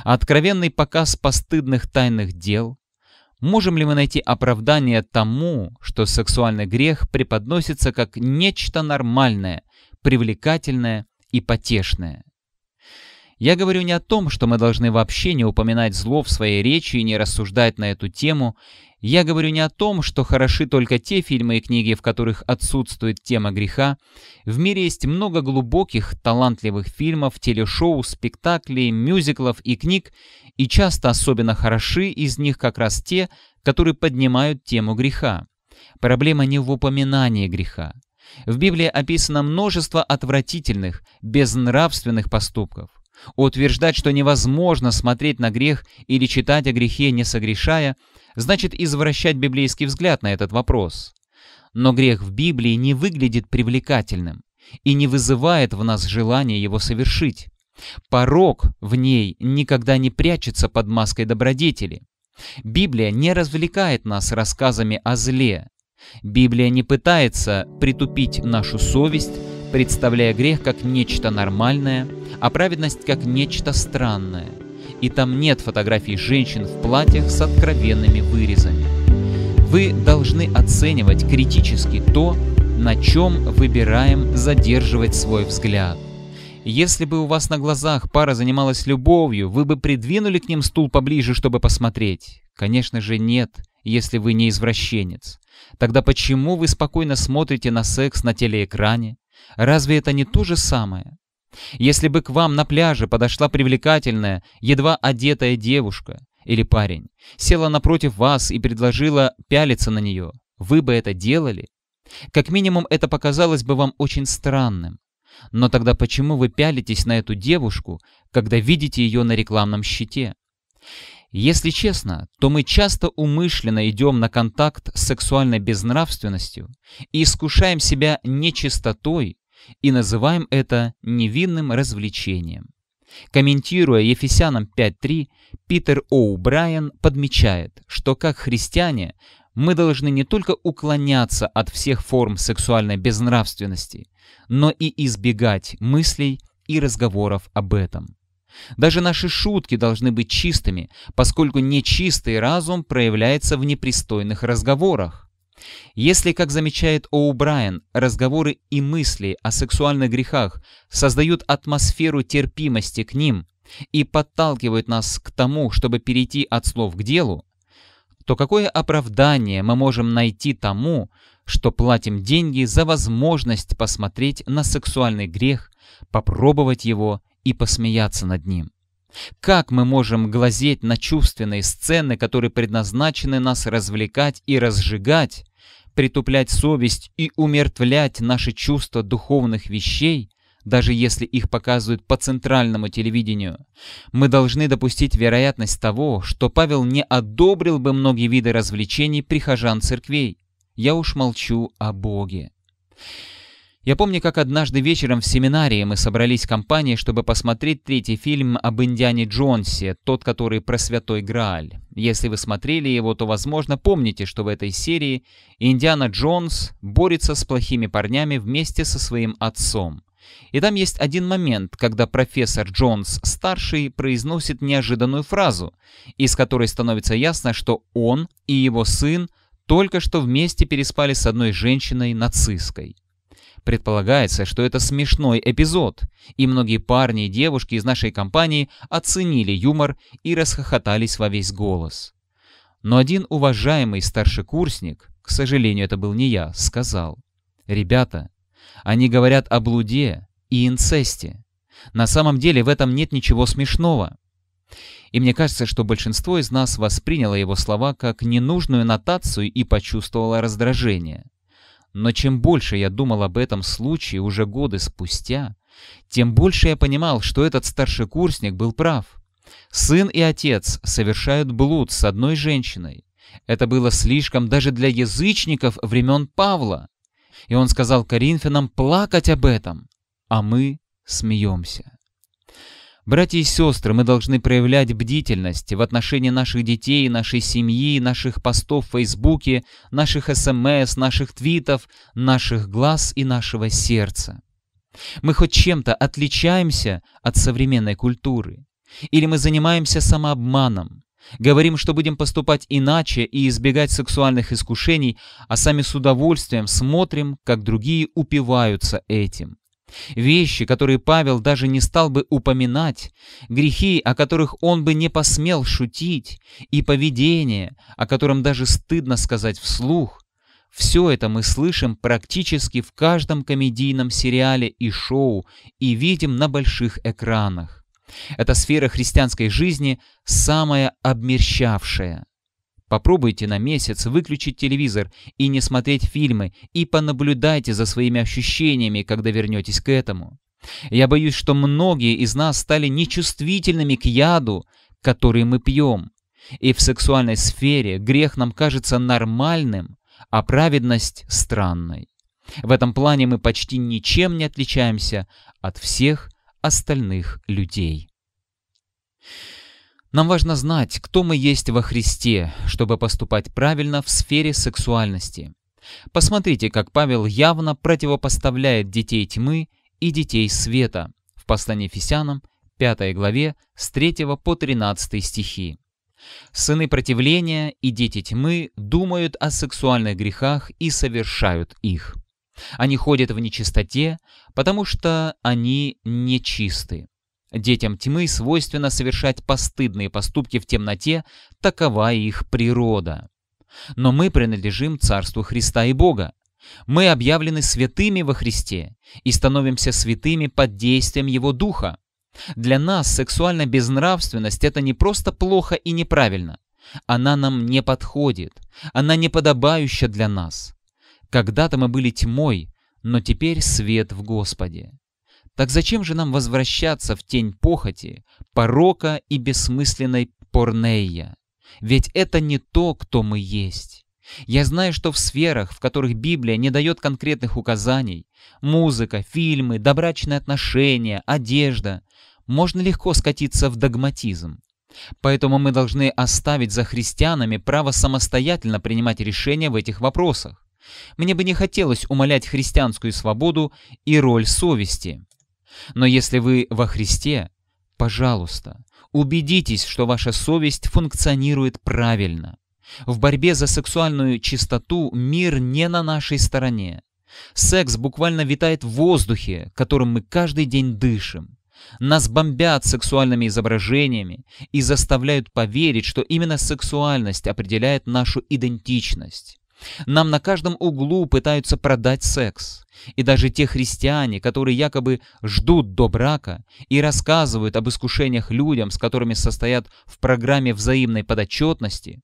Откровенный показ постыдных тайных дел? Можем ли мы найти оправдание тому, что сексуальный грех преподносится как нечто нормальное, привлекательное и потешное? Я говорю не о том, что мы должны вообще не упоминать зло в своей речи и не рассуждать на эту тему, я говорю не о том, что хороши только те фильмы и книги, в которых отсутствует тема греха. В мире есть много глубоких, талантливых фильмов, телешоу, спектаклей, мюзиклов и книг, и часто особенно хороши из них как раз те, которые поднимают тему греха. Проблема не в упоминании греха. В Библии описано множество отвратительных, безнравственных поступков. Утверждать, что невозможно смотреть на грех или читать о грехе, не согрешая, значит извращать библейский взгляд на этот вопрос. Но грех в Библии не выглядит привлекательным и не вызывает в нас желания его совершить. Порок в ней никогда не прячется под маской добродетели. Библия не развлекает нас рассказами о зле. Библия не пытается притупить нашу совесть, представляя грех как нечто нормальное, а праведность как нечто странное и там нет фотографий женщин в платьях с откровенными вырезами. Вы должны оценивать критически то, на чем выбираем задерживать свой взгляд. Если бы у вас на глазах пара занималась любовью, вы бы придвинули к ним стул поближе, чтобы посмотреть? Конечно же нет, если вы не извращенец. Тогда почему вы спокойно смотрите на секс на телеэкране? Разве это не то же самое? Если бы к вам на пляже подошла привлекательная, едва одетая девушка или парень, села напротив вас и предложила пялиться на нее, вы бы это делали? Как минимум, это показалось бы вам очень странным. Но тогда почему вы пялитесь на эту девушку, когда видите ее на рекламном щите? Если честно, то мы часто умышленно идем на контакт с сексуальной безнравственностью и искушаем себя нечистотой, и называем это невинным развлечением. Комментируя Ефесянам 5.3, Питер Оу Брайан подмечает, что как христиане мы должны не только уклоняться от всех форм сексуальной безнравственности, но и избегать мыслей и разговоров об этом. Даже наши шутки должны быть чистыми, поскольку нечистый разум проявляется в непристойных разговорах. Если, как замечает Оу О'Брайен, разговоры и мысли о сексуальных грехах создают атмосферу терпимости к ним и подталкивают нас к тому, чтобы перейти от слов к делу, то какое оправдание мы можем найти тому, что платим деньги за возможность посмотреть на сексуальный грех, попробовать его и посмеяться над ним? Как мы можем глазеть на чувственные сцены, которые предназначены нас развлекать и разжигать, притуплять совесть и умертвлять наши чувства духовных вещей, даже если их показывают по центральному телевидению, мы должны допустить вероятность того, что Павел не одобрил бы многие виды развлечений прихожан церквей. Я уж молчу о Боге. Я помню, как однажды вечером в семинарии мы собрались в компании, чтобы посмотреть третий фильм об Индиане Джонсе, тот, который про Святой Грааль. Если вы смотрели его, то, возможно, помните, что в этой серии Индиана Джонс борется с плохими парнями вместе со своим отцом. И там есть один момент, когда профессор Джонс-старший произносит неожиданную фразу, из которой становится ясно, что он и его сын только что вместе переспали с одной женщиной-нацисткой. Предполагается, что это смешной эпизод, и многие парни и девушки из нашей компании оценили юмор и расхохотались во весь голос. Но один уважаемый старшекурсник, к сожалению, это был не я, сказал, «Ребята, они говорят о блуде и инцесте. На самом деле в этом нет ничего смешного». И мне кажется, что большинство из нас восприняло его слова как ненужную нотацию и почувствовало раздражение – но чем больше я думал об этом случае уже годы спустя, тем больше я понимал, что этот старшекурсник был прав. Сын и отец совершают блуд с одной женщиной. Это было слишком даже для язычников времен Павла. И он сказал коринфянам плакать об этом, а мы смеемся. Братья и сестры, мы должны проявлять бдительность в отношении наших детей, нашей семьи, наших постов в Фейсбуке, наших СМС, эм наших твитов, наших глаз и нашего сердца. Мы хоть чем-то отличаемся от современной культуры. Или мы занимаемся самообманом, говорим, что будем поступать иначе и избегать сексуальных искушений, а сами с удовольствием смотрим, как другие упиваются этим, Вещи, которые Павел даже не стал бы упоминать, грехи, о которых он бы не посмел шутить, и поведение, о котором даже стыдно сказать вслух, все это мы слышим практически в каждом комедийном сериале и шоу и видим на больших экранах. Эта сфера христианской жизни самая обмерщавшая. Попробуйте на месяц выключить телевизор и не смотреть фильмы, и понаблюдайте за своими ощущениями, когда вернетесь к этому. Я боюсь, что многие из нас стали нечувствительными к яду, который мы пьем. И в сексуальной сфере грех нам кажется нормальным, а праведность – странной. В этом плане мы почти ничем не отличаемся от всех остальных людей. Нам важно знать, кто мы есть во Христе, чтобы поступать правильно в сфере сексуальности. Посмотрите, как Павел явно противопоставляет детей тьмы и детей света в послании Ефесянам 5 главе с 3 по 13 стихи. Сыны противления и дети тьмы думают о сексуальных грехах и совершают их. Они ходят в нечистоте, потому что они нечистые. Детям тьмы свойственно совершать постыдные поступки в темноте, такова их природа. Но мы принадлежим Царству Христа и Бога. Мы объявлены святыми во Христе и становимся святыми под действием Его Духа. Для нас сексуальная безнравственность – это не просто плохо и неправильно. Она нам не подходит. Она неподобающа для нас. Когда-то мы были тьмой, но теперь свет в Господе. Так зачем же нам возвращаться в тень похоти, порока и бессмысленной порнея? Ведь это не то, кто мы есть. Я знаю, что в сферах, в которых Библия не дает конкретных указаний, музыка, фильмы, добрачные отношения, одежда, можно легко скатиться в догматизм. Поэтому мы должны оставить за христианами право самостоятельно принимать решения в этих вопросах. Мне бы не хотелось умалять христианскую свободу и роль совести. Но если вы во Христе, пожалуйста, убедитесь, что ваша совесть функционирует правильно. В борьбе за сексуальную чистоту мир не на нашей стороне. Секс буквально витает в воздухе, которым мы каждый день дышим. Нас бомбят сексуальными изображениями и заставляют поверить, что именно сексуальность определяет нашу идентичность. Нам на каждом углу пытаются продать секс. И даже те христиане, которые якобы ждут до брака и рассказывают об искушениях людям, с которыми состоят в программе взаимной подотчетности,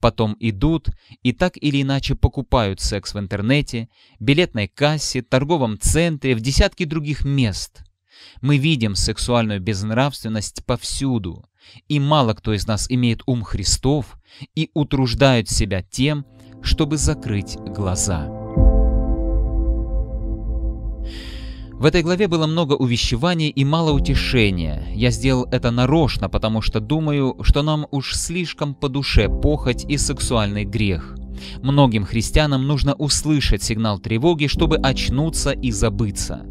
потом идут и так или иначе покупают секс в интернете, билетной кассе, торговом центре, в десятки других мест. Мы видим сексуальную безнравственность повсюду, и мало кто из нас имеет ум Христов и утруждает себя тем, чтобы закрыть глаза. В этой главе было много увещеваний и мало утешения. Я сделал это нарочно, потому что думаю, что нам уж слишком по душе похоть и сексуальный грех. Многим христианам нужно услышать сигнал тревоги, чтобы очнуться и забыться.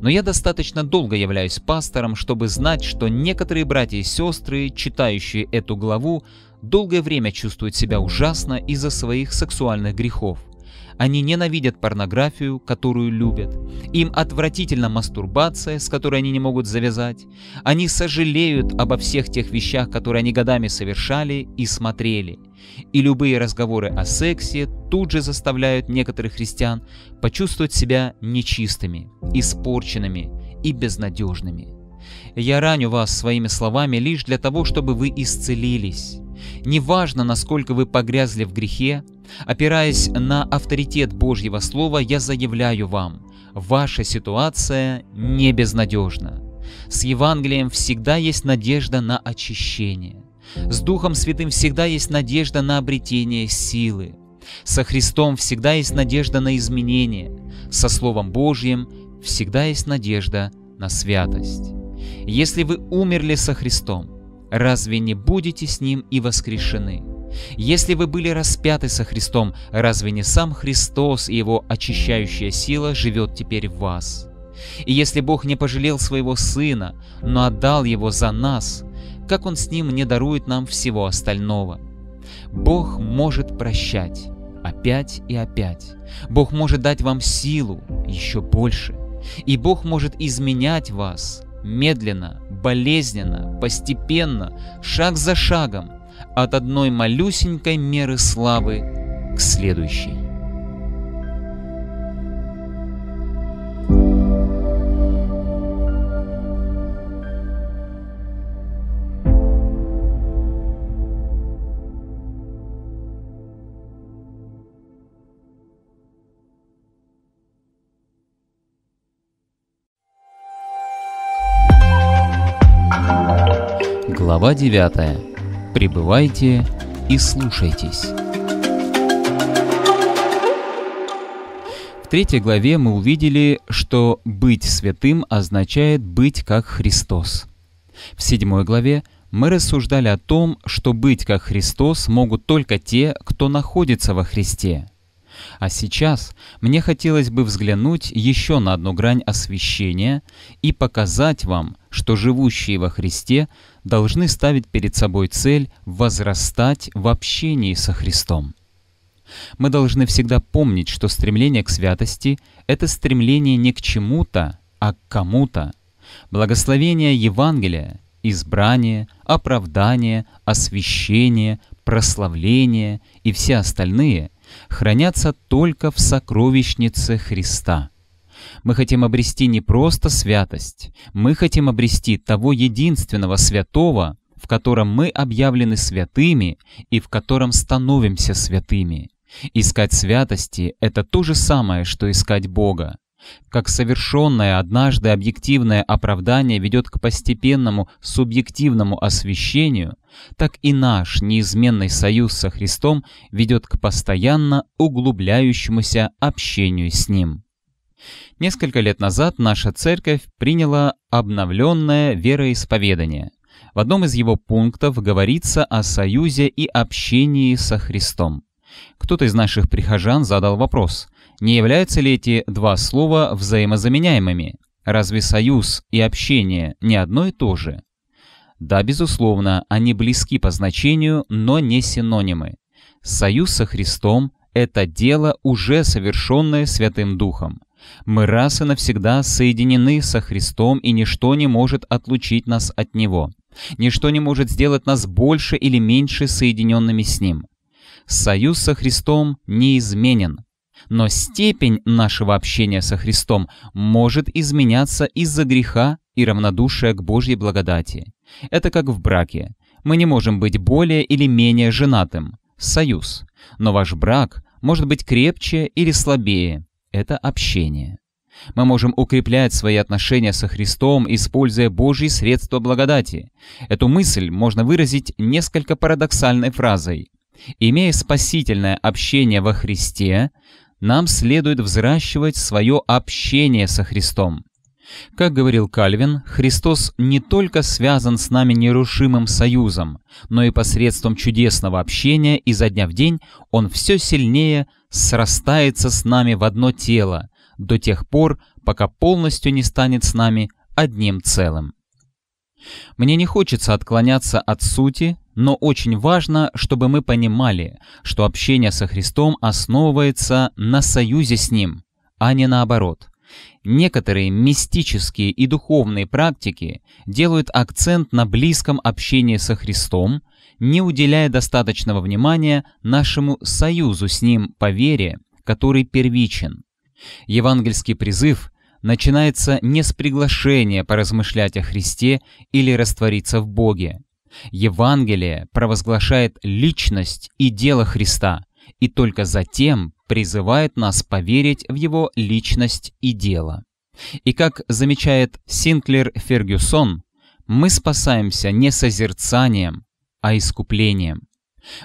Но я достаточно долго являюсь пастором, чтобы знать, что некоторые братья и сестры, читающие эту главу, долгое время чувствуют себя ужасно из-за своих сексуальных грехов. Они ненавидят порнографию, которую любят. Им отвратительно мастурбация, с которой они не могут завязать. Они сожалеют обо всех тех вещах, которые они годами совершали и смотрели. И любые разговоры о сексе тут же заставляют некоторых христиан почувствовать себя нечистыми, испорченными и безнадежными. Я раню вас своими словами лишь для того, чтобы вы исцелились. Неважно, насколько вы погрязли в грехе, опираясь на авторитет Божьего Слова, я заявляю вам, ваша ситуация не безнадежна. С Евангелием всегда есть надежда на очищение. С Духом Святым всегда есть надежда на обретение силы. Со Христом всегда есть надежда на изменение. Со Словом Божьим всегда есть надежда на святость. Если вы умерли со Христом, разве не будете с ним и воскрешены? Если вы были распяты со Христом, разве не сам Христос и его очищающая сила живет теперь в вас? И если Бог не пожалел своего Сына, но отдал его за нас, как Он с ним не дарует нам всего остального? Бог может прощать опять и опять. Бог может дать вам силу еще больше. И Бог может изменять вас, медленно, болезненно, постепенно, шаг за шагом, от одной малюсенькой меры славы к следующей. Глава 9. Пребывайте и слушайтесь. В третьей главе мы увидели, что быть святым означает быть как Христос. В седьмой главе мы рассуждали о том, что быть как Христос могут только те, кто находится во Христе. А сейчас мне хотелось бы взглянуть еще на одну грань освящения и показать вам, что живущие во Христе должны ставить перед собой цель возрастать в общении со Христом. Мы должны всегда помнить, что стремление к святости — это стремление не к чему-то, а к кому-то. Благословение Евангелия, избрание, оправдание, освящение, прославление и все остальные хранятся только в сокровищнице Христа — мы хотим обрести не просто святость, мы хотим обрести того единственного святого, в котором мы объявлены святыми и в котором становимся святыми. Искать святости — это то же самое, что искать Бога. Как совершенное однажды объективное оправдание ведет к постепенному субъективному освящению, так и наш неизменный союз со Христом ведет к постоянно углубляющемуся общению с Ним. Несколько лет назад наша церковь приняла обновленное вероисповедание. В одном из его пунктов говорится о союзе и общении со Христом. Кто-то из наших прихожан задал вопрос, не являются ли эти два слова взаимозаменяемыми? Разве союз и общение не одно и то же? Да, безусловно, они близки по значению, но не синонимы. Союз со Христом – это дело, уже совершенное Святым Духом – мы раз и навсегда соединены со Христом, и ничто не может отлучить нас от Него. Ничто не может сделать нас больше или меньше соединенными с Ним. Союз со Христом неизменен. Но степень нашего общения со Христом может изменяться из-за греха и равнодушия к Божьей благодати. Это как в браке. Мы не можем быть более или менее женатым. Союз. Но ваш брак может быть крепче или слабее, это общение. Мы можем укреплять свои отношения со Христом, используя Божьи средства благодати. Эту мысль можно выразить несколько парадоксальной фразой. Имея спасительное общение во Христе, нам следует взращивать свое общение со Христом. Как говорил Кальвин, Христос не только связан с нами нерушимым союзом, но и посредством чудесного общения изо дня в день Он все сильнее срастается с нами в одно тело, до тех пор, пока полностью не станет с нами одним целым. Мне не хочется отклоняться от сути, но очень важно, чтобы мы понимали, что общение со Христом основывается на союзе с Ним, а не наоборот – Некоторые мистические и духовные практики делают акцент на близком общении со Христом, не уделяя достаточного внимания нашему союзу с Ним по вере, который первичен. Евангельский призыв начинается не с приглашения поразмышлять о Христе или раствориться в Боге. Евангелие провозглашает личность и дело Христа, и только затем призывает нас поверить в его личность и дело. И как замечает Синклер Фергюсон, мы спасаемся не созерцанием, а искуплением.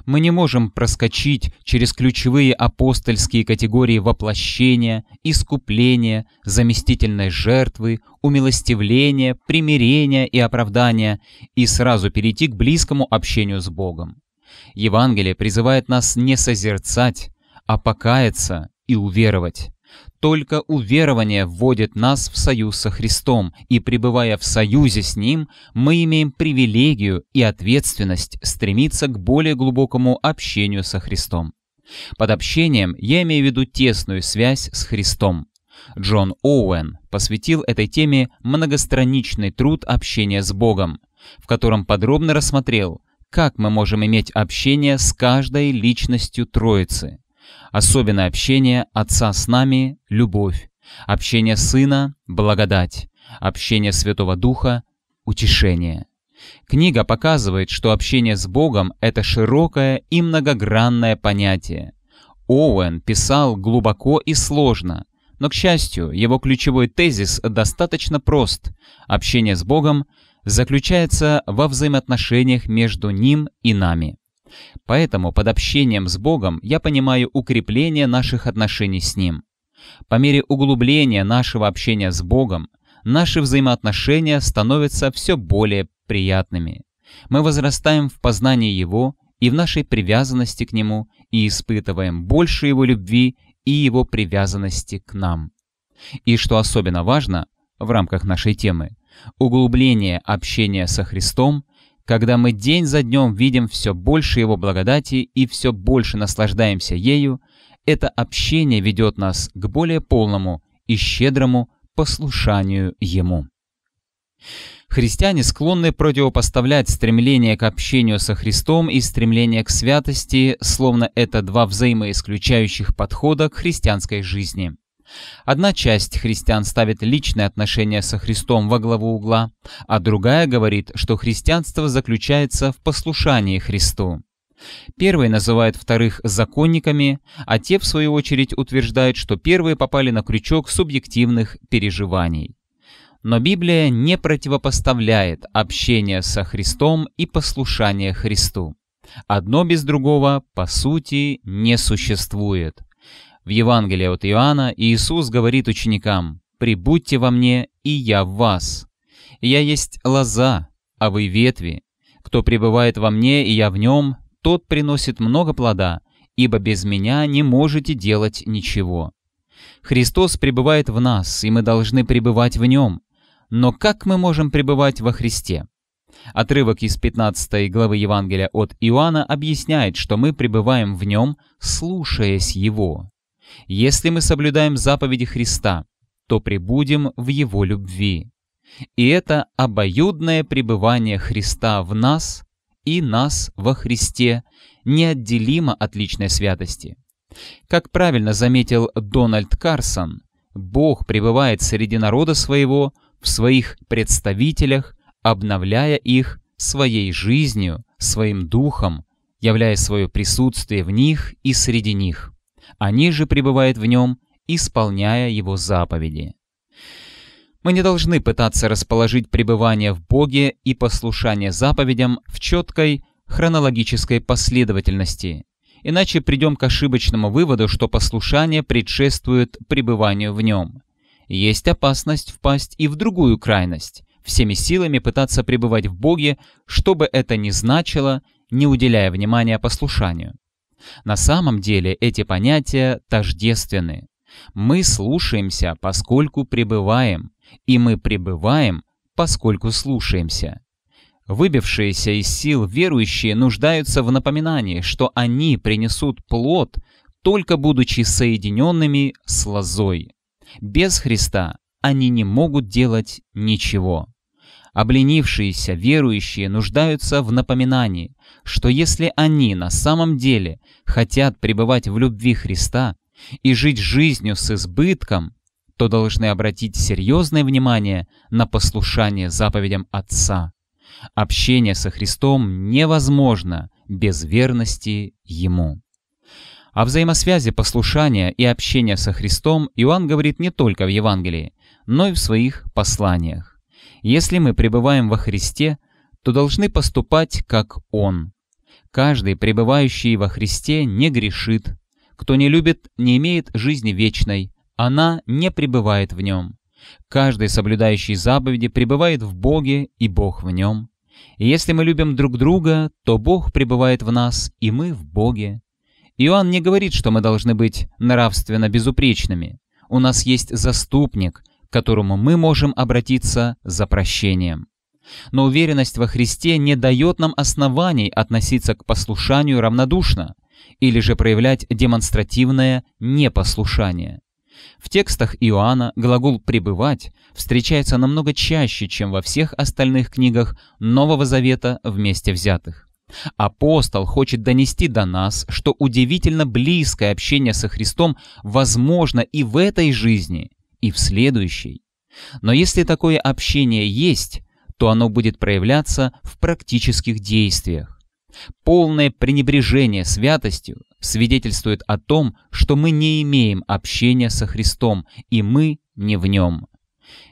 Мы не можем проскочить через ключевые апостольские категории воплощения, искупления, заместительной жертвы, умилостивления, примирения и оправдания и сразу перейти к близкому общению с Богом. Евангелие призывает нас не созерцать, а покаяться и уверовать. Только уверование вводит нас в союз со Христом, и пребывая в союзе с Ним, мы имеем привилегию и ответственность стремиться к более глубокому общению со Христом. Под общением я имею в виду тесную связь с Христом. Джон Оуэн посвятил этой теме многостраничный труд общения с Богом, в котором подробно рассмотрел, как мы можем иметь общение с каждой личностью Троицы – особенное общение Отца с нами — любовь, общение Сына — благодать, общение Святого Духа — утешение. Книга показывает, что общение с Богом — это широкое и многогранное понятие. Оуэн писал глубоко и сложно, но, к счастью, его ключевой тезис достаточно прост. Общение с Богом заключается во взаимоотношениях между Ним и нами. Поэтому под общением с Богом я понимаю укрепление наших отношений с Ним. По мере углубления нашего общения с Богом, наши взаимоотношения становятся все более приятными. Мы возрастаем в познании Его и в нашей привязанности к Нему и испытываем больше Его любви и Его привязанности к нам. И что особенно важно в рамках нашей темы, углубление общения со Христом – когда мы день за днем видим все больше Его благодати и все больше наслаждаемся ею, это общение ведет нас к более полному и щедрому послушанию Ему. Христиане склонны противопоставлять стремление к общению со Христом и стремление к святости, словно это два взаимоисключающих подхода к христианской жизни. Одна часть христиан ставит личные отношения со Христом во главу угла, а другая говорит, что христианство заключается в послушании Христу. Первые называют вторых законниками, а те, в свою очередь, утверждают, что первые попали на крючок субъективных переживаний. Но Библия не противопоставляет общение со Христом и послушание Христу. Одно без другого, по сути, не существует. В Евангелии от Иоанна Иисус говорит ученикам «Прибудьте во мне, и я в вас. Я есть лоза, а вы ветви. Кто пребывает во мне, и я в нем, тот приносит много плода, ибо без меня не можете делать ничего». Христос пребывает в нас, и мы должны пребывать в нем. Но как мы можем пребывать во Христе? Отрывок из 15 главы Евангелия от Иоанна объясняет, что мы пребываем в нем, слушаясь его. Если мы соблюдаем заповеди Христа, то пребудем в Его любви. И это обоюдное пребывание Христа в нас и нас во Христе неотделимо от личной святости. Как правильно заметил Дональд Карсон, Бог пребывает среди народа своего в своих представителях, обновляя их своей жизнью, своим духом, являя свое присутствие в них и среди них они же пребывают в нем, исполняя его заповеди. Мы не должны пытаться расположить пребывание в Боге и послушание заповедям в четкой хронологической последовательности, иначе придем к ошибочному выводу, что послушание предшествует пребыванию в нем. Есть опасность впасть и в другую крайность, всеми силами пытаться пребывать в Боге, что бы это ни значило, не уделяя внимания послушанию. На самом деле эти понятия тождественны. Мы слушаемся, поскольку пребываем, и мы пребываем, поскольку слушаемся. Выбившиеся из сил верующие нуждаются в напоминании, что они принесут плод, только будучи соединенными с лозой. Без Христа они не могут делать ничего. Обленившиеся верующие нуждаются в напоминании, что если они на самом деле хотят пребывать в любви Христа и жить жизнью с избытком, то должны обратить серьезное внимание на послушание заповедям Отца. Общение со Христом невозможно без верности Ему. О взаимосвязи послушания и общения со Христом Иоанн говорит не только в Евангелии, но и в своих посланиях. Если мы пребываем во Христе, то должны поступать, как Он. Каждый, пребывающий во Христе, не грешит. Кто не любит, не имеет жизни вечной, она не пребывает в нем. Каждый, соблюдающий заповеди, пребывает в Боге, и Бог в нем. И если мы любим друг друга, то Бог пребывает в нас, и мы в Боге. Иоанн не говорит, что мы должны быть нравственно безупречными. У нас есть заступник, к которому мы можем обратиться за прощением. Но уверенность во Христе не дает нам оснований относиться к послушанию равнодушно или же проявлять демонстративное непослушание. В текстах Иоанна глагол «пребывать» встречается намного чаще, чем во всех остальных книгах Нового Завета вместе взятых. Апостол хочет донести до нас, что удивительно близкое общение со Христом возможно и в этой жизни, и в следующий. Но если такое общение есть, то оно будет проявляться в практических действиях. Полное пренебрежение святостью свидетельствует о том, что мы не имеем общения со Христом, и мы не в нем.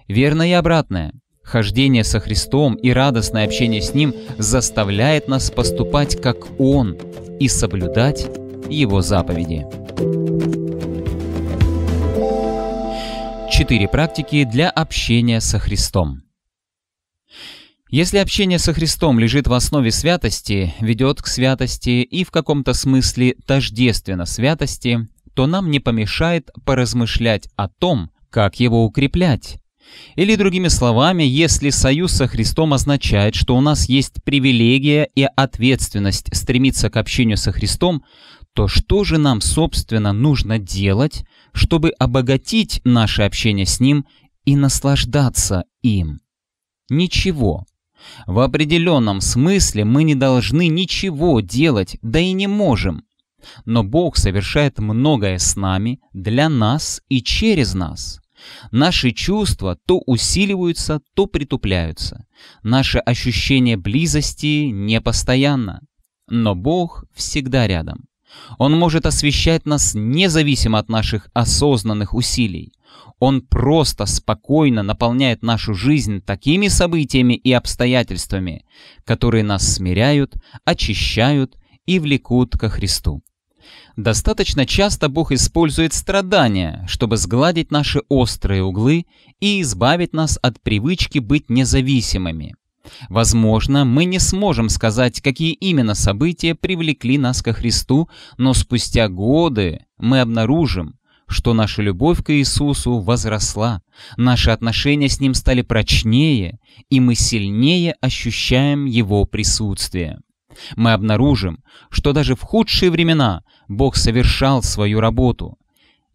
Верно и обратное. Хождение со Христом и радостное общение с Ним заставляет нас поступать как Он и соблюдать Его заповеди. Четыре практики для общения со Христом. Если общение со Христом лежит в основе святости, ведет к святости и в каком-то смысле тождественно святости, то нам не помешает поразмышлять о том, как его укреплять. Или другими словами, если союз со Христом означает, что у нас есть привилегия и ответственность стремиться к общению со Христом, то что же нам, собственно, нужно делать, чтобы обогатить наше общение с Ним и наслаждаться им. Ничего. В определенном смысле мы не должны ничего делать, да и не можем. Но Бог совершает многое с нами, для нас и через нас. Наши чувства то усиливаются, то притупляются. Наше ощущение близости непостоянно. Но Бог всегда рядом. Он может освещать нас независимо от наших осознанных усилий. Он просто спокойно наполняет нашу жизнь такими событиями и обстоятельствами, которые нас смиряют, очищают и влекут ко Христу. Достаточно часто Бог использует страдания, чтобы сгладить наши острые углы и избавить нас от привычки быть независимыми. Возможно, мы не сможем сказать, какие именно события привлекли нас ко Христу, но спустя годы мы обнаружим, что наша любовь к Иисусу возросла, наши отношения с Ним стали прочнее, и мы сильнее ощущаем Его присутствие. Мы обнаружим, что даже в худшие времена Бог совершал свою работу.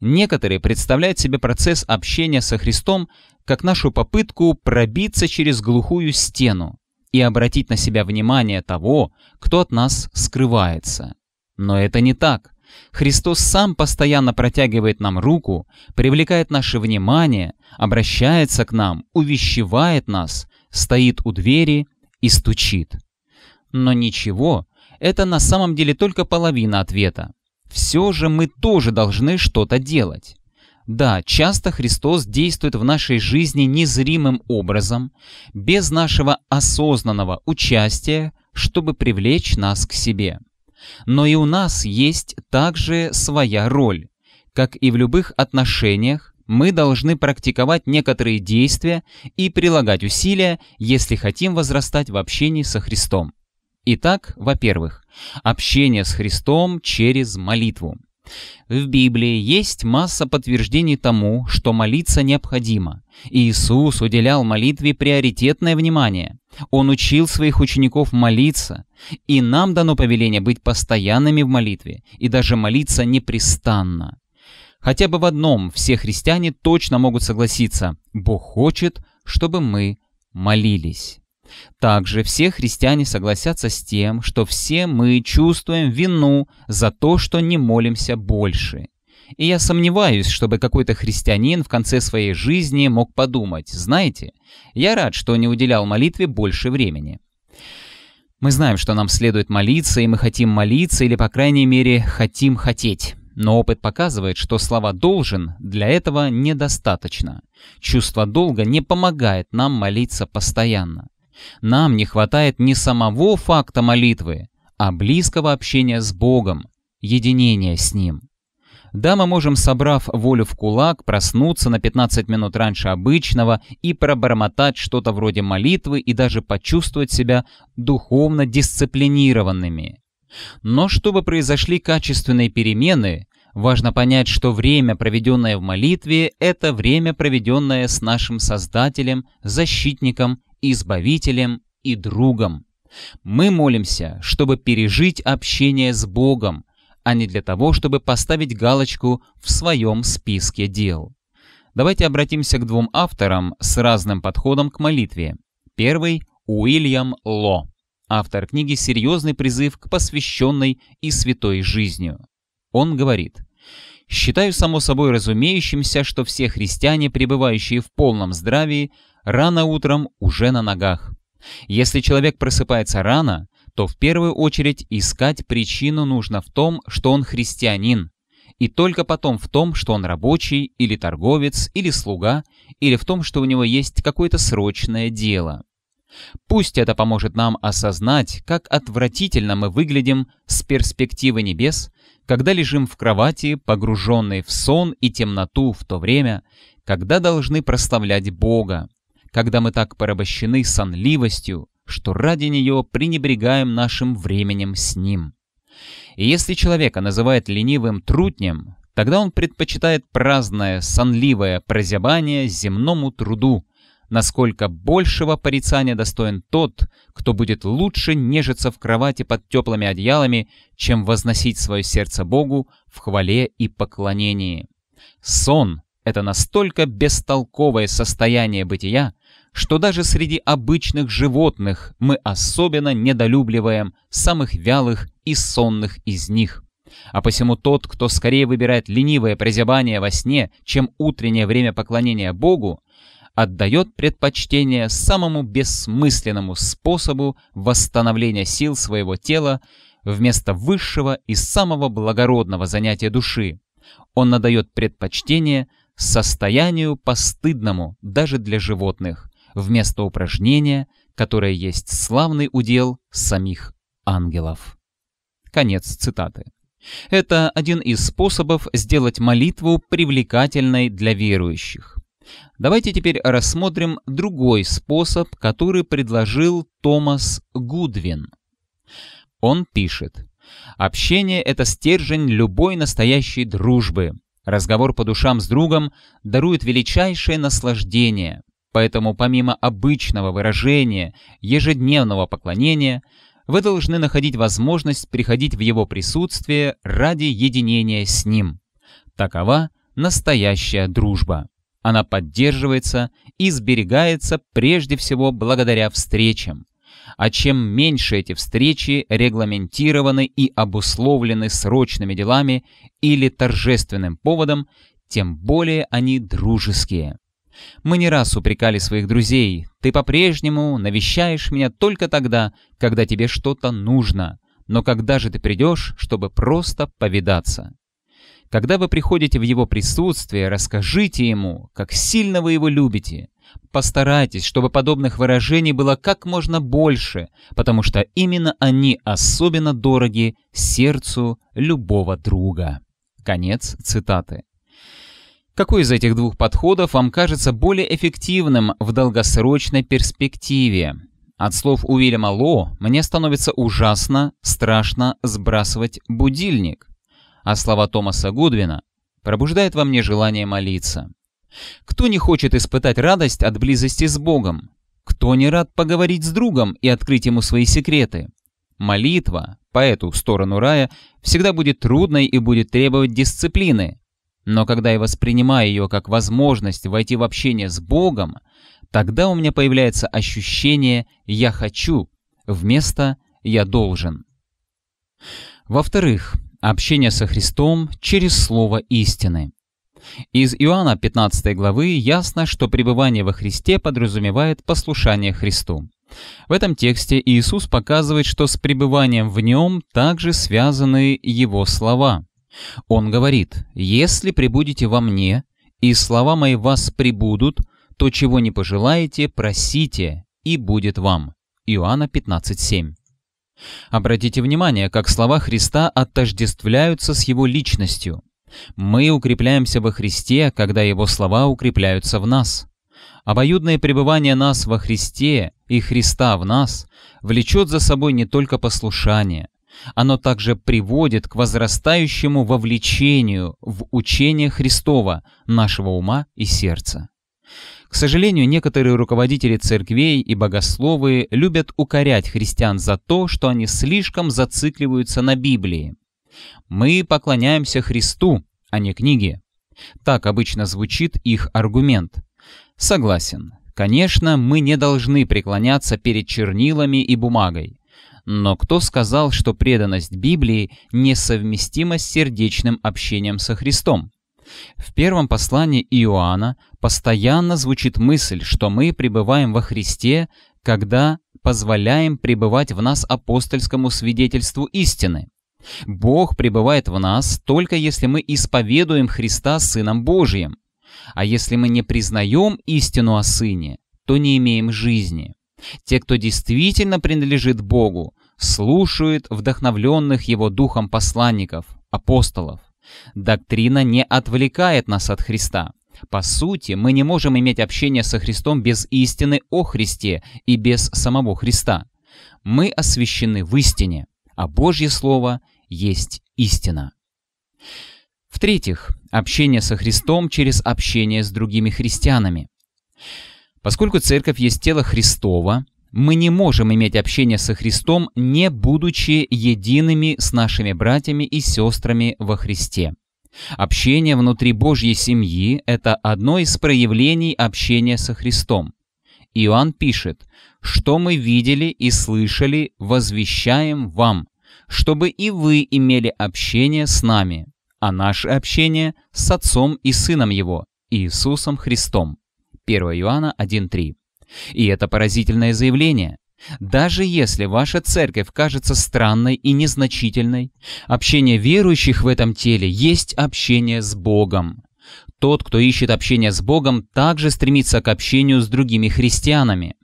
Некоторые представляют себе процесс общения со Христом как нашу попытку пробиться через глухую стену и обратить на себя внимание того, кто от нас скрывается. Но это не так. Христос сам постоянно протягивает нам руку, привлекает наше внимание, обращается к нам, увещевает нас, стоит у двери и стучит. Но ничего, это на самом деле только половина ответа. Все же мы тоже должны что-то делать. Да, часто Христос действует в нашей жизни незримым образом, без нашего осознанного участия, чтобы привлечь нас к себе. Но и у нас есть также своя роль. Как и в любых отношениях, мы должны практиковать некоторые действия и прилагать усилия, если хотим возрастать в общении со Христом. Итак, во-первых, общение с Христом через молитву. В Библии есть масса подтверждений тому, что молиться необходимо. Иисус уделял молитве приоритетное внимание. Он учил своих учеников молиться, и нам дано повеление быть постоянными в молитве и даже молиться непрестанно. Хотя бы в одном все христиане точно могут согласиться – Бог хочет, чтобы мы молились. Также все христиане согласятся с тем, что все мы чувствуем вину за то, что не молимся больше. И я сомневаюсь, чтобы какой-то христианин в конце своей жизни мог подумать, знаете, я рад, что не уделял молитве больше времени. Мы знаем, что нам следует молиться, и мы хотим молиться, или, по крайней мере, хотим хотеть. Но опыт показывает, что слова «должен» для этого недостаточно. Чувство долга не помогает нам молиться постоянно. Нам не хватает не самого факта молитвы, а близкого общения с Богом, единения с Ним. Да, мы можем, собрав волю в кулак, проснуться на 15 минут раньше обычного и пробормотать что-то вроде молитвы и даже почувствовать себя духовно дисциплинированными. Но чтобы произошли качественные перемены, важно понять, что время, проведенное в молитве, это время, проведенное с нашим Создателем, Защитником избавителем и другом. Мы молимся, чтобы пережить общение с Богом, а не для того, чтобы поставить галочку в своем списке дел. Давайте обратимся к двум авторам с разным подходом к молитве. Первый — Уильям Ло, автор книги «Серьезный призыв к посвященной и святой жизнью». Он говорит, «Считаю само собой разумеющимся, что все христиане, пребывающие в полном здравии, рано утром уже на ногах. Если человек просыпается рано, то в первую очередь искать причину нужно в том, что он христианин, и только потом в том, что он рабочий или торговец или слуга, или в том, что у него есть какое-то срочное дело. Пусть это поможет нам осознать, как отвратительно мы выглядим с перспективы небес, когда лежим в кровати, погруженные в сон и темноту в то время, когда должны прославлять Бога, когда мы так порабощены сонливостью, что ради нее пренебрегаем нашим временем с ним. И если человека называют ленивым трутнем, тогда он предпочитает праздное, сонливое прозябание земному труду, насколько большего порицания достоин тот, кто будет лучше нежиться в кровати под теплыми одеялами, чем возносить свое сердце Богу в хвале и поклонении. Сон — это настолько бестолковое состояние бытия, что даже среди обычных животных мы особенно недолюбливаем самых вялых и сонных из них. А посему тот, кто скорее выбирает ленивое прозябание во сне, чем утреннее время поклонения Богу, отдает предпочтение самому бессмысленному способу восстановления сил своего тела вместо высшего и самого благородного занятия души. Он надает предпочтение состоянию постыдному даже для животных вместо упражнения, которое есть славный удел самих ангелов. Конец цитаты. Это один из способов сделать молитву привлекательной для верующих. Давайте теперь рассмотрим другой способ, который предложил Томас Гудвин. Он пишет, «Общение — это стержень любой настоящей дружбы. Разговор по душам с другом дарует величайшее наслаждение. Поэтому помимо обычного выражения ежедневного поклонения, вы должны находить возможность приходить в его присутствие ради единения с ним. Такова настоящая дружба. Она поддерживается и сберегается прежде всего благодаря встречам. А чем меньше эти встречи регламентированы и обусловлены срочными делами или торжественным поводом, тем более они дружеские. Мы не раз упрекали своих друзей. Ты по-прежнему навещаешь меня только тогда, когда тебе что-то нужно. Но когда же ты придешь, чтобы просто повидаться? Когда вы приходите в его присутствие, расскажите ему, как сильно вы его любите. Постарайтесь, чтобы подобных выражений было как можно больше, потому что именно они особенно дороги сердцу любого друга. Конец цитаты. Какой из этих двух подходов вам кажется более эффективным в долгосрочной перспективе? От слов Уильяма Ло мне становится ужасно, страшно сбрасывать будильник, а слова Томаса Гудвина пробуждают во мне желание молиться. Кто не хочет испытать радость от близости с Богом? Кто не рад поговорить с другом и открыть ему свои секреты? Молитва по эту сторону рая всегда будет трудной и будет требовать дисциплины, но когда я воспринимаю ее как возможность войти в общение с Богом, тогда у меня появляется ощущение «я хочу» вместо «я должен». Во-вторых, общение со Христом через слово истины. Из Иоанна 15 главы ясно, что пребывание во Христе подразумевает послушание Христу. В этом тексте Иисус показывает, что с пребыванием в нем также связаны его слова – он говорит, «Если прибудете во мне, и слова мои вас прибудут, то чего не пожелаете, просите, и будет вам». Иоанна 15:7. Обратите внимание, как слова Христа отождествляются с его личностью. Мы укрепляемся во Христе, когда его слова укрепляются в нас. Обоюдное пребывание нас во Христе и Христа в нас влечет за собой не только послушание, оно также приводит к возрастающему вовлечению в учение Христова, нашего ума и сердца. К сожалению, некоторые руководители церквей и богословы любят укорять христиан за то, что они слишком зацикливаются на Библии. «Мы поклоняемся Христу, а не книге». Так обычно звучит их аргумент. Согласен. Конечно, мы не должны преклоняться перед чернилами и бумагой. Но кто сказал, что преданность Библии несовместима с сердечным общением со Христом? В первом послании Иоанна постоянно звучит мысль, что мы пребываем во Христе, когда позволяем пребывать в нас апостольскому свидетельству истины. Бог пребывает в нас только если мы исповедуем Христа Сыном Божиим. А если мы не признаем истину о Сыне, то не имеем жизни. Те, кто действительно принадлежит Богу, слушают вдохновленных его духом посланников, апостолов. Доктрина не отвлекает нас от Христа. По сути, мы не можем иметь общение со Христом без истины о Христе и без самого Христа. Мы освящены в истине, а Божье Слово есть истина. В-третьих, общение со Христом через общение с другими христианами. Поскольку церковь есть тело Христова, мы не можем иметь общение со Христом, не будучи едиными с нашими братьями и сестрами во Христе. Общение внутри Божьей семьи – это одно из проявлений общения со Христом. Иоанн пишет, «Что мы видели и слышали, возвещаем вам, чтобы и вы имели общение с нами, а наше общение с Отцом и Сыном Его, Иисусом Христом». 1 Иоанна 1.3 и это поразительное заявление. Даже если ваша церковь кажется странной и незначительной, общение верующих в этом теле есть общение с Богом. Тот, кто ищет общение с Богом, также стремится к общению с другими христианами.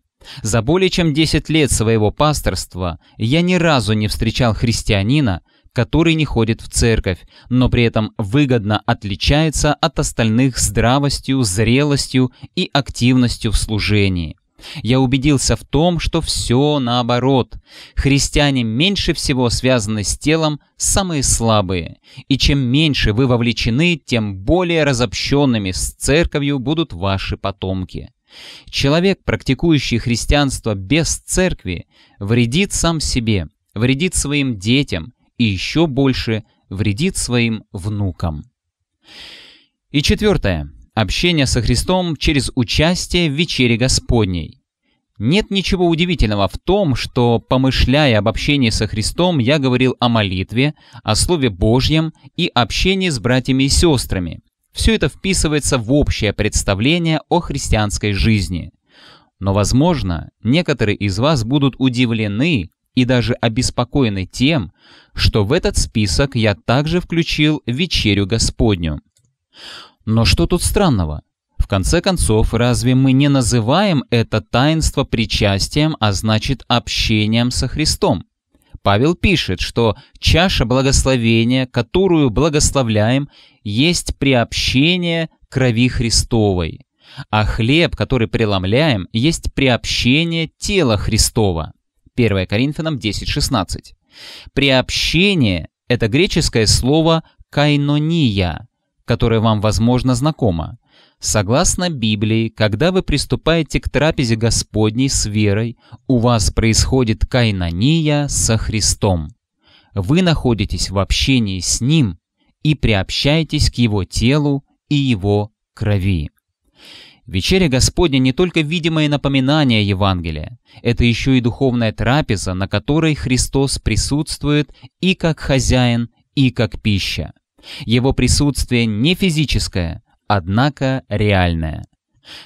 За более чем 10 лет своего пасторства я ни разу не встречал христианина, который не ходит в церковь, но при этом выгодно отличается от остальных здравостью, зрелостью и активностью в служении. Я убедился в том, что все наоборот. Христиане меньше всего связаны с телом, самые слабые. И чем меньше вы вовлечены, тем более разобщенными с церковью будут ваши потомки. Человек, практикующий христианство без церкви, вредит сам себе, вредит своим детям, и еще больше вредит своим внукам. И четвертое. Общение со Христом через участие в вечере Господней. Нет ничего удивительного в том, что, помышляя об общении со Христом, я говорил о молитве, о Слове Божьем и общении с братьями и сестрами. Все это вписывается в общее представление о христианской жизни. Но, возможно, некоторые из вас будут удивлены, и даже обеспокоены тем, что в этот список я также включил вечерю Господню. Но что тут странного? В конце концов, разве мы не называем это таинство причастием, а значит общением со Христом? Павел пишет, что чаша благословения, которую благословляем, есть приобщение крови Христовой, а хлеб, который преломляем, есть приобщение тела Христова. 1 Коринфянам 10.16. Приобщение – это греческое слово «кайнония», которое вам, возможно, знакомо. Согласно Библии, когда вы приступаете к трапезе Господней с верой, у вас происходит кайнония со Христом. Вы находитесь в общении с Ним и приобщаетесь к Его телу и Его крови. Вечеря Господня не только видимое напоминание Евангелия, это еще и духовная трапеза, на которой Христос присутствует и как хозяин, и как пища. Его присутствие не физическое, однако реальное.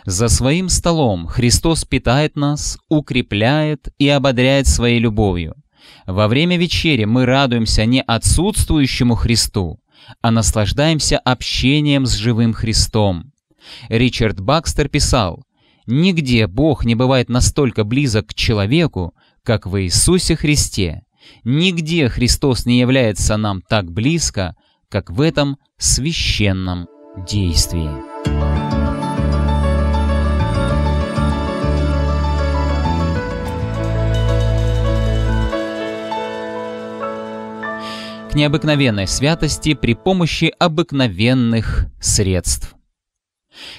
За своим столом Христос питает нас, укрепляет и ободряет своей любовью. Во время вечери мы радуемся не отсутствующему Христу, а наслаждаемся общением с живым Христом – Ричард Бакстер писал, «Нигде Бог не бывает настолько близок к человеку, как в Иисусе Христе. Нигде Христос не является нам так близко, как в этом священном действии». к необыкновенной святости при помощи обыкновенных средств.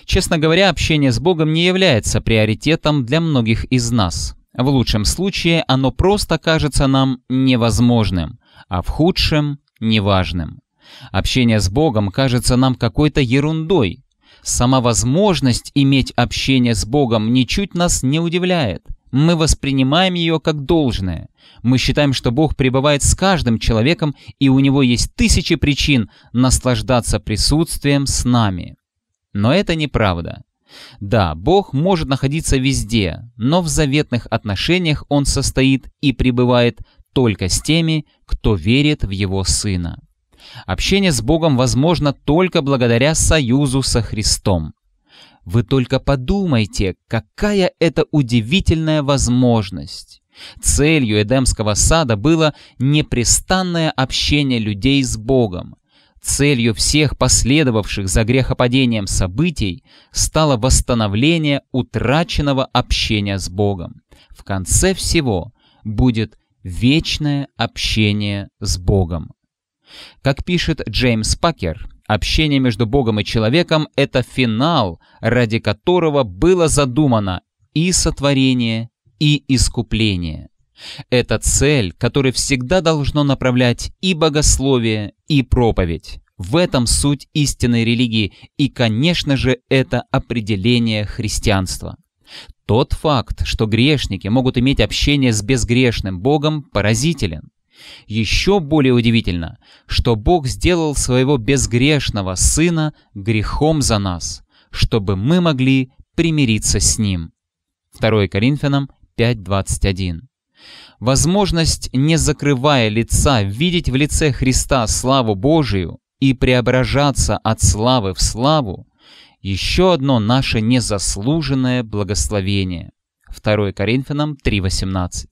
Честно говоря, общение с Богом не является приоритетом для многих из нас. В лучшем случае оно просто кажется нам невозможным, а в худшем – неважным. Общение с Богом кажется нам какой-то ерундой. Сама возможность иметь общение с Богом ничуть нас не удивляет. Мы воспринимаем ее как должное. Мы считаем, что Бог пребывает с каждым человеком, и у него есть тысячи причин наслаждаться присутствием с нами. Но это неправда. Да, Бог может находиться везде, но в заветных отношениях Он состоит и пребывает только с теми, кто верит в Его Сына. Общение с Богом возможно только благодаря союзу со Христом. Вы только подумайте, какая это удивительная возможность. Целью Эдемского сада было непрестанное общение людей с Богом, Целью всех последовавших за грехопадением событий стало восстановление утраченного общения с Богом. В конце всего будет вечное общение с Богом. Как пишет Джеймс Пакер, общение между Богом и человеком – это финал, ради которого было задумано и сотворение, и искупление. Это цель, которая всегда должно направлять и богословие, и проповедь. В этом суть истинной религии, и, конечно же, это определение христианства. Тот факт, что грешники могут иметь общение с безгрешным Богом, поразителен. Еще более удивительно, что Бог сделал своего безгрешного Сына грехом за нас, чтобы мы могли примириться с Ним. 2 Коринфянам 5.21 возможность, не закрывая лица, видеть в лице Христа славу Божию и преображаться от славы в славу, еще одно наше незаслуженное благословение. 2 Коринфянам 3.18.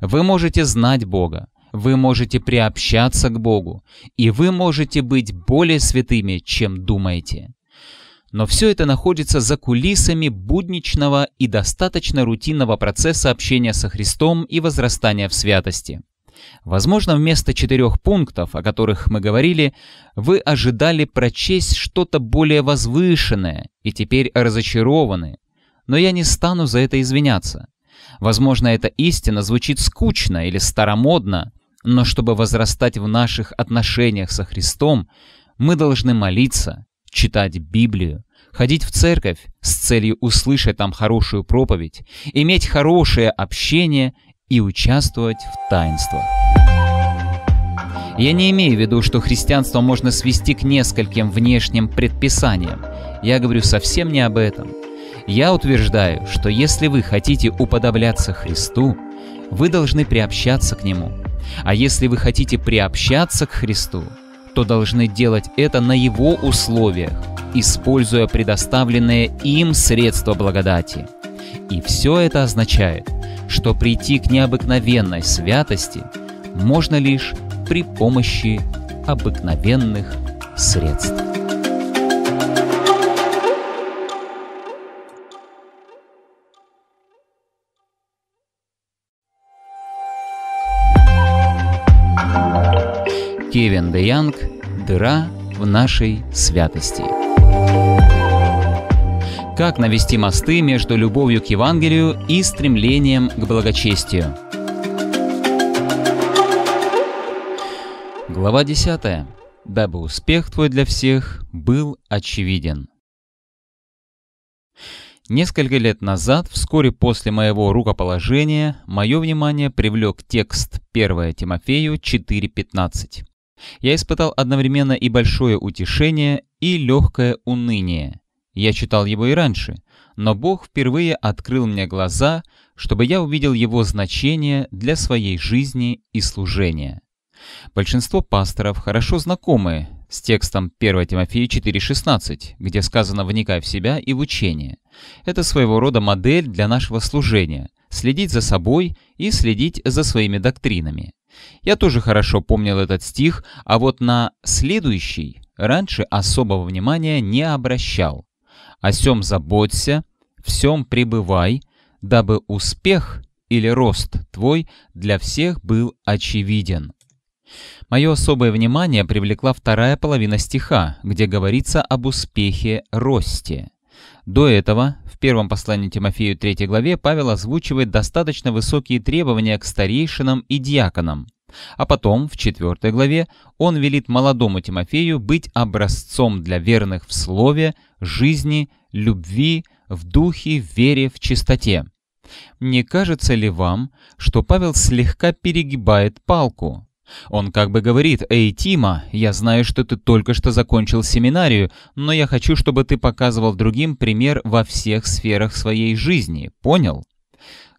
Вы можете знать Бога, вы можете приобщаться к Богу, и вы можете быть более святыми, чем думаете. Но все это находится за кулисами будничного и достаточно рутинного процесса общения со Христом и возрастания в святости. Возможно, вместо четырех пунктов, о которых мы говорили, вы ожидали прочесть что-то более возвышенное и теперь разочарованы. Но я не стану за это извиняться. Возможно, эта истина звучит скучно или старомодно, но чтобы возрастать в наших отношениях со Христом, мы должны молиться, читать Библию, ходить в церковь с целью услышать там хорошую проповедь, иметь хорошее общение и участвовать в таинствах. Я не имею в виду, что христианство можно свести к нескольким внешним предписаниям. Я говорю совсем не об этом. Я утверждаю, что если вы хотите уподобляться Христу, вы должны приобщаться к Нему. А если вы хотите приобщаться к Христу, что должны делать это на его условиях, используя предоставленные им средства благодати. И все это означает, что прийти к необыкновенной святости можно лишь при помощи обыкновенных средств. Стивен Де Янг «Дыра в нашей святости». Как навести мосты между любовью к Евангелию и стремлением к благочестию? Глава 10. Дабы успех твой для всех был очевиден. Несколько лет назад, вскоре после моего рукоположения, мое внимание привлек текст 1 Тимофею 4.15. Я испытал одновременно и большое утешение, и легкое уныние. Я читал его и раньше, но Бог впервые открыл мне глаза, чтобы я увидел его значение для своей жизни и служения. Большинство пасторов хорошо знакомы с текстом 1 Тимофея 4,16, где сказано «вникай в себя и в учение». Это своего рода модель для нашего служения – следить за собой и следить за своими доктринами. Я тоже хорошо помнил этот стих, а вот на следующий раньше особого внимания не обращал. «О сем заботься, всем сем пребывай, дабы успех или рост твой для всех был очевиден». Мое особое внимание привлекла вторая половина стиха, где говорится об успехе росте. До этого в первом послании Тимофею 3 главе Павел озвучивает достаточно высокие требования к старейшинам и диаконам. А потом, в 4 главе, он велит молодому Тимофею быть образцом для верных в слове, жизни, любви, в духе, в вере, в чистоте. Не кажется ли вам, что Павел слегка перегибает палку, он как бы говорит, «Эй, Тима, я знаю, что ты только что закончил семинарию, но я хочу, чтобы ты показывал другим пример во всех сферах своей жизни, понял?»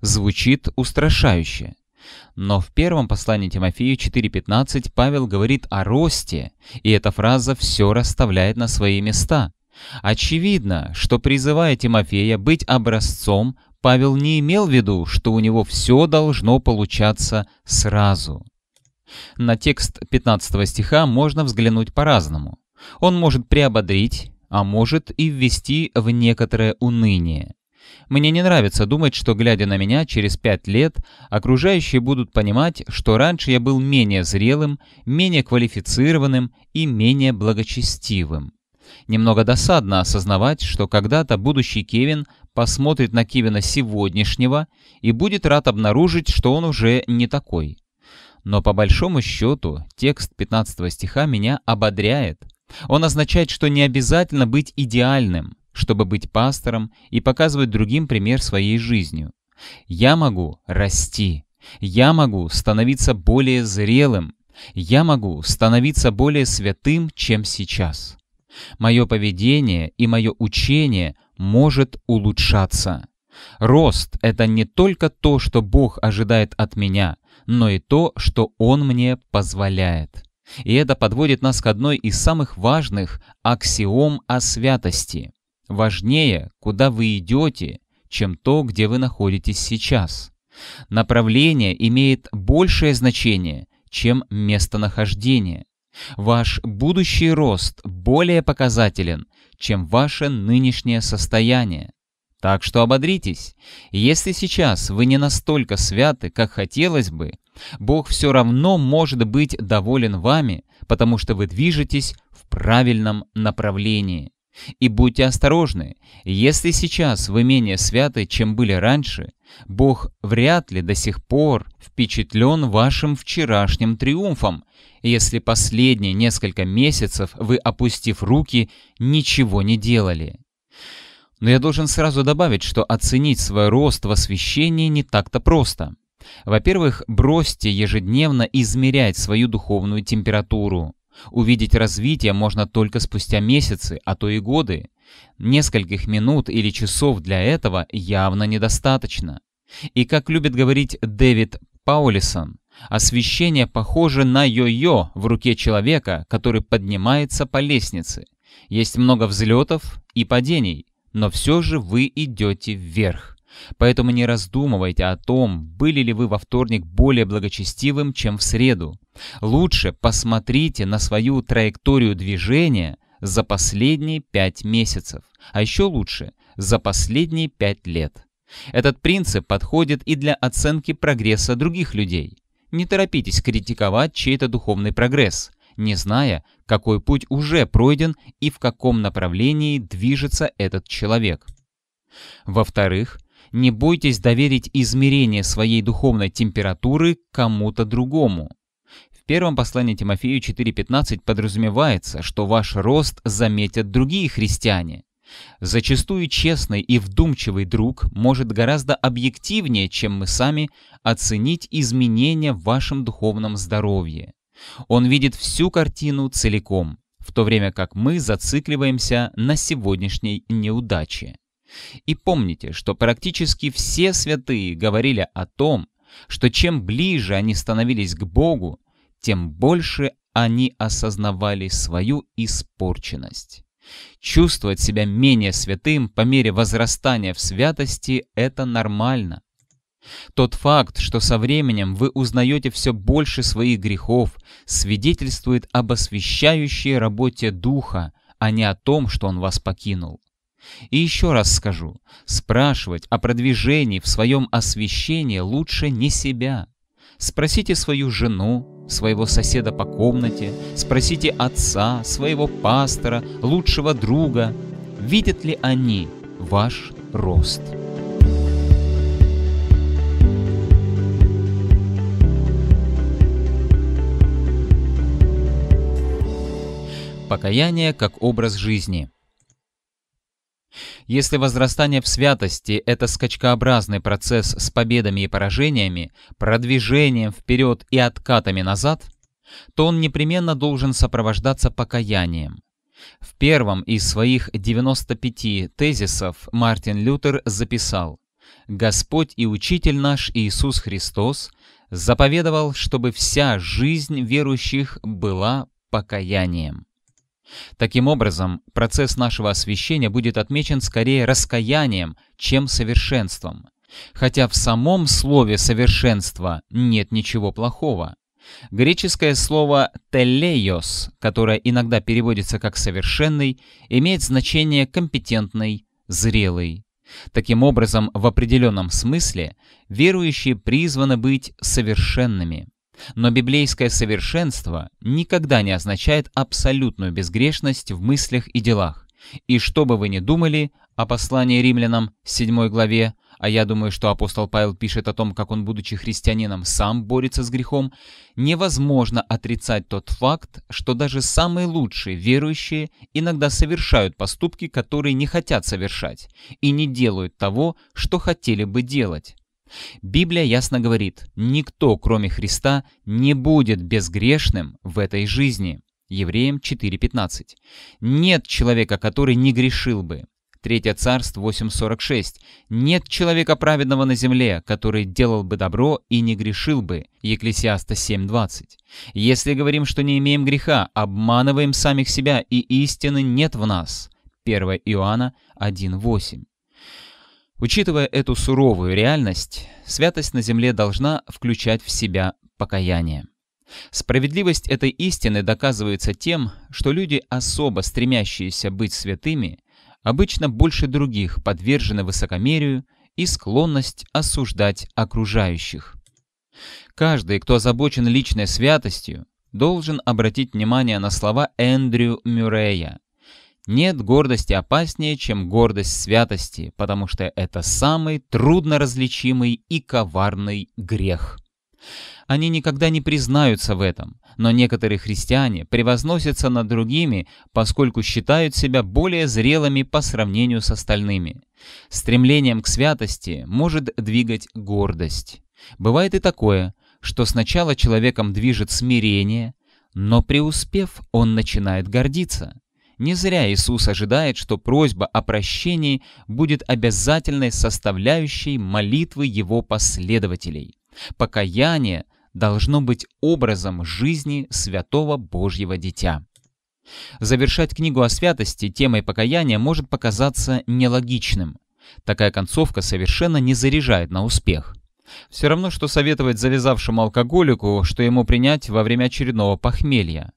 Звучит устрашающе. Но в первом послании Тимофею 4.15 Павел говорит о росте, и эта фраза все расставляет на свои места. Очевидно, что призывая Тимофея быть образцом, Павел не имел в виду, что у него все должно получаться сразу – на текст 15 стиха можно взглянуть по-разному. Он может приободрить, а может и ввести в некоторое уныние. Мне не нравится думать, что, глядя на меня через пять лет, окружающие будут понимать, что раньше я был менее зрелым, менее квалифицированным и менее благочестивым. Немного досадно осознавать, что когда-то будущий Кевин посмотрит на Кевина сегодняшнего и будет рад обнаружить, что он уже не такой. Но по большому счету текст 15 стиха меня ободряет. Он означает, что не обязательно быть идеальным, чтобы быть пастором и показывать другим пример своей жизнью. Я могу расти. Я могу становиться более зрелым. Я могу становиться более святым, чем сейчас. Мое поведение и мое учение может улучшаться. Рост — это не только то, что Бог ожидает от меня, но и то, что Он мне позволяет. И это подводит нас к одной из самых важных аксиом о святости. Важнее, куда вы идете, чем то, где вы находитесь сейчас. Направление имеет большее значение, чем местонахождение. Ваш будущий рост более показателен, чем ваше нынешнее состояние. Так что ободритесь. Если сейчас вы не настолько святы, как хотелось бы, Бог все равно может быть доволен вами, потому что вы движетесь в правильном направлении. И будьте осторожны, если сейчас вы менее святы, чем были раньше, Бог вряд ли до сих пор впечатлен вашим вчерашним триумфом, если последние несколько месяцев вы, опустив руки, ничего не делали. Но я должен сразу добавить, что оценить свой рост в освещении не так-то просто. Во-первых, бросьте ежедневно измерять свою духовную температуру. Увидеть развитие можно только спустя месяцы, а то и годы. Нескольких минут или часов для этого явно недостаточно. И как любит говорить Дэвид Паулисон, освещение похоже на йо-йо в руке человека, который поднимается по лестнице. Есть много взлетов и падений но все же вы идете вверх. Поэтому не раздумывайте о том, были ли вы во вторник более благочестивым, чем в среду. Лучше посмотрите на свою траекторию движения за последние пять месяцев, а еще лучше за последние пять лет. Этот принцип подходит и для оценки прогресса других людей. Не торопитесь критиковать чей-то духовный прогресс не зная, какой путь уже пройден и в каком направлении движется этот человек. Во-вторых, не бойтесь доверить измерение своей духовной температуры кому-то другому. В первом послании Тимофею 4.15 подразумевается, что ваш рост заметят другие христиане. Зачастую честный и вдумчивый друг может гораздо объективнее, чем мы сами, оценить изменения в вашем духовном здоровье. Он видит всю картину целиком, в то время как мы зацикливаемся на сегодняшней неудаче. И помните, что практически все святые говорили о том, что чем ближе они становились к Богу, тем больше они осознавали свою испорченность. Чувствовать себя менее святым по мере возрастания в святости – это нормально. Тот факт, что со временем вы узнаете все больше своих грехов, свидетельствует об освящающей работе Духа, а не о том, что Он вас покинул. И еще раз скажу, спрашивать о продвижении в своем освящении лучше не себя. Спросите свою жену, своего соседа по комнате, спросите отца, своего пастора, лучшего друга, видят ли они ваш рост. покаяние как образ жизни. Если возрастание в святости – это скачкообразный процесс с победами и поражениями, продвижением вперед и откатами назад, то он непременно должен сопровождаться покаянием. В первом из своих 95 тезисов Мартин Лютер записал «Господь и Учитель наш Иисус Христос заповедовал, чтобы вся жизнь верующих была покаянием». Таким образом, процесс нашего освящения будет отмечен скорее раскаянием, чем совершенством. Хотя в самом слове «совершенство» нет ничего плохого. Греческое слово «телейос», которое иногда переводится как «совершенный», имеет значение «компетентный», «зрелый». Таким образом, в определенном смысле верующие призваны быть совершенными. Но библейское совершенство никогда не означает абсолютную безгрешность в мыслях и делах. И что бы вы ни думали о послании римлянам 7 главе, а я думаю, что апостол Павел пишет о том, как он, будучи христианином, сам борется с грехом, невозможно отрицать тот факт, что даже самые лучшие верующие иногда совершают поступки, которые не хотят совершать, и не делают того, что хотели бы делать. Библия ясно говорит, никто, кроме Христа, не будет безгрешным в этой жизни. Евреям 4.15. Нет человека, который не грешил бы. 3 Царств 8.46. Нет человека праведного на земле, который делал бы добро и не грешил бы. Екклесиаста 7.20. Если говорим, что не имеем греха, обманываем самих себя, и истины нет в нас. 1 Иоанна 1.8. Учитывая эту суровую реальность, святость на земле должна включать в себя покаяние. Справедливость этой истины доказывается тем, что люди, особо стремящиеся быть святыми, обычно больше других подвержены высокомерию и склонность осуждать окружающих. Каждый, кто озабочен личной святостью, должен обратить внимание на слова Эндрю Мюррея, нет гордости опаснее, чем гордость святости, потому что это самый трудно различимый и коварный грех. Они никогда не признаются в этом, но некоторые христиане превозносятся над другими, поскольку считают себя более зрелыми по сравнению с остальными. Стремлением к святости может двигать гордость. Бывает и такое, что сначала человеком движет смирение, но преуспев, он начинает гордиться. Не зря Иисус ожидает, что просьба о прощении будет обязательной составляющей молитвы его последователей. Покаяние должно быть образом жизни святого Божьего дитя. Завершать книгу о святости темой покаяния может показаться нелогичным. Такая концовка совершенно не заряжает на успех. Все равно, что советовать завязавшему алкоголику, что ему принять во время очередного похмелья.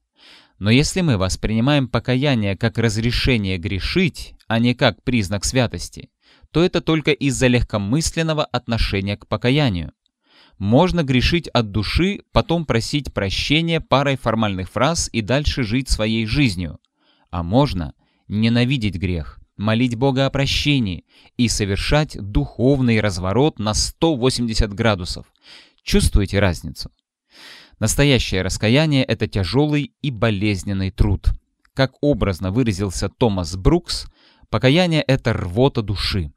Но если мы воспринимаем покаяние как разрешение грешить, а не как признак святости, то это только из-за легкомысленного отношения к покаянию. Можно грешить от души, потом просить прощения парой формальных фраз и дальше жить своей жизнью. А можно ненавидеть грех, молить Бога о прощении и совершать духовный разворот на 180 градусов. Чувствуете разницу? Настоящее раскаяние – это тяжелый и болезненный труд. Как образно выразился Томас Брукс, покаяние – это рвота души.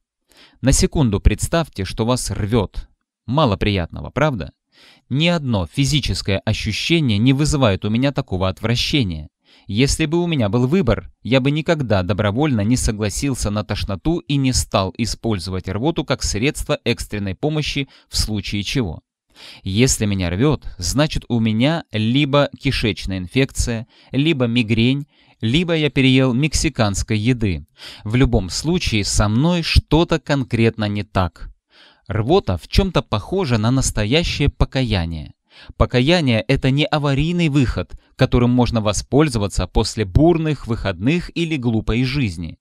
На секунду представьте, что вас рвет. Мало приятного, правда? Ни одно физическое ощущение не вызывает у меня такого отвращения. Если бы у меня был выбор, я бы никогда добровольно не согласился на тошноту и не стал использовать рвоту как средство экстренной помощи в случае чего. Если меня рвет, значит у меня либо кишечная инфекция, либо мигрень, либо я переел мексиканской еды. В любом случае со мной что-то конкретно не так. Рвота в чем-то похожа на настоящее покаяние. Покаяние – это не аварийный выход, которым можно воспользоваться после бурных выходных или глупой жизни.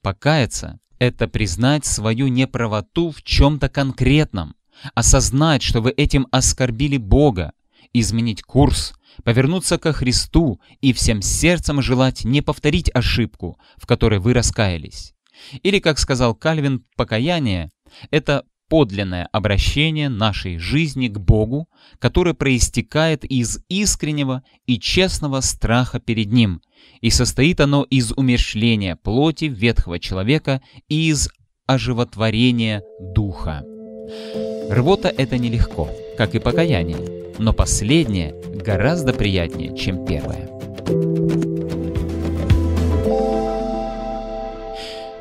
Покаяться – это признать свою неправоту в чем-то конкретном, осознать, что вы этим оскорбили Бога, изменить курс, повернуться ко Христу и всем сердцем желать не повторить ошибку, в которой вы раскаялись. Или, как сказал Кальвин, покаяние — это подлинное обращение нашей жизни к Богу, которое проистекает из искреннего и честного страха перед Ним, и состоит оно из умершления плоти ветхого человека и из оживотворения духа. Рвота – это нелегко, как и покаяние, но последнее гораздо приятнее, чем первое.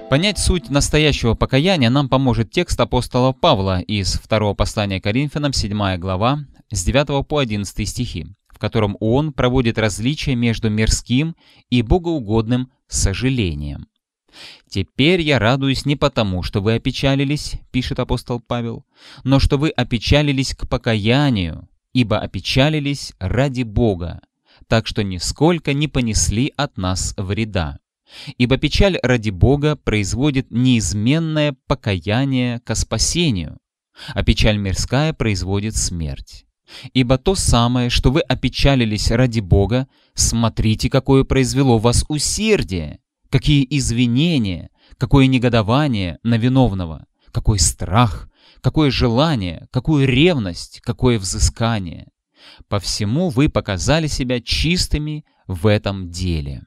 Понять суть настоящего покаяния нам поможет текст апостола Павла из 2 послания Коринфянам, 7 глава, с 9 по 11 стихи, в котором он проводит различие между мирским и богоугодным сожалением. «Теперь я радуюсь не потому, что вы опечалились, — пишет апостол Павел, — но что вы опечалились к покаянию, ибо опечалились ради Бога, так что нисколько не понесли от нас вреда. Ибо печаль ради Бога производит неизменное покаяние ко спасению, а печаль мирская производит смерть. Ибо то самое, что вы опечалились ради Бога, смотрите, какое произвело вас усердие, какие извинения, какое негодование на виновного, какой страх, какое желание, какую ревность, какое взыскание. По всему вы показали себя чистыми в этом деле.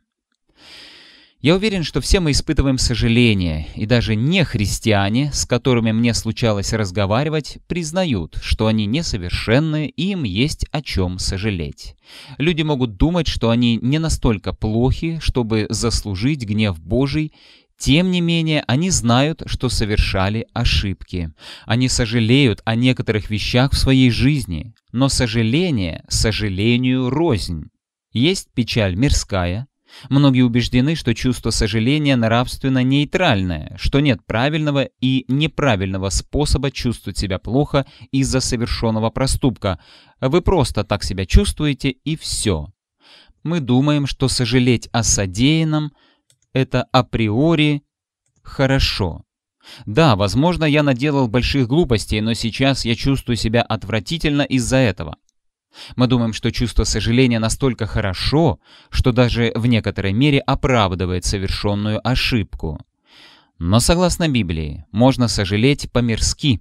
Я уверен, что все мы испытываем сожаление, и даже не христиане, с которыми мне случалось разговаривать, признают, что они несовершенны и им есть о чем сожалеть. Люди могут думать, что они не настолько плохи, чтобы заслужить гнев Божий, тем не менее, они знают, что совершали ошибки. Они сожалеют о некоторых вещах в своей жизни, но сожаление сожалению рознь. Есть печаль мирская, Многие убеждены, что чувство сожаления нравственно нейтральное, что нет правильного и неправильного способа чувствовать себя плохо из-за совершенного проступка. Вы просто так себя чувствуете и все. Мы думаем, что сожалеть о содеянном – это априори хорошо. Да, возможно, я наделал больших глупостей, но сейчас я чувствую себя отвратительно из-за этого. Мы думаем, что чувство сожаления настолько хорошо, что даже в некоторой мере оправдывает совершенную ошибку. Но согласно Библии, можно сожалеть по-мирски.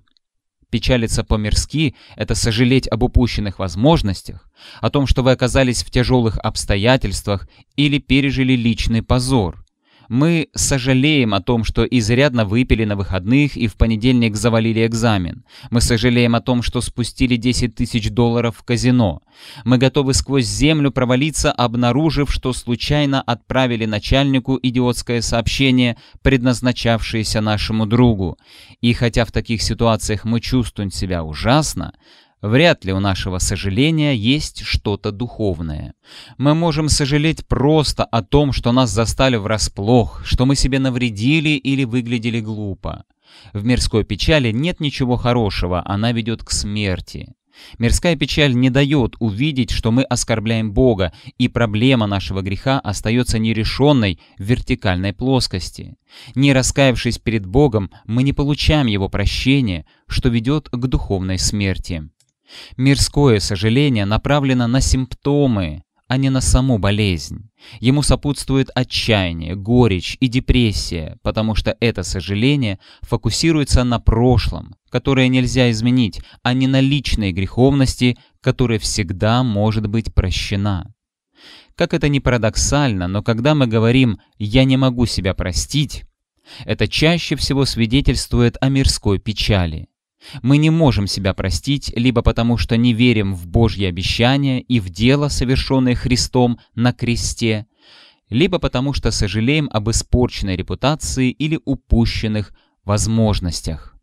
Печалиться по-мирски – это сожалеть об упущенных возможностях, о том, что вы оказались в тяжелых обстоятельствах или пережили личный позор – мы сожалеем о том, что изрядно выпили на выходных и в понедельник завалили экзамен. Мы сожалеем о том, что спустили 10 тысяч долларов в казино. Мы готовы сквозь землю провалиться, обнаружив, что случайно отправили начальнику идиотское сообщение, предназначавшееся нашему другу. И хотя в таких ситуациях мы чувствуем себя ужасно, Вряд ли у нашего сожаления есть что-то духовное. Мы можем сожалеть просто о том, что нас застали врасплох, что мы себе навредили или выглядели глупо. В мирской печали нет ничего хорошего, она ведет к смерти. Мирская печаль не дает увидеть, что мы оскорбляем Бога, и проблема нашего греха остается нерешенной в вертикальной плоскости. Не раскаявшись перед Богом, мы не получаем Его прощения, что ведет к духовной смерти. Мирское сожаление направлено на симптомы, а не на саму болезнь. Ему сопутствует отчаяние, горечь и депрессия, потому что это сожаление фокусируется на прошлом, которое нельзя изменить, а не на личной греховности, которая всегда может быть прощена. Как это ни парадоксально, но когда мы говорим «я не могу себя простить», это чаще всего свидетельствует о мирской печали. Мы не можем себя простить, либо потому что не верим в Божьи обещания и в дело, совершенное Христом на кресте, либо потому что сожалеем об испорченной репутации или упущенных возможностях.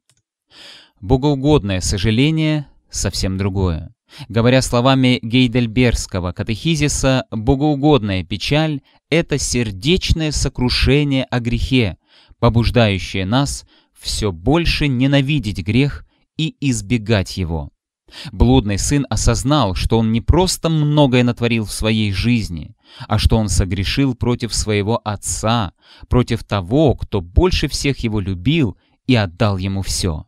Богоугодное сожаление — совсем другое. Говоря словами Гейдельбергского катехизиса, богоугодная печаль — это сердечное сокрушение о грехе, побуждающее нас все больше ненавидеть грех и избегать его. Блудный сын осознал, что он не просто многое натворил в своей жизни, а что он согрешил против своего отца, против того, кто больше всех его любил и отдал ему все.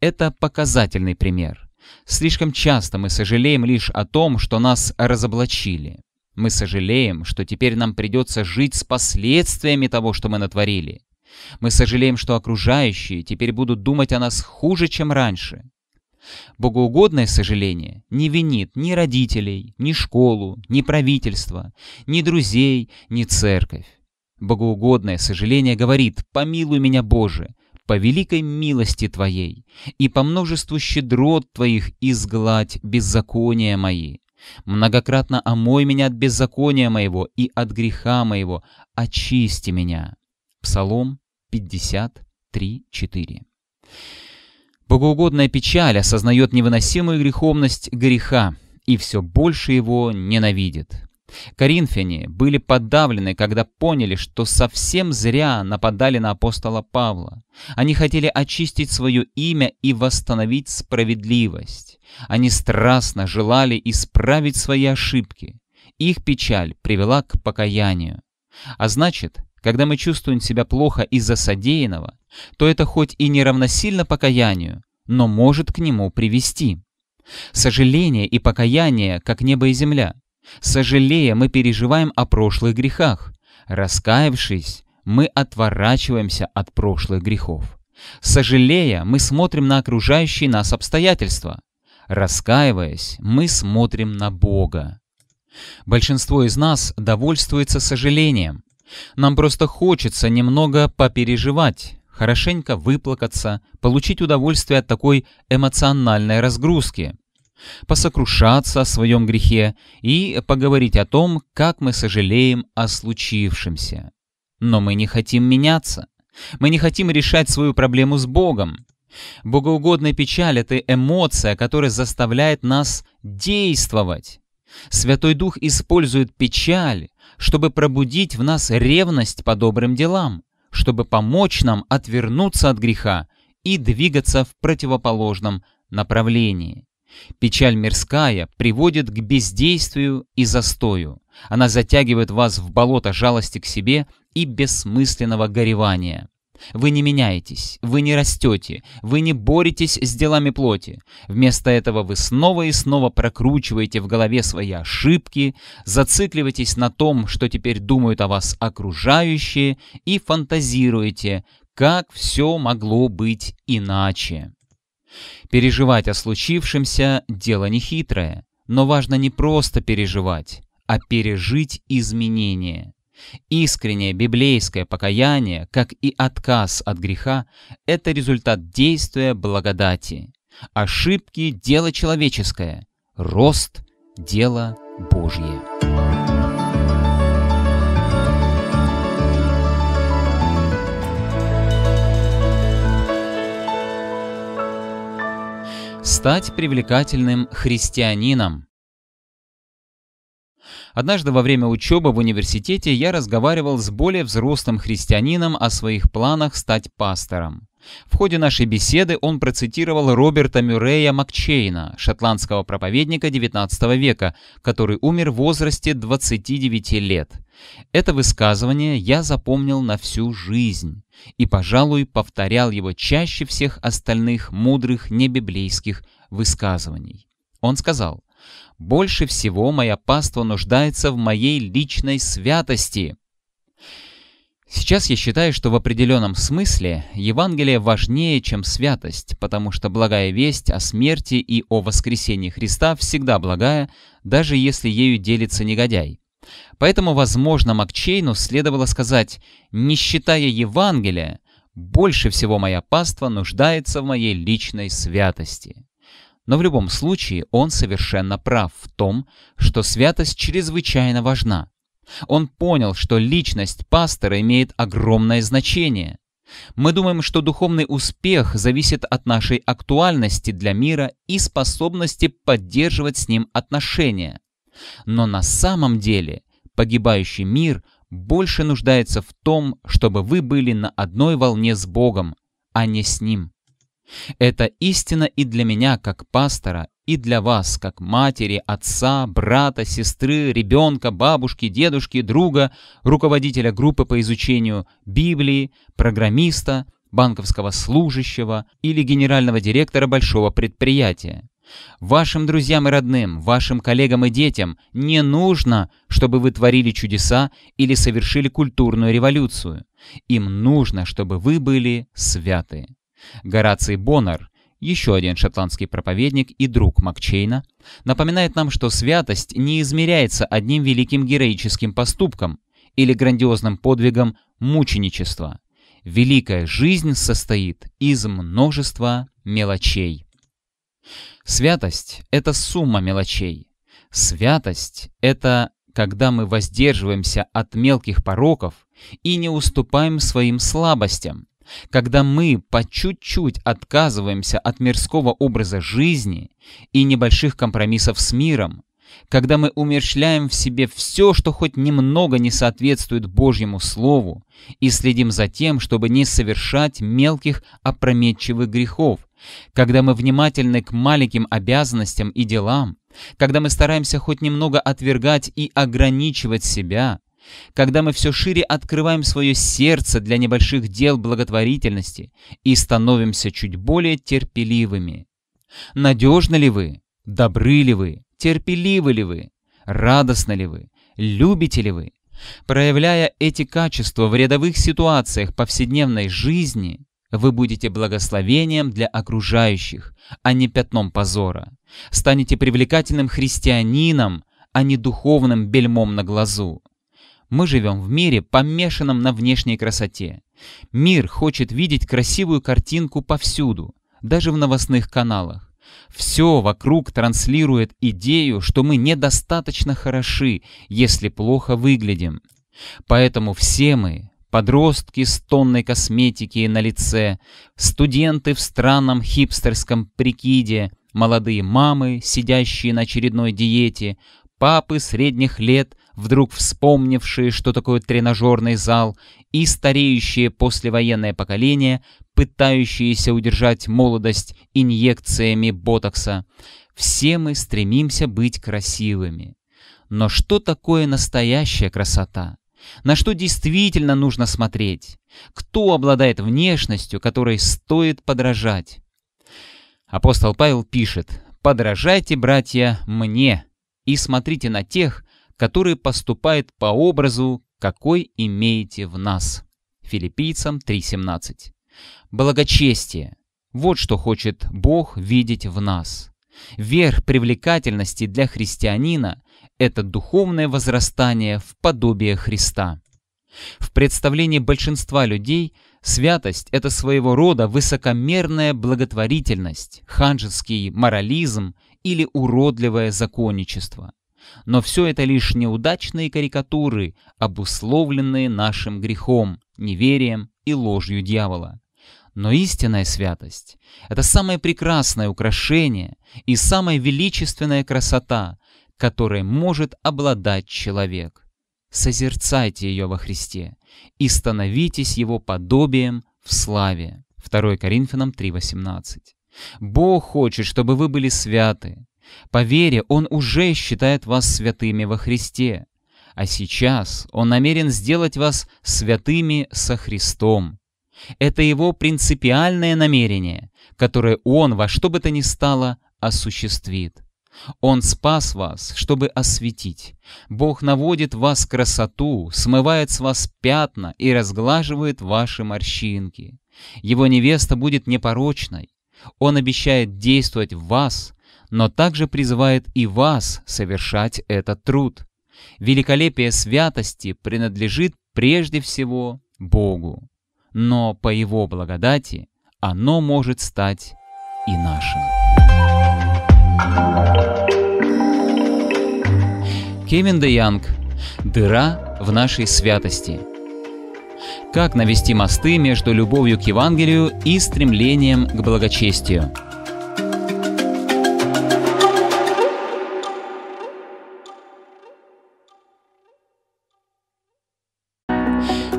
Это показательный пример. Слишком часто мы сожалеем лишь о том, что нас разоблачили. Мы сожалеем, что теперь нам придется жить с последствиями того, что мы натворили. Мы сожалеем, что окружающие теперь будут думать о нас хуже, чем раньше. Богоугодное сожаление не винит ни родителей, ни школу, ни правительство, ни друзей, ни церковь. Богоугодное сожаление говорит «Помилуй меня, Боже, по великой милости Твоей, и по множеству щедрот Твоих изгладь беззакония мои. Многократно омой меня от беззакония моего и от греха моего, очисти меня». Псалом 53.4. Богоугодная печаль осознает невыносимую греховность греха и все больше его ненавидит. Коринфяне были подавлены, когда поняли, что совсем зря нападали на апостола Павла. Они хотели очистить свое имя и восстановить справедливость. Они страстно желали исправить свои ошибки. Их печаль привела к покаянию. А значит, когда мы чувствуем себя плохо из-за содеянного, то это хоть и не равносильно покаянию, но может к нему привести. Сожаление и покаяние, как небо и земля. Сожалея, мы переживаем о прошлых грехах. Раскаявшись, мы отворачиваемся от прошлых грехов. Сожалея, мы смотрим на окружающие нас обстоятельства. Раскаиваясь, мы смотрим на Бога. Большинство из нас довольствуется сожалением, нам просто хочется немного попереживать, хорошенько выплакаться, получить удовольствие от такой эмоциональной разгрузки, посокрушаться о своем грехе и поговорить о том, как мы сожалеем о случившемся. Но мы не хотим меняться. Мы не хотим решать свою проблему с Богом. Богоугодная печаль — это эмоция, которая заставляет нас действовать. Святой Дух использует печаль, чтобы пробудить в нас ревность по добрым делам, чтобы помочь нам отвернуться от греха и двигаться в противоположном направлении. Печаль мирская приводит к бездействию и застою. Она затягивает вас в болото жалости к себе и бессмысленного горевания. Вы не меняетесь, вы не растете, вы не боретесь с делами плоти. Вместо этого вы снова и снова прокручиваете в голове свои ошибки, зацикливаетесь на том, что теперь думают о вас окружающие, и фантазируете, как все могло быть иначе. Переживать о случившемся – дело нехитрое, но важно не просто переживать, а пережить изменения. Искреннее библейское покаяние, как и отказ от греха, это результат действия благодати. Ошибки – дело человеческое, рост – дело Божье. Стать привлекательным христианином – Однажды во время учебы в университете я разговаривал с более взрослым христианином о своих планах стать пастором. В ходе нашей беседы он процитировал Роберта Мюррея Макчейна, шотландского проповедника XIX века, который умер в возрасте 29 лет. Это высказывание я запомнил на всю жизнь и, пожалуй, повторял его чаще всех остальных мудрых небиблейских высказываний. Он сказал, больше всего моя паства нуждается в моей личной святости. Сейчас я считаю, что в определенном смысле Евангелие важнее, чем святость, потому что благая весть о смерти и о воскресении Христа всегда благая, даже если ею делится негодяй. Поэтому, возможно, Макчейну следовало сказать «не считая Евангелия, больше всего моя паства нуждается в моей личной святости». Но в любом случае он совершенно прав в том, что святость чрезвычайно важна. Он понял, что личность пастора имеет огромное значение. Мы думаем, что духовный успех зависит от нашей актуальности для мира и способности поддерживать с ним отношения. Но на самом деле погибающий мир больше нуждается в том, чтобы вы были на одной волне с Богом, а не с Ним. Это истина и для меня как пастора, и для вас как матери, отца, брата, сестры, ребенка, бабушки, дедушки, друга, руководителя группы по изучению Библии, программиста, банковского служащего или генерального директора большого предприятия. Вашим друзьям и родным, вашим коллегам и детям не нужно, чтобы вы творили чудеса или совершили культурную революцию. Им нужно, чтобы вы были святы. Гораций Боннер, еще один шотландский проповедник и друг Макчейна, напоминает нам, что святость не измеряется одним великим героическим поступком или грандиозным подвигом мученичества. Великая жизнь состоит из множества мелочей. Святость — это сумма мелочей. Святость — это когда мы воздерживаемся от мелких пороков и не уступаем своим слабостям, когда мы по чуть-чуть отказываемся от мирского образа жизни и небольших компромиссов с миром, когда мы умерщвляем в себе все, что хоть немного не соответствует Божьему Слову, и следим за тем, чтобы не совершать мелких опрометчивых грехов, когда мы внимательны к маленьким обязанностям и делам, когда мы стараемся хоть немного отвергать и ограничивать себя, когда мы все шире открываем свое сердце для небольших дел благотворительности и становимся чуть более терпеливыми. Надежны ли вы? Добры ли вы? Терпеливы ли вы? Радостны ли вы? Любите ли вы? Проявляя эти качества в рядовых ситуациях повседневной жизни, вы будете благословением для окружающих, а не пятном позора. Станете привлекательным христианином, а не духовным бельмом на глазу, мы живем в мире, помешанном на внешней красоте. Мир хочет видеть красивую картинку повсюду, даже в новостных каналах. Все вокруг транслирует идею, что мы недостаточно хороши, если плохо выглядим. Поэтому все мы, подростки с тонной косметики на лице, студенты в странном хипстерском прикиде, молодые мамы, сидящие на очередной диете, папы средних лет, вдруг вспомнившие, что такое тренажерный зал, и стареющее послевоенное поколение, пытающиеся удержать молодость инъекциями ботокса. Все мы стремимся быть красивыми. Но что такое настоящая красота? На что действительно нужно смотреть? Кто обладает внешностью, которой стоит подражать? Апостол Павел пишет, «Подражайте, братья, мне, и смотрите на тех, который поступает по образу, какой имеете в нас. Филиппийцам 3.17. Благочестие. Вот что хочет Бог видеть в нас. Верх привлекательности для христианина – это духовное возрастание в подобие Христа. В представлении большинства людей святость – это своего рода высокомерная благотворительность, ханжеский морализм или уродливое законничество. Но все это лишь неудачные карикатуры, обусловленные нашим грехом, неверием и ложью дьявола. Но истинная святость — это самое прекрасное украшение и самая величественная красота, которой может обладать человек. Созерцайте ее во Христе и становитесь его подобием в славе. 2 Коринфянам 3.18. Бог хочет, чтобы вы были святы, по вере Он уже считает вас святыми во Христе, а сейчас Он намерен сделать вас святыми со Христом. Это Его принципиальное намерение, которое Он во что бы то ни стало осуществит. Он спас вас, чтобы осветить. Бог наводит вас красоту, смывает с вас пятна и разглаживает ваши морщинки. Его невеста будет непорочной. Он обещает действовать в вас, но также призывает и вас совершать этот труд. Великолепие святости принадлежит прежде всего Богу, но по Его благодати оно может стать и нашим. Кевин Де Янг. Дыра в нашей святости. Как навести мосты между любовью к Евангелию и стремлением к благочестию –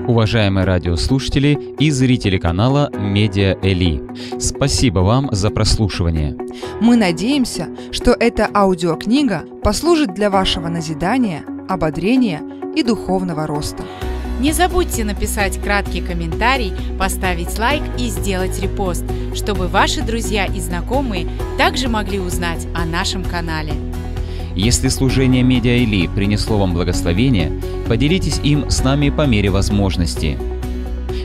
уважаемые радиослушатели и зрители канала «Медиа Эли». Спасибо вам за прослушивание. Мы надеемся, что эта аудиокнига послужит для вашего назидания, ободрения и духовного роста. Не забудьте написать краткий комментарий, поставить лайк и сделать репост, чтобы ваши друзья и знакомые также могли узнать о нашем канале. Если служение Медиа Или принесло вам благословение, поделитесь им с нами по мере возможности.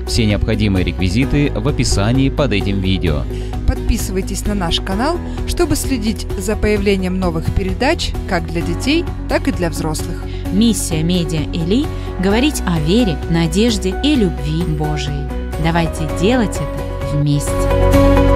Все необходимые реквизиты в описании под этим видео. Подписывайтесь на наш канал, чтобы следить за появлением новых передач как для детей, так и для взрослых. Миссия Медиа Или – говорить о вере, надежде и любви Божией. Давайте делать это вместе.